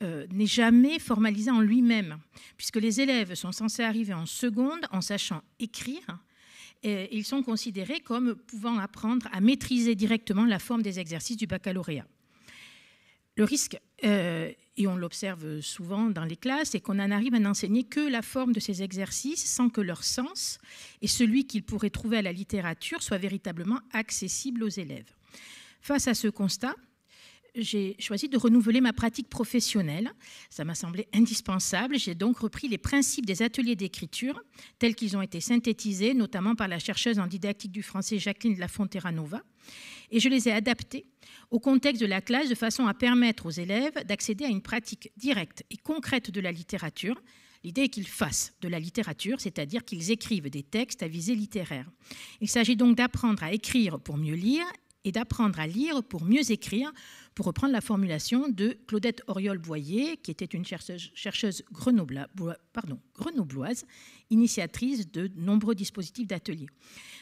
euh, n'est jamais formalisé en lui-même, puisque les élèves sont censés arriver en seconde en sachant écrire. Et ils sont considérés comme pouvant apprendre à maîtriser directement la forme des exercices du baccalauréat. Le risque, euh, et on l'observe souvent dans les classes, est qu'on en arrive à n'enseigner que la forme de ces exercices sans que leur sens et celui qu'ils pourraient trouver à la littérature soit véritablement accessible aux élèves. Face à ce constat, j'ai choisi de renouveler ma pratique professionnelle. Ça m'a semblé indispensable. J'ai donc repris les principes des ateliers d'écriture tels qu'ils ont été synthétisés, notamment par la chercheuse en didactique du français Jacqueline de la et je les ai adaptés au contexte de la classe de façon à permettre aux élèves d'accéder à une pratique directe et concrète de la littérature, L'idée est qu'ils fassent de la littérature, c'est-à-dire qu'ils écrivent des textes à visée littéraire. Il s'agit donc d'apprendre à écrire pour mieux lire et d'apprendre à lire pour mieux écrire, pour reprendre la formulation de Claudette oriol boyer qui était une chercheuse, grenobloise, initiatrice de nombreux dispositifs d'atelier,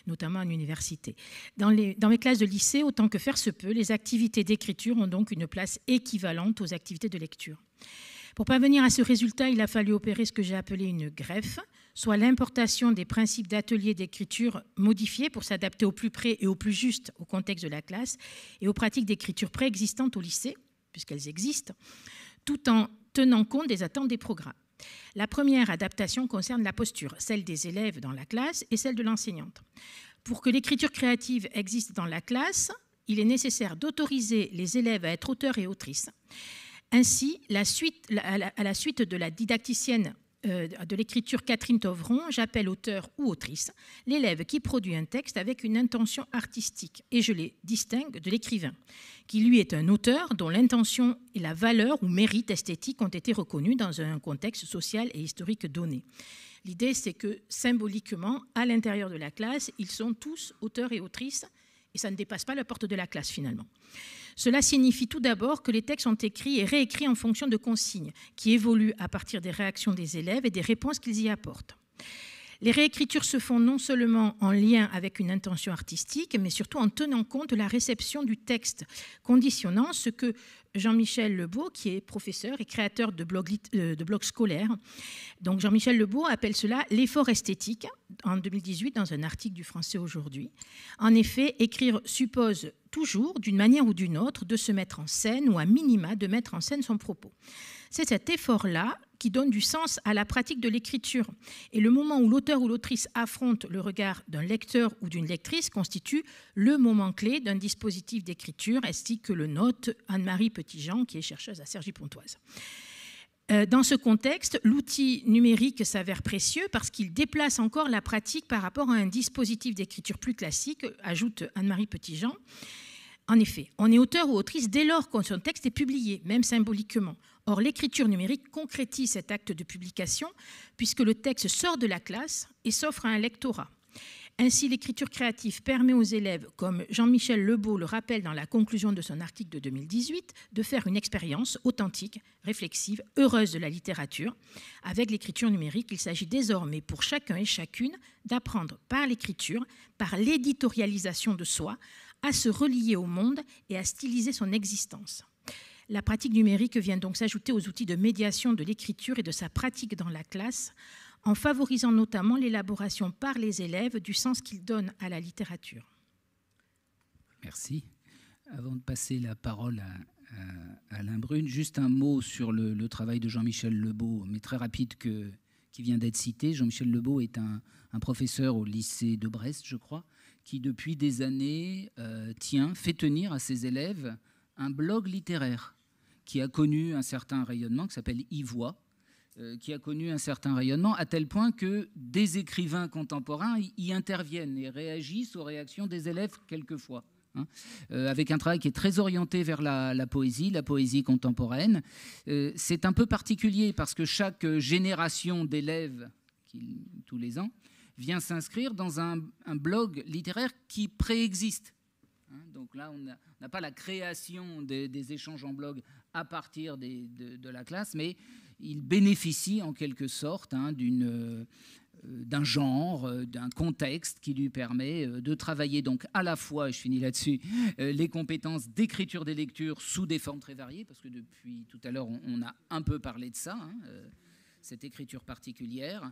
notamment à l'université. dans mes classes de lycée, autant que faire se peut, les activités d'écriture ont donc une place équivalente aux activités de lecture. Pour parvenir à ce résultat, il a fallu opérer ce que j'ai appelé une greffe, soit l'importation des principes d'ateliers d'écriture modifiés pour s'adapter au plus près et au plus juste au contexte de la classe et aux pratiques d'écriture préexistantes au lycée, puisqu'elles existent, tout en tenant compte des attentes des programmes. La première adaptation concerne la posture, celle des élèves dans la classe et celle de l'enseignante. Pour que l'écriture créative existe dans la classe, il est nécessaire d'autoriser les élèves à être auteurs et autrices. Ainsi, à la suite de la didacticienne euh, de l'écriture Catherine Tovron, j'appelle auteur ou autrice l'élève qui produit un texte avec une intention artistique, et je les distingue de l'écrivain, qui lui est un auteur dont l'intention et la valeur ou mérite esthétique ont été reconnus dans un contexte social et historique donné. L'idée, c'est que symboliquement, à l'intérieur de la classe, ils sont tous auteurs et autrices, et ça ne dépasse pas la porte de la classe finalement. Cela signifie tout d'abord que les textes sont écrits et réécrits en fonction de consignes qui évoluent à partir des réactions des élèves et des réponses qu'ils y apportent. Les réécritures se font non seulement en lien avec une intention artistique, mais surtout en tenant compte de la réception du texte, conditionnant ce que Jean-Michel Lebeau, qui est professeur et créateur de blogs euh, scolaires. Donc Jean-Michel Lebeau appelle cela l'effort esthétique en 2018 dans un article du Français aujourd'hui. En effet, écrire suppose toujours, d'une manière ou d'une autre, de se mettre en scène ou à minima de mettre en scène son propos. C'est cet effort-là, qui donne du sens à la pratique de l'écriture. Et le moment où l'auteur ou l'autrice affronte le regard d'un lecteur ou d'une lectrice constitue le moment clé d'un dispositif d'écriture, ainsi que le note Anne-Marie Petitjean, qui est chercheuse à Sergi Pontoise. Euh, dans ce contexte, l'outil numérique s'avère précieux parce qu'il déplace encore la pratique par rapport à un dispositif d'écriture plus classique, ajoute Anne-Marie Petitjean. En effet, on est auteur ou autrice dès lors qu'un son texte est publié, même symboliquement. Or, l'écriture numérique concrétise cet acte de publication puisque le texte sort de la classe et s'offre à un lectorat. Ainsi, l'écriture créative permet aux élèves, comme Jean-Michel Lebeau le rappelle dans la conclusion de son article de 2018, de faire une expérience authentique, réflexive, heureuse de la littérature. Avec l'écriture numérique, il s'agit désormais pour chacun et chacune d'apprendre par l'écriture, par l'éditorialisation de soi, à se relier au monde et à styliser son existence. La pratique numérique vient donc s'ajouter aux outils de médiation de l'écriture et de sa pratique dans la classe, en favorisant notamment l'élaboration par les élèves du sens qu'ils donnent à la littérature. Merci. Avant de passer la parole à, Alain Brune, juste un mot sur le, travail de Jean-Michel Lebeau, mais très rapide qui vient d'être cité. Jean-Michel Lebeau est un, professeur au lycée de Brest, je crois, qui depuis des années euh, tient, fait tenir à ses élèves un blog littéraire qui a connu un certain rayonnement, qui s'appelle Ivois, euh, qui a connu un certain rayonnement, à tel point que des écrivains contemporains y interviennent et réagissent aux réactions des élèves quelquefois. Hein. Euh, avec un travail qui est très orienté vers la, poésie, la poésie contemporaine. Euh, c'est un peu particulier parce que chaque génération d'élèves, tous les ans, vient s'inscrire dans un, blog littéraire qui préexiste. Hein. donc là, on n'a pas la création des, échanges en blog à partir de, la classe, mais il bénéficie en quelque sorte hein, d'une euh, d'un genre, euh, d'un contexte qui lui permet euh, de travailler donc à la fois, et je finis là-dessus, les compétences d'écriture des lectures sous des formes très variées, parce que depuis tout à l'heure on a un peu parlé de ça, hein, cette écriture particulière,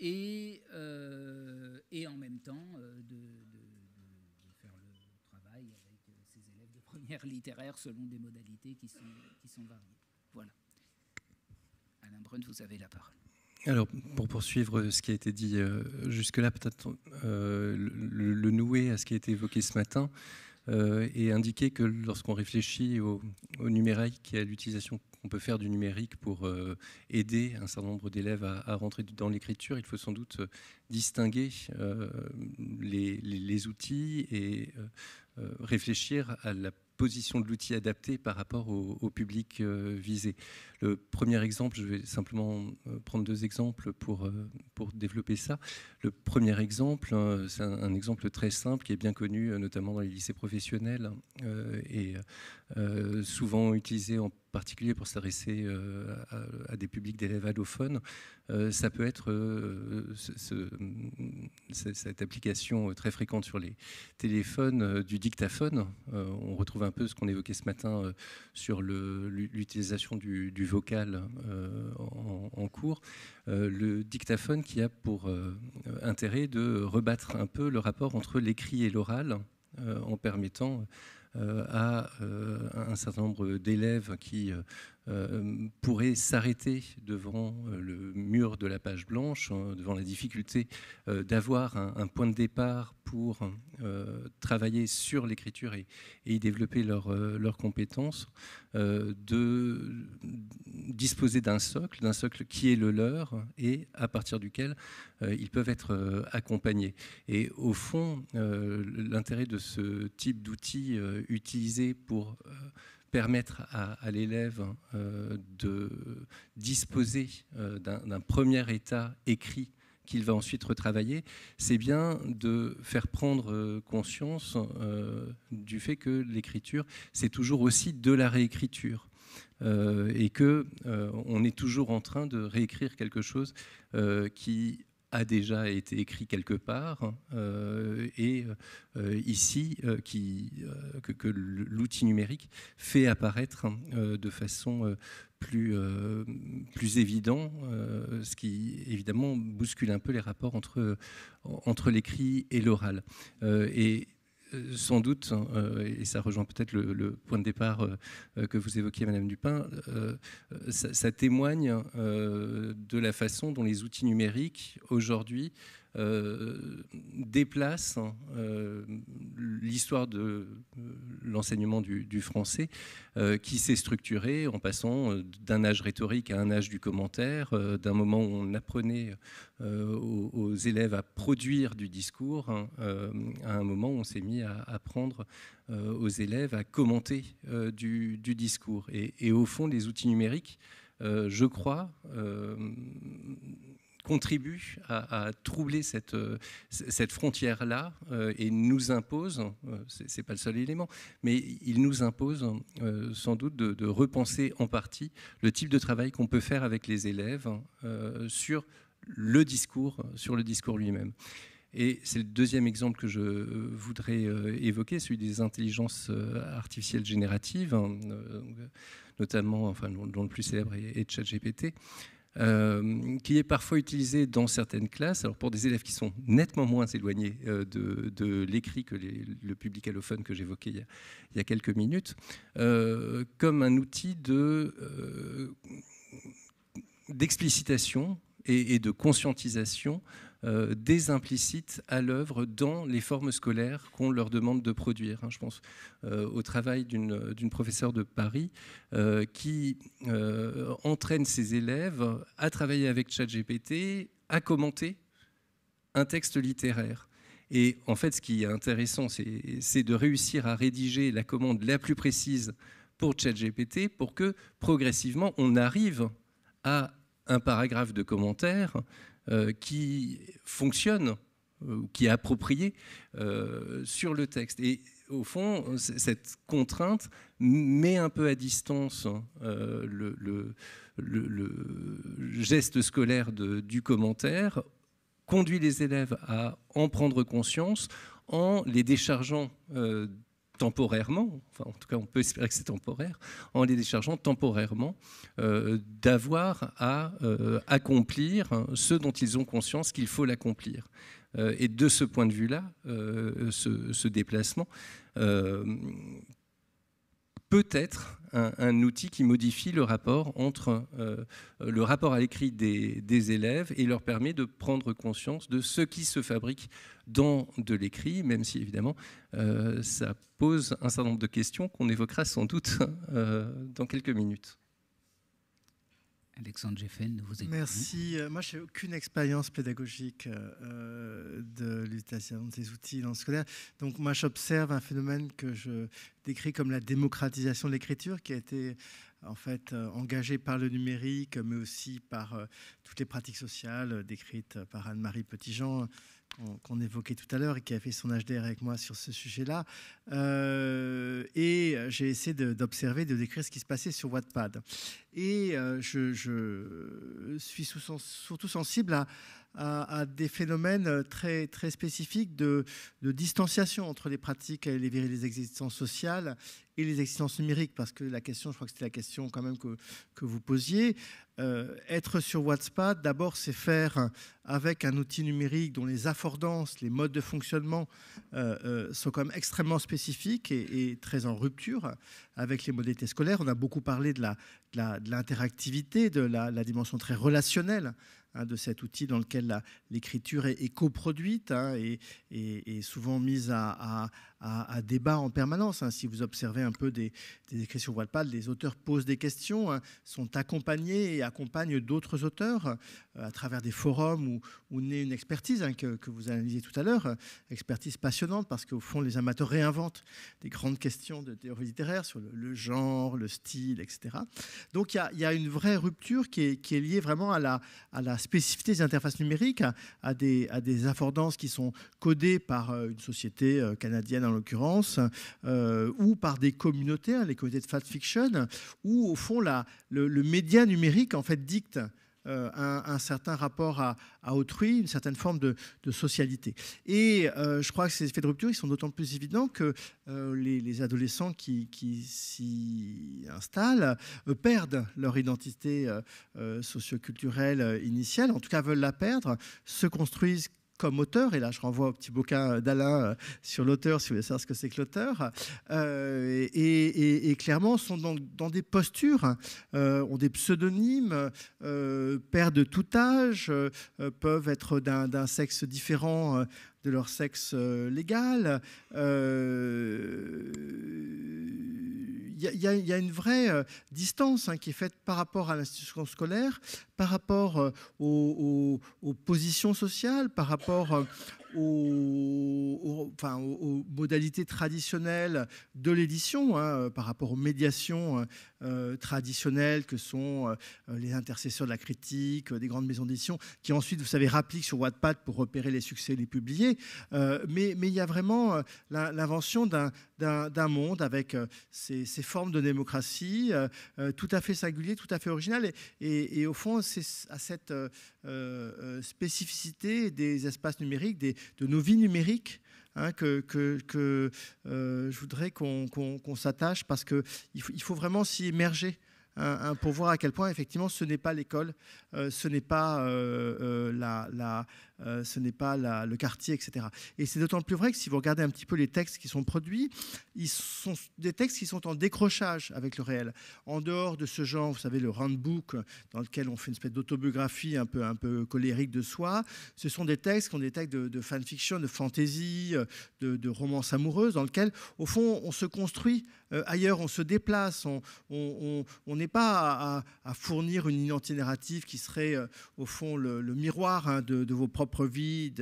et, en même temps de littéraire selon des modalités qui sont, qui variées. Voilà. Alain Brun, vous avez la parole. Alors, pour poursuivre ce qui a été dit euh, jusque-là, peut-être euh, le, nouer à ce qui a été évoqué ce matin et euh, indiquer que lorsqu'on réfléchit au, numérique et à l'utilisation qu'on peut faire du numérique pour aider un certain nombre d'élèves à, rentrer dans l'écriture, il faut sans doute distinguer les, les, outils et réfléchir à la position de l'outil adapté par rapport au, public euh, visé. Le premier exemple, je vais simplement euh, prendre deux exemples pour, euh, pour développer ça. Le premier exemple, euh, c'est un, exemple très simple qui est bien connu, notamment dans les lycées professionnels, et souvent utilisé en particulier pour s'adresser à, des publics d'élèves allophones, ça peut être cette application très fréquente sur les téléphones du dictaphone. on retrouve un peu ce qu'on évoquait ce matin sur l'utilisation du, du vocal euh, en, cours, euh, le dictaphone qui a pour euh, intérêt de rebattre un peu le rapport entre l'écrit et l'oral en permettant à un certain nombre d'élèves qui euh, pourrait s'arrêter devant euh, le mur de la page blanche, hein, devant la difficulté euh, d'avoir un, point de départ pour travailler sur l'écriture et, y développer leurs compétences, de disposer d'un socle, d'un socle qui est le leur et à partir duquel ils peuvent être accompagnés. Et au fond, l'intérêt de ce type d'outils utilisés pour permettre à, l'élève hein, euh, de disposer euh, d'un premier état écrit qu'il va ensuite retravailler, c'est bien de faire prendre euh, conscience du fait que l'écriture, c'est toujours aussi de la réécriture. et que on est toujours en train de réécrire quelque chose qui a déjà été écrit quelque part hein, euh, et euh, ici euh, qui, que, que l'outil numérique fait apparaître hein, de façon plus, plus évident, ce qui évidemment bouscule un peu les rapports entre, entre l'écrit et l'oral. et euh, sans doute, hein, euh, et ça rejoint peut-être le, point de départ euh, que vous évoquiez, Madame Dupin, ça, témoigne de la façon dont les outils numériques, aujourd'hui, euh, déplace hein, euh, l'histoire de euh, l'enseignement du, français qui s'est structuré en passant d'un âge rhétorique à un âge du commentaire, d'un moment où on apprenait aux, élèves à produire du discours, hein, à un moment où on s'est mis à apprendre aux élèves à commenter du, discours. Et, et, au fond, les outils numériques, je crois, contribue à, troubler cette, euh, cette frontière-là euh, et nous impose, euh, ce n'est pas le seul élément, mais il nous impose sans doute de, de repenser en partie le type de travail qu'on peut faire avec les élèves sur le discours, sur le discours lui-même. Et c'est le deuxième exemple que je voudrais évoquer, celui des intelligences artificielles génératives, hein, notamment, enfin, dont le plus célèbre est ChatGPT. Euh, qui est parfois utilisé dans certaines classes, alors pour des élèves qui sont nettement moins éloignés euh, de, l'écrit que le public allophone que j'évoquais il, y a quelques minutes, euh, comme un outil de d'explicitation et, et, de conscientisation euh, des implicites à l'œuvre dans les formes scolaires qu'on leur demande de produire. Hein. je pense euh, au travail d'une professeure de Paris euh, qui entraîne ses élèves à travailler avec ChatGPT, à commenter un texte littéraire. Et en fait, ce qui est intéressant, c'est de réussir à rédiger la commande la plus précise pour ChatGPT pour que progressivement on arrive à un paragraphe de commentaire euh, qui fonctionne euh, qui est approprié euh, sur le texte. Et au fond, cette contrainte met un peu à distance hein, le, geste scolaire du commentaire, conduit les élèves à en prendre conscience en les déchargeant temporairement, enfin en tout cas on peut espérer que c'est temporaire, en les déchargeant temporairement euh, d'avoir à euh, accomplir ce dont ils ont conscience qu'il faut l'accomplir. Euh, et de ce point de vue-là, ce, déplacement peut-être un, outil qui modifie le rapport entre euh, le rapport à l'écrit des, élèves et leur permet de prendre conscience de ce qui se fabrique dans de l'écrit, même si évidemment euh, ça pose un certain nombre de questions qu'on évoquera sans doute euh, dans quelques minutes. Alexandre Jeffen, vous Merci. Euh, moi, je n'ai aucune expérience pédagogique euh, de l'utilisation de ces outils dans le scolaire. Donc, moi, j'observe un phénomène que je décris comme la démocratisation de l'écriture qui a été en fait euh, engagée par le numérique, mais aussi par toutes les pratiques sociales décrites par Anne-Marie Petitjean euh, qu'on évoquait tout à l'heure et qui a fait son HDR avec moi sur ce sujet-là. Euh, et j'ai essayé d'observer, de, décrire ce qui se passait sur Wattpad. Et euh, je, suis surtout sensible à, à, des phénomènes euh, très, très spécifiques de, distanciation entre les pratiques et les, existences sociales et les existences numériques, parce que la question, je crois que c'était la question quand même que, que vous posiez, euh, être sur WhatsApp, d'abord, c'est faire avec un outil numérique dont les affordances, les modes de fonctionnement euh, sont quand même extrêmement spécifiques et, très en rupture avec les modalités scolaires. On a beaucoup parlé de l'interactivité, la, de de la dimension très relationnelle Hein, de cet outil dans lequel l'écriture est, coproduite hein, et, souvent mise à, à, débat en permanence. Hein. Si vous observez un peu des, écrits sur pâle, les auteurs posent des questions, hein, sont accompagnés et accompagnent d'autres auteurs euh, à travers des forums où, naît une expertise hein, que, vous analysez tout à l'heure, expertise passionnante parce qu'au fond, les amateurs réinventent des grandes questions de théorie littéraire sur le, genre, le style, etc. Donc il y a, une vraie rupture qui est, liée vraiment à la, à la spécificité des interfaces numériques, à, des, à des affordances qui sont codées par euh, une société euh, canadienne, en l'occurrence, euh, ou par des communautés, les communautés de fat fiction, où au fond la, le, média numérique en fait dicte euh, un, certain rapport à, autrui, une certaine forme de, socialité. Et euh, je crois que ces effets de rupture, ils sont d'autant plus évidents que les, adolescents qui, qui s'y installent perdent leur identité socioculturelle initiale, en tout cas veulent la perdre, se construisent comme auteur, et là je renvoie au petit bouquin d'Alain euh, sur l'auteur, si vous voulez savoir ce que c'est que l'auteur, euh, et, clairement sont dans, dans des postures, euh, ont des pseudonymes, euh, pères de tout âge, peuvent être d'un sexe différent de leur sexe légal il y, a une vraie euh, distance hein, qui est faite par rapport à l'institution scolaire, par rapport euh, aux, aux, positions sociales, par rapport euh, aux, enfin, modalités traditionnelles de l'édition, hein, euh, par rapport aux médiations euh, euh, traditionnelles que sont les intercesseurs de la critique, des grandes maisons d'édition, qui ensuite, vous savez, rappliquent sur Wattpad pour repérer les succès et les publier. mais, mais il y a vraiment l'invention d'un monde avec ces, formes de démocratie tout à fait singulier, tout à fait original. et au fond, c'est à cette spécificité des espaces numériques, des, de nos vies numériques hein, que, que, euh, je voudrais qu'on s'attache parce qu'il faut, il faut vraiment s'y émerger pour voir à quel point, effectivement, ce n'est pas l'école, euh, euh, euh, ce n'est pas, la, ce n'est pas le quartier, etc. Et c'est d'autant plus vrai que si vous regardez un petit peu les textes qui sont produits, ils sont des textes qui sont en décrochage avec le réel. En dehors de ce genre, vous savez, le roundbook dans lequel on fait une espèce d'autobiographie un peu, un peu colérique de soi, ce sont des textes qui ont des textes de, de fanfiction, de fantasy, de, de romance amoureuse, dans lequel, au fond, on se construit euh, ailleurs, on se déplace, on n'est pas à, fournir une identité narrative qui serait euh, au fond le, miroir hein, de, vos propres vies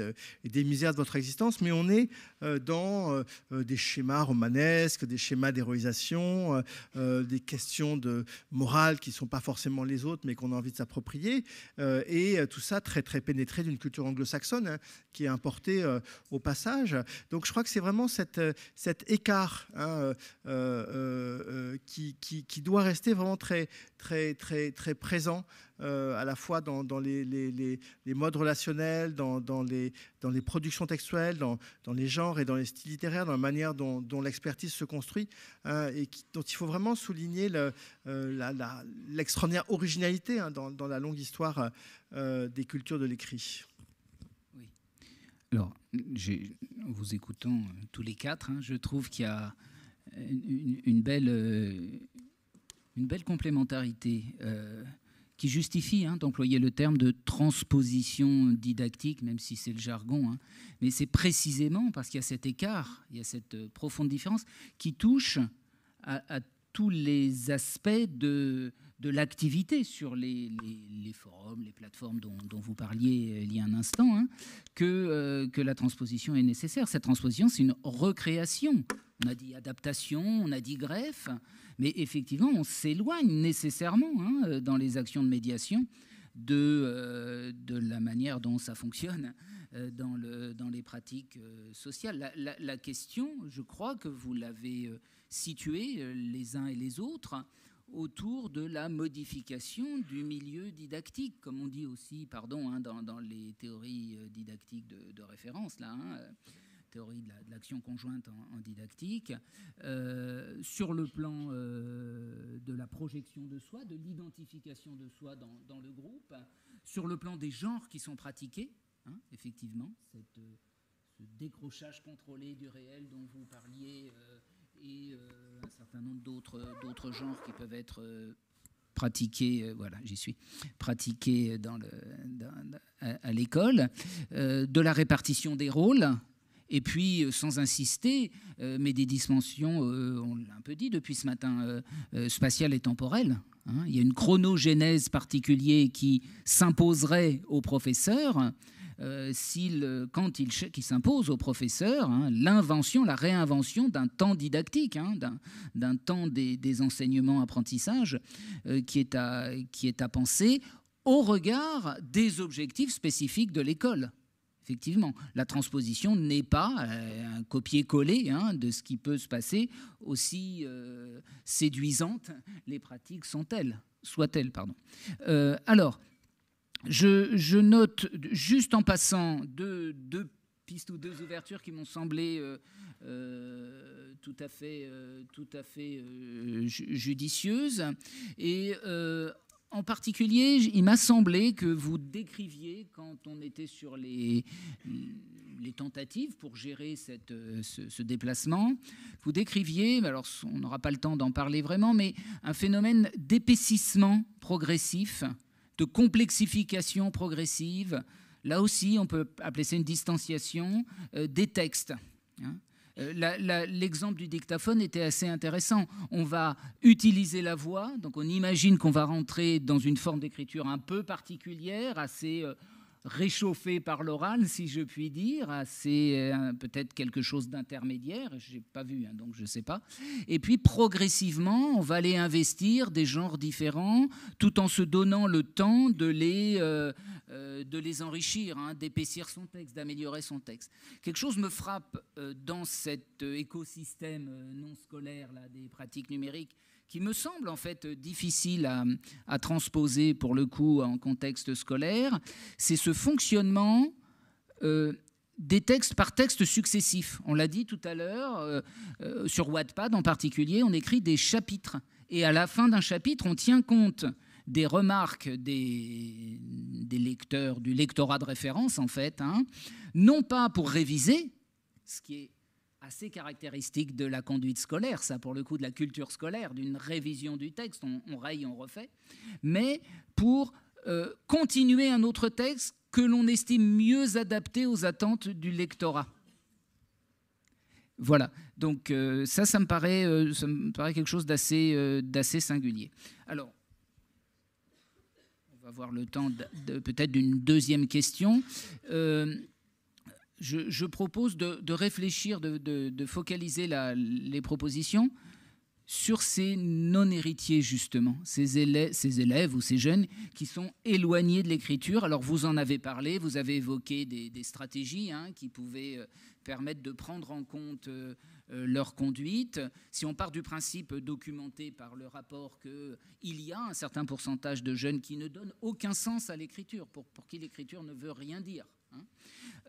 et des misères de votre existence, mais on est euh, dans des schémas romanesques, des schémas d'héroïsation, des questions de morale qui ne sont pas forcément les autres, mais qu'on a envie de s'approprier, et tout ça très très pénétré d'une culture anglo-saxonne hein, qui est importée au passage. Donc je crois que c'est vraiment cette, cet écart. Hein, euh, euh, qui, qui, doit rester vraiment très, très, très, très présent euh, à la fois dans, les, les, modes relationnels, dans, dans, dans les, productions textuelles, dans, les genres et dans les styles littéraires, dans la manière dont, l'expertise se construit, et dont il faut vraiment souligner l'extraordinaire originalité hein, dans, la longue histoire des cultures de l'écrit. Alors, en vous écoutant tous les quatre, hein, je trouve qu'il y a une, belle, euh, une belle complémentarité euh, qui justifie hein, d'employer le terme de transposition didactique, même si c'est le jargon. Hein. Mais c'est précisément parce qu'il y a cet écart, il y a cette euh, profonde différence qui touche à tous les aspects de, de l'activité sur les, forums, les plateformes dont, vous parliez euh, il y a un instant, hein, euh, que, la transposition est nécessaire. Cette transposition, c'est une recréation. On a dit adaptation, on a dit greffe, mais effectivement, on s'éloigne nécessairement hein, euh, dans les actions de médiation de, la manière dont ça fonctionne dans, les pratiques sociales. la, question, je crois que vous l'avez située les uns et les autres, autour de la modification du milieu didactique, comme on dit aussi, pardon, hein, dans, dans, les théories euh, didactiques de, référence, là, hein, euh, théorie de l'action conjointe en, didactique, euh, sur le plan de la projection de soi, de l'identification de soi dans, dans, le groupe, sur le plan des genres qui sont pratiqués, hein, effectivement, ce décrochage contrôlé du réel dont vous parliez et un d'autres genres qui peuvent être euh, pratiqués, euh, voilà, j'y suis, pratiqués dans le, à, l'école, euh, de la répartition des rôles, et puis sans insister, mais des dimensions, on l'a un peu dit depuis ce matin, spatiales et temporelles. Hein. Il y a une chronogénèse particulière qui s'imposerait aux professeurs euh, s'il, euh, quand il, s'impose aux professeurs, hein, l'invention, la réinvention d'un temps didactique, hein, d'un temps des, enseignements apprentissages euh, qui, est à, penser au regard des objectifs spécifiques de l'école effectivement, la transposition n'est pas un copier-coller hein, de ce qui peut se passer, aussi séduisante séduisantes les pratiques sont-elles, soient-elles, pardon. alors, je, note juste en passant deux, pistes ou deux ouvertures qui m'ont semblé euh, euh, tout à fait, euh, tout à fait judicieuses. Et en particulier, il m'a semblé que vous décriviez, quand on était sur les, les tentatives pour gérer cette, ce, ce, déplacement, vous décriviez, alors on n'aura pas le temps d'en parler vraiment, mais un phénomène d'épaississement progressif de complexification progressive. Là aussi, on peut appeler ça une distanciation euh, des textes. Hein. Euh, l'exemple du dictaphone était assez intéressant. On va utiliser la voix, donc on imagine qu'on va rentrer dans une forme d'écriture un peu particulière, assez... Euh, réchauffé par l'oral, si je puis dire, ah, c'est euh, peut-être quelque chose d'intermédiaire, je n'ai pas vu, hein, donc je ne sais pas. Et puis progressivement, on va aller investir des genres différents, tout en se donnant le temps de les, euh, euh, de les enrichir, hein, d'épaissir son texte, d'améliorer son texte. Quelque chose me frappe dans cet écosystème non scolaire là, des pratiques numériques qui me semble en fait difficile à, transposer pour le coup en contexte scolaire, c'est ce fonctionnement euh, des textes par texte successifs. On l'a dit tout à l'heure, euh, euh, sur Wattpad en particulier, on écrit des chapitres. Et à la fin d'un chapitre, on tient compte des remarques des, lecteurs, du lectorat de référence en fait, hein, non pas pour réviser, ce qui est assez caractéristique de la conduite scolaire, ça pour le coup de la culture scolaire, d'une révision du texte, on, on, raye, on refait, mais pour euh, continuer un autre texte que l'on estime mieux adapté aux attentes du lectorat. Voilà, donc euh, ça, ça me, paraît, euh, paraît quelque chose d'assez singulier. Alors, on va voir le temps de, peut-être d'une deuxième question je, propose de, réfléchir, de, focaliser les propositions sur ces non-héritiers, justement, ces élèves, élèves, ou ces jeunes qui sont éloignés de l'écriture. Alors, vous en avez parlé, vous avez évoqué des, stratégies hein, qui pouvaient euh, permettre de prendre en compte euh, euh, leur conduite. Si on part du principe documenté par le rapport qu'il y a un certain pourcentage de jeunes qui ne donnent aucun sens à l'écriture, pour, qui l'écriture ne veut rien dire. Hein,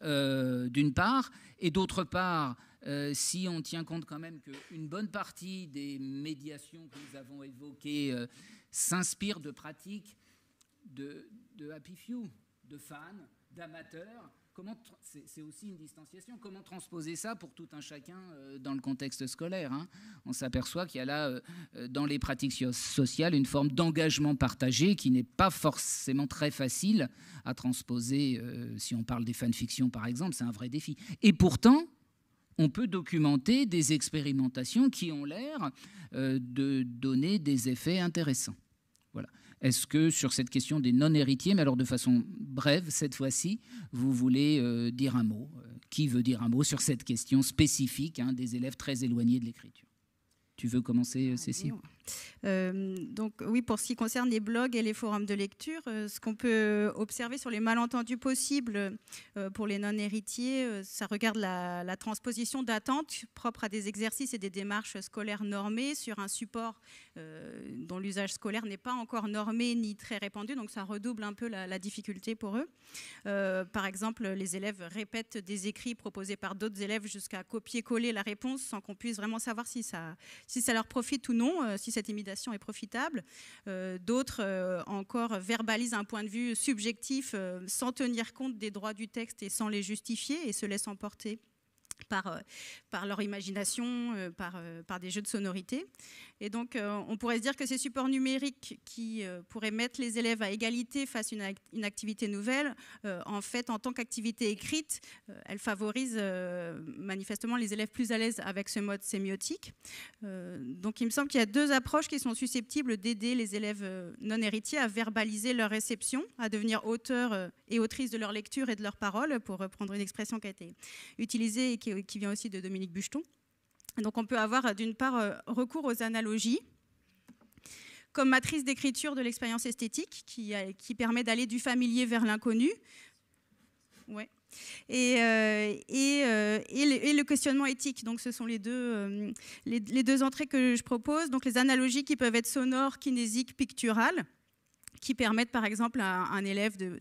euh, d'une part, et d'autre part, euh, si on tient compte quand même qu'une bonne partie des médiations que nous avons évoquées s'inspire euh, s'inspirent de pratiques de, happy few, de fans, d'amateurs, c'est aussi une distanciation. Comment transposer ça pour tout un chacun euh, dans le contexte scolaire hein On s'aperçoit qu'il y a là, euh, euh, dans les pratiques sociales, une forme d'engagement partagé qui n'est pas forcément très facile à transposer. si on parle des fanfictions, par exemple, c'est un vrai défi. Et pourtant, on peut documenter des expérimentations qui ont l'air de donner des effets intéressants. Est-ce que sur cette question des non-héritiers, mais alors de façon brève cette fois-ci, vous voulez euh, dire un mot euh, Qui veut dire un mot sur cette question spécifique hein, des élèves très éloignés de l'écriture tu veux commencer, ah, Cécile euh, donc oui, pour ce qui concerne les blogs et les forums de lecture, euh, ce qu'on peut observer sur les malentendus possibles euh, pour les non-héritiers, ça regarde la, transposition d'attentes propres à des exercices et des démarches scolaires normées sur un support dont l'usage scolaire n'est pas encore normé ni très répandu, donc ça redouble un peu la, la difficulté pour eux. par exemple, les élèves répètent des écrits proposés par d'autres élèves jusqu'à copier-coller la réponse sans qu'on puisse vraiment savoir si ça, si ça leur profite ou non, euh, si cette imitation est profitable. Euh, d'autres euh, encore verbalisent un point de vue subjectif sans tenir compte des droits du texte et sans les justifier et se laissent emporter par, par leur imagination, par, par des jeux de sonorité. Et donc, euh, on pourrait se dire que ces supports numériques qui euh, pourraient mettre les élèves à égalité face à une, activité nouvelle, euh, en fait, en tant qu'activité écrite, elle favorise manifestement les élèves plus à l'aise avec ce mode sémiotique. donc, il me semble qu'il y a deux approches qui sont susceptibles d'aider les élèves non héritiers à verbaliser leur réception, à devenir auteurs et autrices de leur lecture et de leur parole, pour reprendre une expression qui a été utilisée et qui, vient aussi de Dominique Bucheton. Donc on peut avoir euh, d'une part euh, recours aux analogies comme matrice d'écriture de l'expérience esthétique qui, permet d'aller du familier vers l'inconnu. Euh, et, le, questionnement éthique. Donc, ce sont les deux, les deux entrées que je propose. Donc, les analogies qui peuvent être sonores, kinésiques, picturales qui permettent par exemple à un élève de,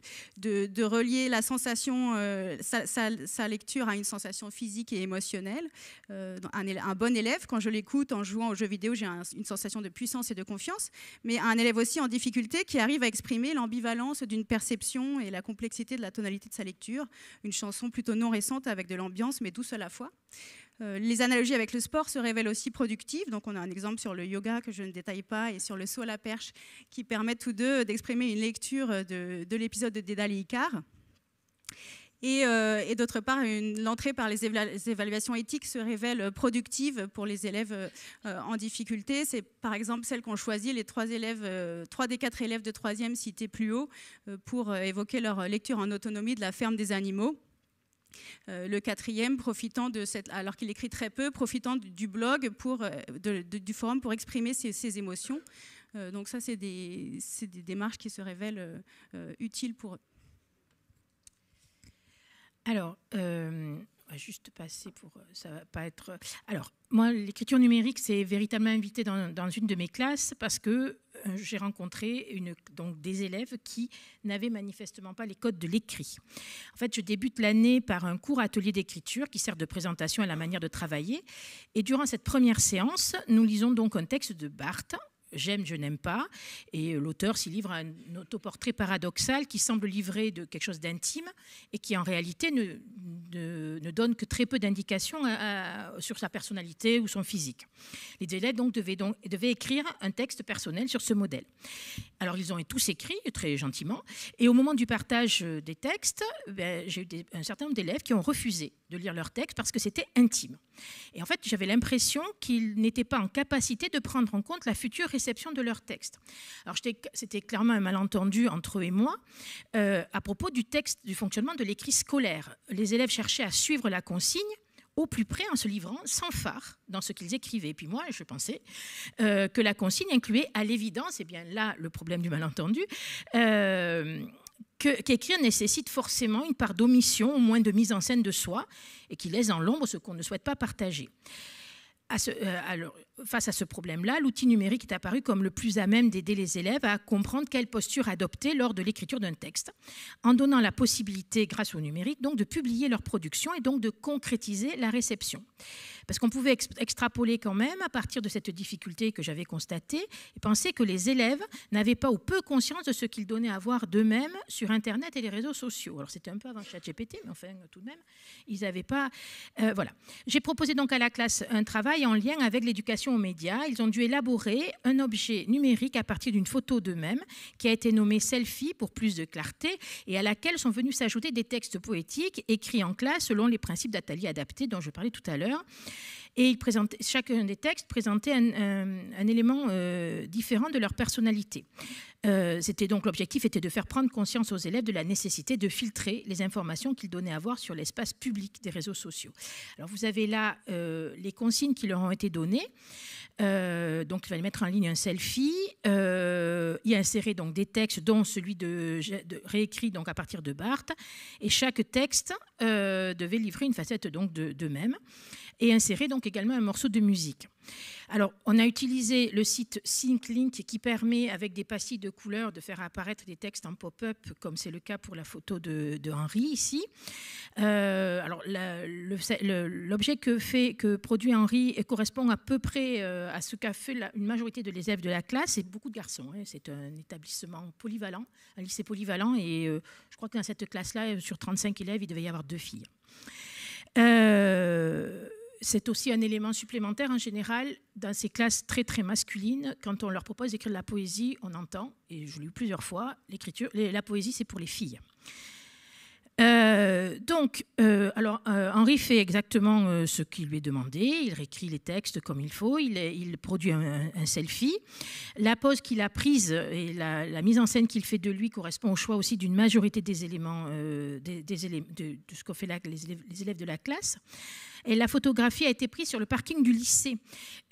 de, relier la sensation, euh, sa, lecture à une sensation physique et émotionnelle. Euh, un, bon élève, quand je l'écoute en jouant aux jeux vidéo, j'ai une sensation de puissance et de confiance, mais un élève aussi en difficulté qui arrive à exprimer l'ambivalence d'une perception et la complexité de la tonalité de sa lecture. Une chanson plutôt non récente avec de l'ambiance, mais douce à la fois. Euh, les analogies avec le sport se révèlent aussi productives. Donc, on a un exemple sur le yoga que je ne détaille pas et sur le saut à la perche qui permettent tous deux d'exprimer une lecture de, l'épisode de Dédale et euh, Et, d'autre part, l'entrée par les, évaluations éthiques se révèle productive pour les élèves euh, en difficulté. C'est par exemple celle qu'ont choisi les trois élèves, trois des quatre élèves de troisième cités plus haut pour évoquer leur lecture en autonomie de la ferme des animaux. Euh, le quatrième, profitant de cette, alors qu'il écrit très peu, profitant du, blog pour, euh, du forum pour exprimer ses, émotions. Euh, donc ça, c'est des, démarches qui se révèlent utiles pour eux. Alors, juste passer pour. Euh, ça va pas être. Euh, alors, moi, l'écriture numérique, c'est véritablement invité dans, une de mes classes parce que euh, j'ai rencontré une, donc, des élèves qui n'avaient manifestement pas les codes de l'écrit. En fait, je débute l'année par un court atelier d'écriture qui sert de présentation à la manière de travailler. Et durant cette première séance, nous lisons donc un texte de Barthes j'aime, je n'aime pas. Et euh, l'auteur s'y livre un autoportrait paradoxal qui semble livré de quelque chose d'intime et qui en réalité ne, donne que très peu d'indications sur sa personnalité ou son physique. Les élèves donc devaient, donc devaient écrire un texte personnel sur ce modèle. Alors ils ont tous écrit très gentiment et au moment du partage euh, des textes, ben, j'ai eu un certain nombre d'élèves qui ont refusé de lire leur texte parce que c'était intime. Et en fait, j'avais l'impression qu'ils n'étaient pas en capacité de prendre en compte la future de leur texte. Alors c'était clairement un malentendu entre eux et moi euh, à propos du texte, du fonctionnement de l'écrit scolaire. Les élèves cherchaient à suivre la consigne au plus près en se livrant sans phare dans ce qu'ils écrivaient. Et puis moi, je pensais euh, que la consigne incluait à l'évidence, et bien là le problème du malentendu, euh, qu'écrire nécessite forcément une part d'omission, au moins de mise en scène de soi, et qui laisse en l'ombre ce qu'on ne souhaite pas partager. À face à ce problème-là, l'outil numérique est apparu comme le plus à même d'aider les élèves à comprendre quelle posture adopter lors de l'écriture d'un texte, en donnant la possibilité, grâce au numérique, donc de publier leur production et donc de concrétiser la réception. Parce qu'on pouvait extrapoler quand même à partir de cette difficulté que j'avais constatée et penser que les élèves n'avaient pas ou peu conscience de ce qu'ils donnaient à voir d'eux-mêmes sur Internet et les réseaux sociaux. Alors c'était un peu avant ChatGPT, mais enfin tout de même, ils n'avaient pas. Euh, voilà. J'ai proposé donc à la classe un travail en lien avec l'éducation aux médias, ils ont dû élaborer un objet numérique à partir d'une photo d'eux-mêmes qui a été nommée selfie pour plus de clarté et à laquelle sont venus s'ajouter des textes poétiques écrits en classe selon les principes d'Atelier adaptés dont je parlais tout à l'heure. Et ils chacun des textes présentait un, élément euh, différent de leur personnalité. Euh, c'était donc l'objectif était de faire prendre conscience aux élèves de la nécessité de filtrer les informations qu'ils donnaient à voir sur l'espace public des réseaux sociaux. Alors vous avez là euh, les consignes qui leur ont été données. Euh, donc il fallait mettre en ligne un selfie, y insérer donc des textes, dont celui de, réécrit donc à partir de Barthes, et chaque texte devait livrer une facette donc d'eux-mêmes et insérer donc également un morceau de musique. Alors, on a utilisé le site SyncLink qui permet, avec des pastilles de couleurs, de faire apparaître des textes en pop-up, comme c'est le cas pour la photo de, de Henri ici. Euh, alors, l'objet que, fait, que produit Henri correspond à peu près euh, à ce qu'a fait la, une majorité de élèves de la classe, et beaucoup de garçons. Hein. C'est un établissement polyvalent, un lycée polyvalent, et euh, je crois que dans cette classe-là, sur 35 élèves, il devait y avoir deux filles c'est aussi un élément supplémentaire en général dans ces classes très très masculines. Quand on leur propose d'écrire de la poésie, on entend, et je l'ai eu plusieurs fois, l'écriture, la poésie c'est pour les filles. Euh, donc, euh, alors euh, Henri fait exactement ce qui lui est demandé. Il réécrit les textes comme il faut. Il, produit un, selfie. La pose qu'il a prise et la, mise en scène qu'il fait de lui correspond au choix aussi d'une majorité des éléments des, de, ce qu'ont fait les, élèves, de la classe. Et la photographie a été prise sur le parking du lycée,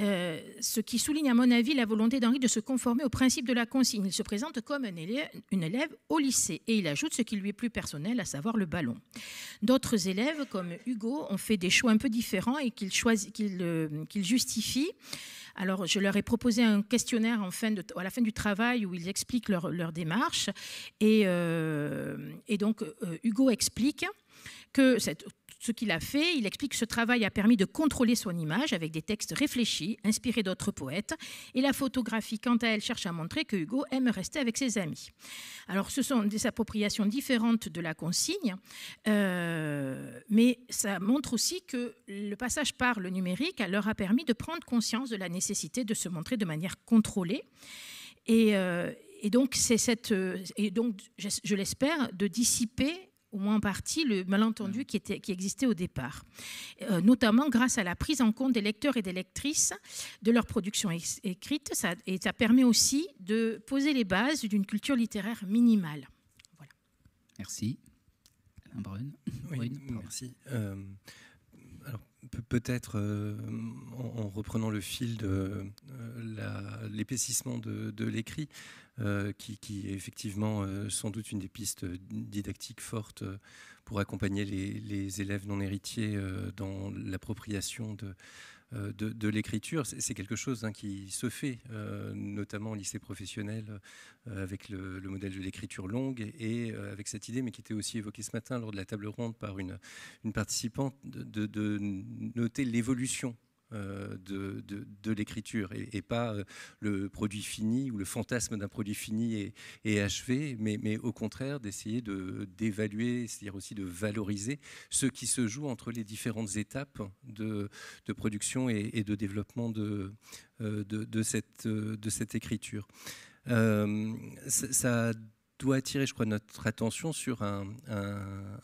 euh, ce qui souligne à mon avis la volonté d'Henri de se conformer au principe de la consigne. Il se présente comme un une élève au lycée et il ajoute ce qui lui est plus personnel, à savoir le ballon. D'autres élèves, comme Hugo, ont fait des choix un peu différents et qu'ils euh, justifient. Alors, je leur ai proposé un questionnaire à la fin du travail où ils expliquent leur, démarche. Et, euh, et donc, Hugo explique que cette, ce qu'il a fait, il explique que ce travail a permis de contrôler son image avec des textes réfléchis, inspirés d'autres poètes, et la photographie, quant à elle, cherche à montrer que Hugo aime rester avec ses amis. Alors, ce sont des appropriations différentes de la consigne, euh, mais ça montre aussi que le passage par le numérique leur a permis de prendre conscience de la nécessité de se montrer de manière contrôlée. Et, euh, donc, c'est cette, euh, et donc, je l'espère, de dissiper au moins en partie, le malentendu mm. qui, était, qui existait au départ, euh, notamment grâce à la prise en compte des lecteurs et des lectrices de leur production écrite, ça, et ça permet aussi de poser les bases d'une culture littéraire minimale. Voilà. Merci. Alain Brun. Oui, merci. Euh, peut-être, euh, en, reprenant le fil de euh, l'épaississement de, l'écrit, euh, qui, est effectivement sans doute une des pistes didactiques fortes pour accompagner les élèves non héritiers dans l'appropriation de euh, de, l'écriture. C'est quelque chose hein, qui se fait, euh, notamment au lycée professionnel, euh, avec le, modèle de l'écriture longue et avec cette idée, mais qui était aussi évoquée ce matin lors de la table ronde par une, participante, de noter l'évolution euh, de, de, l'écriture et, pas euh, le produit fini ou le fantasme d'un produit fini et, achevé, mais, mais, au contraire d'essayer d'évaluer, c'est-à-dire aussi de valoriser ce qui se joue entre les différentes étapes de, production et, de développement de, euh, cette, de cette écriture. ça, ça doit attirer, je crois, notre attention sur un,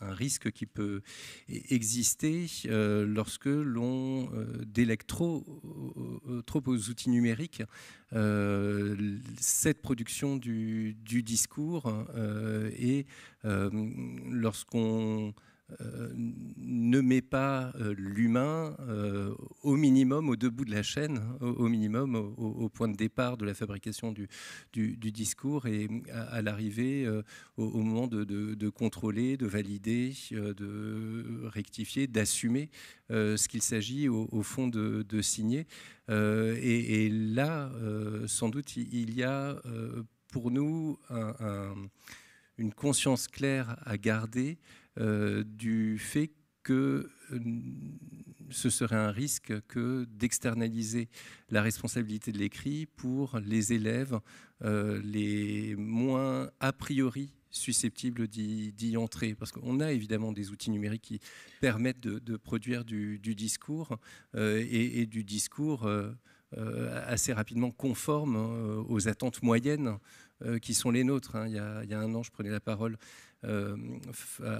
risque qui peut e-, exister euh, lorsque l'on euh, délègue trop, aux outils numériques euh, cette production du, du discours et lorsqu'on euh, ne met pas euh, l'humain euh, au minimum au debout de la chaîne, hein, au, minimum au, point de départ de la fabrication du, discours et à, l'arrivée au, moment de, contrôler, de valider, de rectifier, d'assumer ce qu'il s'agit au, fond de, signer. Et, là, sans doute, il y a pour nous une conscience claire à garder euh, du fait que euh, ce serait un risque que d'externaliser la responsabilité de l'écrit pour les élèves euh, les moins a priori susceptibles d'y entrer. Parce qu'on a évidemment des outils numériques qui permettent de, produire du, discours et, du discours assez rapidement conforme aux attentes moyennes qui sont les nôtres. Hein. il y a un an, je prenais la parole euh,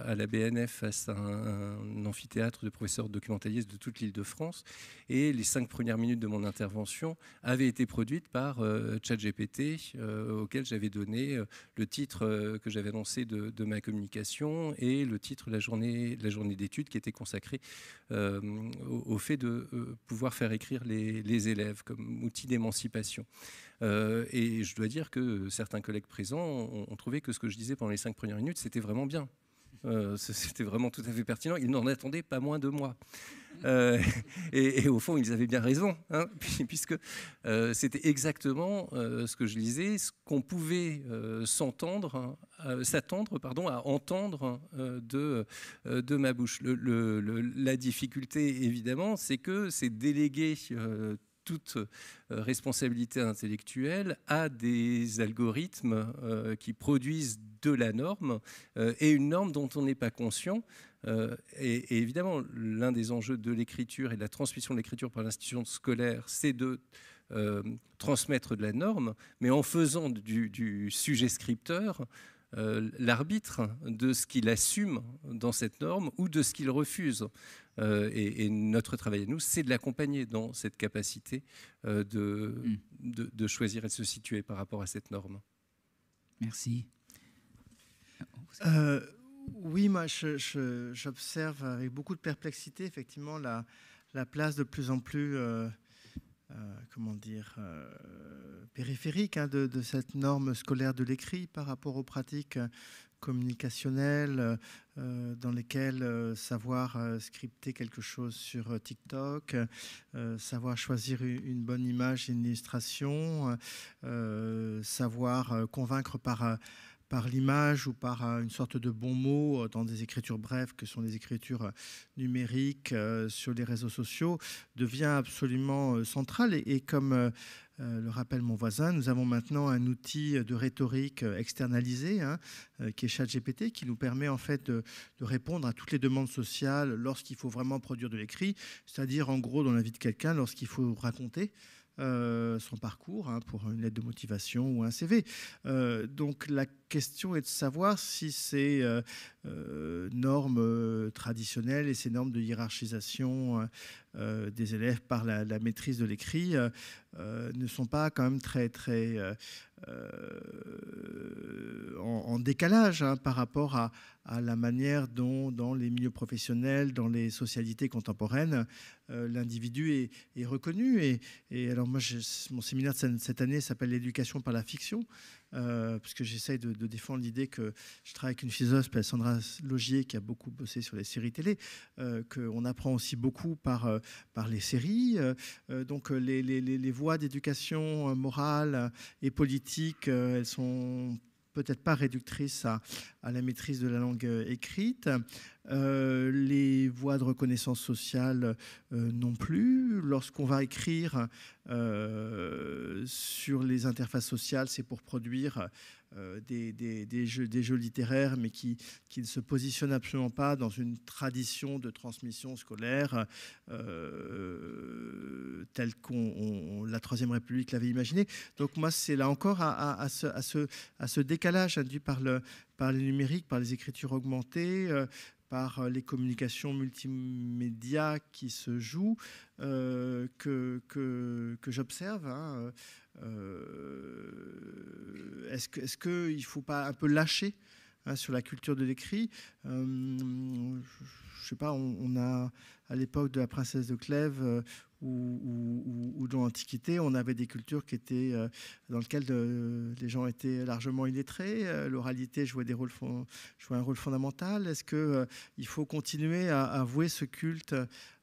à la BNF face à un, amphithéâtre de professeurs documentalistes de toute l'île de France. Et les cinq premières minutes de mon intervention avaient été produites par euh, ChatGPT, euh, auquel j'avais donné le titre que j'avais annoncé de, ma communication et le titre de la journée, la journée d'études qui était consacrée au, fait de pouvoir faire écrire les élèves comme outil d'émancipation. Euh, et je dois dire que certains collègues présents ont, trouvé que ce que je disais pendant les cinq premières minutes, c'était vraiment bien. Euh, c'était vraiment tout à fait pertinent. Ils n'en attendaient pas moins de moi. Euh, et, au fond, ils avaient bien raison, hein, puisque c'était exactement ce que je lisais, ce qu'on pouvait s'entendre, hein, s'attendre, pardon, à entendre de, de ma bouche. Le, la difficulté, évidemment, c'est que c'est délégué toute euh, responsabilité intellectuelle à des algorithmes euh, qui produisent de la norme euh, et une norme dont on n'est pas conscient. et, évidemment, l'un des enjeux de l'écriture et de la transmission de l'écriture par l'institution scolaire, c'est de transmettre de la norme, mais en faisant du sujet scripteur euh, l'arbitre de ce qu'il assume dans cette norme ou de ce qu'il refuse. Euh, et, notre travail à nous, c'est de l'accompagner dans cette capacité euh, hmm. de, de, choisir et de se situer par rapport à cette norme. Merci. oui, moi, j'observe avec beaucoup de perplexité, effectivement, la, la place de plus en plus euh, comment dire, euh, périphérique hein, de, cette norme scolaire de l'écrit par rapport aux pratiques communicationnelles euh, dans lesquelles savoir scripter quelque chose sur TikTok, savoir choisir une, bonne image, une illustration, savoir convaincre par par l'image ou par euh, une sorte de bon mot euh, dans des écritures brèves que sont les écritures euh, numériques sur les réseaux sociaux devient absolument central. Et, comme le rappelle mon voisin, nous avons maintenant un outil de rhétorique externalisé hein, qui est ChatGPT qui nous permet en fait de répondre à toutes les demandes sociales lorsqu'il faut vraiment produire de l'écrit, c'est-à-dire en gros dans la vie de quelqu'un lorsqu'il faut raconter. Euh, son parcours hein, pour une lettre de motivation ou un CV. Euh, donc la question est de savoir si ces euh, normes traditionnelles et ces normes de hiérarchisation euh, des élèves par la, maîtrise de l'écrit euh, euh, ne sont pas quand même très très en, décalage hein, par rapport à, la manière dont dans les milieux professionnels, dans les socialités contemporaines, l'individu est, reconnu. Et, alors moi, mon séminaire de cette année s'appelle l'éducation par la fiction puisque euh, parce que j'essaye de, défendre l'idée que je travaille avec une philosophe, Sandra Logier, qui a beaucoup bossé sur les séries télé, euh, qu'on apprend aussi beaucoup par, euh, par les séries. donc les, les, les voies d'éducation morale et politique, elles sont peut-être pas réductrices à, la maîtrise de la langue écrite. Euh, les voies de reconnaissance sociale euh, non plus. Lorsqu'on va écrire euh, sur les interfaces sociales, c'est pour produire des, jeux, littéraires, mais qui, ne se positionnent absolument pas dans une tradition de transmission scolaire telle qu'on la Troisième République l'avait imaginée. Donc moi, c'est là encore à, ce, décalage induit par le, par le numérique, par les écritures augmentées, par euh, les communications multimédia qui se jouent, euh, que, j'observe. Hein, euh, est-ce qu'il est ne faut pas un peu lâcher hein, sur la culture de l'écrit Je ne sais pas, on, on a à l'époque de la princesse de Clèves, ou, dans l'Antiquité, on avait des cultures qui étaient, euh, dans lesquelles de, euh, les gens étaient largement illettrés. Euh, l'oralité jouait, des un rôle fondamental. Est-ce qu'il faut continuer à, vouer ce culte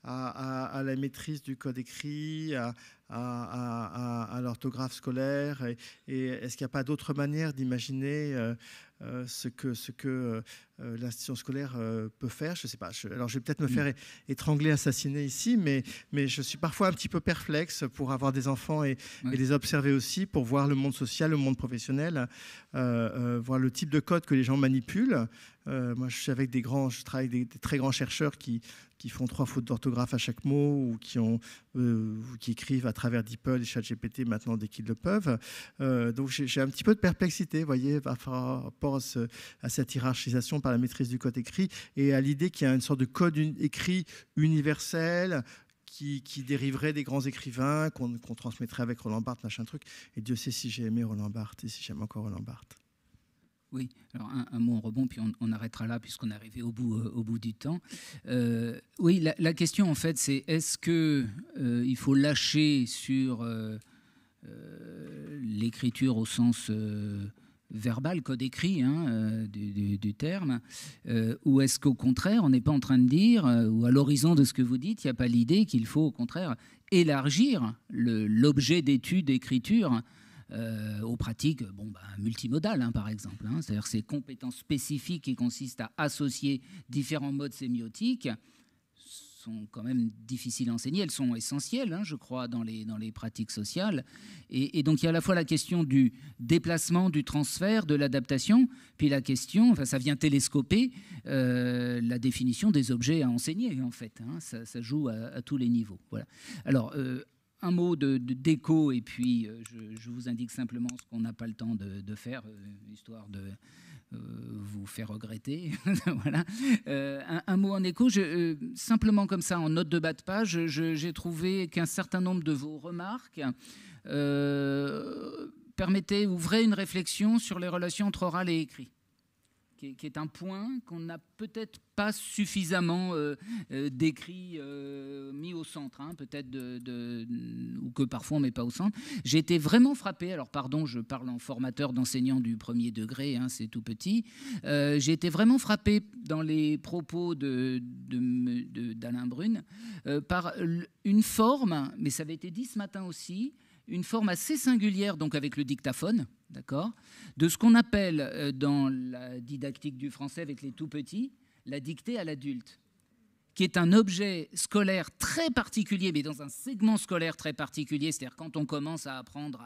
à, à, la maîtrise du code écrit, à, à, l'orthographe scolaire Et, est-ce qu'il n'y a pas d'autre manière d'imaginer euh, euh, ce que, ce que euh, l'institution scolaire peut faire Je ne sais pas. Je, alors, je vais peut-être me faire mm. étrangler, assassiner ici, mais, mais je suis parfois un petit peu perplexe pour avoir des enfants et, et les observer aussi, pour voir le monde social, le monde professionnel, voir le type de code que les gens manipulent. Euh, moi, je suis avec des grands, je travaille avec des, très grands chercheurs qui, qui font trois fautes d'orthographe à chaque mot ou qui, ont, euh, qui écrivent à travers DeepL et ChatGPT maintenant dès qu'ils le peuvent. Euh, donc, j'ai un petit peu de perplexité, voyez, par rapport à, cette hiérarchisation par la maîtrise du code écrit et à l'idée qu'il y a une sorte de code écrit universel qui, dériverait des grands écrivains qu'on transmettrait avec Roland Barthes, machin truc. Et Dieu sait si j'ai aimé Roland Barthes et si j'aime encore Roland Barthes. Oui, alors un, mot en rebond, puis on, arrêtera là puisqu'on est arrivé au bout, euh, du temps. Euh, oui, la, question en fait, c'est est-ce que euh, faut lâcher sur l'écriture au sens verbal, code écrit hein, du, du, terme, ou est-ce qu'au contraire, on n'est pas en train de dire, ou à l'horizon de ce que vous dites, il n'y a pas l'idée qu'il faut au contraire élargir l'objet d'étude d'écriture euh, aux pratiques bon, bah, multimodales, hein, par exemple. Hein. C'est-à-dire ces compétences spécifiques qui consistent à associer différents modes sémiotiques sont quand même difficiles à enseigner, elles sont essentielles, hein, je crois, dans les, dans les pratiques sociales. Et, donc il y a à la fois la question du déplacement, du transfert, de l'adaptation, puis la question, enfin ça vient télescoper euh, la définition des objets à enseigner, en fait. ça, joue à, tous les niveaux. Voilà. Alors, euh, un mot de, et puis euh, je, vous indique simplement ce qu'on n'a pas le temps de, faire, euh, histoire de euh, vous faire regretter. voilà. un, mot en écho, simplement comme ça, en note de bas de page, j'ai trouvé qu'un certain nombre de vos remarques permettaient, ouvraient une réflexion sur les relations entre oral et écrit qui est, un point qu'on n'a peut-être pas suffisamment euh, euh, décrit, euh, mis au centre, hein, peut-être, ou que parfois on ne met pas au centre. J'ai été vraiment frappé, alors pardon, je parle en formateur d'enseignant du premier degré, hein, c'est tout petit, j'ai été vraiment frappé dans les propos d'Alain de, d'Alain Brune par une forme, mais ça avait été dit ce matin aussi, une forme assez singulière, donc avec le dictaphone, d'accord De ce qu'on appelle euh, dans la didactique du français avec les tout petits, la dictée à l'adulte, qui est un objet scolaire très particulier, mais dans un segment scolaire très particulier, c'est-à-dire quand on commence à apprendre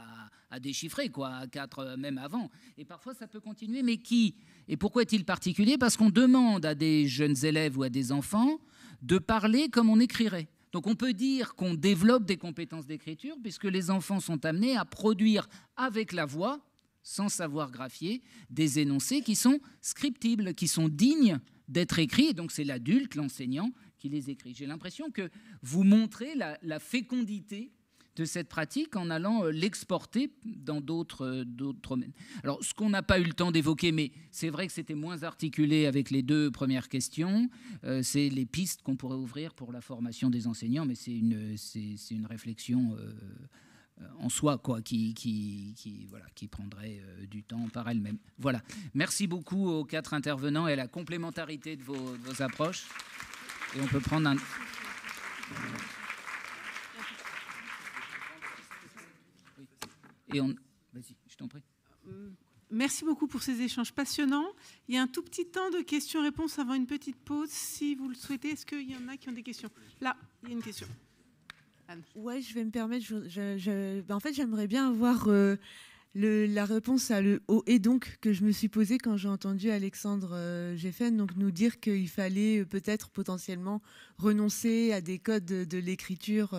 à, déchiffrer, quoi, à quatre, euh, même avant. Et parfois, ça peut continuer, mais qui Et pourquoi est-il particulier Parce qu'on demande à des jeunes élèves ou à des enfants de parler comme on écrirait. Donc on peut dire qu'on développe des compétences d'écriture puisque les enfants sont amenés à produire avec la voix sans savoir graphier, des énoncés qui sont scriptibles, qui sont dignes d'être écrits. Et donc c'est l'adulte, l'enseignant, qui les écrit. J'ai l'impression que vous montrez la, fécondité de cette pratique en allant euh, l'exporter dans euh, d'autres domaines. Alors, ce qu'on n'a pas eu le temps d'évoquer, mais c'est vrai que c'était moins articulé avec les deux premières questions, euh, c'est les pistes qu'on pourrait ouvrir pour la formation des enseignants, mais c'est une, une réflexion euh, en soi, quoi, qui, qui, qui voilà, qui prendrait euh, du temps par elle-même. Voilà. Merci beaucoup aux quatre intervenants et à la complémentarité de vos, approches. Et on peut prendre un. Et on. Merci beaucoup pour ces échanges passionnants. Il y a un tout petit temps de questions-réponses avant une petite pause. Si vous le souhaitez, est-ce qu'il y en a qui ont des questions Là, il y a une question. Ouais, je vais me permettre. Je, ben, en fait, j'aimerais bien avoir euh, la réponse à le haut oh et donc que je me suis posée quand j'ai entendu Alexandre euh, nous dire qu'il fallait euh, peut-être potentiellement renoncer à des codes de, l'écriture.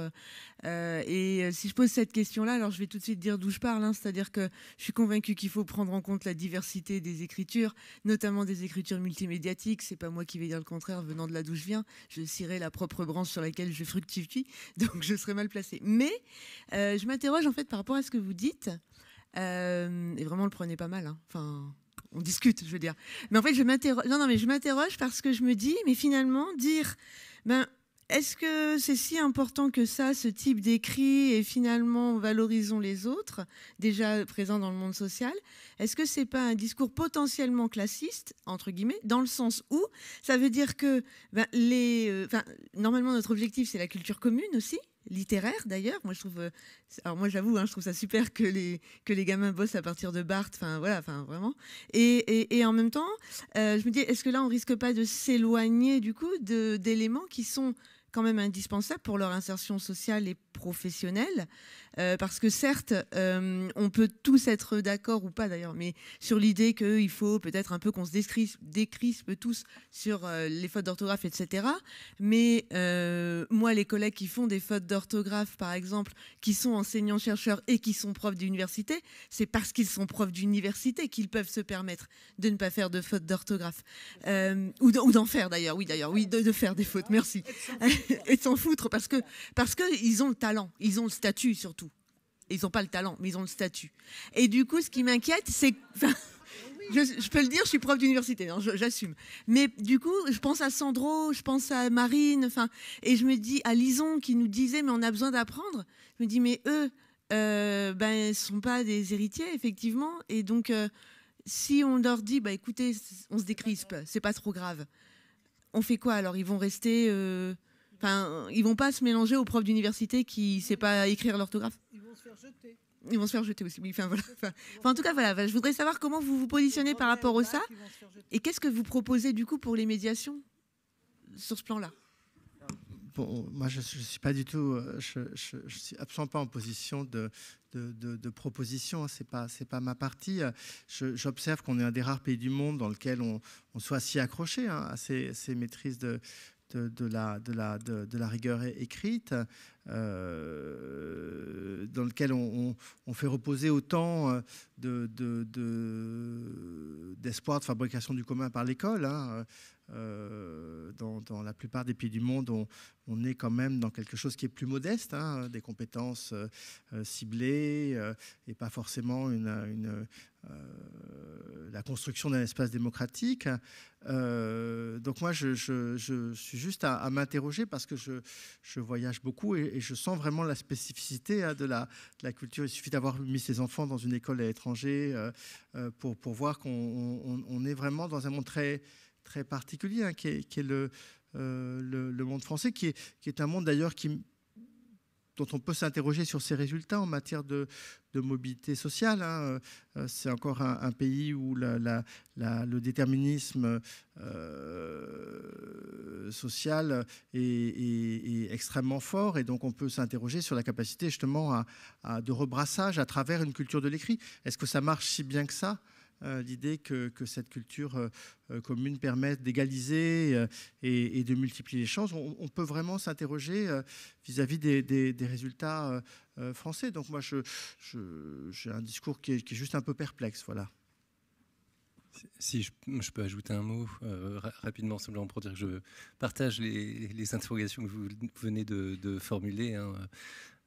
Euh, et si je pose cette question-là, alors je vais tout de suite dire d'où je parle, hein, c'est-à-dire que je suis convaincu qu'il faut prendre en compte la diversité des écritures, notamment des écritures multimédiatiques. C'est pas moi qui vais dire le contraire venant de là d'où je viens. Je cirerai la propre branche sur laquelle je fructifie, donc je serai mal placé. Mais je m'interroge en fait par rapport à ce que vous dites. Euh, et vraiment, on le prenait pas mal. Hein. Enfin, on discute, je veux dire. Mais en fait, je m'interroge. Non, mais je m'interroge parce que je me dis, mais finalement, dire, ben, est-ce que c'est si important que ça, ce type d'écrit, et finalement, valorisons les autres déjà présents dans le monde social Est-ce que c'est pas un discours potentiellement classiste, entre guillemets, dans le sens où ça veut dire que ben, les, euh, normalement, notre objectif, c'est la culture commune aussi, littéraire d'ailleurs. Moi, je trouve, euh, alors moi, j'avoue, hein, je trouve ça super que les que les gamins bossent à partir de Barthes. Enfin voilà, enfin vraiment. Et, en même temps, euh, je me dis, est-ce que là, on risque pas de s'éloigner du coup d'éléments qui sont quand même indispensables pour leur insertion sociale et professionnelle euh, parce que certes, euh, on peut tous être d'accord ou pas d'ailleurs, mais sur l'idée qu'il faut peut-être un peu qu'on se décrispe, tous sur euh, les fautes d'orthographe, etc. Mais moi, les collègues qui font des fautes d'orthographe, par exemple, qui sont enseignants-chercheurs et qui sont profs d'université, c'est parce qu'ils sont profs d'université qu'ils peuvent se permettre de ne pas faire de fautes d'orthographe. ou d'en faire d'ailleurs, oui, d'ailleurs, oui, de, faire des fautes, merci. Et de s'en foutre, parce que parce qu'ils ont le talent, ils ont le statut surtout. Ils n'ont pas le talent, mais ils ont le statut. Et du coup, ce qui m'inquiète, c'est... Je, je, peux le dire, je suis prof d'université, hein, j'assume. Mais du coup, je pense à Sandro, je pense à Marine, enfin, et je me dis à Lison qui nous disait, mais on a besoin d'apprendre. Je me dis, mais eux, euh, ben, sont pas des héritiers, effectivement. Et donc, euh, si on leur dit, bah écoutez, on se décrispe, c'est pas trop grave. On fait quoi alors Ils vont rester. Euh, Enfin, ils vont pas se mélanger aux profs d'université qui ne savent pas écrire l'orthographe. Ils vont se faire jeter. Ils vont se faire jeter aussi. en tout cas, voilà. Je voudrais savoir comment vous vous positionnez par rapport à ça, et qu'est-ce que vous proposez du coup pour les médiations sur ce plan-là. Bon, moi, je ne suis pas du tout, euh, je, suis absolument pas en position de, de, proposition. Hein, c'est pas, c'est pas ma partie. Euh, j'observe qu'on est un des rares pays du monde dans lequel on, soit si accroché hein, à ces, ces maîtrises de, de, la, de, la rigueur écrite, euh, dans lequel on, fait reposer autant euh, d'espoir de, de, fabrication du commun par l'école. Hein, euh, dans, la plupart des pays du monde, on, est quand même dans quelque chose qui est plus modeste, hein, des compétences euh, euh, ciblées et pas forcément une, la construction d'un espace démocratique. donc moi, je, suis juste à, m'interroger parce que je, voyage beaucoup et, je sens vraiment la spécificité hein, de, la, culture. Il suffit d'avoir mis ses enfants dans une école à l'étranger pour, voir qu'on est vraiment dans un monde très très particulier, hein, qui, est, le, euh, monde français, qui est, un monde d'ailleurs qui dont on peut s'interroger sur ses résultats en matière de, mobilité sociale. Hein, euh, c'est encore un, pays où le déterminisme euh, social est, extrêmement fort et donc on peut s'interroger sur la capacité justement de rebrassage à travers une culture de l'écrit. Est-ce que ça marche si bien que ça euh, l'idée que, cette culture euh, euh, commune permette d'égaliser et, de multiplier les chances. On, peut vraiment s'interroger vis-à-vis des, résultats français. Donc moi, j'ai je, un discours qui est, juste un peu perplexe. Voilà. Si je, peux ajouter un mot rapidement, simplement pour dire que je partage les, interrogations que vous venez de, formuler. Hein.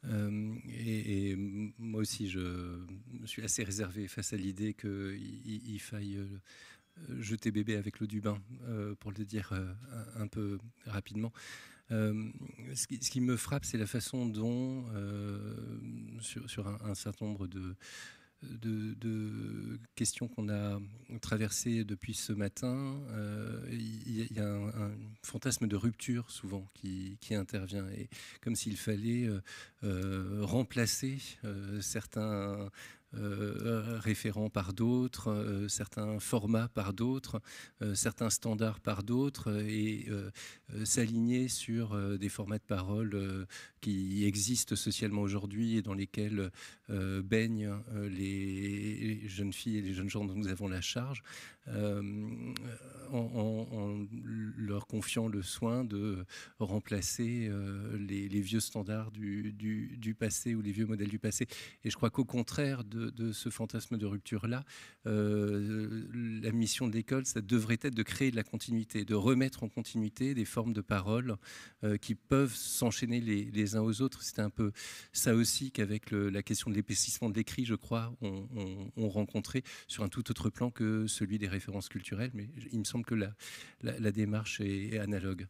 Euh, et, moi aussi, je, suis assez réservé face à l'idée qu'il faille euh, jeter bébé avec l'eau du bain, euh, pour le dire un, peu rapidement. Ce qui, me frappe, c'est la façon dont, sur, un, certain nombre de, de, questions qu'on a traversées depuis ce matin, euh, il y, a un, fantasme de rupture souvent qui, intervient, et comme s'il fallait euh, euh, remplacer certains référents par d'autres, certains formats par d'autres, certains standards par d'autres, et s'aligner sur des formats de parole qui existent socialement aujourd'hui et dans lesquels baigne euh, baignent euh, les jeunes filles et les jeunes gens dont nous avons la charge, euh, en, leur confiant le soin de remplacer les, vieux standards du, du, passé ou les vieux modèles du passé. Et je crois qu'au contraire de, ce fantasme de rupture-là, la mission de l'école, ça devrait être de créer de la continuité, de remettre en continuité des formes de parole qui peuvent s'enchaîner les, les, uns aux autres. C'était un peu ça aussi qu'avec la question de l'épaississement de l'écrit, je crois, ont, rencontré sur un tout autre plan que celui des références culturelles. Mais il me semble que la, la, démarche est, analogue.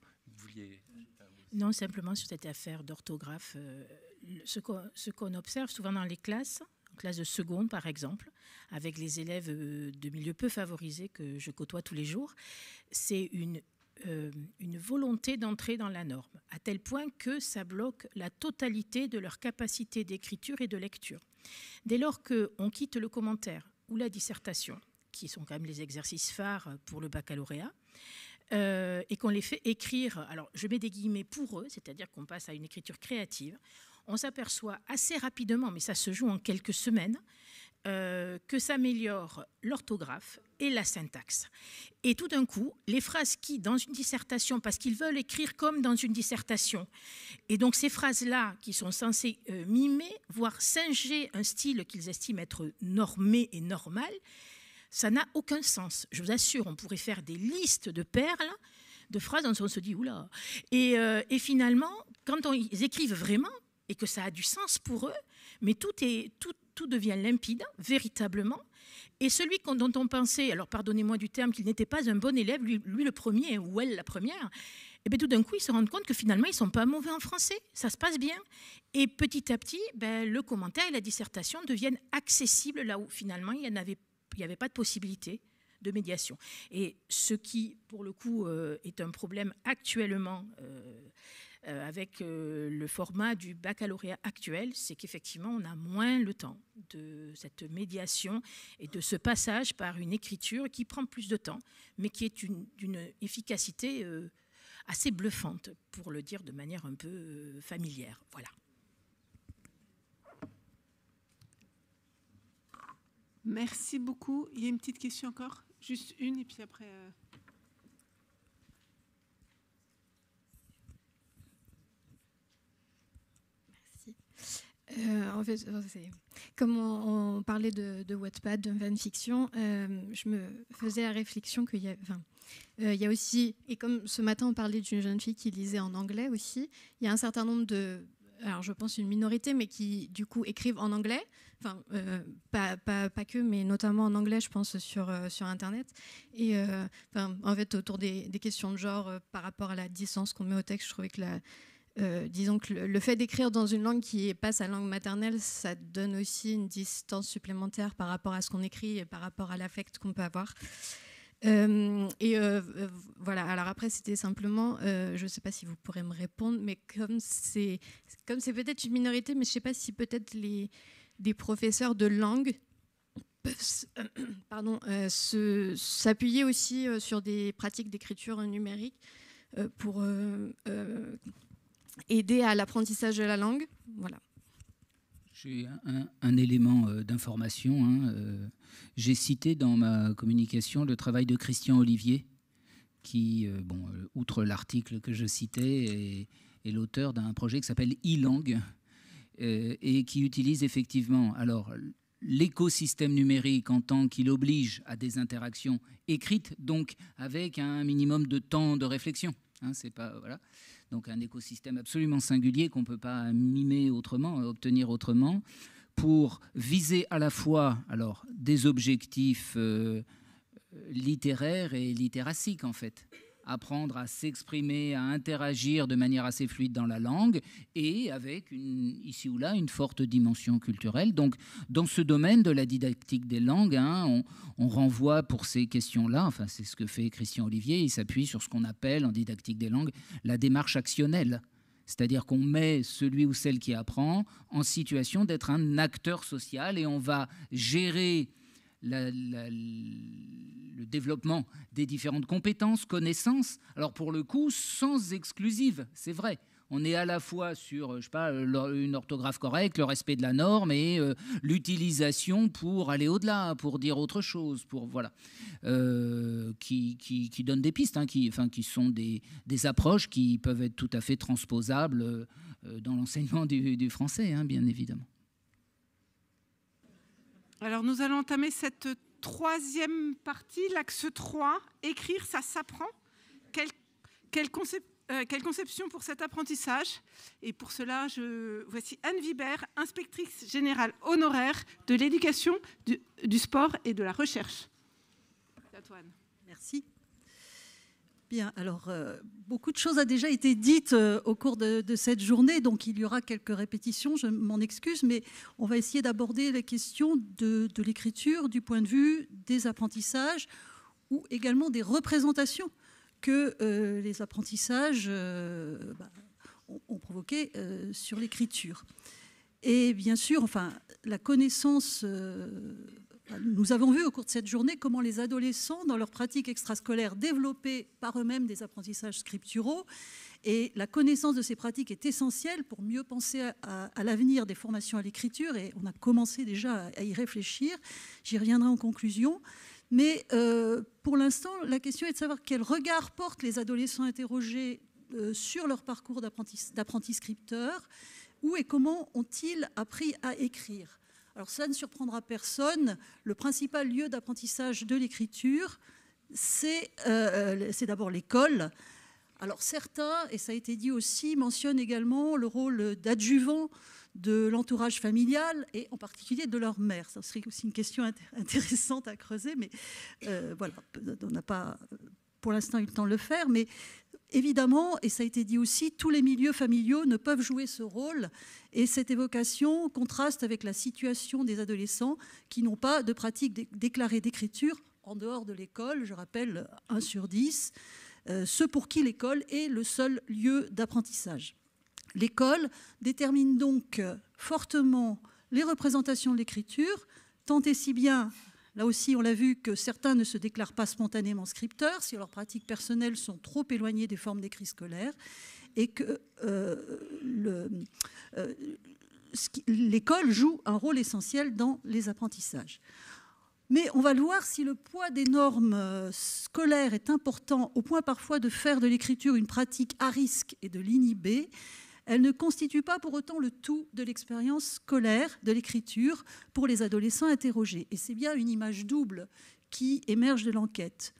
Non, simplement sur cette affaire d'orthographe. Euh, ce qu'on observe souvent dans les classes, en classe de seconde par exemple, avec les élèves euh, de milieux peu favorisés que je côtoie tous les jours, c'est une euh, une volonté d'entrer dans la norme, à tel point que ça bloque la totalité de leur capacité d'écriture et de lecture. Dès lors qu'on quitte le commentaire ou la dissertation, qui sont quand même les exercices phares pour le baccalauréat, euh, et qu'on les fait écrire, alors je mets des guillemets pour eux, c'est-à-dire qu'on passe à une écriture créative, on s'aperçoit assez rapidement, mais ça se joue en quelques semaines, euh, que s'améliore l'orthographe et la syntaxe. Et tout d'un coup, les phrases qui, dans une dissertation, parce qu'ils veulent écrire comme dans une dissertation, et donc ces phrases-là, qui sont censées euh, mimer, voire singer un style qu'ils estiment être normé et normal, ça n'a aucun sens. Je vous assure, on pourrait faire des listes de perles, de phrases dont on se dit, oula. Et, euh, finalement, quand ils écrivent vraiment, et que ça a du sens pour eux, mais tout est, tout, tout devient limpide, véritablement. Et celui dont on pensait, alors pardonnez-moi du terme, qu'il n'était pas un bon élève, lui, le premier ou elle la première, et eh bien tout d'un coup, ils se rendent compte que finalement, ils sont pas mauvais en français, ça se passe bien. Et petit à petit, ben, le commentaire et la dissertation deviennent accessibles là où finalement, il n'y avait, pas de possibilité de médiation. Et ce qui, pour le coup, euh, est un problème actuellement. Euh, euh, avec euh, le format du baccalauréat actuel, c'est qu'effectivement, on a moins le temps de cette médiation et de ce passage par une écriture qui prend plus de temps, mais qui est d'une efficacité euh, assez bluffante, pour le dire de manière un peu familière. Voilà. Merci beaucoup. Il y a une petite question encore Juste une, et puis après. Euh, en fait, comme on, parlait de, de Wattpad, de fanfiction, euh, je me faisais la réflexion qu'il y, a, euh, il aussi, et comme ce matin on parlait d'une jeune fille qui lisait en anglais aussi, il y a un certain nombre de, alors je pense une minorité, mais qui du coup écrivent en anglais, enfin euh, pas, pas, que, mais notamment en anglais, je pense, sur, sur Internet. Et en fait, autour des, des questions de genre, par rapport à la distance qu'on met au texte, je trouvais que la, euh, disons que le fait d'écrire dans une langue qui n'est pas sa langue maternelle, ça donne aussi une distance supplémentaire par rapport à ce qu'on écrit et par rapport à l'affect qu'on peut avoir. Euh, et euh, voilà, alors après, c'était simplement, je ne sais pas si vous pourrez me répondre, mais comme c'est, comme c'est peut-être une minorité, mais je ne sais pas si peut-être les, des professeurs de langue peuvent pardon, se, s'appuyer aussi sur des pratiques d'écriture numérique pour aider à l'apprentissage de la langue. Voilà. J'ai un, élément euh, d'information. Hein, euh, j'ai cité dans ma communication le travail de Christian Olivier, qui, euh, bon, outre l'article que je citais, est, l'auteur d'un projet qui s'appelle e-langue et qui utilise effectivement alors l'écosystème numérique en tant qu'il oblige à des interactions écrites, donc avec un minimum de temps de réflexion. Hein, c'est pas voilà. Donc un écosystème absolument singulier qu'on ne peut pas mimer autrement, obtenir autrement, pour viser à la fois alors, des objectifs euh, littéraires et littéraciques en fait apprendre à s'exprimer, à interagir de manière assez fluide dans la langue et avec une, ici ou là une forte dimension culturelle. Donc dans ce domaine de la didactique des langues, hein, on, on, renvoie pour ces questions-là, enfin c'est ce que fait Christian Olivier, il s'appuie sur ce qu'on appelle en didactique des langues la démarche actionnelle. C'est-à-dire qu'on met celui ou celle qui apprend en situation d'être un acteur social et on va gérer le développement des différentes compétences, connaissances. Alors pour le coup, sans exclusive, c'est vrai. On est à la fois sur, euh, euh, une orthographe correcte, le respect de la norme et euh, l'utilisation pour aller au-delà, pour dire autre chose, pour voilà, qui, qui, donne des pistes, hein, qui, enfin, qui sont des, approches qui peuvent être tout à fait transposables dans l'enseignement du, français, hein, bien évidemment. Alors nous allons entamer cette troisième partie, l'axe 3, écrire, ça s'apprend. Euh, quelle, conception pour cet apprentissage Et pour cela, je... voici Anne Vibert, inspectrice générale honoraire de l'éducation, du, sport et de la recherche. Merci. Bien, alors euh, beaucoup de choses ont déjà été dites euh, au cours de, cette journée, donc il y aura quelques répétitions, je m'en excuse, mais on va essayer d'aborder la question de, l'écriture du point de vue des apprentissages ou également des représentations que euh, les apprentissages bah, ont, ont, provoquées sur l'écriture. Et bien sûr, enfin, la connaissance nous avons vu au cours de cette journée comment les adolescents, dans leurs pratiques extrascolaires, développaient par eux-mêmes des apprentissages scripturaux. Et la connaissance de ces pratiques est essentielle pour mieux penser à, l'avenir des formations à l'écriture. Et on a commencé déjà à, y réfléchir. J'y reviendrai en conclusion. Mais euh, pour l'instant, la question est de savoir quel regard portent les adolescents interrogés euh, sur leur parcours d'apprenti scripteur, où et comment ont-ils appris à écrire. Alors ça ne surprendra personne, le principal lieu d'apprentissage de l'écriture, euh, euh, c'est d'abord l'école. Alors certains, et ça a été dit aussi, mentionnent également le rôle d'adjuvant de l'entourage familial et en particulier de leur mère. Ça serait aussi une question intéressante à creuser, mais euh, voilà, on n'a pas pour l'instant il le temps de le faire, mais évidemment, et ça a été dit aussi, tous les milieux familiaux ne peuvent jouer ce rôle. Et cette évocation contraste avec la situation des adolescents qui n'ont pas de pratique déclarée d'écriture en dehors de l'école, je rappelle 1 sur 10, euh, ceux pour qui l'école est le seul lieu d'apprentissage. L'école détermine donc fortement les représentations de l'écriture, tant et si bien Là aussi, on l'a vu que certains ne se déclarent pas spontanément scripteurs si leurs pratiques personnelles sont trop éloignées des formes d'écrit scolaire et que euh, euh, l'école joue un rôle essentiel dans les apprentissages. Mais on va le voir, si le poids des normes euh, scolaires est important, au point parfois de faire de l'écriture une pratique à risque et de l'inhiber, elle ne constitue pas pour autant le tout de l'expérience scolaire de l'écriture pour les adolescents interrogés. Et c'est bien une image double qui émerge de l'enquête.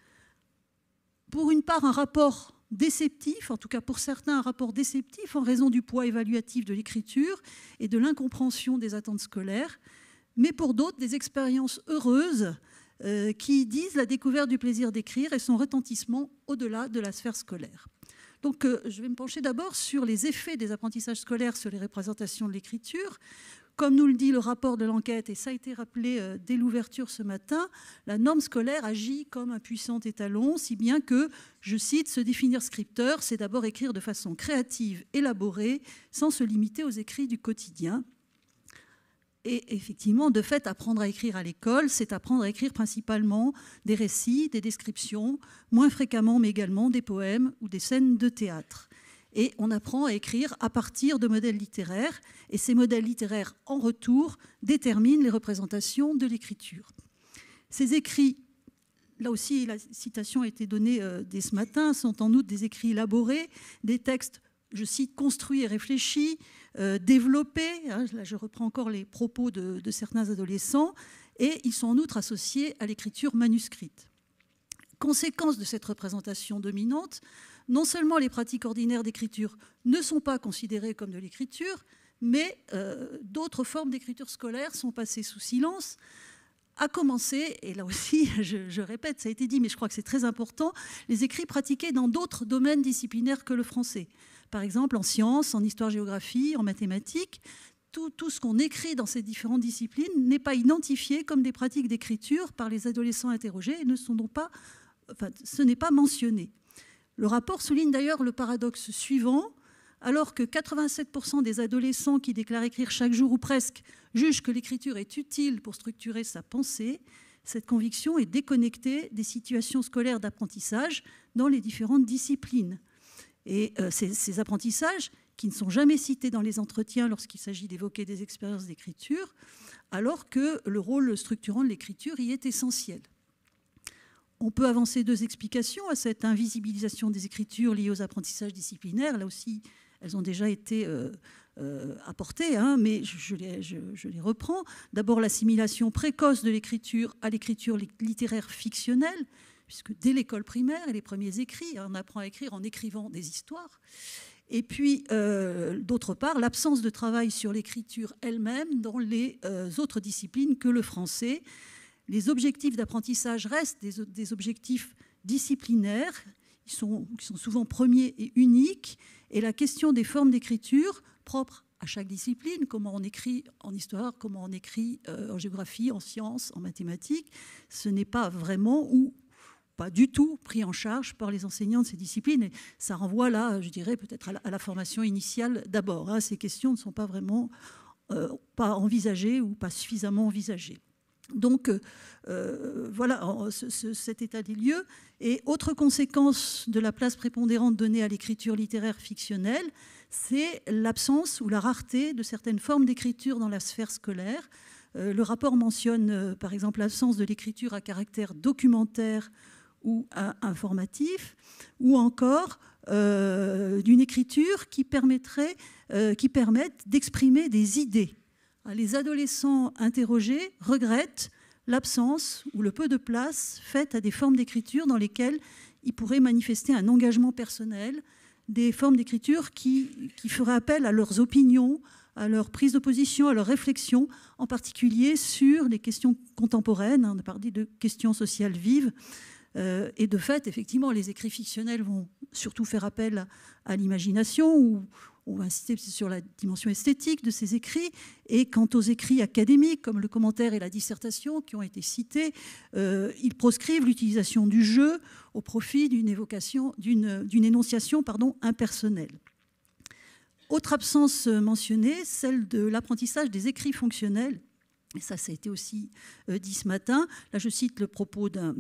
Pour une part, un rapport déceptif, en tout cas pour certains, un rapport déceptif en raison du poids évaluatif de l'écriture et de l'incompréhension des attentes scolaires, mais pour d'autres, des expériences heureuses euh, qui disent la découverte du plaisir d'écrire et son retentissement au-delà de la sphère scolaire. Donc euh, je vais me pencher d'abord sur les effets des apprentissages scolaires sur les représentations de l'écriture. Comme nous le dit le rapport de l'enquête, et ça a été rappelé euh, dès l'ouverture ce matin, la norme scolaire agit comme un puissant étalon, si bien que, je cite, se définir scripteur, c'est d'abord écrire de façon créative, élaborée, sans se limiter aux écrits du quotidien. Et effectivement, de fait, apprendre à écrire à l'école, c'est apprendre à écrire principalement des récits, des descriptions, moins fréquemment, mais également des poèmes ou des scènes de théâtre. Et on apprend à écrire à partir de modèles littéraires, et ces modèles littéraires, en retour, déterminent les représentations de l'écriture. Ces écrits, là aussi la citation a été donnée euh, dès ce matin, sont en outre des écrits élaborés, des textes, je cite, construits et réfléchis, euh, développés, hein, là je reprends encore les propos de, certains adolescents, et ils sont en outre associés à l'écriture manuscrite. Conséquence de cette représentation dominante, non seulement les pratiques ordinaires d'écriture ne sont pas considérées comme de l'écriture, mais euh, d'autres formes d'écriture scolaire sont passées sous silence, à commencer, et là aussi, je, répète, ça a été dit, mais je crois que c'est très important, les écrits pratiqués dans d'autres domaines disciplinaires que le français par exemple en sciences, en histoire-géographie, en mathématiques. Tout, ce qu'on écrit dans ces différentes disciplines n'est pas identifié comme des pratiques d'écriture par les adolescents interrogés et ne sont pas, ce n'est pas mentionné. Le rapport souligne d'ailleurs le paradoxe suivant. Alors que 87% des adolescents qui déclarent écrire chaque jour ou presque jugent que l'écriture est utile pour structurer sa pensée, cette conviction est déconnectée des situations scolaires d'apprentissage dans les différentes disciplines. Et euh, ces, apprentissages, qui ne sont jamais cités dans les entretiens lorsqu'il s'agit d'évoquer des expériences d'écriture, alors que le rôle structurant de l'écriture y est essentiel. On peut avancer deux explications à cette invisibilisation des écritures liées aux apprentissages disciplinaires. Là aussi, elles ont déjà été euh, euh, apportées, hein, mais je, les, reprends. D'abord, l'assimilation précoce de l'écriture à l'écriture littéraire fictionnelle, puisque dès l'école primaire et les premiers écrits, hein, on apprend à écrire en écrivant des histoires. Et puis, euh, d'autre part, l'absence de travail sur l'écriture elle-même dans les euh, autres disciplines que le français. Les objectifs d'apprentissage restent des, objectifs disciplinaires, ils sont, qui sont souvent premiers et uniques. Et la question des formes d'écriture propres à chaque discipline, comment on écrit en histoire, comment on écrit euh, en géographie, en sciences, en mathématiques, ce n'est pas vraiment où pas du tout pris en charge par les enseignants de ces disciplines. Et ça renvoie là, je dirais, peut-être à, la formation initiale d'abord. Hein. Ces questions ne sont pas vraiment euh, pas envisagées ou pas suffisamment envisagées. Donc euh, euh, voilà cet état des lieux. Et autre conséquence de la place prépondérante donnée à l'écriture littéraire fictionnelle, c'est l'absence ou la rareté de certaines formes d'écriture dans la sphère scolaire. le rapport mentionne par exemple l'absence de l'écriture à caractère documentaire ou informatif, ou encore euh, d'une écriture qui, permettrait, euh, qui permette d'exprimer des idées. Les adolescents interrogés regrettent l'absence ou le peu de place faite à des formes d'écriture dans lesquelles ils pourraient manifester un engagement personnel, des formes d'écriture qui, qui feraient appel à leurs opinions, à leur prise de position, à leur réflexion, en particulier sur les questions contemporaines, on a parlé de questions sociales vives, euh, et de fait, effectivement, les écrits fictionnels vont surtout faire appel à, l'imagination ou on va insister sur la dimension esthétique de ces écrits. Et quant aux écrits académiques, comme le commentaire et la dissertation qui ont été cités, euh, ils proscrivent l'utilisation du jeu au profit d'une énonciation pardon, impersonnelle. Autre absence mentionnée, celle de l'apprentissage des écrits fonctionnels. Et ça, ça a été aussi euh, dit ce matin. Là, je cite le propos d'un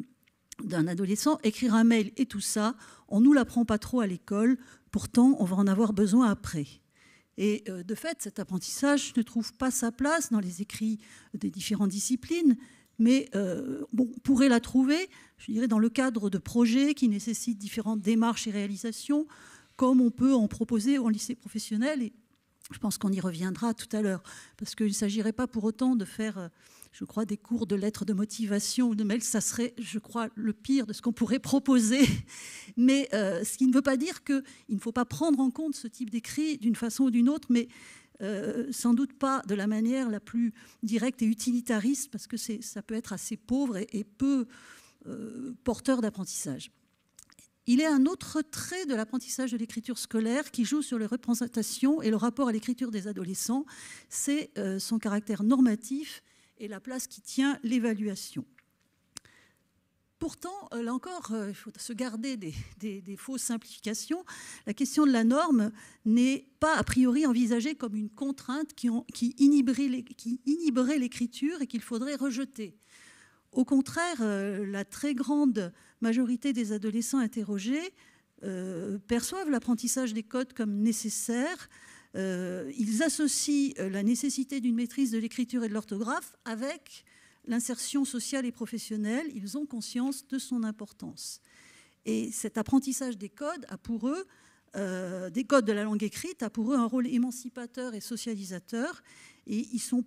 d'un adolescent, écrire un mail et tout ça, on ne nous l'apprend pas trop à l'école, pourtant on va en avoir besoin après. Et euh, de fait, cet apprentissage ne trouve pas sa place dans les écrits des différentes disciplines, mais euh, bon, on pourrait la trouver, je dirais, dans le cadre de projets qui nécessitent différentes démarches et réalisations, comme on peut en proposer en lycée professionnel. Et je pense qu'on y reviendra tout à l'heure, parce qu'il ne s'agirait pas pour autant de faire euh, je crois, des cours de lettres de motivation ou de mails, ça serait, je crois, le pire de ce qu'on pourrait proposer. Mais euh, ce qui ne veut pas dire qu'il ne faut pas prendre en compte ce type d'écrit d'une façon ou d'une autre, mais euh, sans doute pas de la manière la plus directe et utilitariste, parce que ça peut être assez pauvre et, peu euh, porteur d'apprentissage. Il est un autre trait de l'apprentissage de l'écriture scolaire qui joue sur les représentations et le rapport à l'écriture des adolescents, c'est son caractère normatif et la place qui tient l'évaluation. Pourtant, euh, là encore, euh, il faut se garder des, fausses simplifications. La question de la norme n'est pas a priori envisagée comme une contrainte qui, inhiberait l'écriture et qu'il faudrait rejeter. Au contraire, euh, la très grande majorité des adolescents interrogés perçoivent l'apprentissage des codes comme nécessaire, euh, ils associent euh, la nécessité d'une maîtrise de l'écriture et de l'orthographe avec l'insertion sociale et professionnelle. Ils ont conscience de son importance. Et cet apprentissage des codes a pour eux, euh, des codes de la langue écrite, a pour eux un rôle émancipateur et socialisateur. Et ils sont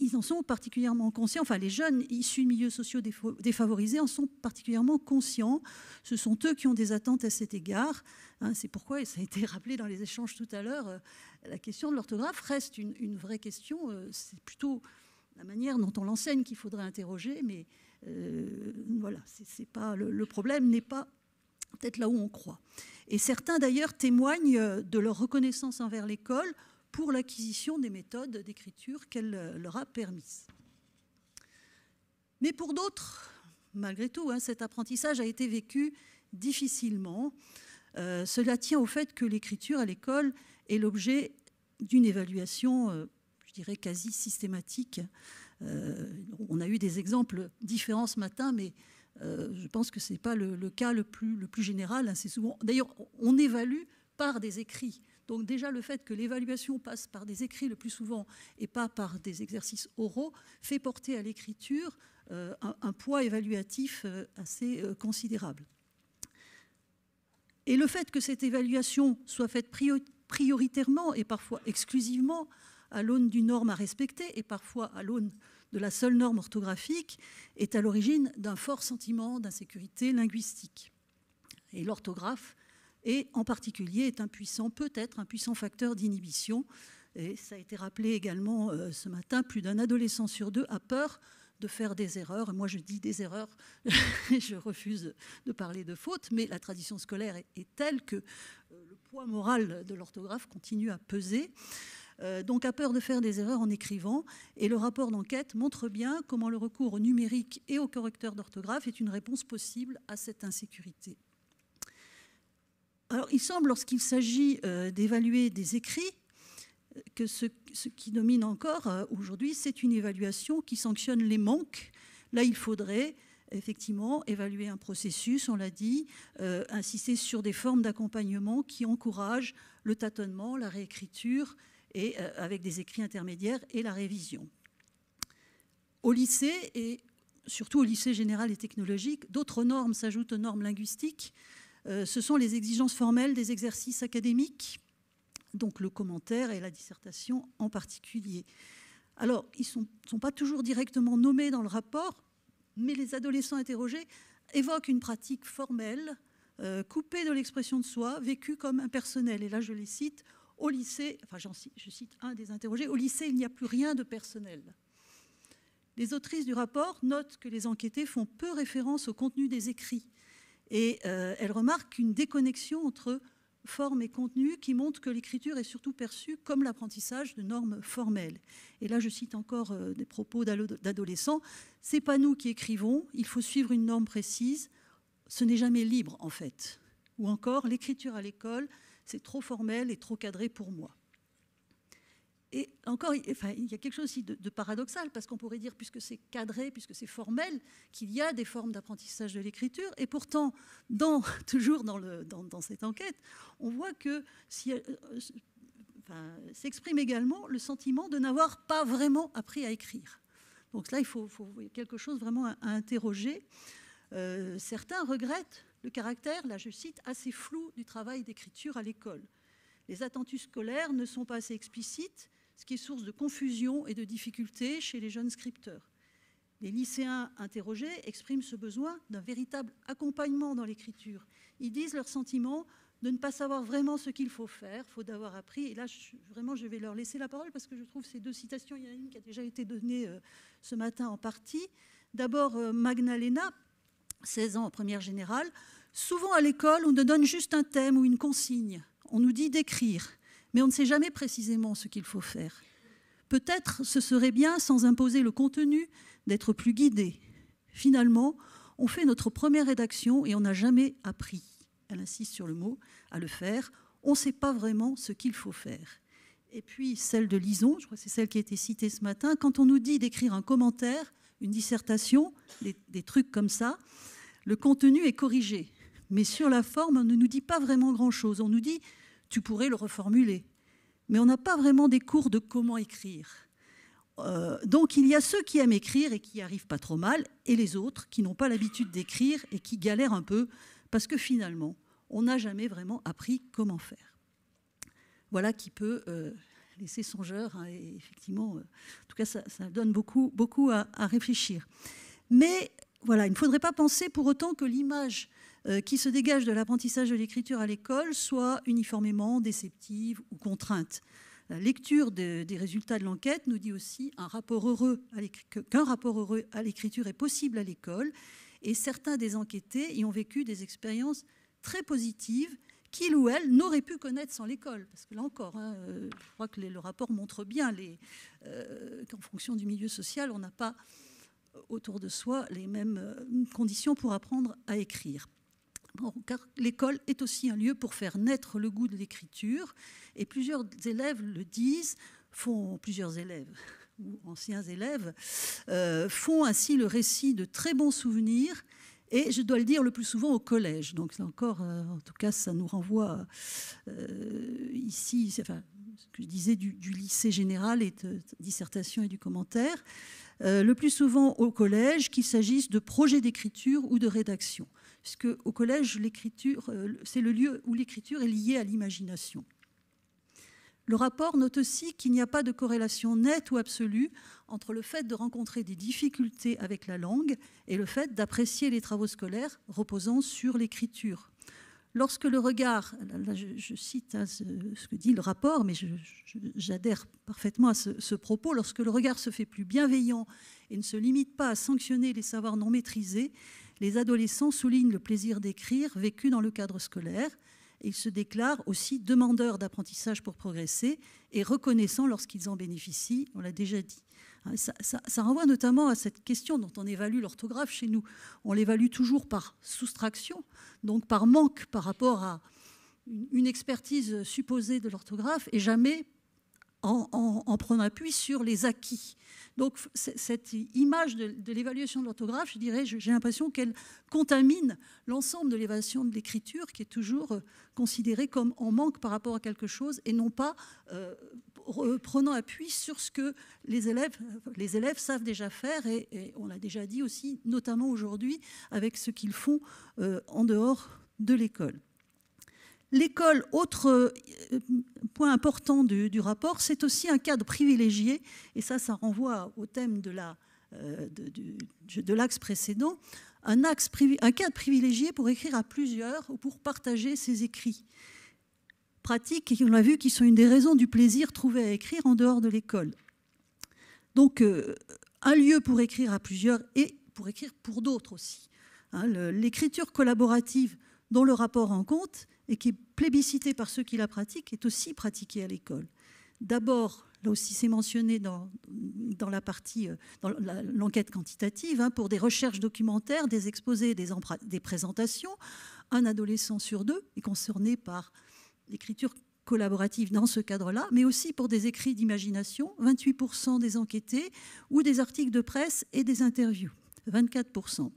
ils en sont particulièrement conscients, enfin les jeunes issus de milieux sociaux défavorisés en sont particulièrement conscients. Ce sont eux qui ont des attentes à cet égard. Hein. c'est pourquoi, et ça a été rappelé dans les échanges tout à l'heure, euh, la question de l'orthographe reste une, vraie question. Euh, c'est plutôt la manière dont on l'enseigne qu'il faudrait interroger, mais euh, voilà, c'est, pas, le problème n'est pas peut-être là où on croit. Et certains d'ailleurs témoignent de leur reconnaissance envers l'école pour l'acquisition des méthodes d'écriture qu'elle euh, leur a permises. Mais pour d'autres, malgré tout, hein, cet apprentissage a été vécu difficilement. Euh, cela tient au fait que l'écriture à l'école est l'objet d'une évaluation, euh, je dirais, quasi systématique. on a eu des exemples différents ce matin, mais je pense que ce n'est pas le, cas le plus, le plus général. Hein. souvent... D'ailleurs, on évalue par des écrits. Donc déjà, le fait que l'évaluation passe par des écrits le plus souvent et pas par des exercices oraux fait porter à l'écriture euh, un, poids évaluatif euh, assez euh, considérable. Et le fait que cette évaluation soit faite prioritairement et parfois exclusivement à l'aune d'une norme à respecter et parfois à l'aune de la seule norme orthographique est à l'origine d'un fort sentiment d'insécurité linguistique. Et l'orthographe et en particulier est un puissant, peut-être un puissant facteur d'inhibition. Et ça a été rappelé également euh, ce matin, plus d'un adolescent sur deux a peur de faire des erreurs. Moi, je dis des erreurs, je refuse de parler de fautes, mais la tradition scolaire est, telle que euh, le poids moral de l'orthographe continue à peser. Euh, donc, a peur de faire des erreurs en écrivant. Et le rapport d'enquête montre bien comment le recours au numérique et au correcteur d'orthographe est une réponse possible à cette insécurité. Alors, il semble, lorsqu'il s'agit euh, d'évaluer des écrits, euh, que ce, qui domine encore euh, aujourd'hui, c'est une évaluation qui sanctionne les manques. Là, il faudrait effectivement évaluer un processus, on l'a dit, insister sur des formes d'accompagnement qui encouragent le tâtonnement, la réécriture, et avec des écrits intermédiaires et la révision. Au lycée, et surtout au lycée général et technologique, d'autres normes s'ajoutent aux normes linguistiques. Euh, ce sont les exigences formelles des exercices académiques, donc le commentaire et la dissertation en particulier. Alors, ils ne sont, pas toujours directement nommés dans le rapport, mais les adolescents interrogés évoquent une pratique formelle, euh, coupée de l'expression de soi, vécue comme impersonnelle. Et là, je les cite, au lycée, enfin, je cite un des interrogés, au lycée, il n'y a plus rien de personnel. Les autrices du rapport notent que les enquêtés font peu référence au contenu des écrits, et euh, elle remarque une déconnexion entre forme et contenu qui montre que l'écriture est surtout perçue comme l'apprentissage de normes formelles. Et là, je cite encore euh, des propos d'adolescents. C'est pas nous qui écrivons, il faut suivre une norme précise. Ce n'est jamais libre, en fait. Ou encore, l'écriture à l'école, c'est trop formel et trop cadré pour moi. Et encore, il y a quelque chose aussi de, paradoxal, parce qu'on pourrait dire, puisque c'est cadré, puisque c'est formel, qu'il y a des formes d'apprentissage de l'écriture. Et pourtant, toujours dans, cette enquête, on voit que euh, s'exprime également le sentiment de n'avoir pas vraiment appris à écrire. Donc là, il faut, quelque chose vraiment à, interroger. Euh, certains regrettent le caractère, là je cite, assez flou du travail d'écriture à l'école. Les attentus scolaires ne sont pas assez explicites ce qui est source de confusion et de difficultés chez les jeunes scripteurs. Les lycéens interrogés expriment ce besoin d'un véritable accompagnement dans l'écriture. Ils disent leur sentiment de ne pas savoir vraiment ce qu'il faut faire, faut d'avoir appris. Et là, vraiment, je vais leur laisser la parole parce que je trouve ces deux citations, il y en a une qui a déjà été donnée euh, ce matin en partie. D'abord, euh, Magdalena, 16 ans en première générale. Souvent à l'école, on nous donne juste un thème ou une consigne. On nous dit d'écrire mais on ne sait jamais précisément ce qu'il faut faire. Peut-être ce serait bien, sans imposer le contenu, d'être plus guidé. Finalement, on fait notre première rédaction et on n'a jamais appris, elle insiste sur le mot, à le faire. On ne sait pas vraiment ce qu'il faut faire. Et puis celle de Lison, je crois que c'est celle qui a été citée ce matin, quand on nous dit d'écrire un commentaire, une dissertation, des, des trucs comme ça, le contenu est corrigé. Mais sur la forme, on ne nous dit pas vraiment grand-chose. On nous dit tu pourrais le reformuler. Mais on n'a pas vraiment des cours de comment écrire. Euh, donc il y a ceux qui aiment écrire et qui arrivent pas trop mal, et les autres qui n'ont pas l'habitude d'écrire et qui galèrent un peu, parce que finalement, on n'a jamais vraiment appris comment faire. Voilà qui peut euh, laisser songeur, hein, et effectivement, euh, en tout cas, ça, donne beaucoup, beaucoup à, réfléchir. Mais voilà, il ne faudrait pas penser pour autant que l'image euh, qui se dégagent de l'apprentissage de l'écriture à l'école soit uniformément déceptives ou contraintes. La lecture des résultats de l'enquête nous dit aussi qu'un rapport heureux à l'écriture est possible à l'école et certains des enquêtés y ont vécu des expériences très positives qu'il ou elle n'aurait pu connaître sans l'école. Parce que là encore, hein, euh, je crois que le rapport montre bien euh, qu'en fonction du milieu social, on n'a pas autour de soi les mêmes conditions pour apprendre à écrire car l'école est aussi un lieu pour faire naître le goût de l'écriture. Et plusieurs élèves le disent, font plusieurs élèves ou anciens élèves euh, font ainsi le récit de très bons souvenirs. Et je dois le dire le plus souvent au collège. Donc encore, euh, en tout cas, ça nous renvoie euh, ici, enfin, ce que je disais du, lycée général et de, dissertation et du commentaire, le plus souvent au collège, qu'il s'agisse de projets d'écriture ou de rédaction puisque au collège, euh, c'est le lieu où l'écriture est liée à l'imagination. Le rapport note aussi qu'il n'y a pas de corrélation nette ou absolue entre le fait de rencontrer des difficultés avec la langue et le fait d'apprécier les travaux scolaires reposant sur l'écriture. Lorsque le regard, je, cite hein, ce, que dit le rapport, mais j'adhère parfaitement à ce propos, lorsque le regard se fait plus bienveillant et ne se limite pas à sanctionner les savoirs non maîtrisés, les adolescents soulignent le plaisir d'écrire vécu dans le cadre scolaire. ils se déclarent aussi demandeurs d'apprentissage pour progresser et reconnaissants lorsqu'ils en bénéficient, on l'a déjà dit. Hein, ça, renvoie notamment à cette question dont on évalue l'orthographe chez nous. On l'évalue toujours par soustraction, donc par manque par rapport à une expertise supposée de l'orthographe, et jamais en, prenant appui sur les acquis. Donc cette image de, l'évaluation de l'orthographe, je dirais, j'ai l'impression qu'elle contamine l'ensemble de l'évaluation de l'écriture qui est toujours euh, considérée comme en manque par rapport à quelque chose et non pas euh, prenant appui sur ce que les élèves, les élèves savent déjà faire et, on l'a déjà dit aussi, notamment aujourd'hui, avec ce qu'ils font euh, en dehors de l'école. L'école, autre euh, point important du, rapport, c'est aussi un cadre privilégié, et ça, ça renvoie au thème de euh, l'axe précédent, un, axe, un cadre privilégié pour écrire à plusieurs ou pour partager ses écrits. Pratiques, on l'a vu, qui sont une des raisons du plaisir trouvé à écrire en dehors de l'école. Donc, euh, un lieu pour écrire à plusieurs et pour écrire pour d'autres aussi. Hein, l'écriture collaborative dont le rapport en compte, et qui est plébiscité par ceux qui la pratiquent, est aussi pratiqué à l'école. D'abord, là aussi c'est mentionné dans, dans, la partie, euh, dans l'enquête quantitative, hein, pour des recherches documentaires, des exposés, des, des présentations, un adolescent sur deux est concerné par l'écriture collaborative dans ce cadre-là, mais aussi pour des écrits d'imagination, 28% des enquêtés, ou des articles de presse et des interviews, 24%.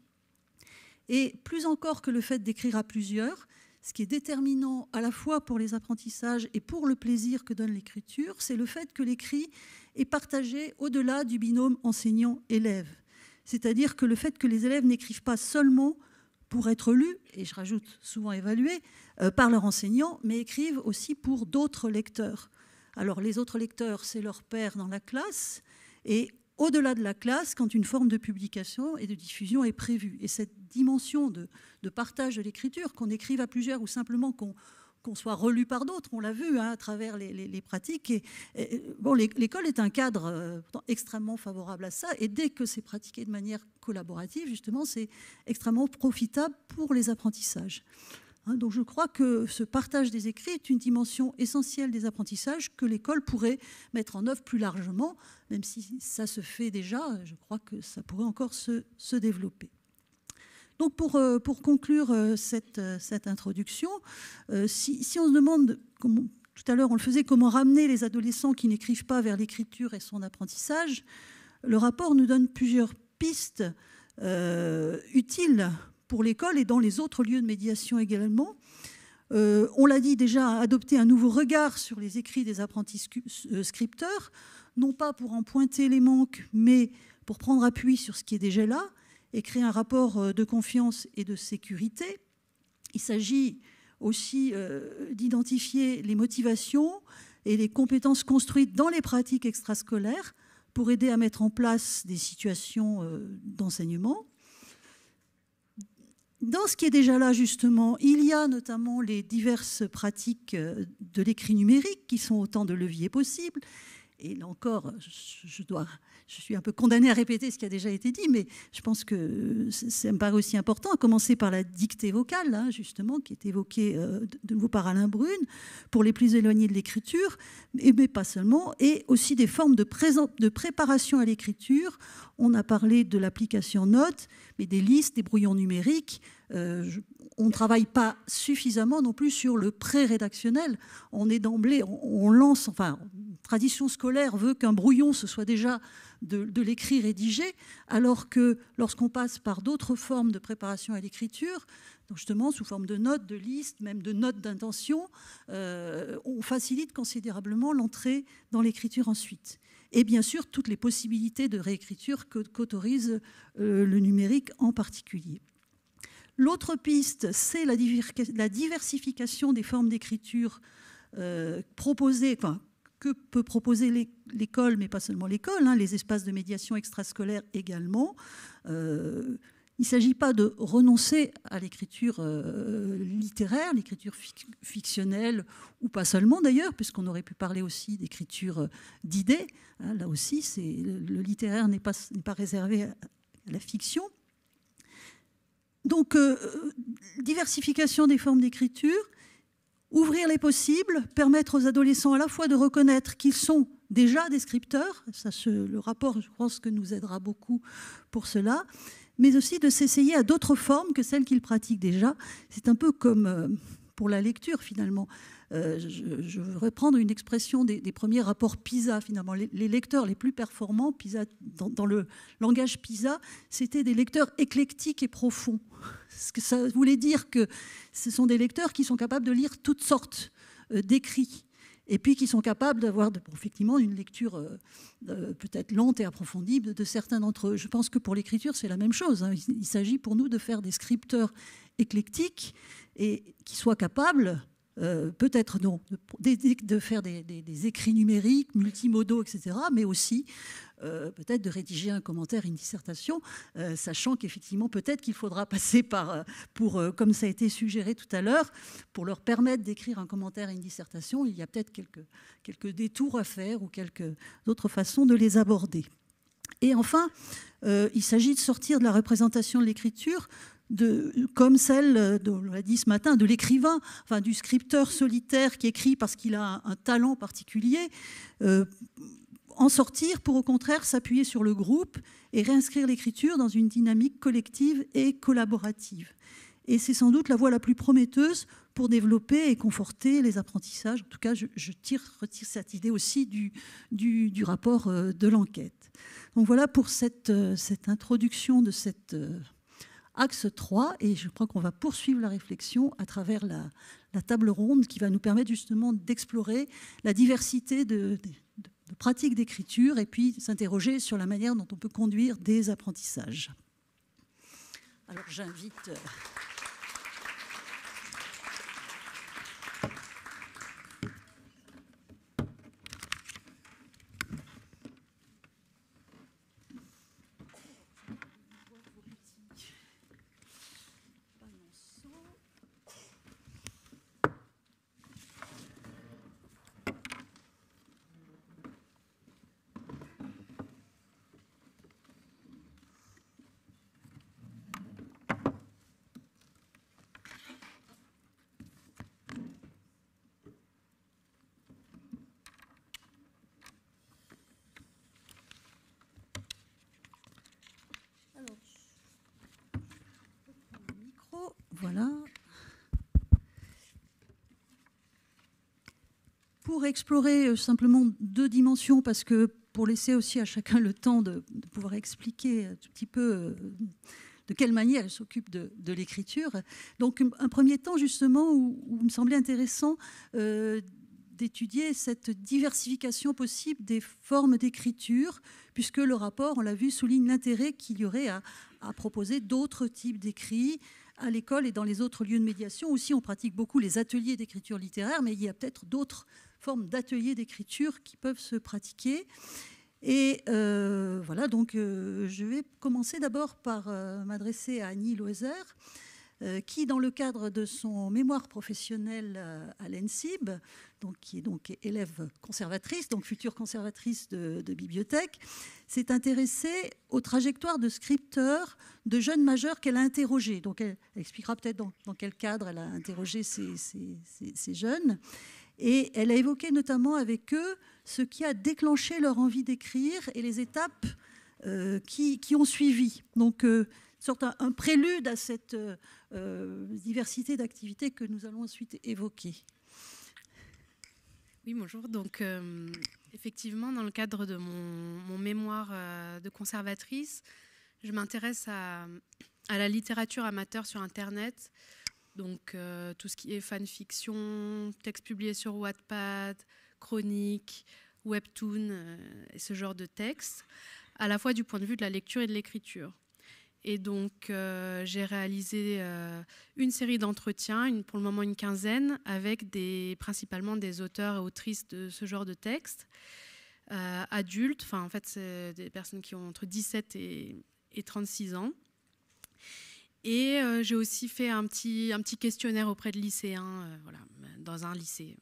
Et plus encore que le fait d'écrire à plusieurs, ce qui est déterminant à la fois pour les apprentissages et pour le plaisir que donne l'écriture, c'est le fait que l'écrit est partagé au-delà du binôme enseignant-élève. C'est-à-dire que le fait que les élèves n'écrivent pas seulement pour être lus, et je rajoute souvent évalués, euh, par leur enseignant, mais écrivent aussi pour d'autres lecteurs. Alors les autres lecteurs, c'est leur père dans la classe, et au-delà de la classe quand une forme de publication et de diffusion est prévue. Et cette dimension de, partage de l'écriture, qu'on écrive à plusieurs ou simplement qu'on soit relu par d'autres, on l'a vu hein, à travers les, pratiques. Et, bon, l'école est un cadre euh, extrêmement favorable à ça, et dès que c'est pratiqué de manière collaborative, justement, c'est extrêmement profitable pour les apprentissages. Hein, donc je crois que ce partage des écrits est une dimension essentielle des apprentissages que l'école pourrait mettre en œuvre plus largement, même si ça se fait déjà, je crois que ça pourrait encore se, développer. Donc pour, euh, pour conclure euh, euh, cette, introduction, si, on se demande, comme tout à l'heure on le faisait, comment ramener les adolescents qui n'écrivent pas vers l'écriture et son apprentissage, le rapport nous donne plusieurs pistes utiles pour l'école et dans les autres lieux de médiation également. Euh, on l'a dit déjà, adopter un nouveau regard sur les écrits des apprentis euh, scripteurs, non pas pour en pointer les manques, mais pour prendre appui sur ce qui est déjà là et créer un rapport euh, de confiance et de sécurité. Il s'agit aussi d'identifier les motivations et les compétences construites dans les pratiques extrascolaires pour aider à mettre en place des situations d'enseignement. Dans ce qui est déjà là, justement, il y a notamment les diverses pratiques euh, de l'écrit numérique qui sont autant de leviers possibles. Et là encore, je dois je suis un peu condamnée à répéter ce qui a déjà été dit, mais je pense que ça me paraît aussi important, à commencer par la dictée vocale, hein, justement, qui est évoquée euh, de nouveau par Alain Brune, pour les plus éloignés de l'écriture, mais pas seulement, et aussi des formes de, préparation à l'écriture. On a parlé de l'application notes, mais des listes, des brouillons numériques. Euh, on ne travaille pas suffisamment non plus sur le pré-rédactionnel. On est d'emblée, on, lance, enfin, tradition scolaire veut qu'un brouillon, ce soit déjà de, l'écrit rédigé, alors que lorsqu'on passe par d'autres formes de préparation à l'écriture, justement sous forme de notes, de listes, même de notes d'intention, euh, on facilite considérablement l'entrée dans l'écriture ensuite et bien sûr toutes les possibilités de réécriture qu'autorise euh, le numérique en particulier. L'autre piste, c'est la, diversification des formes d'écriture euh, proposées, que peut proposer l'école, mais pas seulement l'école, hein, les espaces de médiation extrascolaire également. Euh, il ne s'agit pas de renoncer à l'écriture euh, littéraire, l'écriture fictionnelle, ou pas seulement d'ailleurs, puisqu'on aurait pu parler aussi d'écriture d'idées. Hein, là aussi, le littéraire n'est pas réservé à la fiction. Donc, euh, diversification des formes d'écriture, ouvrir les possibles, permettre aux adolescents à la fois de reconnaître qu'ils sont déjà des ça le rapport, je pense, que nous aidera beaucoup pour cela, mais aussi de s'essayer à d'autres formes que celles qu'ils pratiquent déjà. C'est un peu comme euh, pour la lecture, finalement. Euh, je, je, veux reprendre une expression des, premiers rapports PISA, finalement. Les, lecteurs les plus performants, PISA, dans, le langage PISA, c'était des lecteurs éclectiques et profonds. Ce que ça voulait dire que ce sont des lecteurs qui sont capables de lire toutes sortes euh, d'écrits et puis qui sont capables d'avoir effectivement une lecture euh, peut-être lente et approfondie de, certains d'entre eux. Je pense que pour l'écriture, c'est la même chose. Hein. il s'agit pour nous de faire des scripteurs éclectiques et qui soient capables euh, peut-être non, de, faire des, écrits numériques, multimodaux, etc., mais aussi euh, peut-être de rédiger un commentaire, une dissertation, euh, sachant qu'effectivement, peut-être qu'il faudra passer par, pour, comme ça a été suggéré tout à l'heure, pour leur permettre d'écrire un commentaire et une dissertation, il y a peut-être quelques, quelques détours à faire ou quelques autres façons de les aborder. Et enfin, il s'agit de sortir de la représentation de l'écriture de, comme celle, de, on l'a dit ce matin, de l'écrivain, enfin, du scripteur solitaire qui écrit parce qu'il a un, talent particulier, euh, en sortir pour au contraire s'appuyer sur le groupe et réinscrire l'écriture dans une dynamique collective et collaborative. Et c'est sans doute la voie la plus prometteuse pour développer et conforter les apprentissages. En tout cas, je, tire, retire cette idée aussi du, du, du rapport euh, de l'enquête. Donc voilà pour cette, euh, cette introduction de cette Axe 3, et je crois qu'on va poursuivre la réflexion à travers la, table ronde qui va nous permettre justement d'explorer la diversité de, de pratiques d'écriture et puis s'interroger sur la manière dont on peut conduire des apprentissages. Alors j'invite... Euh, pour explorer euh, simplement deux dimensions, parce que pour laisser aussi à chacun le temps de, pouvoir expliquer un tout petit peu euh, de quelle manière elle s'occupe de, l'écriture. Donc un premier temps justement où, il me semblait intéressant euh, d'étudier cette diversification possible des formes d'écriture, puisque le rapport, on l'a vu, souligne l'intérêt qu'il y aurait à, à proposer d'autres types d'écrits à l'école et dans les autres lieux de médiation. Aussi, on pratique beaucoup les ateliers d'écriture littéraire, mais il y a peut-être d'autres formes d'ateliers d'écriture qui peuvent se pratiquer. Et euh, voilà, donc euh, je vais commencer d'abord par euh, m'adresser à Annie Loiser, qui, dans le cadre de son mémoire professionnel à l'ENSIB, donc, qui est donc élève conservatrice, donc future conservatrice de, bibliothèque, s'est intéressée aux trajectoires de scripteurs de jeunes majeurs qu'elle a interrogés. Donc elle, expliquera peut-être dans, quel cadre elle a interrogé ces, ces jeunes. Et elle a évoqué notamment avec eux ce qui a déclenché leur envie d'écrire et les étapes euh, qui, ont suivi. Donc, euh, sorte un, prélude à cette euh, diversité d'activités que nous allons ensuite évoquer. Oui, bonjour. Donc, effectivement, dans le cadre de mon, mémoire de conservatrice, je m'intéresse à, à, la littérature amateur sur Internet donc euh, tout ce qui est fanfiction, texte publié sur Wattpad, chronique, webtoon, euh, et ce genre de texte, à la fois du point de vue de la lecture et de l'écriture. Et donc euh, j'ai réalisé une série d'entretiens, pour le moment une quinzaine, avec des, principalement des auteurs et autrices de ce genre de texte, adultes, enfin en fait c'est des personnes qui ont entre 17 et 36 ans. Et euh, j'ai aussi fait un petit, un petit questionnaire auprès de lycéens, euh, dans un lycée.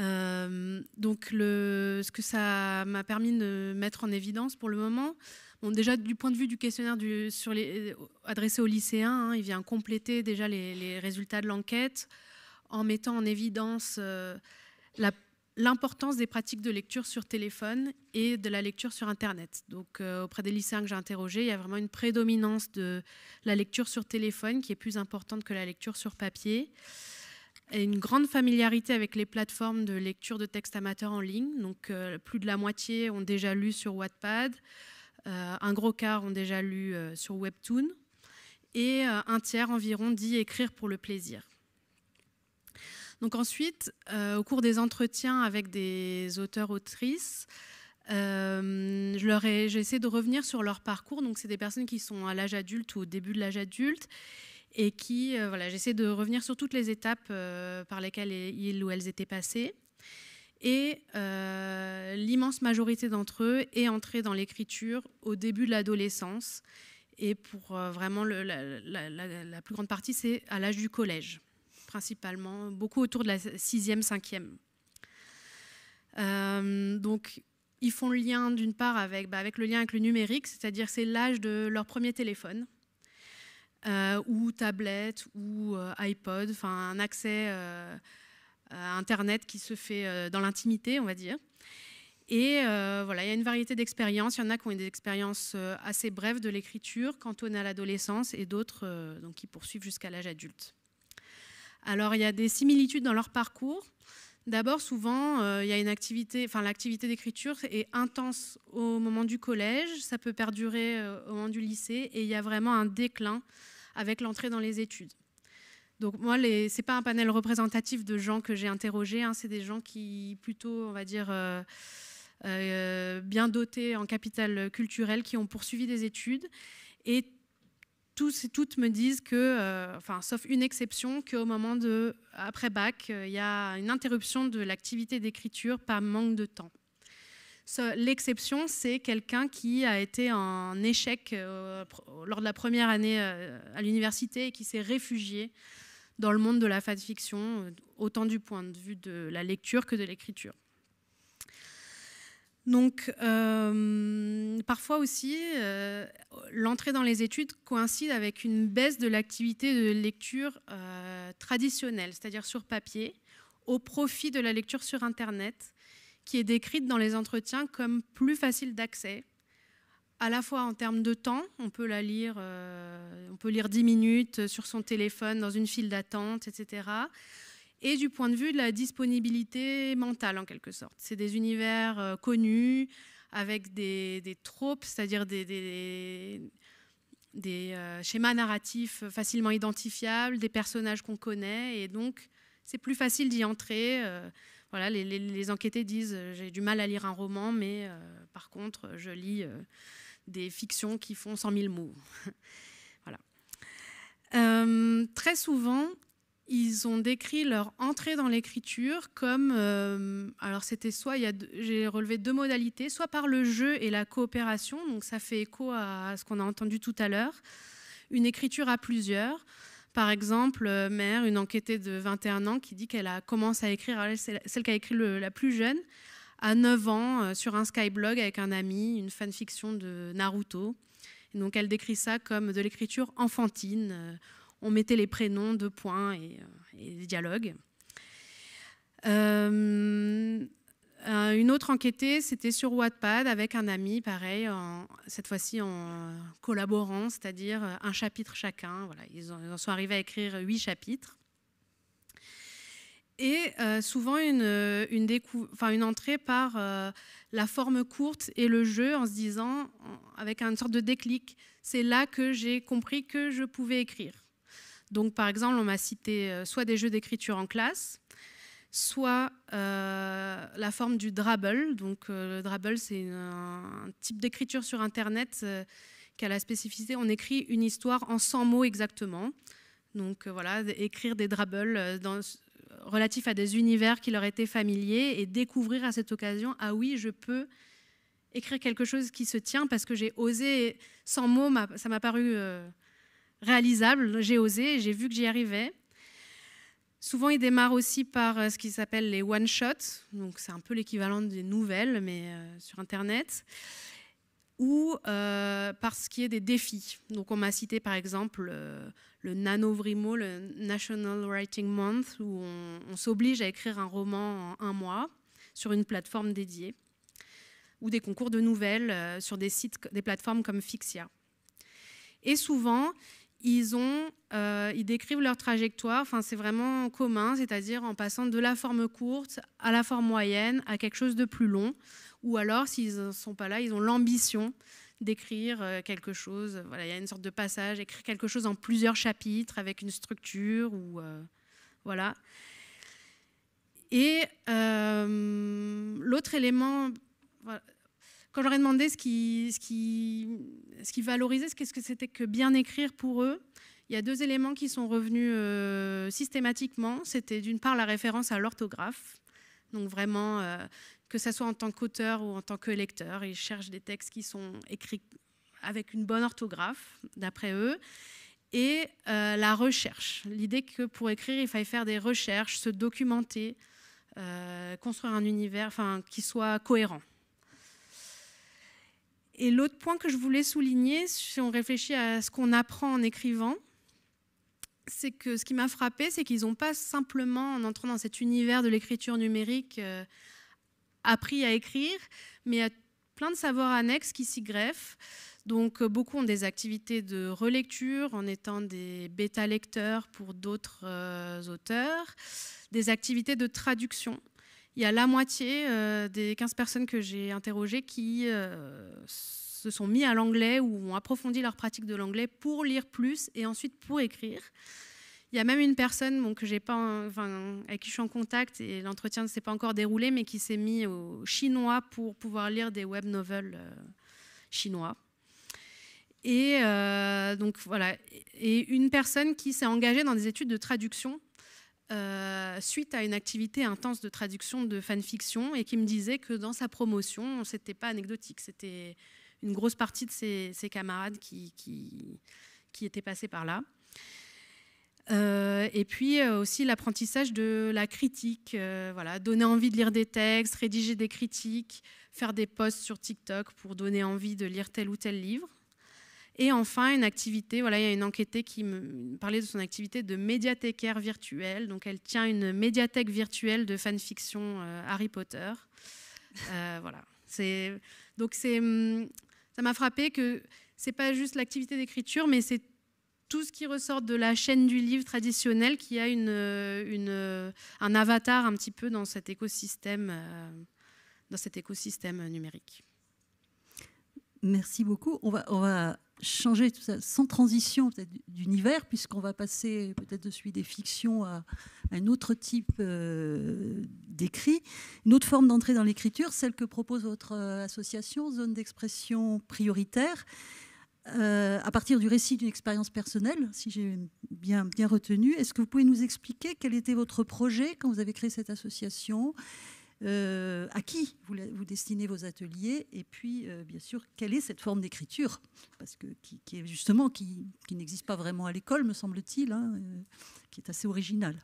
Euh, donc, ce que ça m'a permis de mettre en évidence pour le moment, bon, déjà du point de vue du questionnaire sur les, adressé aux lycéens, hein, il vient compléter déjà les, les résultats de l'enquête en mettant en évidence la l'importance des pratiques de lecture sur téléphone et de la lecture sur Internet. Donc, euh, auprès des lycéens que j'ai interrogés, il y a vraiment une prédominance de la lecture sur téléphone qui est plus importante que la lecture sur papier. Et une grande familiarité avec les plateformes de lecture de textes amateurs en ligne. Donc, euh, plus de la moitié ont déjà lu sur Wattpad, euh, un gros quart ont déjà lu sur Webtoon, et un tiers environ dit écrire pour le plaisir ensuite, euh, au cours des entretiens avec des auteurs-autrices, euh, j'ai essayé de revenir sur leur parcours. Donc c'est des personnes qui sont à l'âge adulte ou au début de l'âge adulte et qui, euh, j'essaie de revenir sur toutes les étapes euh, par lesquelles ils ou elles étaient passées Et l'immense majorité d'entre eux est entrée dans l'écriture au début de l'adolescence. Et pour vraiment la plus grande partie, c'est à l'âge du collège principalement, beaucoup autour de la sixième, cinquième. Euh, donc, ils font le lien d'une part avec, bah, avec le lien avec le numérique, c'est-à-dire c'est l'âge de leur premier téléphone. Euh, ou tablette ou euh, iPod, enfin un accès euh, à Internet qui se fait dans l'intimité, on va dire. Et voilà, il y a une variété d'expériences. Il y en a qui ont des expériences assez brèves de l'écriture, quand cantonnées à l'adolescence, et d'autres donc qui poursuivent jusqu'à l'âge adulte. Alors il y a des similitudes dans leur parcours. D'abord, souvent, euh, il y une activité, enfin l'activité d'écriture est intense au moment du collège, ça peut perdurer euh, au moment du lycée, et il y a vraiment un déclin avec l'entrée dans les études. Donc moi, ce n'est pas un panel représentatif de gens que j'ai interrogés, hein. c'est des gens qui plutôt, on va dire, euh, bien dotés en capital culturel, qui ont poursuivi des études et toutes me disent que, euh, enfin, sauf une exception, qu'au moment de après bac, euh, il y a une interruption de l'activité d'écriture par manque de temps. L'exception, c'est quelqu'un qui a été en échec euh, lors de la première année à l'université et qui s'est réfugié dans le monde de la fanfiction, autant du point de vue de la lecture que de l'écriture. Donc, euh, parfois aussi, euh, l'entrée dans les études coïncide avec une baisse de l'activité de lecture euh, traditionnelle, c'est-à-dire sur papier, au profit de la lecture sur Internet, qui est décrite dans les entretiens comme plus facile d'accès, à la fois en termes de temps, on peut la lire, on peut lire 10 minutes sur son téléphone dans une file d'attente, etc et du point de vue de la disponibilité mentale en quelque sorte. C'est des univers euh, connus avec des, des tropes, c'est-à-dire des, des, euh, schémas narratifs facilement identifiables, des personnages qu'on connaît, et donc c'est plus facile d'y entrer. Euh, voilà, les, enquêtés disent j'ai du mal à lire un roman, mais par contre je lis des fictions qui font 100 000 mots. voilà. très souvent, ils ont décrit leur entrée dans l'écriture comme, euh, alors c'était soit, j'ai relevé deux modalités, soit par le jeu et la coopération, donc ça fait écho à, ce qu'on a entendu tout à l'heure, une écriture à plusieurs. Par exemple, euh, Mère, une enquêtée de 21 ans qui dit qu'elle a commencé à écrire, celle qui a écrit la plus jeune, à 9 ans, euh, sur un skyblog avec un ami, une fanfiction de Naruto. donc elle décrit ça comme de l'écriture enfantine on mettait les prénoms, deux points euh, et, les dialogues. Euh, euh, une autre enquêtée, c'était sur Wattpad avec un ami, pareil, cette fois-ci en collaborant, c'est-à-dire un chapitre chacun. Voilà, ils, en, sont arrivés à écrire huit chapitres. Et souvent une, entrée par la forme courte et le jeu en se disant, avec une sorte de déclic, c'est là que j'ai compris que je pouvais écrire. Donc, par exemple, on m'a cité euh, soit des jeux d'écriture en classe, soit euh, la forme du Drabble. Donc, euh, le Drabble, c'est un, type d'écriture sur Internet qui a la spécificité on écrit une histoire en 100 mots exactement. Donc, voilà, écrire des Drabbles relatifs à des univers qui leur étaient familiers et découvrir à cette occasion ah oui, je peux écrire quelque chose qui se tient parce que j'ai osé 100 mots, ça m'a paru réalisable. J'ai osé, j'ai vu que j'y arrivais. Souvent, il démarre aussi par euh, ce qui s'appelle les one-shots, donc c'est un peu l'équivalent des nouvelles, mais euh, sur Internet, ou euh, par ce qui est des défis. Donc, on m'a cité par exemple le Nanovrimo, le National Writing Month, où on, on s'oblige à écrire un roman en un mois sur une plateforme dédiée, ou des concours de nouvelles sur des sites, des plateformes comme Fixia. Et souvent, ils, ont, euh, ils décrivent leur trajectoire, enfin, c'est vraiment commun, c'est-à-dire en passant de la forme courte à la forme moyenne, à quelque chose de plus long, ou alors s'ils ne sont pas là, ils ont l'ambition d'écrire euh, quelque chose, euh, voilà, il y a une sorte de passage, écrire quelque chose en plusieurs chapitres avec une structure, ou voilà. Et l'autre élément... Quand j'aurais demandé ce qui, ce ce valorisait, qu'est-ce que c'était que bien écrire pour eux, il y a deux éléments qui sont revenus euh, systématiquement. C'était d'une part la référence à l'orthographe, donc vraiment euh, que ça soit en tant qu'auteur ou en tant que lecteur, ils cherchent des textes qui sont écrits avec une bonne orthographe, d'après eux et euh, la recherche. L'idée que pour écrire, il faille faire des recherches, se documenter, construire un univers qui soit cohérent. Et l'autre point que je voulais souligner, si on réfléchit à ce qu'on apprend en écrivant, c'est que ce qui m'a frappé, c'est qu'ils n'ont pas simplement, en entrant dans cet univers de l'écriture numérique, euh, appris à écrire, mais il y a plein de savoirs annexes qui s'y greffent. Donc euh, beaucoup ont des activités de relecture en étant des bêta-lecteurs pour d'autres euh, auteurs, des activités de traduction il y a la moitié euh, des 15 personnes que j'ai interrogées qui euh, se sont mis à l'anglais ou ont approfondi leur pratique de l'anglais pour lire plus et ensuite pour écrire. Il y a même une personne que pas, avec qui je suis en contact et l'entretien ne s'est pas encore déroulé, mais qui s'est mis au chinois pour pouvoir lire des web novels euh, chinois. Et donc voilà, et une personne qui s'est engagée dans des études de traduction euh, suite à une activité intense de traduction de fanfiction et qui me disait que dans sa promotion, c'était pas anecdotique, c'était une grosse partie de ses, camarades qui, étaient passés par là. Euh, et puis euh, aussi l'apprentissage de la critique, voilà, donner envie de lire des textes, rédiger des critiques, faire des posts sur TikTok pour donner envie de lire tel ou tel livre. Et enfin, une activité, voilà, il y a une enquêtée qui me parlait de son activité de médiathécaire virtuelle. Donc, elle tient une médiathèque virtuelle de fanfiction euh, Harry Potter. Euh, voilà. donc c'est hum, ça m'a frappé que c'est pas juste l'activité d'écriture, mais c'est tout ce qui ressort de la chaîne du livre traditionnel qui a une, euh, une, un avatar un petit peu dans cet écosystème, dans cet écosystème numérique. Merci beaucoup. On va, on va changer tout ça, sans transition d'univers, puisqu'on va passer peut-être de celui des fictions à, un autre type euh, d'écrit. Une autre forme d'entrée dans l'écriture, celle que propose votre euh, association, Zone d'expression prioritaire, euh, à partir du récit d'une expérience personnelle, si j'ai bien, bien retenu. Est-ce que vous pouvez nous expliquer quel était votre projet quand vous avez créé cette association euh, à qui vous, vous, destinez vos ateliers et puis, euh, bien sûr, quelle est cette forme d'écriture Parce que qui, est justement qui, qui n'existe pas vraiment à l'école, me semble-t-il, hein, euh, qui est assez originale.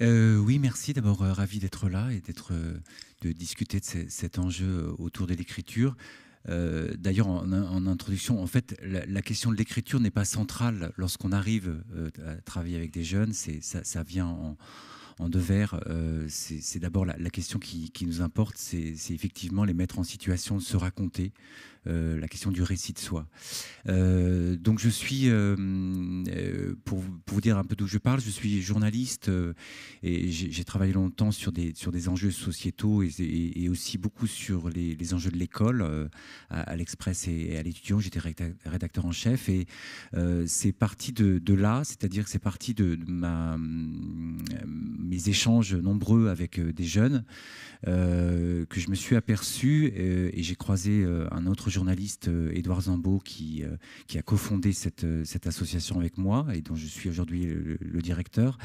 oui, merci. D'abord, ravi d'être là et d'être de discuter de cet enjeu autour de l'écriture. D'ailleurs, en, introduction, en fait, la, question de l'écriture n'est pas centrale lorsqu'on arrive à travailler avec des jeunes. Ça, ça, vient en, en deux vers, euh, c'est d'abord la, question qui, nous importe, c'est effectivement les mettre en situation de se raconter, euh, la question du récit de soi. Euh, donc je suis, pour, vous dire un peu d'où je parle, je suis journaliste et j'ai travaillé longtemps sur des, sur des enjeux sociétaux et, aussi beaucoup sur les, les enjeux de l'école à, l'Express et à l'étudiant. J'étais rédacteur en chef et c'est parti de, là, c'est-à-dire que c'est parti de ma mes échanges nombreux avec euh, des jeunes euh, que je me suis aperçu, euh, et j'ai croisé un autre journaliste, Édouard Zambeau, qui, qui a cofondé cette, cette association avec moi et dont je suis aujourd'hui le, directeur,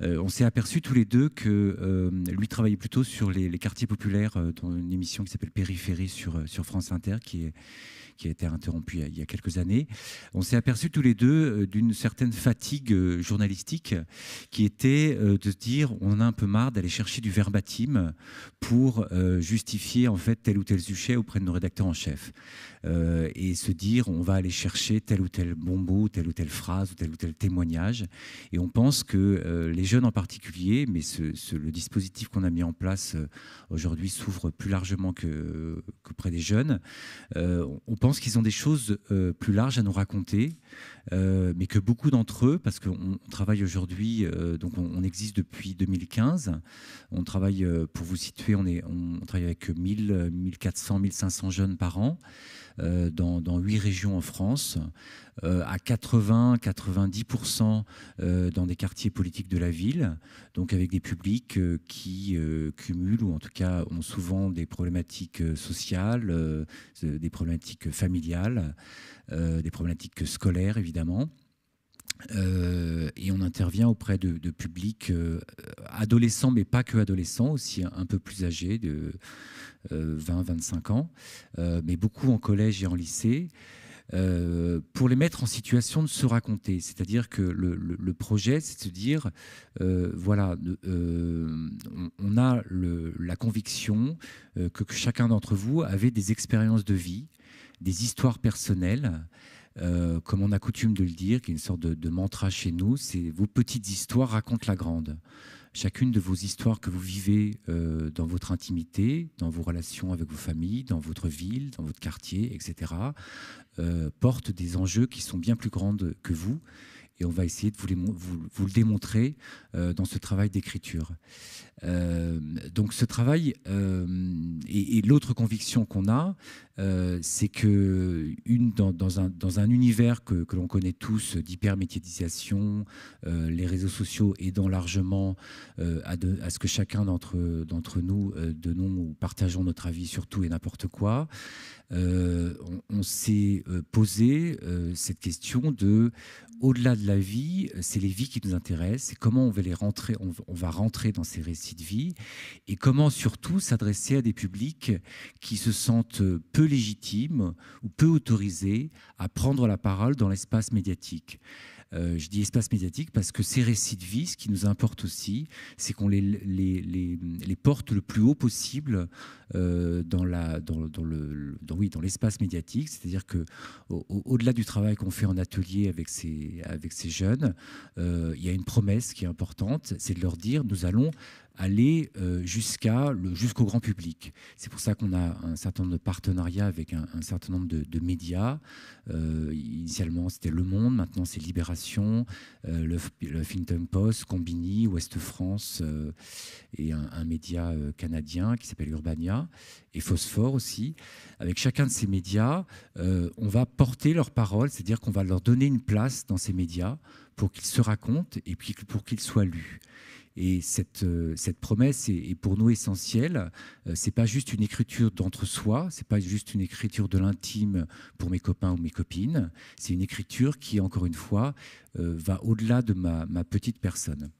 on s'est aperçu tous les deux que lui travaillait plutôt sur les, quartiers populaires dans une émission qui s'appelle Périphérie sur, sur France Inter, qui est qui a été interrompu il y a quelques années, on s'est aperçu tous les deux euh, d'une certaine fatigue euh, journalistique qui était euh, de se dire on a un peu marre d'aller chercher du verbatim pour justifier en fait tel ou tel sujet auprès de nos rédacteurs en chef et se dire on va aller chercher tel ou tel bon mot, telle ou telle phrase ou tel ou tel témoignage. Et on pense que les jeunes en particulier, mais ce, le dispositif qu'on a mis en place aujourd'hui s'ouvre plus largement qu'auprès des jeunes, on pense pense qu'ils ont des choses euh, plus larges à nous raconter euh, mais que beaucoup d'entre eux, parce qu'on travaille aujourd'hui, euh, donc on, existe depuis 2015, on travaille, euh, pour vous situer, on, est, on, travaille avec 1000, 1400, 1500 jeunes par an dans, dans 8 régions en France, à 80-90% dans des quartiers politiques de la ville, donc avec des publics qui cumulent ou en tout cas ont souvent des problématiques sociales, des problématiques familiales. Euh, des problématiques scolaires évidemment. Euh, et on intervient auprès de, publics euh, adolescents, mais pas que adolescents, aussi un, peu plus âgés, de 20-25 ans, mais beaucoup en collège et en lycée, pour les mettre en situation de se raconter. C'est-à-dire que le, projet, c'est de se dire, voilà, on, a la conviction que chacun d'entre vous avait des expériences de vie des histoires personnelles. Euh, comme on a coutume de le dire, qui est une sorte de, mantra chez nous, c'est vos petites histoires racontent la grande. Chacune de vos histoires que vous vivez euh, dans votre intimité, dans vos relations avec vos familles, dans votre ville, dans votre quartier, etc., euh, porte des enjeux qui sont bien plus grands que vous. Et on va essayer de vous, vous le démontrer dans ce travail d'écriture. Euh, donc ce travail euh, et, l'autre conviction qu'on a, euh, c'est que une, dans, un, dans, un, univers que, que l'on connaît tous d'hypermédiatisation, les réseaux sociaux aidant largement à, à, ce que chacun d'entre nous de ou partageons notre avis sur tout et n'importe quoi, on, s'est posé cette question de au-delà de la vie, c'est les vies qui nous intéressent, c'est comment on va les rentrer, on va rentrer dans ces récits de vie et comment surtout s'adresser à des publics qui se sentent peu légitimes ou peu autorisés à prendre la parole dans l'espace médiatique. Euh, je dis espace médiatique parce que ces récits de vie, ce qui nous importe aussi, c'est qu'on les, les, les, porte le plus haut possible euh, dans, la, dans, le, oui, dans l'espace médiatique. C'est-à-dire que au, delà du travail qu'on fait en atelier avec ces, avec ces jeunes, euh, il y a une promesse qui est importante, c'est de leur dire nous allons aller euh, jusqu'à jusqu'au grand public. C'est pour ça qu'on a un certain nombre de partenariats avec un, certain nombre de, médias. Euh, initialement, c'était Le Monde, maintenant c'est Libération, le, euh, le Post, Combini, Ouest France et un, média canadien qui s'appelle Urbania et Phosphore aussi. Avec chacun de ces médias, on va porter leur parole, c'est-à-dire qu'on va leur donner une place dans ces médias pour qu'ils se racontent et pour qu'ils soient lus. Et cette, euh, cette promesse est, pour nous essentielle. Euh, c'est pas juste une écriture d'entre-soi, c'est pas juste une écriture de l'intime pour mes copains ou mes copines. C'est une écriture qui, encore une fois, euh, va au-delà de ma, ma, petite personne.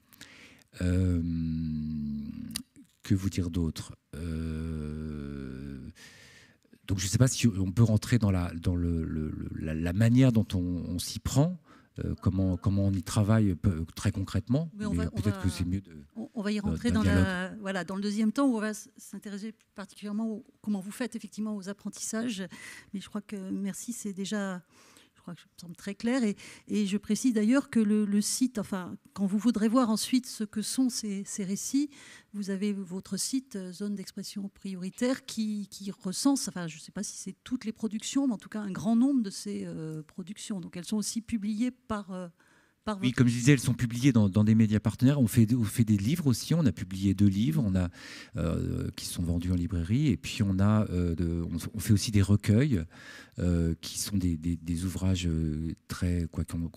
que vous dire d'autre Donc je ne sais pas si on peut rentrer dans la, dans le, la, manière dont on, on s'y prend. Euh, comment, on y travaille euh, très concrètement. peut-être que c'est mieux On, va y euh, rentrer dans, dans le deuxième temps où on va s'intéresser particulièrement comment vous faites effectivement aux apprentissages. Mais je crois que merci, c'est déjà je crois que ça me semble très clair. Et, je précise d'ailleurs que le, site, enfin, quand vous voudrez voir ensuite ce que sont ces, récits, vous avez votre site euh, Zone d'expression prioritaire qui, recense, enfin, je ne sais pas si c'est toutes les productions, mais en tout cas un grand nombre de ces euh, productions. Donc elles sont aussi publiées par. Euh, oui, comme je disais, elles sont publiées dans, des médias partenaires. On fait, des livres aussi. On a publié deux livres euh, qui sont vendus en librairie. Et puis, on, a, euh, fait aussi des recueils euh, qui sont des, ouvrages très. quoi qu'on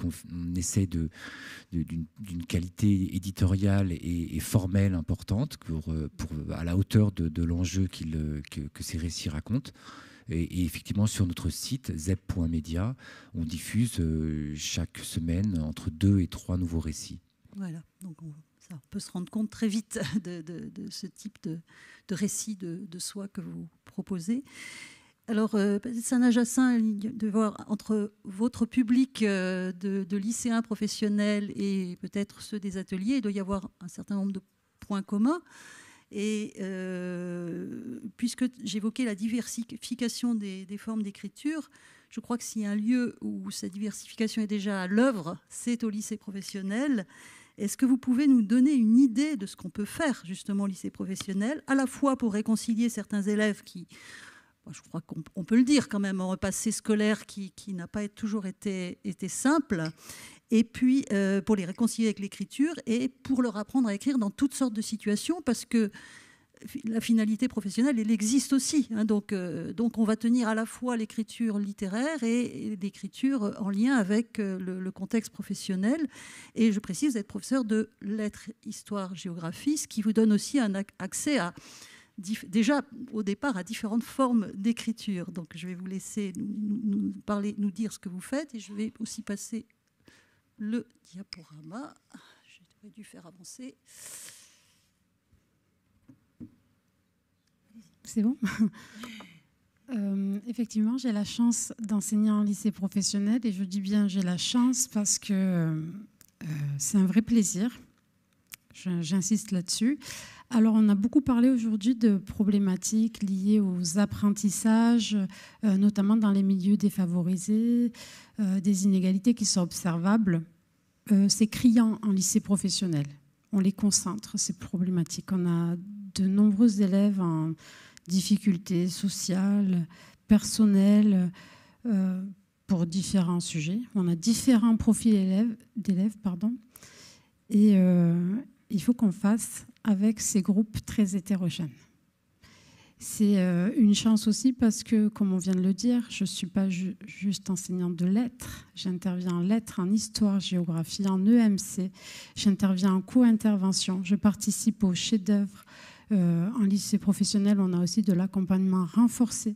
essaie d'une qualité éditoriale et, formelle importante à la hauteur de, l'enjeu que ces récits racontent. Et, effectivement, sur notre site, zep.media, on diffuse euh, chaque semaine entre deux et trois nouveaux récits. Voilà, donc on, ça, peut se rendre compte très vite de, ce type de, de récit de soi que vous proposez. Alors, un euh, adjacent de voir entre votre public euh, de, de lycéens professionnels et peut-être ceux des ateliers, il doit y avoir un certain nombre de points communs. Et euh, puisque j'évoquais la diversification des, formes d'écriture, je crois que s'il y a un lieu où cette diversification est déjà à l'œuvre, c'est au lycée professionnel. Est-ce que vous pouvez nous donner une idée de ce qu'on peut faire justement au lycée professionnel, à la fois pour réconcilier certains élèves qui, je crois qu'on peut le dire quand même, un passé scolaire qui, n'a pas toujours été, été simple, et puis euh, pour les réconcilier avec l'écriture et pour leur apprendre à écrire dans toutes sortes de situations, parce que la finalité professionnelle, elle existe aussi. Hein. donc, euh, donc on va tenir à la fois l'écriture littéraire et, l'écriture en lien avec euh, le, contexte professionnel. Et je précise vous êtes professeur de lettres, histoire, géographie, ce qui vous donne aussi un accès à déjà au départ à différentes formes d'écriture. Donc je vais vous laisser nous, parler, nous dire ce que vous faites et je vais aussi passer le diaporama. J'aurais dû faire avancer. C'est bon euh, Effectivement, j'ai la chance d'enseigner en lycée professionnel et je dis bien j'ai la chance parce que euh, euh, c'est un vrai plaisir. J'insiste là-dessus. Alors, on a beaucoup parlé aujourd'hui de problématiques liées aux apprentissages, euh, notamment dans les milieux défavorisés, euh, des inégalités qui sont observables. Euh, c'est criant en lycée professionnel. On les concentre, ces problématiques. On a de nombreux élèves en difficultés sociales, personnelles, pour différents sujets. On a différents profils d'élèves. Et il faut qu'on fasse avec ces groupes très hétérogènes. C'est euh, une chance aussi parce que, comme on vient de le dire, je ne suis pas juste enseignante de lettres. J'interviens en lettres, en histoire, géographie, en EMC. J'interviens en co-intervention. Je participe aux chefs dœuvre euh, en lycée professionnel, on a aussi de l'accompagnement renforcé.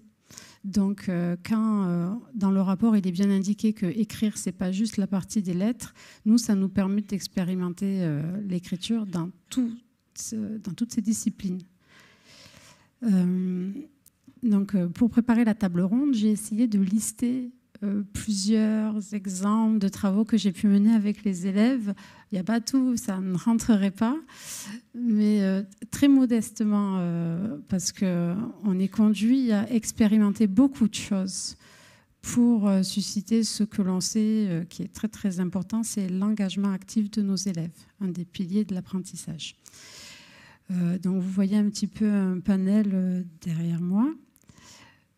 Donc, euh, quand dans le rapport, il est bien indiqué que écrire, c'est pas juste la partie des lettres. Nous, ça nous permet d'expérimenter l'écriture dans tout euh, dans toutes ces disciplines. Euh, donc, euh, pour préparer la table ronde, j'ai essayé de lister plusieurs exemples de travaux que j'ai pu mener avec les élèves. Il n'y a pas tout, ça ne rentrerait pas, mais très modestement, parce qu'on est conduit à expérimenter beaucoup de choses pour susciter ce que l'on sait qui est très très important, c'est l'engagement actif de nos élèves, un des piliers de l'apprentissage. Euh, donc vous voyez un petit peu un panel euh, derrière moi.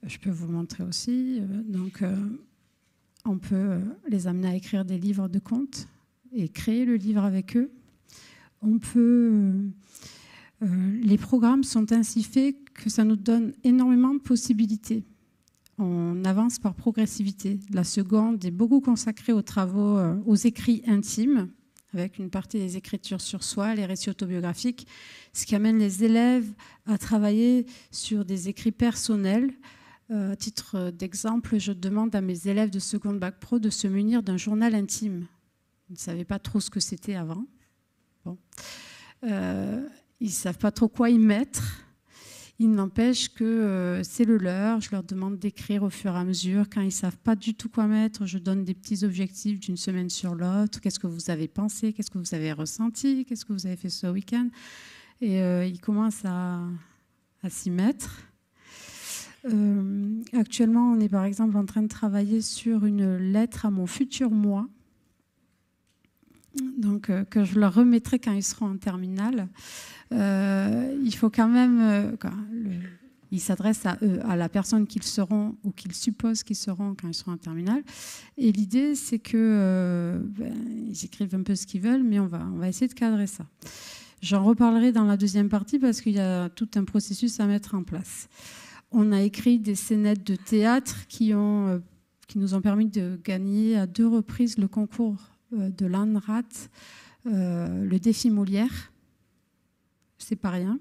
Je peux vous montrer aussi. Euh, donc on peut les amener à écrire des livres de contes et créer le livre avec eux. On peut, les programmes sont ainsi faits que ça nous donne énormément de possibilités. On avance par progressivité. La seconde est beaucoup consacrée aux travaux, aux écrits intimes, avec une partie des écritures sur soi, les récits autobiographiques, ce qui amène les élèves à travailler sur des écrits personnels. Euh, à titre d'exemple, je demande à mes élèves de seconde bac pro de se munir d'un journal intime. Ils ne savaient pas trop ce que c'était avant. Euh, ils ne savent pas trop quoi y mettre. Il n'empêche que euh, c'est le leur. Je leur demande d'écrire au fur et à mesure. Quand ils ne savent pas du tout quoi mettre, je donne des petits objectifs d'une semaine sur l'autre. Qu'est-ce que vous avez pensé Qu'est-ce que vous avez ressenti Qu'est-ce que vous avez fait ce week-end Et euh, ils commencent à, s'y mettre. Euh, actuellement, on est par exemple en train de travailler sur une lettre à mon futur moi. Donc, que je leur remettrai quand ils seront en terminale. Euh, il faut quand même... Euh, quoi, il s'adresse à eux, à la personne qu'ils seront ou qu'ils supposent qu'ils seront quand ils seront en terminale. Et l'idée, c'est que euh, ben, ils écrivent un peu ce qu'ils veulent, mais on va, on va essayer de cadrer ça. J'en reparlerai dans la deuxième partie parce qu'il y a tout un processus à mettre en place. On a écrit des scénettes de théâtre qui, ont, qui nous ont permis de gagner à deux reprises le concours de l'ANRAT, le défi Molière c'est pas rien.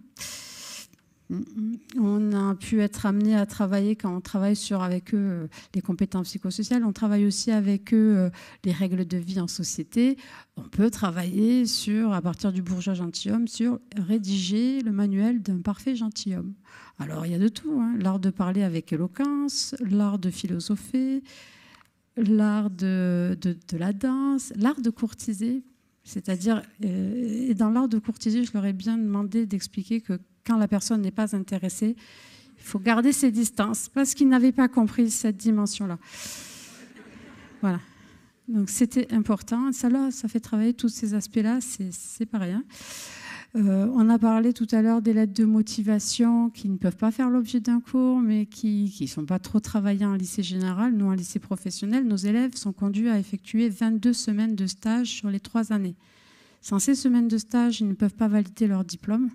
On a pu être amené à travailler quand on travaille sur avec eux euh, les compétences psychosociales. On travaille aussi avec eux euh, les règles de vie en société. On peut travailler sur, à partir du bourgeois gentilhomme, sur rédiger le manuel d'un parfait gentilhomme. Alors il y a de tout hein. l'art de parler avec éloquence, l'art de philosopher, l'art de, la danse, l'art de courtiser. C'est-à-dire, euh, et dans l'ordre de courtiser, je leur ai bien demandé d'expliquer que quand la personne n'est pas intéressée, il faut garder ses distances, parce qu'ils n'avaient pas compris cette dimension-là. Voilà. Donc c'était important. Ça, là, ça fait travailler tous ces aspects-là, c'est pas rien. Euh, on a parlé tout à l'heure des lettres de motivation qui ne peuvent pas faire l'objet d'un cours, mais qui ne sont pas trop travaillées en lycée général. Nous, en lycée professionnel, nos élèves sont conduits à effectuer 22 semaines de stage sur les trois années. Sans ces semaines de stage, ils ne peuvent pas valider leur diplôme.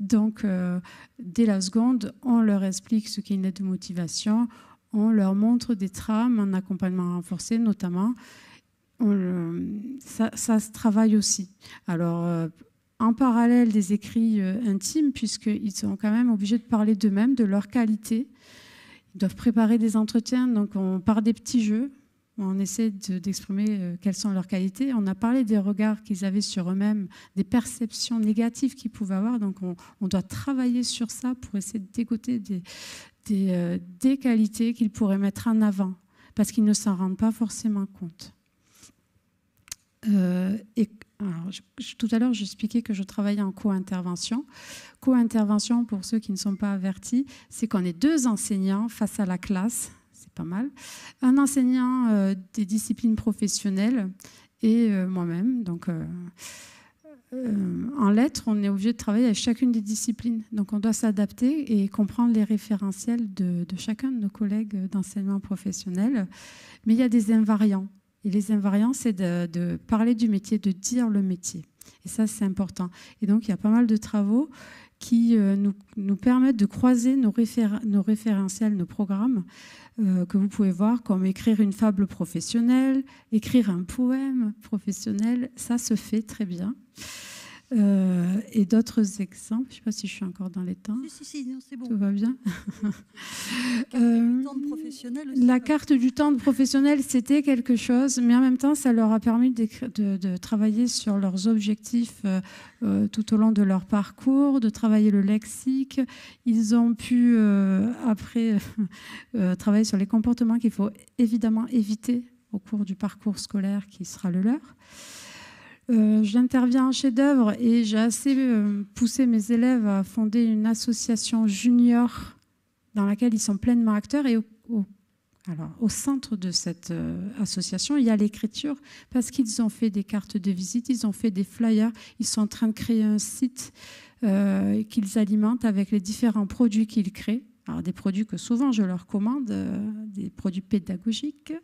Donc, euh, dès la seconde, on leur explique ce qu'est une lettre de motivation. On leur montre des trames en accompagnement renforcé, notamment. ça, ça, se travaille aussi. Alors, euh, en parallèle des écrits euh, intimes, puisqu'ils sont quand même obligés de parler d'eux-mêmes, de leur qualité. Ils doivent préparer des entretiens, donc on part des petits jeux, on essaie d'exprimer euh, quelles sont leurs qualités. On a parlé des regards qu'ils avaient sur eux-mêmes, des perceptions négatives qu'ils pouvaient avoir, donc on, doit travailler sur ça pour essayer de dégoter des, euh, des, qualités qu'ils pourraient mettre en avant, parce qu'ils ne s'en rendent pas forcément compte. Euh, et tout à l'heure, j'expliquais que je travaillais en co-intervention. Co-intervention, pour ceux qui ne sont pas avertis, c'est qu'on est deux enseignants face à la classe, c'est pas mal, un enseignant euh, des disciplines professionnelles et euh, moi-même. Donc, euh, en lettres, on est obligé de travailler avec chacune des disciplines. Donc, on doit s'adapter et comprendre les référentiels de chacun de nos collègues d'enseignement professionnel. Mais il y a des invariants. Et les invariants, c'est de, parler du métier, de dire le métier. Et ça, c'est important. Et donc, il y a pas mal de travaux qui euh, nous, permettent de croiser nos, référentiels, nos programmes, euh, que vous pouvez voir, comme écrire une fable professionnelle, écrire un poème professionnel. Ça se fait très bien. Euh, et d'autres exemples, je ne sais pas si je suis encore dans les temps. c'est bon. Tout va bien. La carte du euh, temps de professionnel, c'était quelque chose, mais en même temps, ça leur a permis de, travailler sur leurs objectifs euh, tout au long de leur parcours, de travailler le lexique. Ils ont pu, après, travailler sur les comportements qu'il faut évidemment éviter au cours du parcours scolaire qui sera le leur. Euh, j'interviens en chef-d'œuvre et j'ai assez euh, poussé mes élèves à fonder une association junior dans laquelle ils sont pleinement acteurs. Et au, alors, au centre de cette euh, association, il y a l'écriture parce qu'ils ont fait des cartes de visite, ils ont fait des flyers, ils sont en train de créer un site qu'ils alimentent avec les différents produits qu'ils créent. Alors des produits que souvent je leur commande, euh, des produits pédagogiques,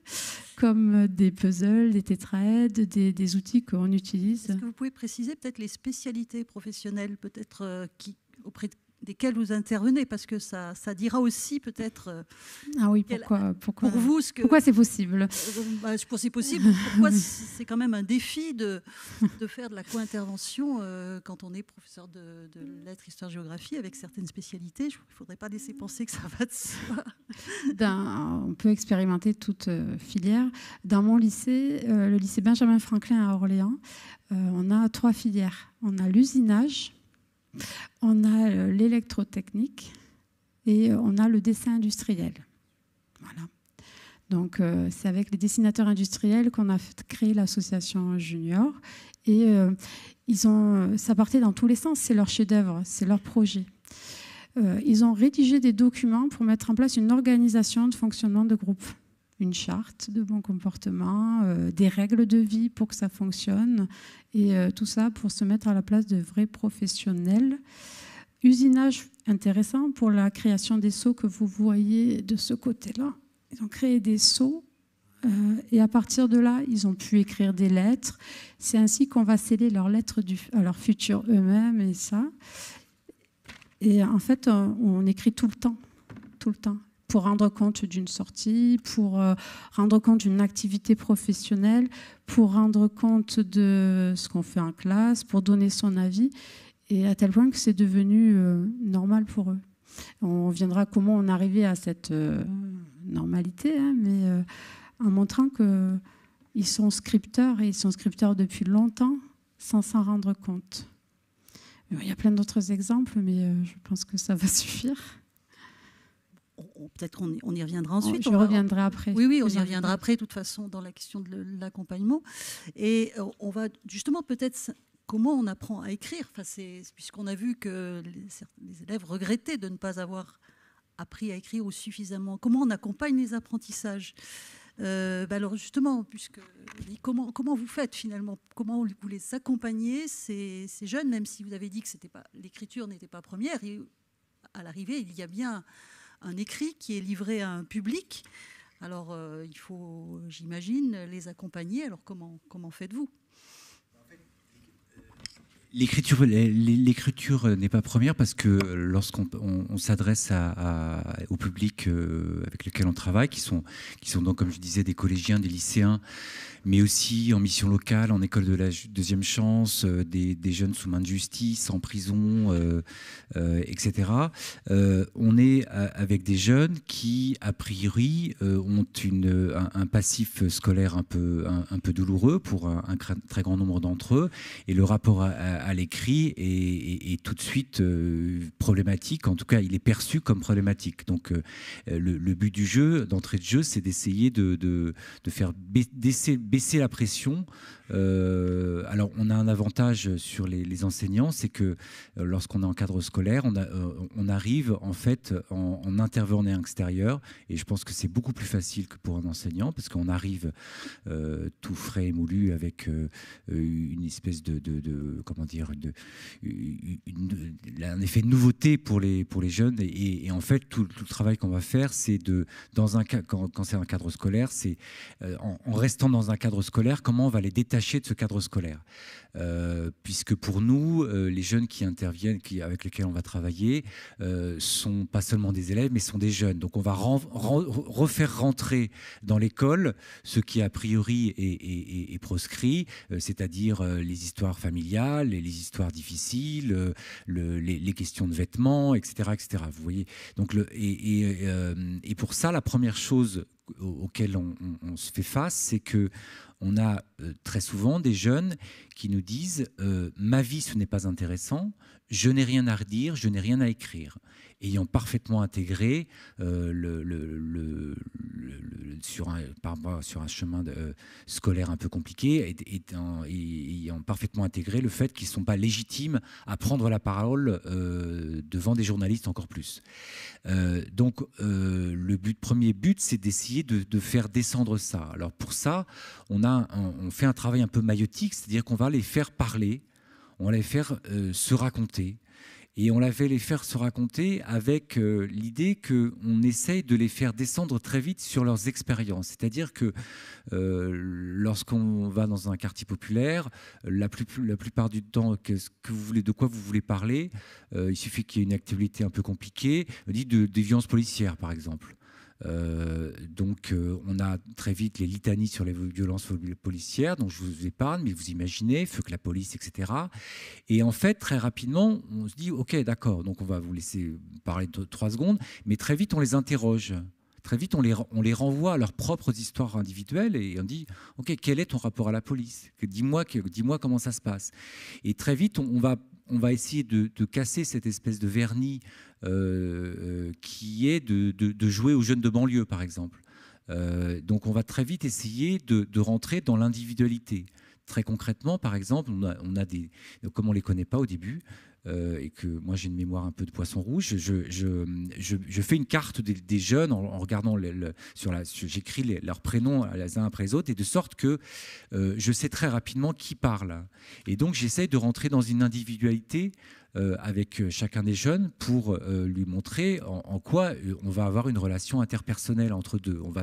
comme des puzzles, des tétraèdes, des, outils qu'on utilise. Est-ce que vous pouvez préciser peut-être les spécialités professionnelles, peut-être euh, qui, auprès de desquels vous intervenez, parce que ça, dira aussi peut-être euh, ah oui, pourquoi, pourquoi, pour vous ce que, pourquoi c'est possible. Euh, bah, c'est possible, pourquoi c'est quand même un défi de, faire de la co-intervention euh, quand on est professeur de, lettres, histoire, géographie, avec certaines spécialités. Il ne faudrait pas laisser penser que ça va de soi. on peut expérimenter toute filière. Dans mon lycée, le lycée Benjamin Franklin à Orléans, on a trois filières. On a l'usinage, on a euh, l'électrotechnique et euh, on a le dessin industriel. Donc, euh, c'est avec les dessinateurs industriels qu'on a créé l'association Junior. Et ils ont, ça partait dans tous les sens. C'est leur chef-d'œuvre, c'est leur projet. ils ont rédigé des documents pour mettre en place une organisation de fonctionnement de groupe une charte de bon comportement, euh, des règles de vie pour que ça fonctionne, et euh, tout ça pour se mettre à la place de vrais professionnels. Usinage intéressant pour la création des seaux que vous voyez de ce côté-là. Ils ont créé des seaux euh, et à partir de là, ils ont pu écrire des lettres. C'est ainsi qu'on va sceller leurs lettres à leur futur eux-mêmes et ça. Et en fait, on écrit tout le temps, tout le temps pour rendre compte d'une sortie, pour euh, rendre compte d'une activité professionnelle, pour rendre compte de ce qu'on fait en classe, pour donner son avis, et à tel point que c'est devenu euh, normal pour eux. On viendra comment on arrivait à cette euh, normalité, hein, mais en montrant qu'ils sont scripteurs, et ils sont scripteurs depuis longtemps, sans s'en rendre compte. Il y a plein d'autres exemples, mais je pense que ça va suffire peut-être qu'on on y reviendra ensuite. Je on reviendrai après. Oui, oui, on y reviendra après, de toute façon, dans la question de l'accompagnement. Et euh, on va justement peut-être comment on apprend à écrire. Enfin, puisqu'on a vu que les, élèves regrettaient de ne pas avoir appris à écrire ou suffisamment. Comment on accompagne les apprentissages euh, bah alors justement, puisque comment, comment vous faites finalement Comment vous les accompagnez ces, jeunes, même si vous avez dit que c'était pas l'écriture n'était pas première et à l'arrivée il y a bien un écrit qui est livré à un public. Alors, euh, il faut, j'imagine, les accompagner. Alors, comment, comment faites-vous L'écriture, l'écriture n'est pas première parce que lorsqu'on s'adresse au public euh, avec lequel on travaille, qui sont, qui sont donc, comme je disais, des collégiens, des lycéens, mais aussi en mission locale, en école de la deuxième chance, euh, des, jeunes sous main de justice, en prison, euh, etc. on est avec des jeunes qui, a priori, ont une, un, passif scolaire un peu, un, peu douloureux pour un, très grand nombre d'entre eux, et le rapport à l'écrit est tout de suite euh, problématique. En tout cas, il est perçu comme problématique. Donc, euh, le, but du jeu, d'entrée de jeu, c'est d'essayer de, faire baisser, la pression. Euh, alors, on a un avantage sur les, enseignants, c'est que lorsqu'on est en cadre scolaire, on, on arrive en fait en, en intervenant extérieur, et je pense que c'est beaucoup plus facile que pour un enseignant, parce qu'on arrive tout frais et moulu avec une espèce de, de, de dire, à une, un effet de nouveauté pour les, pour les jeunes. Et, en fait, tout, le travail qu'on va faire, c'est de, dans un, quand, quand c'est un cadre scolaire, c'est euh, en, restant dans un cadre scolaire, comment on va les détacher de ce cadre scolaire. Euh, puisque pour nous, euh, les jeunes qui interviennent, qui, avec lesquels on va travailler, sont pas seulement des élèves, mais sont des jeunes. Donc on va refaire rentrer dans l'école ce qui a priori est, est proscrit, c'est-à-dire les histoires familiales, les, histoires difficiles, euh, les, questions de vêtements, etc. etc. Vous voyez Donc, euh, et, pour ça, la première chose auquel on, se fait face, c'est que on a euh, très souvent des jeunes qui nous disent ma vie ce n'est pas intéressant, je n'ai rien à redire, je n'ai rien à écrire ayant parfaitement intégré euh, le, sur, un, par, sur un chemin de, euh, scolaire un peu compliqué, et, ayant parfaitement intégré le fait qu'ils ne sont pas légitimes à prendre la parole euh, devant des journalistes encore plus. donc le but, premier but, c'est d'essayer de, faire descendre ça. Alors pour ça, on, a, on fait un travail un peu maïotique, c'est-à-dire qu'on va les faire parler, on va les faire se raconter et on l'avait fait les faire se raconter avec euh, l'idée l'idée qu'on essaye de les faire descendre très vite sur leurs expériences. C'est-à-dire que euh, lorsqu'on va dans un quartier populaire, la, plupart du temps, que vous voulez, de quoi vous voulez parler, euh, il suffit qu'il y ait une activité un peu compliquée, dit de violences policières par exemple. Euh, donc, euh, on a très vite les litanies sur les violences policières, dont je vous épargne, mais vous imaginez, feu que la police, etc. Et en fait, très rapidement, on se dit, OK, d'accord, donc on va vous laisser parler de trois secondes, mais très vite, on les interroge. Très vite, on les, renvoie à leurs propres histoires individuelles et on dit, OK, quel est ton rapport à la police Dis-moi dis -moi comment ça se passe. Et très vite, on, va essayer de, casser cette espèce de vernis euh, euh, qui est de, jouer aux jeunes de banlieue, par exemple. Euh, donc on va très vite essayer de, rentrer dans l'individualité. Très concrètement, par exemple, on a, des, comme on ne les connaît pas au début, et que moi j'ai une mémoire un peu de poisson rouge, je, je, fais une carte des, jeunes en, regardant sur la, j'écris leurs prénoms les uns après les autres, et de sorte que je sais très rapidement qui parle. Et donc j'essaye de rentrer dans une individualité euh, avec euh, chacun des jeunes pour euh, lui montrer en, quoi on va avoir une relation interpersonnelle entre deux. On va,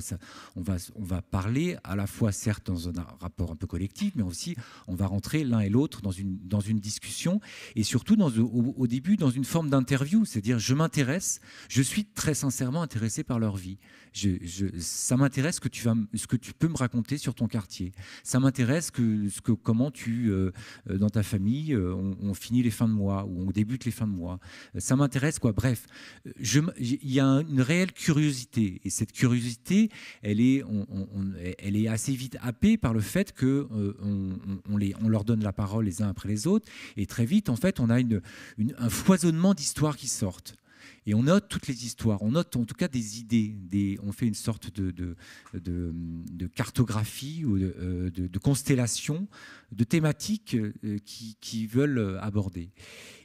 on va, on va parler à la fois, certes, dans un rapport un peu collectif, mais aussi on va rentrer l'un et l'autre dans une, dans une discussion et surtout au début dans une forme d'interview, c'est-à-dire je m'intéresse, je suis très sincèrement intéressé par leur vie ça m'intéresse que ce que tu peux me raconter sur ton quartier. Ça m'intéresse que, ce comment tu, euh, euh, dans ta famille, euh, on, finit les fins de mois ou on débute les fins de mois. Ça m'intéresse quoi. Bref, il y a une réelle curiosité et cette curiosité, elle est, assez vite happée par le fait qu'on on, leur donne la parole les uns après les autres et très vite, en fait, on a un foisonnement d'histoires qui sortent. Et on note toutes les histoires, on note en tout cas des idées, des, on fait une sorte de, de, cartographie ou euh, de, constellation de thématiques euh, qui, veulent euh, aborder.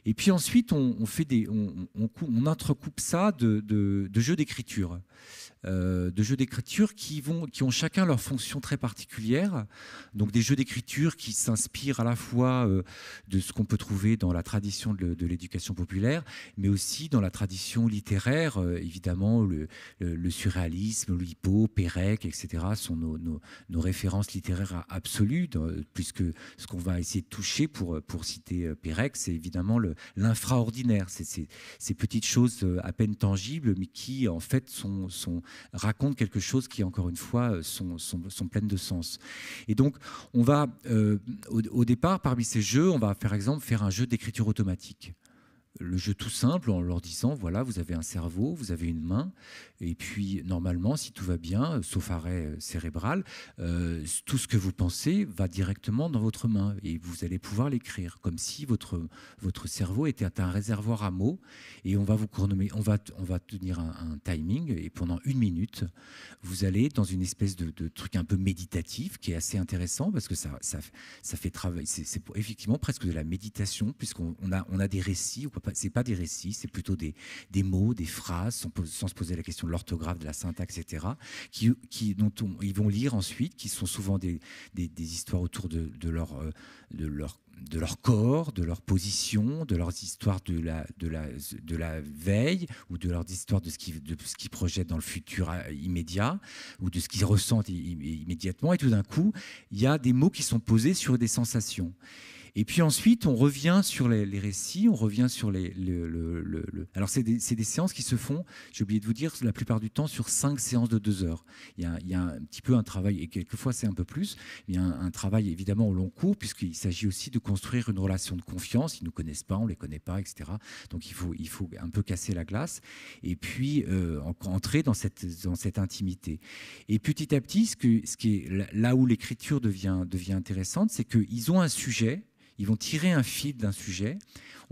Et puis ensuite, on, on fait des, on, on entrecoupe ça de, jeux d'écriture. Euh, de jeux d'écriture qui, vont, qui ont chacun leur fonction très particulière. Donc des jeux d'écriture qui s'inspirent à la fois euh, de ce qu'on peut trouver dans la tradition de, l'éducation populaire, mais aussi dans la tradition littéraire. Euh, évidemment, le, le, surréalisme, l'hippo, Pérec, etc. sont nos, nos, références littéraires absolues, puisque ce qu'on va essayer de toucher, pour, pour citer Pérec, c'est évidemment l'infraordinaire, c'est ces, petites choses à peine tangibles, mais qui en fait sont racontent quelque chose qui, encore une fois, euh, sont, pleines de sens. Et donc, on va, euh, au, départ, parmi ces jeux, on va, par exemple, faire un jeu d'écriture automatique le jeu tout simple en leur disant voilà, vous avez un cerveau, vous avez une main, et puis normalement, si tout va bien, sauf arrêt euh, cérébral, euh, tout ce que vous pensez va directement dans votre main et vous allez pouvoir l'écrire comme si votre, votre cerveau était un réservoir à mots. Et on va vous on va, on va tenir un, timing et pendant une minute, vous allez dans une espèce de, truc un peu méditatif qui est assez intéressant parce que ça, ça, ça fait travail, c'est effectivement presque de la méditation puisqu'on a, on a des récits c'est pas des récits, c'est plutôt des, des, mots, des phrases, sans, se poser la question de l'orthographe, de la syntaxe, etc., qui, dont ils vont lire ensuite, qui sont souvent des, des, histoires autour de, leur, euh, de, leur, de leur corps, de leur position, de leurs histoires de la, de la, de la veille, ou de leurs histoires de ce qu'ils qui projettent dans le futur euh, immédiat, ou de ce qu'ils ressentent immédiatement. Et tout d'un coup, il y a des mots qui sont posés sur des sensations. Et puis ensuite, on revient sur les, récits, on revient sur les. Le, Alors, c'est des, séances qui se font, j'ai oublié de vous dire, la plupart du temps sur cinq séances de deux heures. Il y a, un petit peu un travail, et quelquefois c'est un peu plus, il y a un, travail évidemment au long cours, puisqu'il s'agit aussi de construire une relation de confiance. Ils ne nous connaissent pas, on ne les connaît pas, etc. Donc, il faut, il faut un peu casser la glace et puis euh, entrer dans cette, dans cette intimité. Et petit à petit, ce, que, ce qui est là où l'écriture devient, devient intéressante, c'est qu'ils ont un sujet ils vont tirer un fil d'un sujet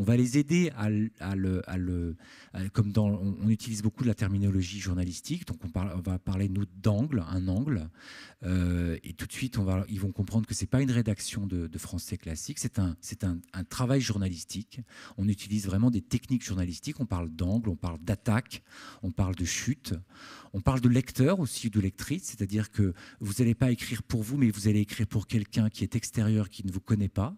on va les aider à, le, comme dans, on, utilise beaucoup de la terminologie journalistique, donc on, on va parler nous d'angle, un angle, euh, et tout de suite on va, ils vont comprendre que c'est pas une rédaction de, français classique, c'est un, c'est un, un, travail journalistique. On utilise vraiment des techniques journalistiques, on parle d'angle, on parle d'attaque, on parle de chute, on parle de lecteur aussi de lectrice, c'est-à-dire que vous n'allez pas écrire pour vous, mais vous allez écrire pour quelqu'un qui est extérieur, qui ne vous connaît pas,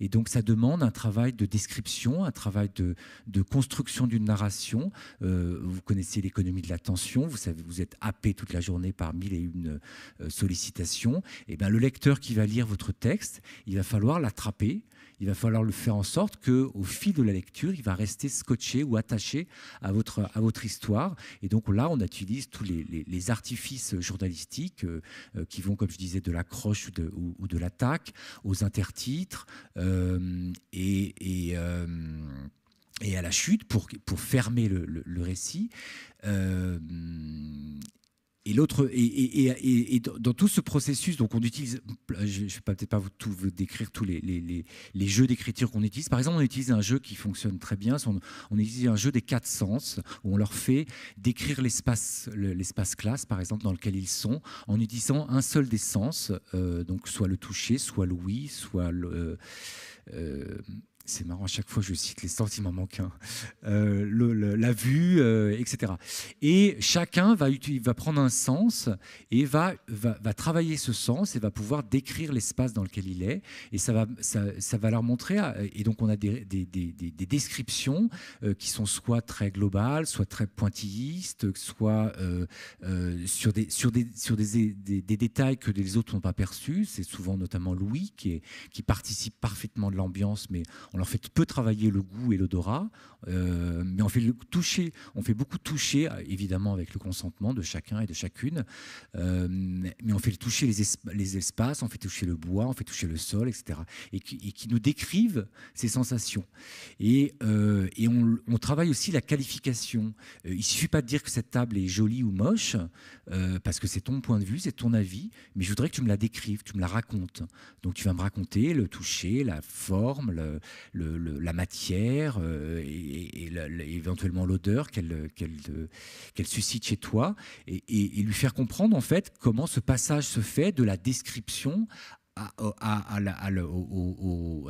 et donc ça demande un travail de description un travail de, construction d'une narration. Euh, vous connaissez l'économie de l'attention, vous, savez, vous êtes happé toute la journée par mille et une euh, sollicitations. Et eh ben, le lecteur qui va lire votre texte, il va falloir l'attraper, il va falloir le faire en sorte que, au fil de la lecture, il va rester scotché ou attaché à votre, à votre histoire. Et donc là, on utilise tous les, artifices journalistiques euh, euh, qui vont, comme je disais, de l'accroche ou de, ou, de l'attaque, aux intertitres euh, et, et, à la chute pour, pour fermer le, le récit. Et l'autre, et, et, dans tout ce processus, donc on utilise, je ne vais peut-être pas vous, décrire tous les, les, jeux d'écriture qu'on utilise. Par exemple, on utilise un jeu qui fonctionne très bien, on, utilise un jeu des quatre sens, où on leur fait décrire l'espace, l'espace classe, par exemple, dans lequel ils sont, en utilisant un seul des sens, euh, donc soit le toucher, soit l'ouïe, soit le. Euh, c'est marrant, à chaque fois je cite les sentiments manquants. Hein. Euh, la vue, euh, etc. Et chacun va, va prendre un sens et va, va, travailler ce sens et va pouvoir décrire l'espace dans lequel il est. Et ça va, ça, va leur montrer. Ah, et donc on a des, descriptions euh, qui sont soit très globales, soit très pointillistes, soit sur, des, sur, des, sur des, détails que les autres n'ont pas perçus. C'est souvent notamment Louis qui, qui participe parfaitement de l'ambiance, mais on leur fait peu travailler le goût et l'odorat, euh, mais on fait le toucher, on fait beaucoup toucher, euh, évidemment avec le consentement de chacun et de chacune, euh, mais on fait toucher les, espaces, on fait toucher le bois, on fait toucher le sol, etc. Et qui, nous décrivent ces sensations. Et, on, travaille aussi la qualification. il ne suffit pas de dire que cette table est jolie ou moche, parce que c'est ton point de vue, c'est ton avis, mais je voudrais que tu me la décrives, tu me la racontes. Donc tu vas me raconter le toucher, la forme, le, la matière euh, et, éventuellement l'odeur qu'elle euh, qu euh, suscite chez toi, et, lui faire comprendre en fait comment ce passage se fait de la description à,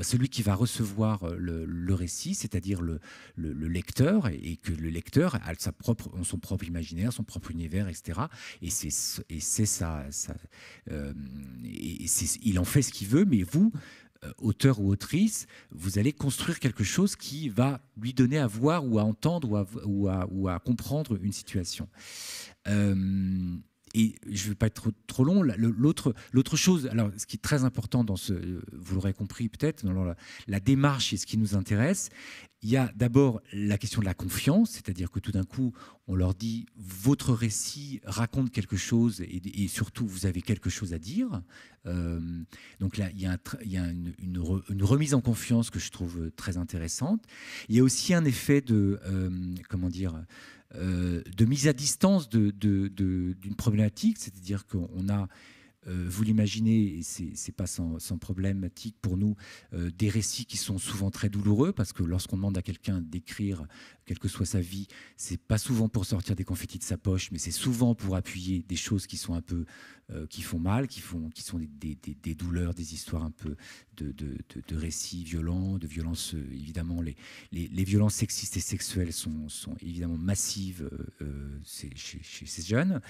celui qui va recevoir le, récit, c'est-à-dire le, le, lecteur, et, que le lecteur a sa propre, son propre imaginaire, son propre univers, etc. Et c'est ça, ça et il en fait ce qu'il veut, mais vous, euh, auteur ou autrice, vous allez construire quelque chose qui va lui donner à voir ou à entendre ou à, comprendre une situation. Euh, et je ne vais pas être trop, long. L'autre, l'autre chose, alors ce qui est très important dans ce, euh, vous l'aurez compris peut-être, dans la, démarche et ce qui nous intéresse, il y a d'abord la question de la confiance, c'est-à-dire que tout d'un coup, on leur dit votre récit raconte quelque chose et, surtout vous avez quelque chose à dire. Euh, donc là, il y a, il une, remise en confiance que je trouve euh, très intéressante. Il y a aussi un effet de, comment dire, euh, de mise à distance d'une problématique, c'est-à-dire qu'on a euh, vous l'imaginez, et ce n'est pas sans, problématique pour nous, euh, des récits qui sont souvent très douloureux, parce que lorsqu'on demande à quelqu'un d'écrire quelle que soit sa vie. C'est pas souvent pour sortir des confettis de sa poche, mais c'est souvent pour appuyer des choses qui sont un peu, euh, qui font mal, qui font, qui sont des, douleurs, des histoires un peu de, de, de, de récits violents, de violences. Euh, évidemment, les, les, les, violences sexistes et sexuelles sont, sont évidemment massives euh, chez, ces jeunes.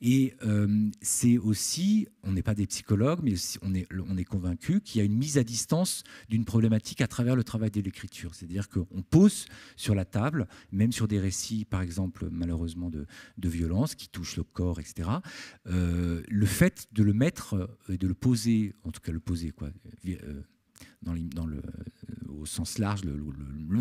Et c'est aussi, on n'est pas des psychologues, mais on est, on est convaincu qu'il y a une mise à distance d'une problématique à travers le travail de l'écriture. C'est-à-dire qu'on pose sur la table même sur des récits, par exemple, malheureusement, de, de violence qui touchent le corps, etc. Euh, le fait de le mettre euh, et de le poser, en tout cas le poser, quoi, euh, dans, dans le, euh, au sens large, le,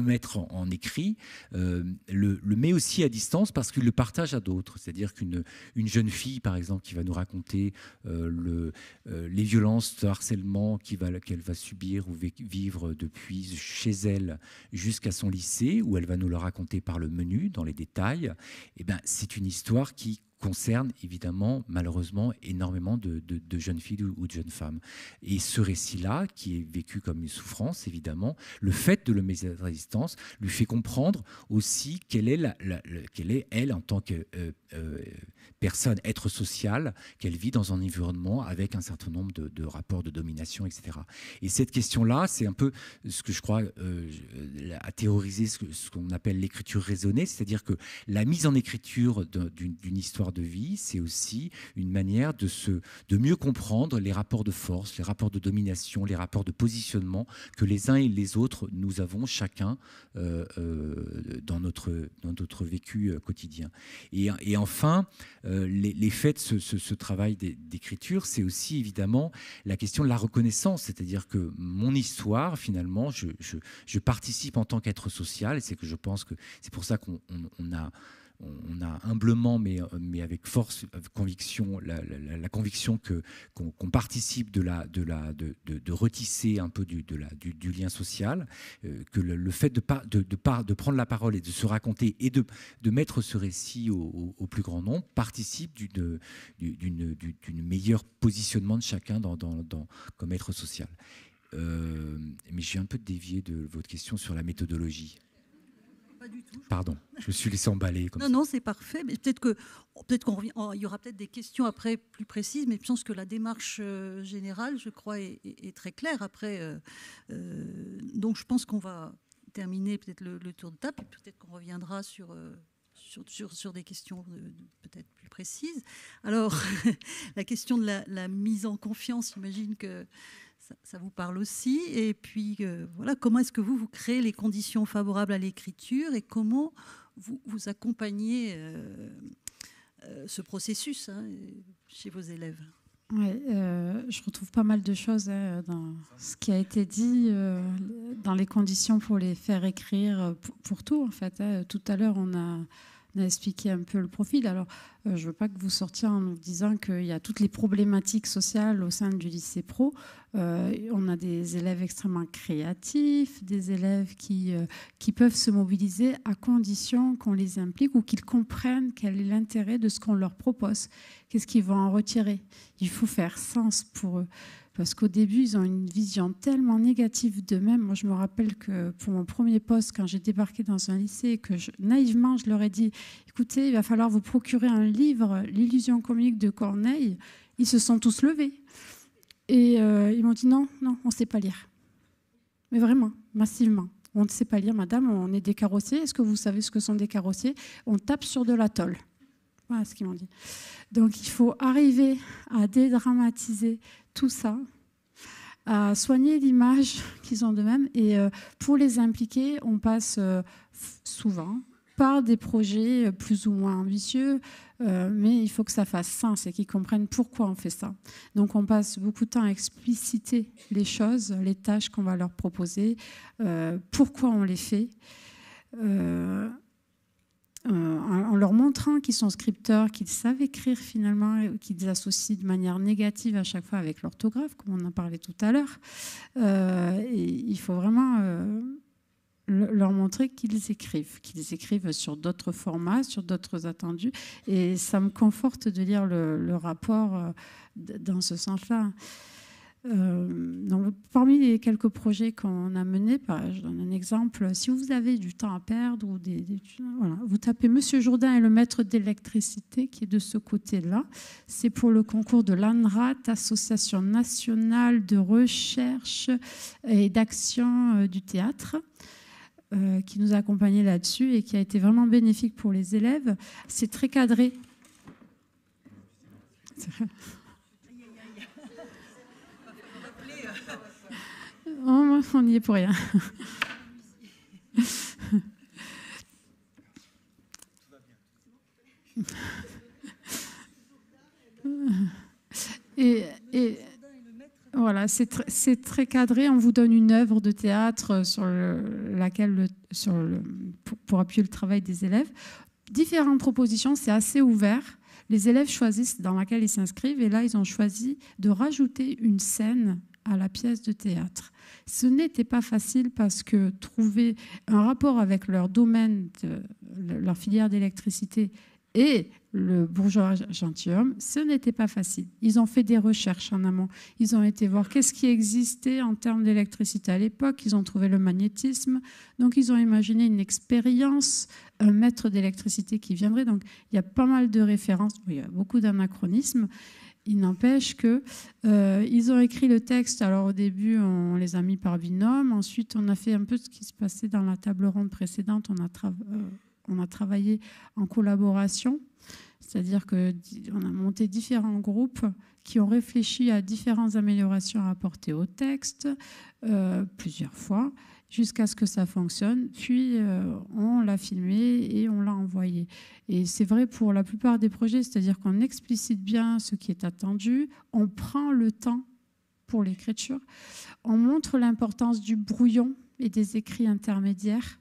mettre en, écrit, euh, le, met aussi à distance parce qu'il le partage à d'autres. C'est-à-dire qu'une une jeune fille, par exemple, qui va nous raconter euh, les violences, le harcèlement qu'elle va, qu'elle va subir ou vivre depuis chez elle jusqu'à son lycée, où elle va nous le raconter par le menu, dans les détails, et eh ben, c'est une histoire qui concerne évidemment, malheureusement, énormément de, jeunes filles ou, de jeunes femmes. Et ce récit-là, qui est vécu comme une souffrance, évidemment, le fait de le mettre à lui fait comprendre aussi quelle est, la, est elle, en tant que euh, euh, personne, être sociale, qu'elle vit dans un environnement avec un certain nombre de, rapports de domination, etc. Et cette question-là, c'est un peu ce que je crois euh, à théoriser, ce qu'on appelle l'écriture raisonnée, c'est-à-dire que la mise en écriture d'une histoire de vie, c'est aussi une manière de, se, de mieux comprendre les rapports de force, les rapports de domination, les rapports de positionnement que les uns et les autres, nous avons chacun euh, euh, dans, notre, dans notre vécu euh, quotidien. Et, enfin, l'effet de ce, travail d'écriture, c'est aussi évidemment la question de la reconnaissance, c'est-à-dire que mon histoire, finalement, je, participe en tant qu'être social, et c'est que je pense que c'est pour ça qu'on a on, a humblement, mais, euh, avec force, conviction, la, conviction qu'on participe de la retisser un peu du du, lien social, euh, que le, fait de prendre la parole et de se raconter et de mettre ce récit au, plus grand nombre participe d'une d'une meilleure positionnement de chacun dans dans, comme être social. Mais euh, mais j'ai un peu dévié de votre question sur la méthodologie du tout. Pardon, je me suis laissé emballer. Comme non, non, c'est parfait. Mais peut-être que peut-être qu'on oh, Il y aura peut-être des questions après plus précises, mais je pense que la démarche euh, générale, je crois, est, très claire. Après, euh, euh, donc je pense qu'on va terminer peut-être le, tour de table, et peut-être qu'on reviendra sur. sur, sur, des questions peut-être plus précises. Alors, la question de la, la, mise en confiance, j'imagine que ça, vous parle aussi. Et puis, euh, voilà, comment est-ce que vous, vous créez les conditions favorables à l'écriture et comment vous, vous accompagnez euh, euh, ce processus hein, chez vos élèves Je retrouve pas mal de choses hein, dans ce qui a été dit, dans les conditions pour les faire écrire, pour, tout en fait. Hein. Tout à l'heure, on a on a expliqué un peu le profil. Alors, euh, je ne veux pas que vous sortiez en nous disant qu'il y a toutes les problématiques sociales au sein du lycée pro. Euh, on a des élèves extrêmement créatifs, des élèves qui, euh, qui peuvent se mobiliser à condition qu'on les implique ou qu'ils comprennent quel est l'intérêt de ce qu'on leur propose. Qu'est-ce qu'ils vont en retirer Il faut faire sens pour eux. Parce qu'au début, ils ont une vision tellement négative d'eux-mêmes. Moi, je me rappelle que pour mon premier poste, quand j'ai débarqué dans un lycée, que naïvement, je leur ai dit, écoutez, il va falloir vous procurer un livre, L'illusion comique de Corneille. Ils se sont tous levés. Et euh, ils m'ont dit, non, non, on ne sait pas lire. Mais vraiment, massivement. On ne sait pas lire, madame, on est des carrossiers. Est-ce que vous savez ce que sont des carrossiers On tape sur de la voilà ce qu'ils m'ont dit. Donc il faut arriver à dédramatiser tout ça, à soigner l'image qu'ils ont d'eux-mêmes. Et euh, pour les impliquer, on passe euh, souvent par des projets euh, plus ou moins ambitieux, mais il faut que ça fasse sens et qu'ils comprennent pourquoi on fait ça. Donc on passe beaucoup de temps à expliciter les choses, les tâches qu'on va leur proposer, pourquoi on les fait. Euh, en leur montrant qu'ils sont scripteurs, qu'ils savent écrire finalement, qu'ils associent de manière négative à chaque fois avec l'orthographe, comme on en parlait tout à l'heure. Euh, il faut vraiment euh, leur montrer qu'ils écrivent, qu'ils écrivent sur d'autres formats, sur d'autres attendus. Et ça me conforte de lire le, le rapport dans ce sens-là. Euh, parmi les quelques projets qu'on a menés, je donne un exemple. Si vous avez du temps à perdre, ou des, voilà, vous tapez Monsieur Jourdain et le maître d'électricité, qui est de ce côté-là. C'est pour le concours de l'ANRAT, Association nationale de recherche et d'action euh, du théâtre euh, qui nous a accompagnés là-dessus et qui a été vraiment bénéfique pour les élèves. C'est très cadré. Oh, on n'y est pour rien. Et, voilà, c'est très cadré. On vous donne une œuvre de théâtre sur laquelle, sur pour, appuyer le travail des élèves. Différentes propositions, c'est assez ouvert. Les élèves choisissent dans laquelle ils s'inscrivent et là, ils ont choisi de rajouter une scène à la pièce de théâtre. Ce n'était pas facile parce que trouver un rapport avec leur domaine, leur filière d'électricité et le bourgeois gentilhomme, ce n'était pas facile. Ils ont fait des recherches en amont. Ils ont été voir qu'est-ce qui existait en termes d'électricité à l'époque. Ils ont trouvé le magnétisme. Donc, ils ont imaginé une expérience, un maître d'électricité qui viendrait. Donc, il y a pas mal de références. il y a beaucoup d'anachronismes. Il n'empêche que euh, ils ont écrit le texte. Alors au début, on les a mis par binôme. Ensuite, on a fait un peu ce qui se passait dans la table ronde précédente. On a, euh, on a travaillé en collaboration, c'est-à-dire que on a monté différents groupes qui ont réfléchi à différentes améliorations à apporter au texte euh, plusieurs fois jusqu'à ce que ça fonctionne. Puis euh, on l'a filmé et on l'a envoyé. Et c'est vrai pour la plupart des projets, c'est-à-dire qu'on explicite bien ce qui est attendu, on prend le temps pour l'écriture, on montre l'importance du brouillon et des écrits intermédiaires,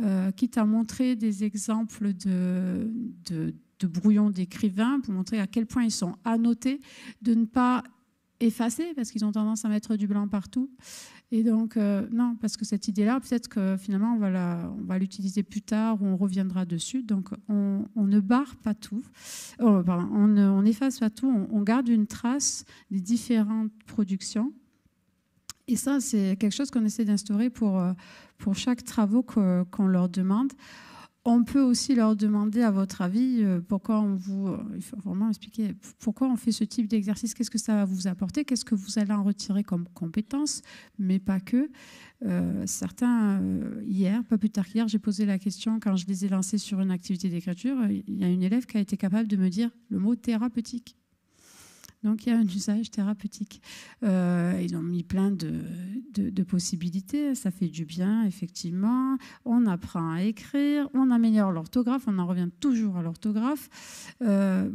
euh, quitte à montrer des exemples de, de, de brouillons d'écrivains pour montrer à quel point ils sont annotés, de ne pas effacer parce qu'ils ont tendance à mettre du blanc partout et donc, euh, non, parce que cette idée-là, peut-être que finalement, on va l'utiliser plus tard ou on reviendra dessus. Donc, on, ne barre pas tout, oh, on, on, efface pas tout, on, on garde une trace des différentes productions. Et ça, c'est quelque chose qu'on essaie d'instaurer pour, euh, pour chaque travaux qu'on leur demande on peut aussi leur demander, à votre avis, euh, pourquoi on vous, euh, il faut vraiment expliquer pourquoi on fait ce type d'exercice, qu'est-ce que ça va vous apporter, qu'est-ce que vous allez en retirer comme compétence, mais pas que. Euh, certains, hier, pas plus tard qu'hier, j'ai posé la question quand je les ai lancés sur une activité d'écriture, il y a une élève qui a été capable de me dire le mot thérapeutique. Donc il y a un usage thérapeutique. Euh, ils ont mis plein de, possibilités. Ça fait du bien, effectivement. On apprend à écrire, on améliore l'orthographe. On en revient toujours à l'orthographe. Euh,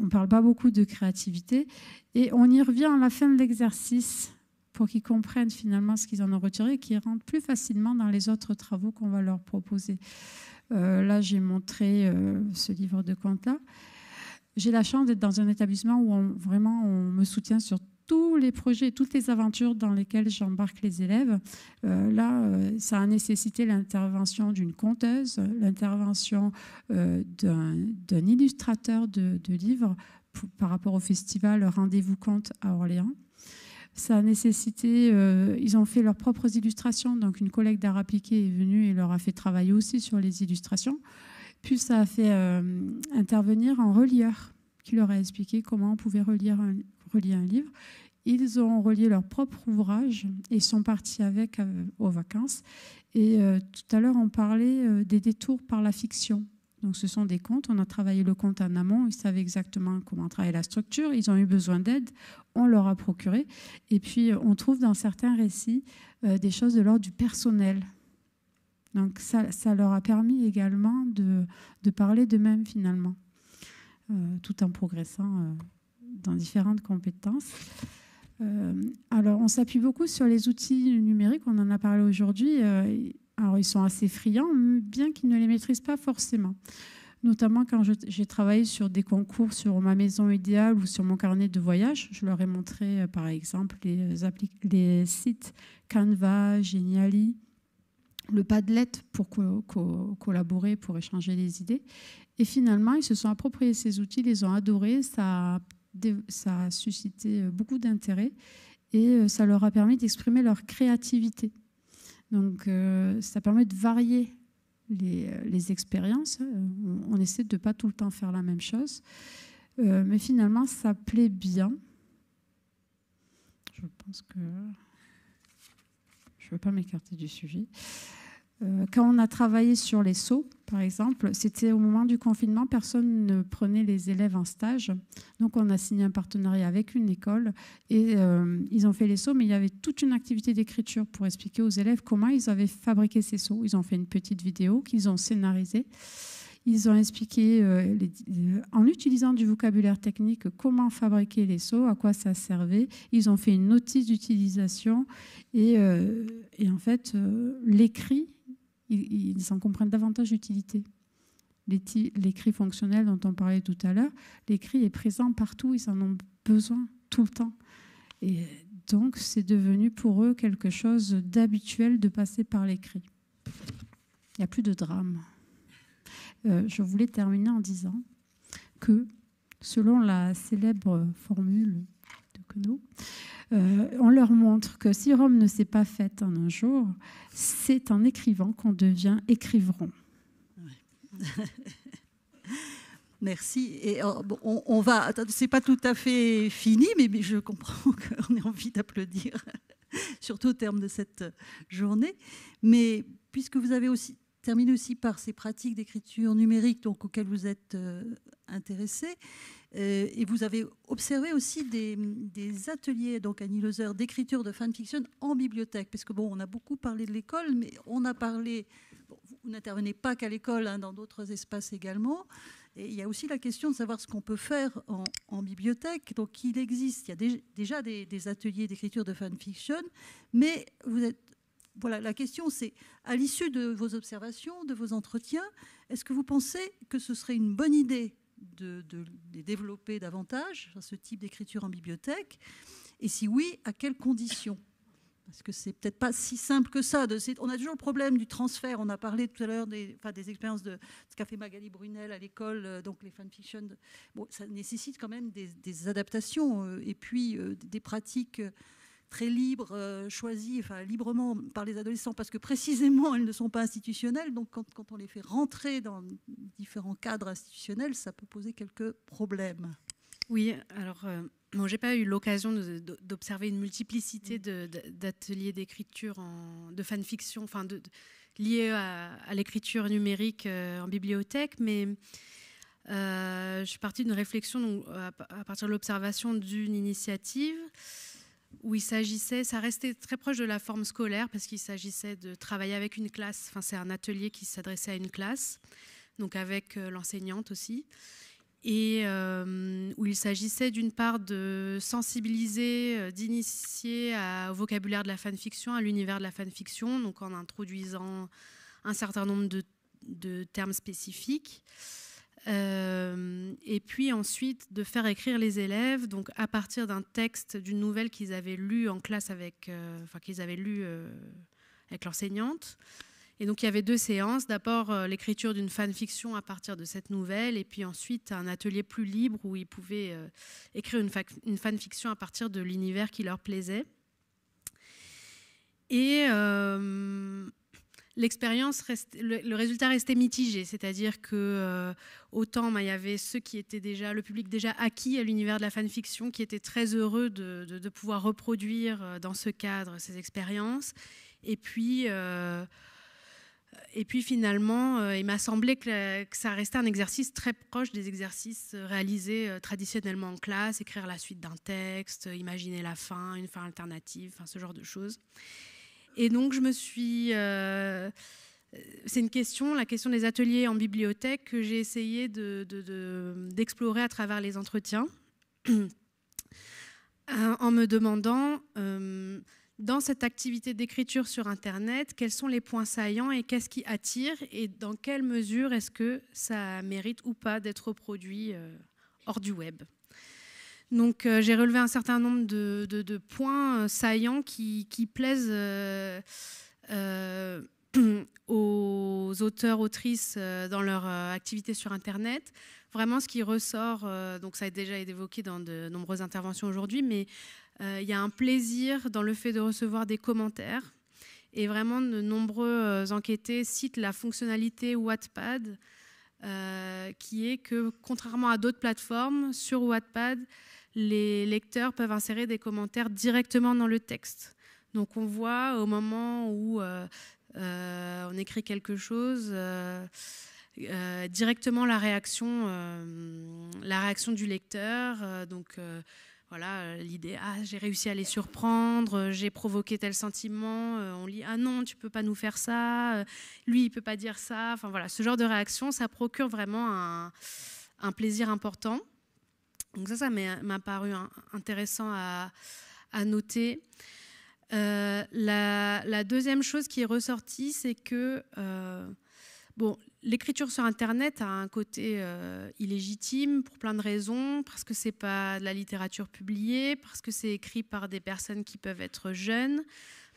on ne parle pas beaucoup de créativité. Et on y revient à la fin de l'exercice pour qu'ils comprennent finalement ce qu'ils en ont retiré et qu'ils rentrent plus facilement dans les autres travaux qu'on va leur proposer. Euh, là, j'ai montré ce livre de contes-là j'ai la chance d'être dans un établissement où on, vraiment on me soutient sur tous les projets, toutes les aventures dans lesquelles j'embarque les élèves. Euh, là, euh, ça a nécessité l'intervention d'une conteuse, l'intervention euh, d'un illustrateur de, livres par rapport au festival Rendez-vous compte à Orléans. Ça a nécessité, ils ont fait leurs propres illustrations, donc une collègue d'art appliqué est venue et leur a fait travailler aussi sur les illustrations. Puis ça a fait euh, intervenir un relieur qui leur a expliqué comment on pouvait relire relier un livre. Ils ont relié leur propre ouvrage et sont partis avec euh, aux vacances. Et euh, tout à l'heure, on parlait des détours par la fiction. Donc ce sont des contes. On a travaillé le conte en amont. Ils savaient exactement comment travailler la structure. Ils ont eu besoin d'aide. On leur a procuré. Et puis on trouve dans certains récits des choses de l'ordre du personnel. Donc ça, leur a permis également de, parler d'eux-mêmes finalement, euh, tout en progressant euh, dans différentes compétences. Euh, alors on s'appuie beaucoup sur les outils numériques, on en a parlé aujourd'hui. alors ils sont assez friands, bien qu'ils ne les maîtrisent pas forcément notamment quand j'ai travaillé sur des concours sur ma maison idéale ou sur mon carnet de voyage. Je leur ai montré, par exemple, les, les sites Canva, Geniali, le Padlet pour collaborer, pour échanger des idées. Et finalement, ils se sont appropriés ces outils, ils les ont adorés, ça a, ça suscité euh, beaucoup d'intérêt et euh, ça leur a permis d'exprimer leur créativité. Donc euh, ça permet de varier les, expériences. On, essaie de ne pas tout le temps faire la même chose. mais finalement, ça plaît bien. Je pense que je ne veux pas m'écarter du sujet. Euh, quand on a travaillé sur les sauts, par exemple, c'était au moment du confinement, personne ne prenait les élèves en stage. Donc on a signé un partenariat avec une école et euh, ils ont fait les sauts, mais il y avait toute une activité d'écriture pour expliquer aux élèves comment ils avaient fabriqué ces sauts. Ils ont fait une petite vidéo qu'ils ont scénarisée. Ils ont expliqué, euh, euh, en utilisant du vocabulaire technique, comment fabriquer les seaux, à quoi ça servait. Ils ont fait une notice d'utilisation et, euh, en fait, l'écrit, ils, ils en comprennent davantage l'utilité. L'écrit fonctionnel dont on parlait tout à l'heure, l'écrit est présent partout, ils en ont besoin tout le temps. Et donc, c'est devenu pour eux quelque chose d'habituel de passer par l'écrit. Il n'y a plus de drame. Euh, je voulais terminer en disant que, selon la célèbre formule de Queneau, euh, on leur montre que si Rome ne s'est pas faite en un jour, c'est en écrivant qu'on devient écrivain. Merci. Et oh, on, va. C'est pas tout à fait fini, mais je comprends qu'on ait envie d'applaudir, surtout au terme de cette journée. Mais puisque vous avez aussi termine aussi par ces pratiques d'écriture numérique donc, auxquelles vous êtes euh, intéressé. Euh, et vous avez observé aussi des, ateliers, donc Annie Lozer, d'écriture de fanfiction en bibliothèque. Parce que, bon, on a beaucoup parlé de l'école, mais on a parlé. vous n'intervenez pas qu'à l'école, hein, dans d'autres espaces également. Et il y a aussi la question de savoir ce qu'on peut faire en, bibliothèque. Donc, il existe, il y a déjà des, des ateliers d'écriture de fanfiction, mais vous êtes voilà, la question c'est, à l'issue de vos observations, de vos entretiens, est-ce que vous pensez que ce serait une bonne idée de, les développer davantage, ce type d'écriture en bibliothèque Et si oui, à quelles conditions parce que c'est peut-être pas si simple que ça. on a toujours le problème du transfert. On a parlé tout à l'heure des, expériences de ce qu'a fait Magali Brunel à l'école, euh, donc les fanfictions. bon, ça nécessite quand même des, adaptations euh, et puis euh, des pratiques très libre, euh, enfin, librement par les adolescents, parce que précisément, elles ne sont pas institutionnelles. Donc, quand, on les fait rentrer dans différents cadres institutionnels, ça peut poser quelques problèmes. Oui, alors, euh, bon, j'ai pas eu l'occasion d'observer une multiplicité mm. d'ateliers d'écriture, de fanfiction, enfin, liés à, l'écriture numérique euh, en bibliothèque, mais. Euh, je suis partie d'une réflexion à, partir de l'observation d'une initiative où il s'agissait, ça restait très proche de la forme scolaire parce qu'il s'agissait de travailler avec une classe. Enfin, c'est un atelier qui s'adressait à une classe, donc avec euh, l'enseignante aussi, et euh, où il s'agissait d'une part de sensibiliser, euh, d'initier au vocabulaire de la fanfiction, à l'univers de la fanfiction, donc en introduisant un certain nombre de, de termes spécifiques. Euh, et puis ensuite de faire écrire les élèves, donc à partir d'un texte, d'une nouvelle qu'ils avaient lue en classe avec, euh, enfin qu'ils avaient lu euh, avec l'enseignante. Et donc il y avait deux séances. D'abord l'écriture d'une fanfiction à partir de cette nouvelle, et puis ensuite un atelier plus libre où ils pouvaient écrire une, une fanfiction à partir de l'univers qui leur plaisait. Et l'expérience le, résultat restait mitigé, c'est-à-dire que euh, autant ben, il y avait ceux qui étaient déjà le public déjà acquis à l'univers de la fanfiction, qui étaient très heureux de, pouvoir reproduire euh, dans ce cadre ces expériences, et puis euh, et puis finalement, il m'a semblé que, ça restait un exercice très proche des exercices réalisés traditionnellement en classe, écrire la suite d'un texte, imaginer la fin, une fin alternative, enfin, ce genre de choses. Et donc, je me suis. Euh, c'est une question, la question des ateliers en bibliothèque, que j'ai essayé d'explorer à travers les entretiens, euh, en me demandant, euh, dans cette activité d'écriture sur Internet, quels sont les points saillants et qu'est-ce qui attire et dans quelle mesure est-ce que ça mérite ou pas d'être reproduit hors du web. Donc euh, j'ai relevé un certain nombre de, points euh, saillants qui, plaisent euh, aux auteurs, autrices dans leur activité sur Internet. Vraiment ce qui ressort, donc ça a déjà été évoqué dans de nombreuses interventions aujourd'hui, mais il y a un plaisir dans le fait de recevoir des commentaires. Et vraiment, de nombreux enquêtés citent la fonctionnalité Wattpad euh, qui est que, contrairement à d'autres plateformes, sur Wattpad, les lecteurs peuvent insérer des commentaires directement dans le texte. Donc on voit au moment où euh, euh, on écrit quelque chose, directement la réaction, la réaction du lecteur. donc voilà, euh, l'idée, ah, j'ai réussi à les surprendre, euh, j'ai provoqué tel sentiment, euh, on lit, ah non, tu peux pas nous faire ça, lui, il peut pas dire ça. Enfin voilà, ce genre de réaction, ça procure vraiment un, plaisir important. Donc ça, ça m'a paru intéressant à, à noter. la, deuxième chose qui est ressortie, c'est que, bon, L'écriture sur Internet a un côté euh, illégitime pour plein de raisons, parce que c'est pas de la littérature publiée, parce que c'est écrit par des personnes qui peuvent être jeunes,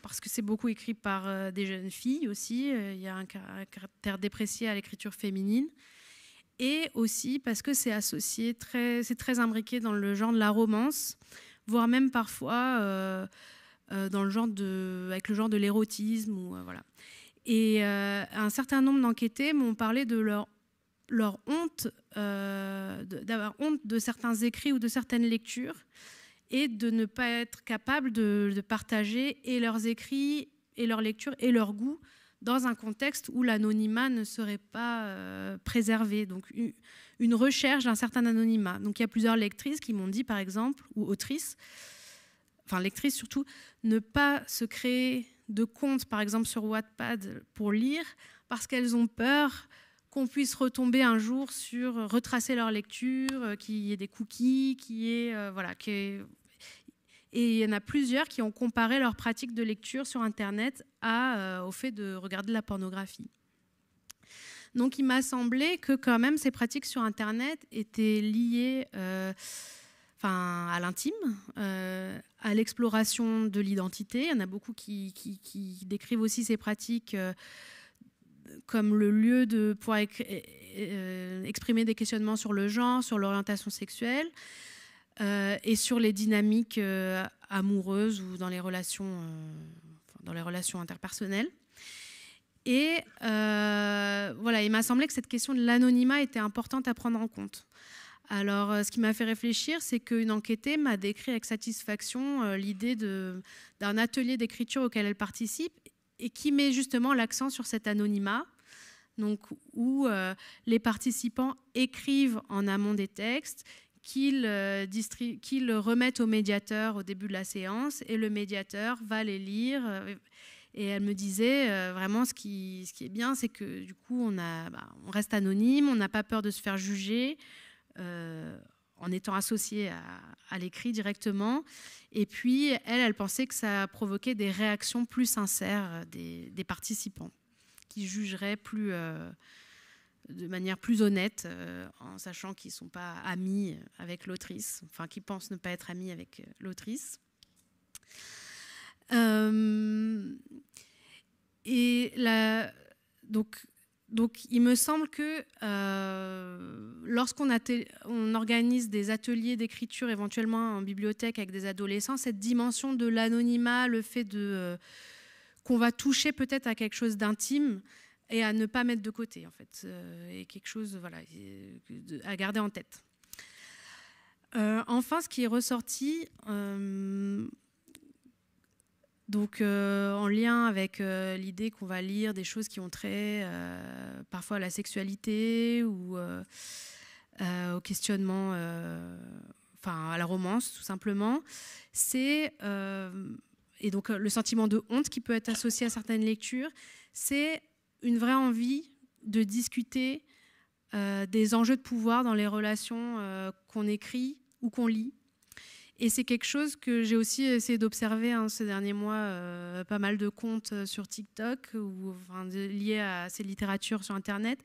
parce que c'est beaucoup écrit par euh, des jeunes filles aussi. Euh, il y a un caractère déprécié à l'écriture féminine, et aussi parce que c'est associé très, c'est très imbriqué dans le genre de la romance, voire même parfois dans le genre de, avec le genre de l'érotisme ou voilà. Et euh, un certain nombre d'enquêtés m'ont parlé de leur, leur honte, euh, d'avoir honte de certains écrits ou de certaines lectures, et de ne pas être capable de, partager et leurs écrits, et leurs lectures, et leur goût dans un contexte où l'anonymat ne serait pas euh, préservé. Donc une recherche d'un certain anonymat. Donc il y a plusieurs lectrices qui m'ont dit, par exemple, ou autrices, enfin lectrices surtout, ne pas se créer de comptes, par exemple sur Wattpad, pour lire, parce qu'elles ont peur qu'on puisse retomber un jour sur euh, retracer leur lecture, euh, qu'il y ait des cookies, qui est euh, voilà, Et il y en a plusieurs qui ont comparé leurs pratiques de lecture sur Internet à, au fait de regarder la pornographie. Donc il m'a semblé que quand même ces pratiques sur Internet étaient liées à l'intime, euh, à l'exploration de l'identité. Il y en a beaucoup qui, décrivent aussi ces pratiques euh, comme le lieu de pouvoir euh, exprimer des questionnements sur le genre, sur l'orientation sexuelle et sur les dynamiques amoureuses ou dans les relations, dans les relations interpersonnelles. Et voilà, il m'a semblé que cette question de l'anonymat était importante à prendre en compte. Alors, euh, ce qui m'a fait réfléchir, c'est qu'une enquêtée m'a décrit avec satisfaction euh, l'idée d'un atelier d'écriture auquel elle participe et qui met justement l'accent sur cet anonymat, donc où euh, les participants écrivent en amont des textes, qu'ils remettent au médiateur au début de la séance et le médiateur va les lire. et elle me disait vraiment ce qui, est bien, c'est que du coup, bah, on reste anonyme, on n'a pas peur de se faire juger, euh, en étant associée à, l'écrit directement. Et puis, elle, elle pensait que ça provoquait des réactions plus sincères des, participants, qui jugeraient plus, euh, de manière plus honnête, euh, en sachant qu'ils ne sont pas amis avec l'autrice, enfin, qu'ils pensent ne pas être amis avec l'autrice. et donc, donc il me semble que euh, lorsqu'on organise des ateliers d'écriture éventuellement en bibliothèque avec des adolescents, cette dimension de l'anonymat, le fait de euh, qu'on va toucher peut-être à quelque chose d'intime et à ne pas mettre de côté en fait, euh, et quelque chose voilà, à garder en tête. enfin, ce qui est ressorti donc euh, en lien avec euh, l'idée qu'on va lire des choses qui ont trait euh, parfois à la sexualité ou au questionnement, enfin à la romance tout simplement, c'est et donc le sentiment de honte qui peut être associé à certaines lectures, c'est une vraie envie de discuter des enjeux de pouvoir dans les relations qu'on écrit ou qu'on lit et c'est quelque chose que j'ai aussi essayé d'observer hein, ces derniers mois, euh, pas mal de comptes euh, sur TikTok ou liés à ces littératures sur Internet.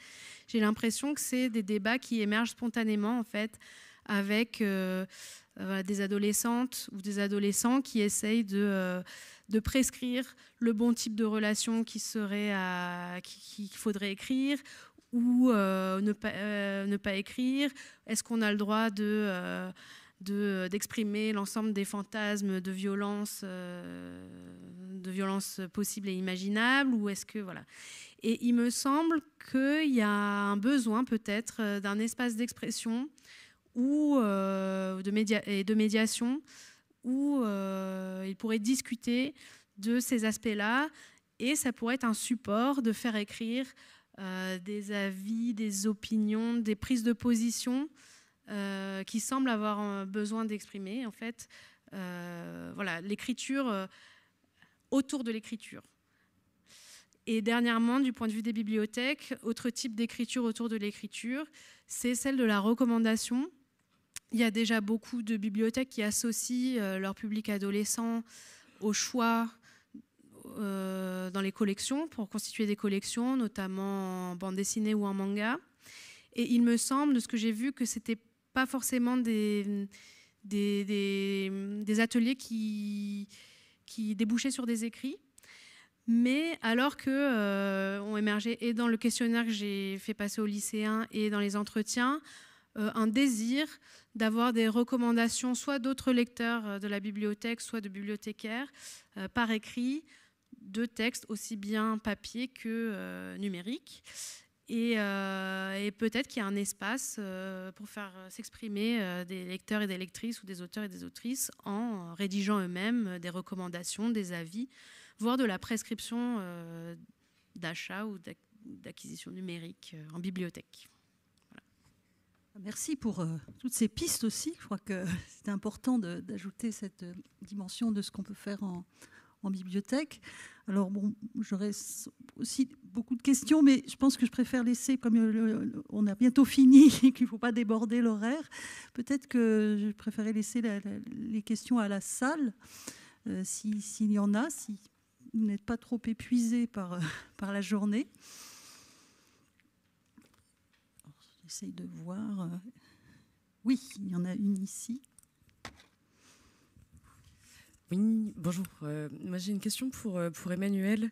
J'ai l'impression que c'est des débats qui émergent spontanément en fait avec euh, des adolescentes ou des adolescents qui essayent de, prescrire le bon type de relation qu'il qui faudrait écrire ou ne pas, ne, pas, écrire. Est-ce qu'on a le droit de euh, d'exprimer l'ensemble des fantasmes de violence, euh, de violence possible et imaginable, ou est-ce que voilà. Et il me semble qu'il y a un besoin peut-être euh, d'un espace d'expression ou de et de médiation où il pourrait discuter de ces aspects-là, et ça pourrait être un support de faire écrire des avis, des opinions, des prises de position euh, qui semble avoir euh, besoin d'exprimer, en fait, euh, voilà, l'écriture autour de l'écriture. Et dernièrement, du point de vue des bibliothèques, autre type d'écriture autour de l'écriture, c'est celle de la recommandation. Il y a déjà beaucoup de bibliothèques qui associent leur public adolescent au choix dans les collections, pour constituer des collections, notamment en bande dessinée ou en manga. Et il me semble, de ce que j'ai vu, que c'était pas forcément des, ateliers qui, débouchaient sur des écrits. Mais alors que euh, ont émergé et dans le questionnaire que j'ai fait passer aux lycéens et dans les entretiens, euh, un désir d'avoir des recommandations, soit d'autres lecteurs euh, de la bibliothèque, soit de bibliothécaires, par écrit, de textes aussi bien papier que numérique. Euh, et, peut-être qu'il y a un espace euh, pour faire euh, s'exprimer des lecteurs et des lectrices ou des auteurs et des autrices en rédigeant eux-mêmes des recommandations, des avis, voire de la prescription d'achat ou d'acquisition numérique en bibliothèque. Merci pour toutes ces pistes aussi. Je crois que c'est important d'ajouter cette dimension de ce qu'on peut faire en, en bibliothèque. Alors, bon, j'aurais aussi beaucoup de questions, mais je pense que je préfère laisser, comme on a bientôt fini et qu'il ne faut pas déborder l'horaire, peut-être que je préférerais laisser les questions à la salle, euh, s'il y en a, si vous n'êtes pas trop épuisé par, euh, par la journée. j'essaie de voir. Euh, oui, il y en a une ici. Oui, bonjour. Euh, moi, j'ai une question pour, euh, pour Emmanuel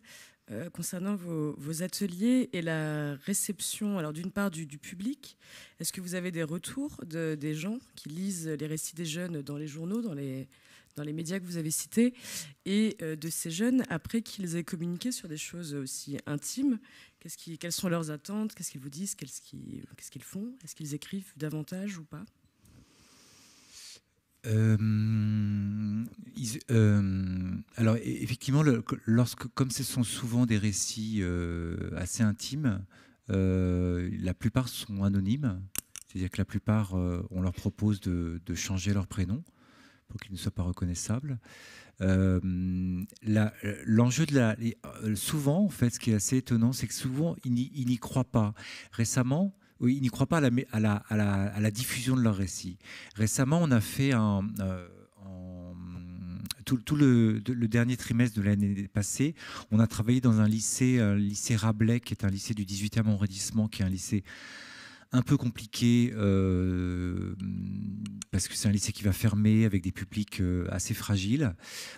euh, concernant vos, ateliers et la réception, alors d'une part du, public. Est-ce que vous avez des retours des gens qui lisent les récits des jeunes dans les journaux, dans les, dans les médias que vous avez cités, et de ces jeunes après qu'ils aient communiqué sur des choses aussi intimes Quelles sont leurs attentes Qu'est-ce qu'ils vous disent Qu'est-ce qu'ils font Est-ce qu'ils écrivent davantage ou pas euh, euh, alors effectivement, lorsque, comme ce sont souvent des récits euh, assez intimes, la plupart sont anonymes, c'est-à-dire que la plupart, on leur propose de, de, changer leur prénom pour qu'ils ne soient pas reconnaissables. L'enjeu de la, souvent, en fait, ce qui est assez étonnant, c'est que souvent ils n'y croient pas. Récemment, ils n'y croient pas à la, à, diffusion de leur récit. Récemment, on a fait un, euh, tout, le, dernier trimestre de l'année passée, on a travaillé dans un lycée, un lycée Rabelais, qui est un lycée du 18e arrondissement, qui est un lycée un peu compliqué euh, parce que c'est un lycée qui va fermer avec des publics euh, assez fragiles.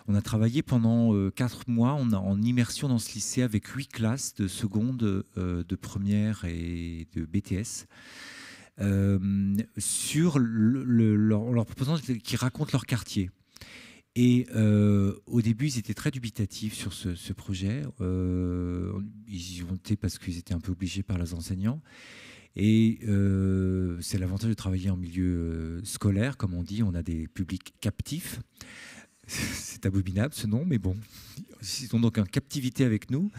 On a travaillé pendant euh, quatre mois en immersion dans ce lycée avec huit classes de seconde, de première et de BTS. sur le, leur, proposant qu'ils racontent leur quartier. Et au début, ils étaient très dubitatifs sur ce, projet. ils y ont été parce qu'ils étaient un peu obligés par les enseignants. Et euh, c'est l'avantage de travailler en milieu euh, scolaire, comme on dit, on a des publics captifs. C'est abominable ce nom, mais bon, ils sont donc en captivité avec nous.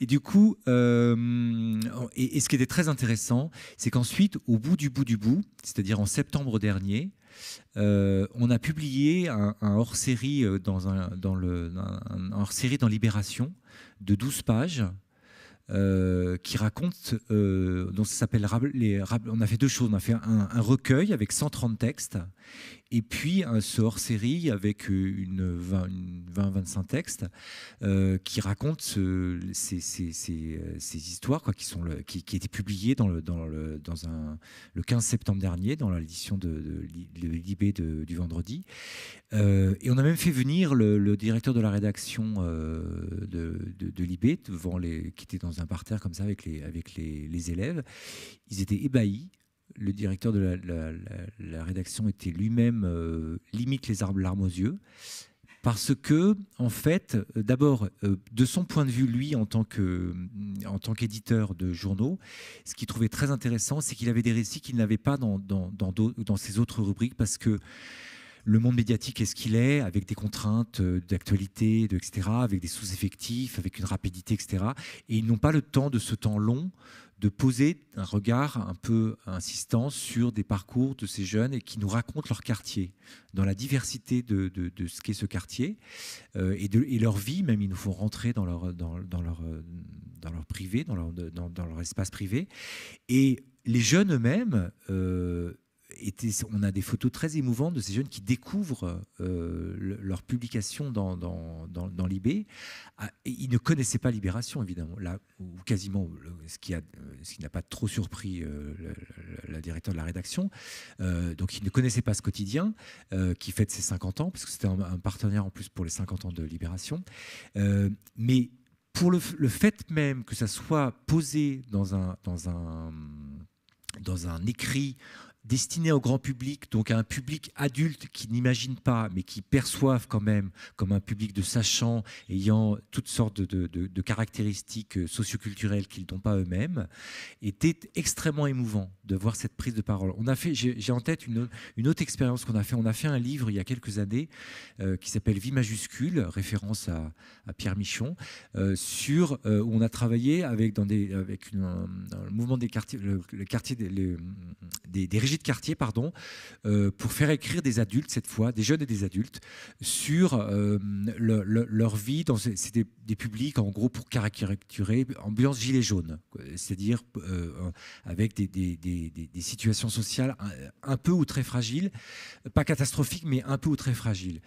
Et du coup, euh, et, ce qui était très intéressant, c'est qu'ensuite, au bout du bout du bout, c'est-à-dire en septembre dernier, on a publié un, hors-série dans, un, dans, un hors-série dans Libération de 12 pages euh, qui raconte, euh, dont ça s'appelle on a fait deux choses, on a fait un, un recueil avec 130 textes et puis un hors série avec euh, une 20-25 textes euh, qui racontent ce, ces, euh, histoires qui, sont le, qui, étaient publiées dans le, dans le, dans le 15 septembre dernier dans l'édition de, de, l'IB du vendredi. et on a même fait venir le, directeur de la rédaction de, de, l'IB, qui était dans un parterre comme ça avec les, avec les, les élèves. Ils étaient ébahis le directeur de la, rédaction était lui-même euh, limite les arbres larmes aux yeux. Parce que, en fait, euh, d'abord, euh, de son point de vue, lui, en tant qu'éditeur de journaux, ce qu'il trouvait très intéressant, c'est qu'il avait des récits qu'il n'avait pas dans, dans, dans, dans, ses autres rubriques, parce que le monde médiatique est ce qu'il est, avec des contraintes euh, d'actualité, de, etc., avec des sous-effectifs, avec une rapidité, etc. Et ils n'ont pas le temps de ce temps long de poser un regard un peu insistant sur des parcours de ces jeunes et qui nous racontent leur quartier, dans la diversité de, de, ce qu'est ce quartier euh, et, de, leur vie même. Ils nous font rentrer dans leur, dans, leur, dans leur privé, dans leur, dans, leur espace privé. Et les jeunes eux-mêmes... Euh, on a des photos très émouvantes de ces jeunes qui découvrent euh, leur publication dans, dans, l'IB. Ah, ils ne connaissaient pas Libération, évidemment, là, ou quasiment, euh, ce qui, n'a pas trop surpris euh, la directeur de la rédaction. donc, ils ne connaissaient pas ce quotidien qui fête ses 50 ans, puisque c'était un, partenaire en plus pour les 50 ans de Libération. mais pour le, fait même que ça soit posé dans un écrit destiné au grand public, donc à un public adulte qui n'imagine pas, mais qui perçoivent quand même comme un public de sachants, ayant toutes sortes de, caractéristiques socioculturelles qu'ils n'ont pas eux-mêmes, était extrêmement émouvant de voir cette prise de parole. On a fait, j'ai en tête une, autre expérience qu'on a fait. On a fait un livre il y a quelques années euh, qui s'appelle Vie majuscule, référence à, Pierre Michon, euh, sur euh, où on a travaillé avec dans des avec une, le mouvement des quartiers, le, quartier des, les, des, des de quartier, pardon, euh, pour faire écrire des adultes cette fois, des jeunes et des adultes, sur euh, leur vie. Dans, des, publics en gros pour caricaturer ambiance gilet jaune, c'est-à-dire euh, avec des, des, situations sociales un, un, peu ou très fragiles, pas catastrophiques mais un peu ou très fragiles.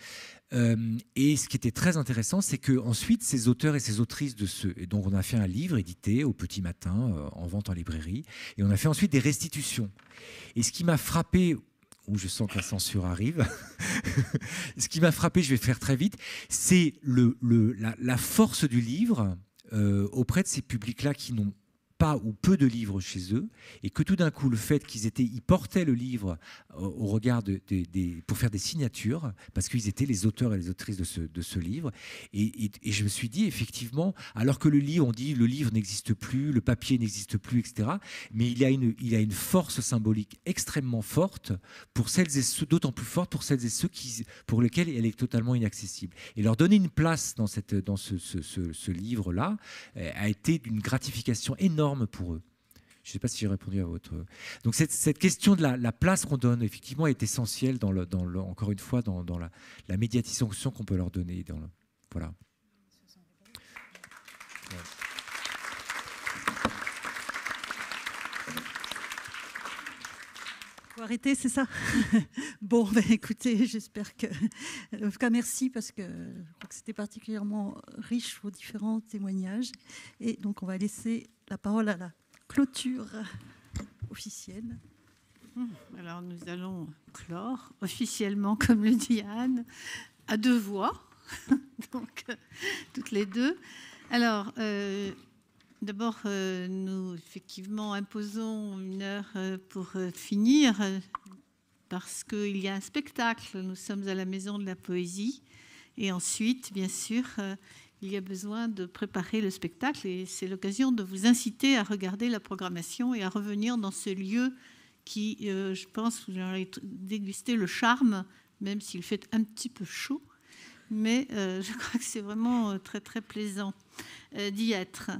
Euh, et ce qui était très intéressant, c'est que ensuite ces auteurs et ces autrices de ce, et donc on a fait un livre édité au Petit Matin euh, en vente en librairie, et on a fait ensuite des restitutions. Et ce qui m'a frappé où je sens que la censure arrive. ce qui m'a frappé, je vais faire très vite, c'est le, la, force du livre euh, auprès de ces publics-là qui n'ont ou peu de livres chez eux, et que tout d'un coup, le fait qu'ils étaient, ils portaient le livre euh, au regard des pour faire des signatures, parce qu'ils étaient les auteurs et les autrices de ce, de ce livre. Et, je me suis dit, effectivement, alors que le livre, on dit le livre n'existe plus, le papier n'existe plus, etc., mais il a, une, il a une force symbolique extrêmement forte, pour celles et ceux, d'autant plus forte pour celles et ceux qui, pour lesquels elle est totalement inaccessible. Et leur donner une place dans, cette, dans ce, ce, ce livre-là euh, a été d'une gratification énorme pour eux. Je ne sais pas si j'ai répondu à votre. Donc cette, question de la, place qu'on donne, effectivement, est essentielle dans le, dans encore une fois dans, la, la, médiatisation qu'on peut leur donner. Dans le, voilà. Faut arrêter, c'est ça Bon, ben, écoutez, j'espère que. En tout cas, merci parce que je crois que c'était particulièrement riche vos différents témoignages. Et donc, on va laisser la parole à la clôture officielle. Hmm, alors nous allons clore officiellement, comme le dit Anne, à deux voix, donc euh, toutes les deux. Alors euh, d'abord, euh, nous effectivement imposons une heure pour finir parce qu'il y a un spectacle. Nous sommes à la Maison de la Poésie et ensuite, bien sûr, il y a besoin de préparer le spectacle et c'est l'occasion de vous inciter à regarder la programmation et à revenir dans ce lieu qui, euh, je pense, vous allez déguster le charme, même s'il fait un petit peu chaud. Mais euh, je crois que c'est vraiment euh, très très plaisant d'y être.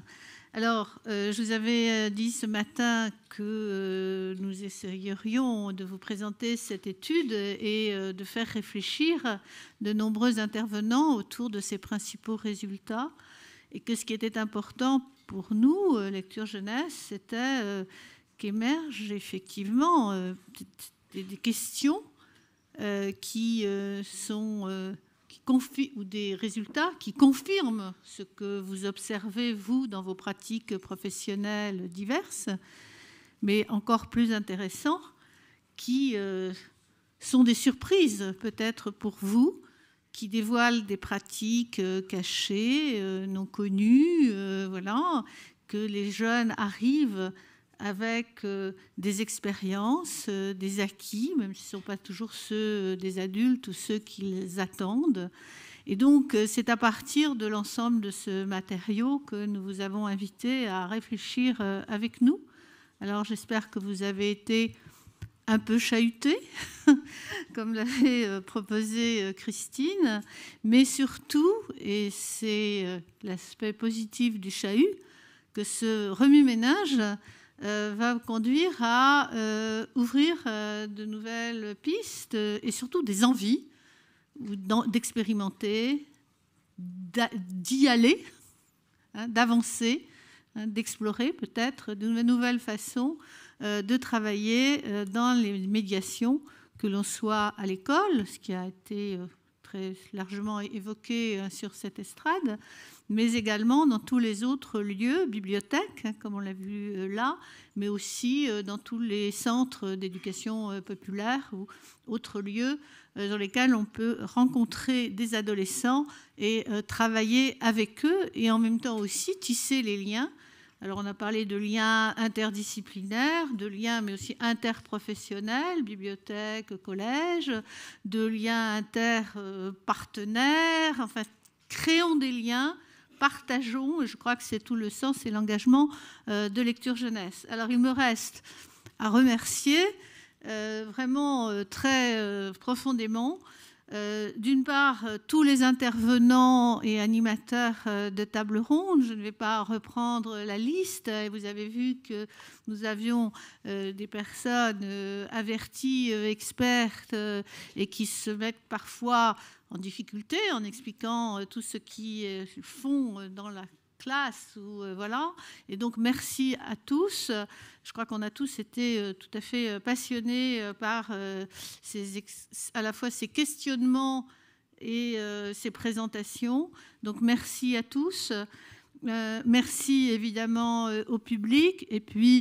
Alors, euh, je vous avais euh, dit ce matin que euh, nous essayerions de vous présenter cette étude et de faire réfléchir de nombreux intervenants autour de ses principaux résultats et que ce qui était important pour nous, Lecture Jeunesse, c'était qu'émergent effectivement des questions qui sont ou des résultats qui confirment ce que vous observez, vous, dans vos pratiques professionnelles diverses, mais encore plus intéressants, qui euh, sont des surprises peut-être pour vous, qui dévoilent des pratiques euh, cachées, euh, non connues, voilà, que les jeunes arrivent avec euh, des expériences, euh, des acquis, même si ce ne sont pas toujours ceux euh, des adultes ou ceux qu'ils attendent. Et donc, c'est à partir de l'ensemble de ce matériau que nous vous avons invité à réfléchir avec nous. Alors, j'espère que vous avez été un peu chahutés, comme l'avait proposé Christine, mais surtout, et c'est l'aspect positif du chahut, que ce remue-ménage euh, va conduire à euh, ouvrir euh, de nouvelles pistes et surtout des envies d'expérimenter, d'y aller, hein, d'avancer, hein, d'explorer peut-être de nouvelles façons de travailler dans les médiations, que l'on soit à l'école, ce qui a été très largement évoqué hein, sur cette estrade, mais également dans tous les autres lieux, bibliothèques, hein, comme on l'a vu euh, là, mais aussi euh, dans tous les centres d'éducation euh, populaire ou autres lieux dans lesquels on peut rencontrer des adolescents et travailler avec eux et en même temps aussi tisser les liens. Alors on a parlé de liens interdisciplinaires, de liens mais aussi interprofessionnels, bibliothèque, collège, de liens interpartenaires, enfin créons des liens partageons, je crois que c'est tout le sens et l'engagement euh, de Lecture Jeunesse. Alors il me reste à remercier euh, vraiment euh, très profondément euh, d'une part, euh, tous les intervenants et animateurs euh, de table ronde. Je ne vais pas reprendre la liste. Vous avez vu que nous avions des personnes averties, expertes, et qui se mettent parfois en difficulté en expliquant tout ce qu'ils font dans la classe ou euh, voilà. Et donc merci à tous. Je crois qu'on a tous été euh, tout à fait euh, passionnés par ces à la fois ces questionnements et ces présentations. Donc merci à tous. merci évidemment au public et puis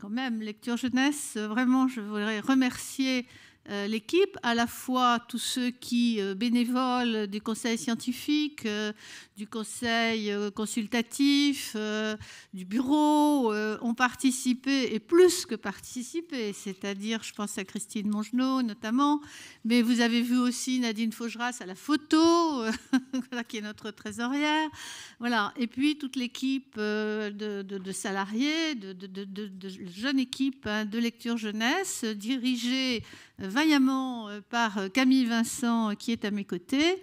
quand même lecture jeunesse. Vraiment, je voudrais remercier euh, l'équipe, à la fois tous ceux qui euh, bénévoles du conseil scientifique, euh, du conseil consultatif, du bureau, ont participé et plus que participé, c'est-à-dire je pense à Christine Mongenot notamment, mais vous avez vu aussi Nadine Faugeras à la photo, qui est notre trésorière, voilà, et puis toute l'équipe de, salariés, de, jeunes équipes hein, de lecture jeunesse dirigée vaillamment euh, par euh, Camille Vincent euh, qui est à mes côtés.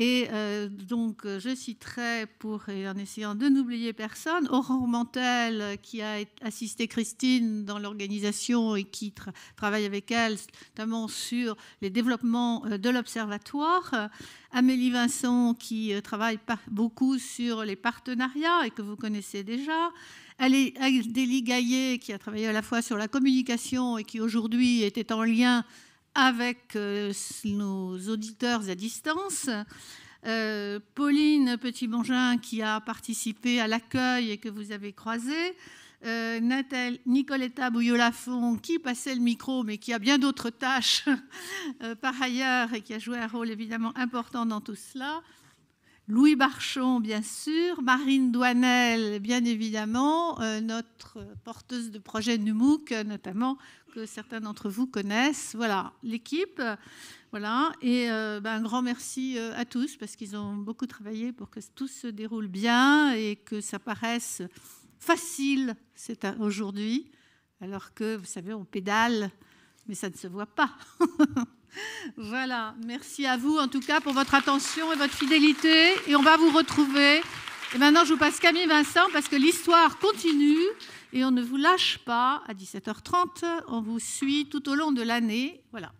Et donc, je citerai, pour, en essayant de n'oublier personne, Aurore Mantel, qui a assisté Christine dans l'organisation et qui travaille avec elle, notamment sur les développements de l'Observatoire. Amélie Vincent, qui travaille beaucoup sur les partenariats et que vous connaissez déjà. Adélie Gaillet, qui a travaillé à la fois sur la communication et qui aujourd'hui était en lien avec euh, nos auditeurs à distance. Euh, Pauline Petit-Bongin, qui a participé à l'accueil et que vous avez croisé. Euh, Nicoletta Bouillolafon, qui passait le micro, mais qui a bien d'autres tâches par ailleurs et qui a joué un rôle évidemment important dans tout cela. Louis Barchon, bien sûr, Marine Douanel, bien évidemment, euh, notre porteuse de projet NUMOOC, euh, notamment, que certains d'entre vous connaissent. Voilà, l'équipe. Voilà, et euh, ben, un grand merci à tous, parce qu'ils ont beaucoup travaillé pour que tout se déroule bien et que ça paraisse facile aujourd'hui, alors que, vous savez, on pédale, mais ça ne se voit pas. Voilà, merci à vous en tout cas pour votre attention et votre fidélité. Et on va vous retrouver. Et maintenant, je vous passe Camille Vincent parce que l'histoire continue et on ne vous lâche pas à 17h30. On vous suit tout au long de l'année. Voilà.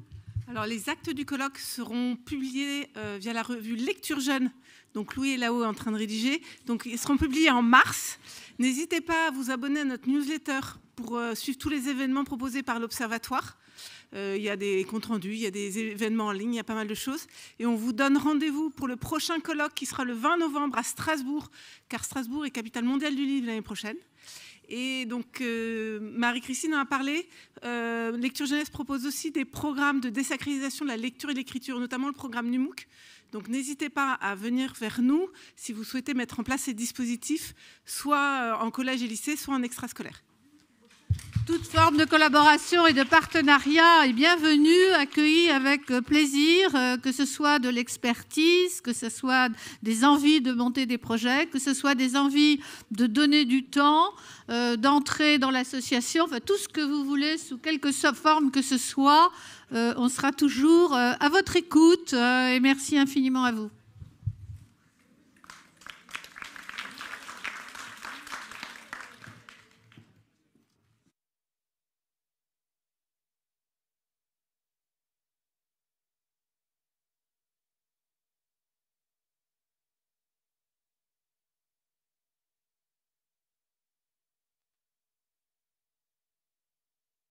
Alors, les actes du colloque seront publiés euh, via la revue Lecture Jeune. Donc, Louis est là-haut en train de rédiger. Donc, ils seront publiés en mars. N'hésitez pas à vous abonner à notre newsletter pour euh, suivre tous les événements proposés par l'Observatoire. Euh, il y a des comptes rendus, il y a des événements en ligne, il y a pas mal de choses. Et on vous donne rendez-vous pour le prochain colloque qui sera le 20 novembre à Strasbourg, car Strasbourg est capitale mondiale du livre l'année prochaine. Et donc, euh, Marie-Christine en a parlé. Euh, lecture Jeunesse propose aussi des programmes de désacralisation de la lecture et de l'écriture, notamment le programme NUMOOC. Donc, n'hésitez pas à venir vers nous si vous souhaitez mettre en place ces dispositifs, soit en collège et lycée, soit en extrascolaire. Toute forme de collaboration et de partenariat est bienvenue, accueillie avec euh, plaisir, euh, que ce soit de l'expertise, que ce soit des envies de monter des projets, que ce soit des envies de donner du temps, euh, d'entrer dans l'association, enfin tout ce que vous voulez, sous quelque forme que ce soit, on sera toujours à votre écoute et merci infiniment à vous.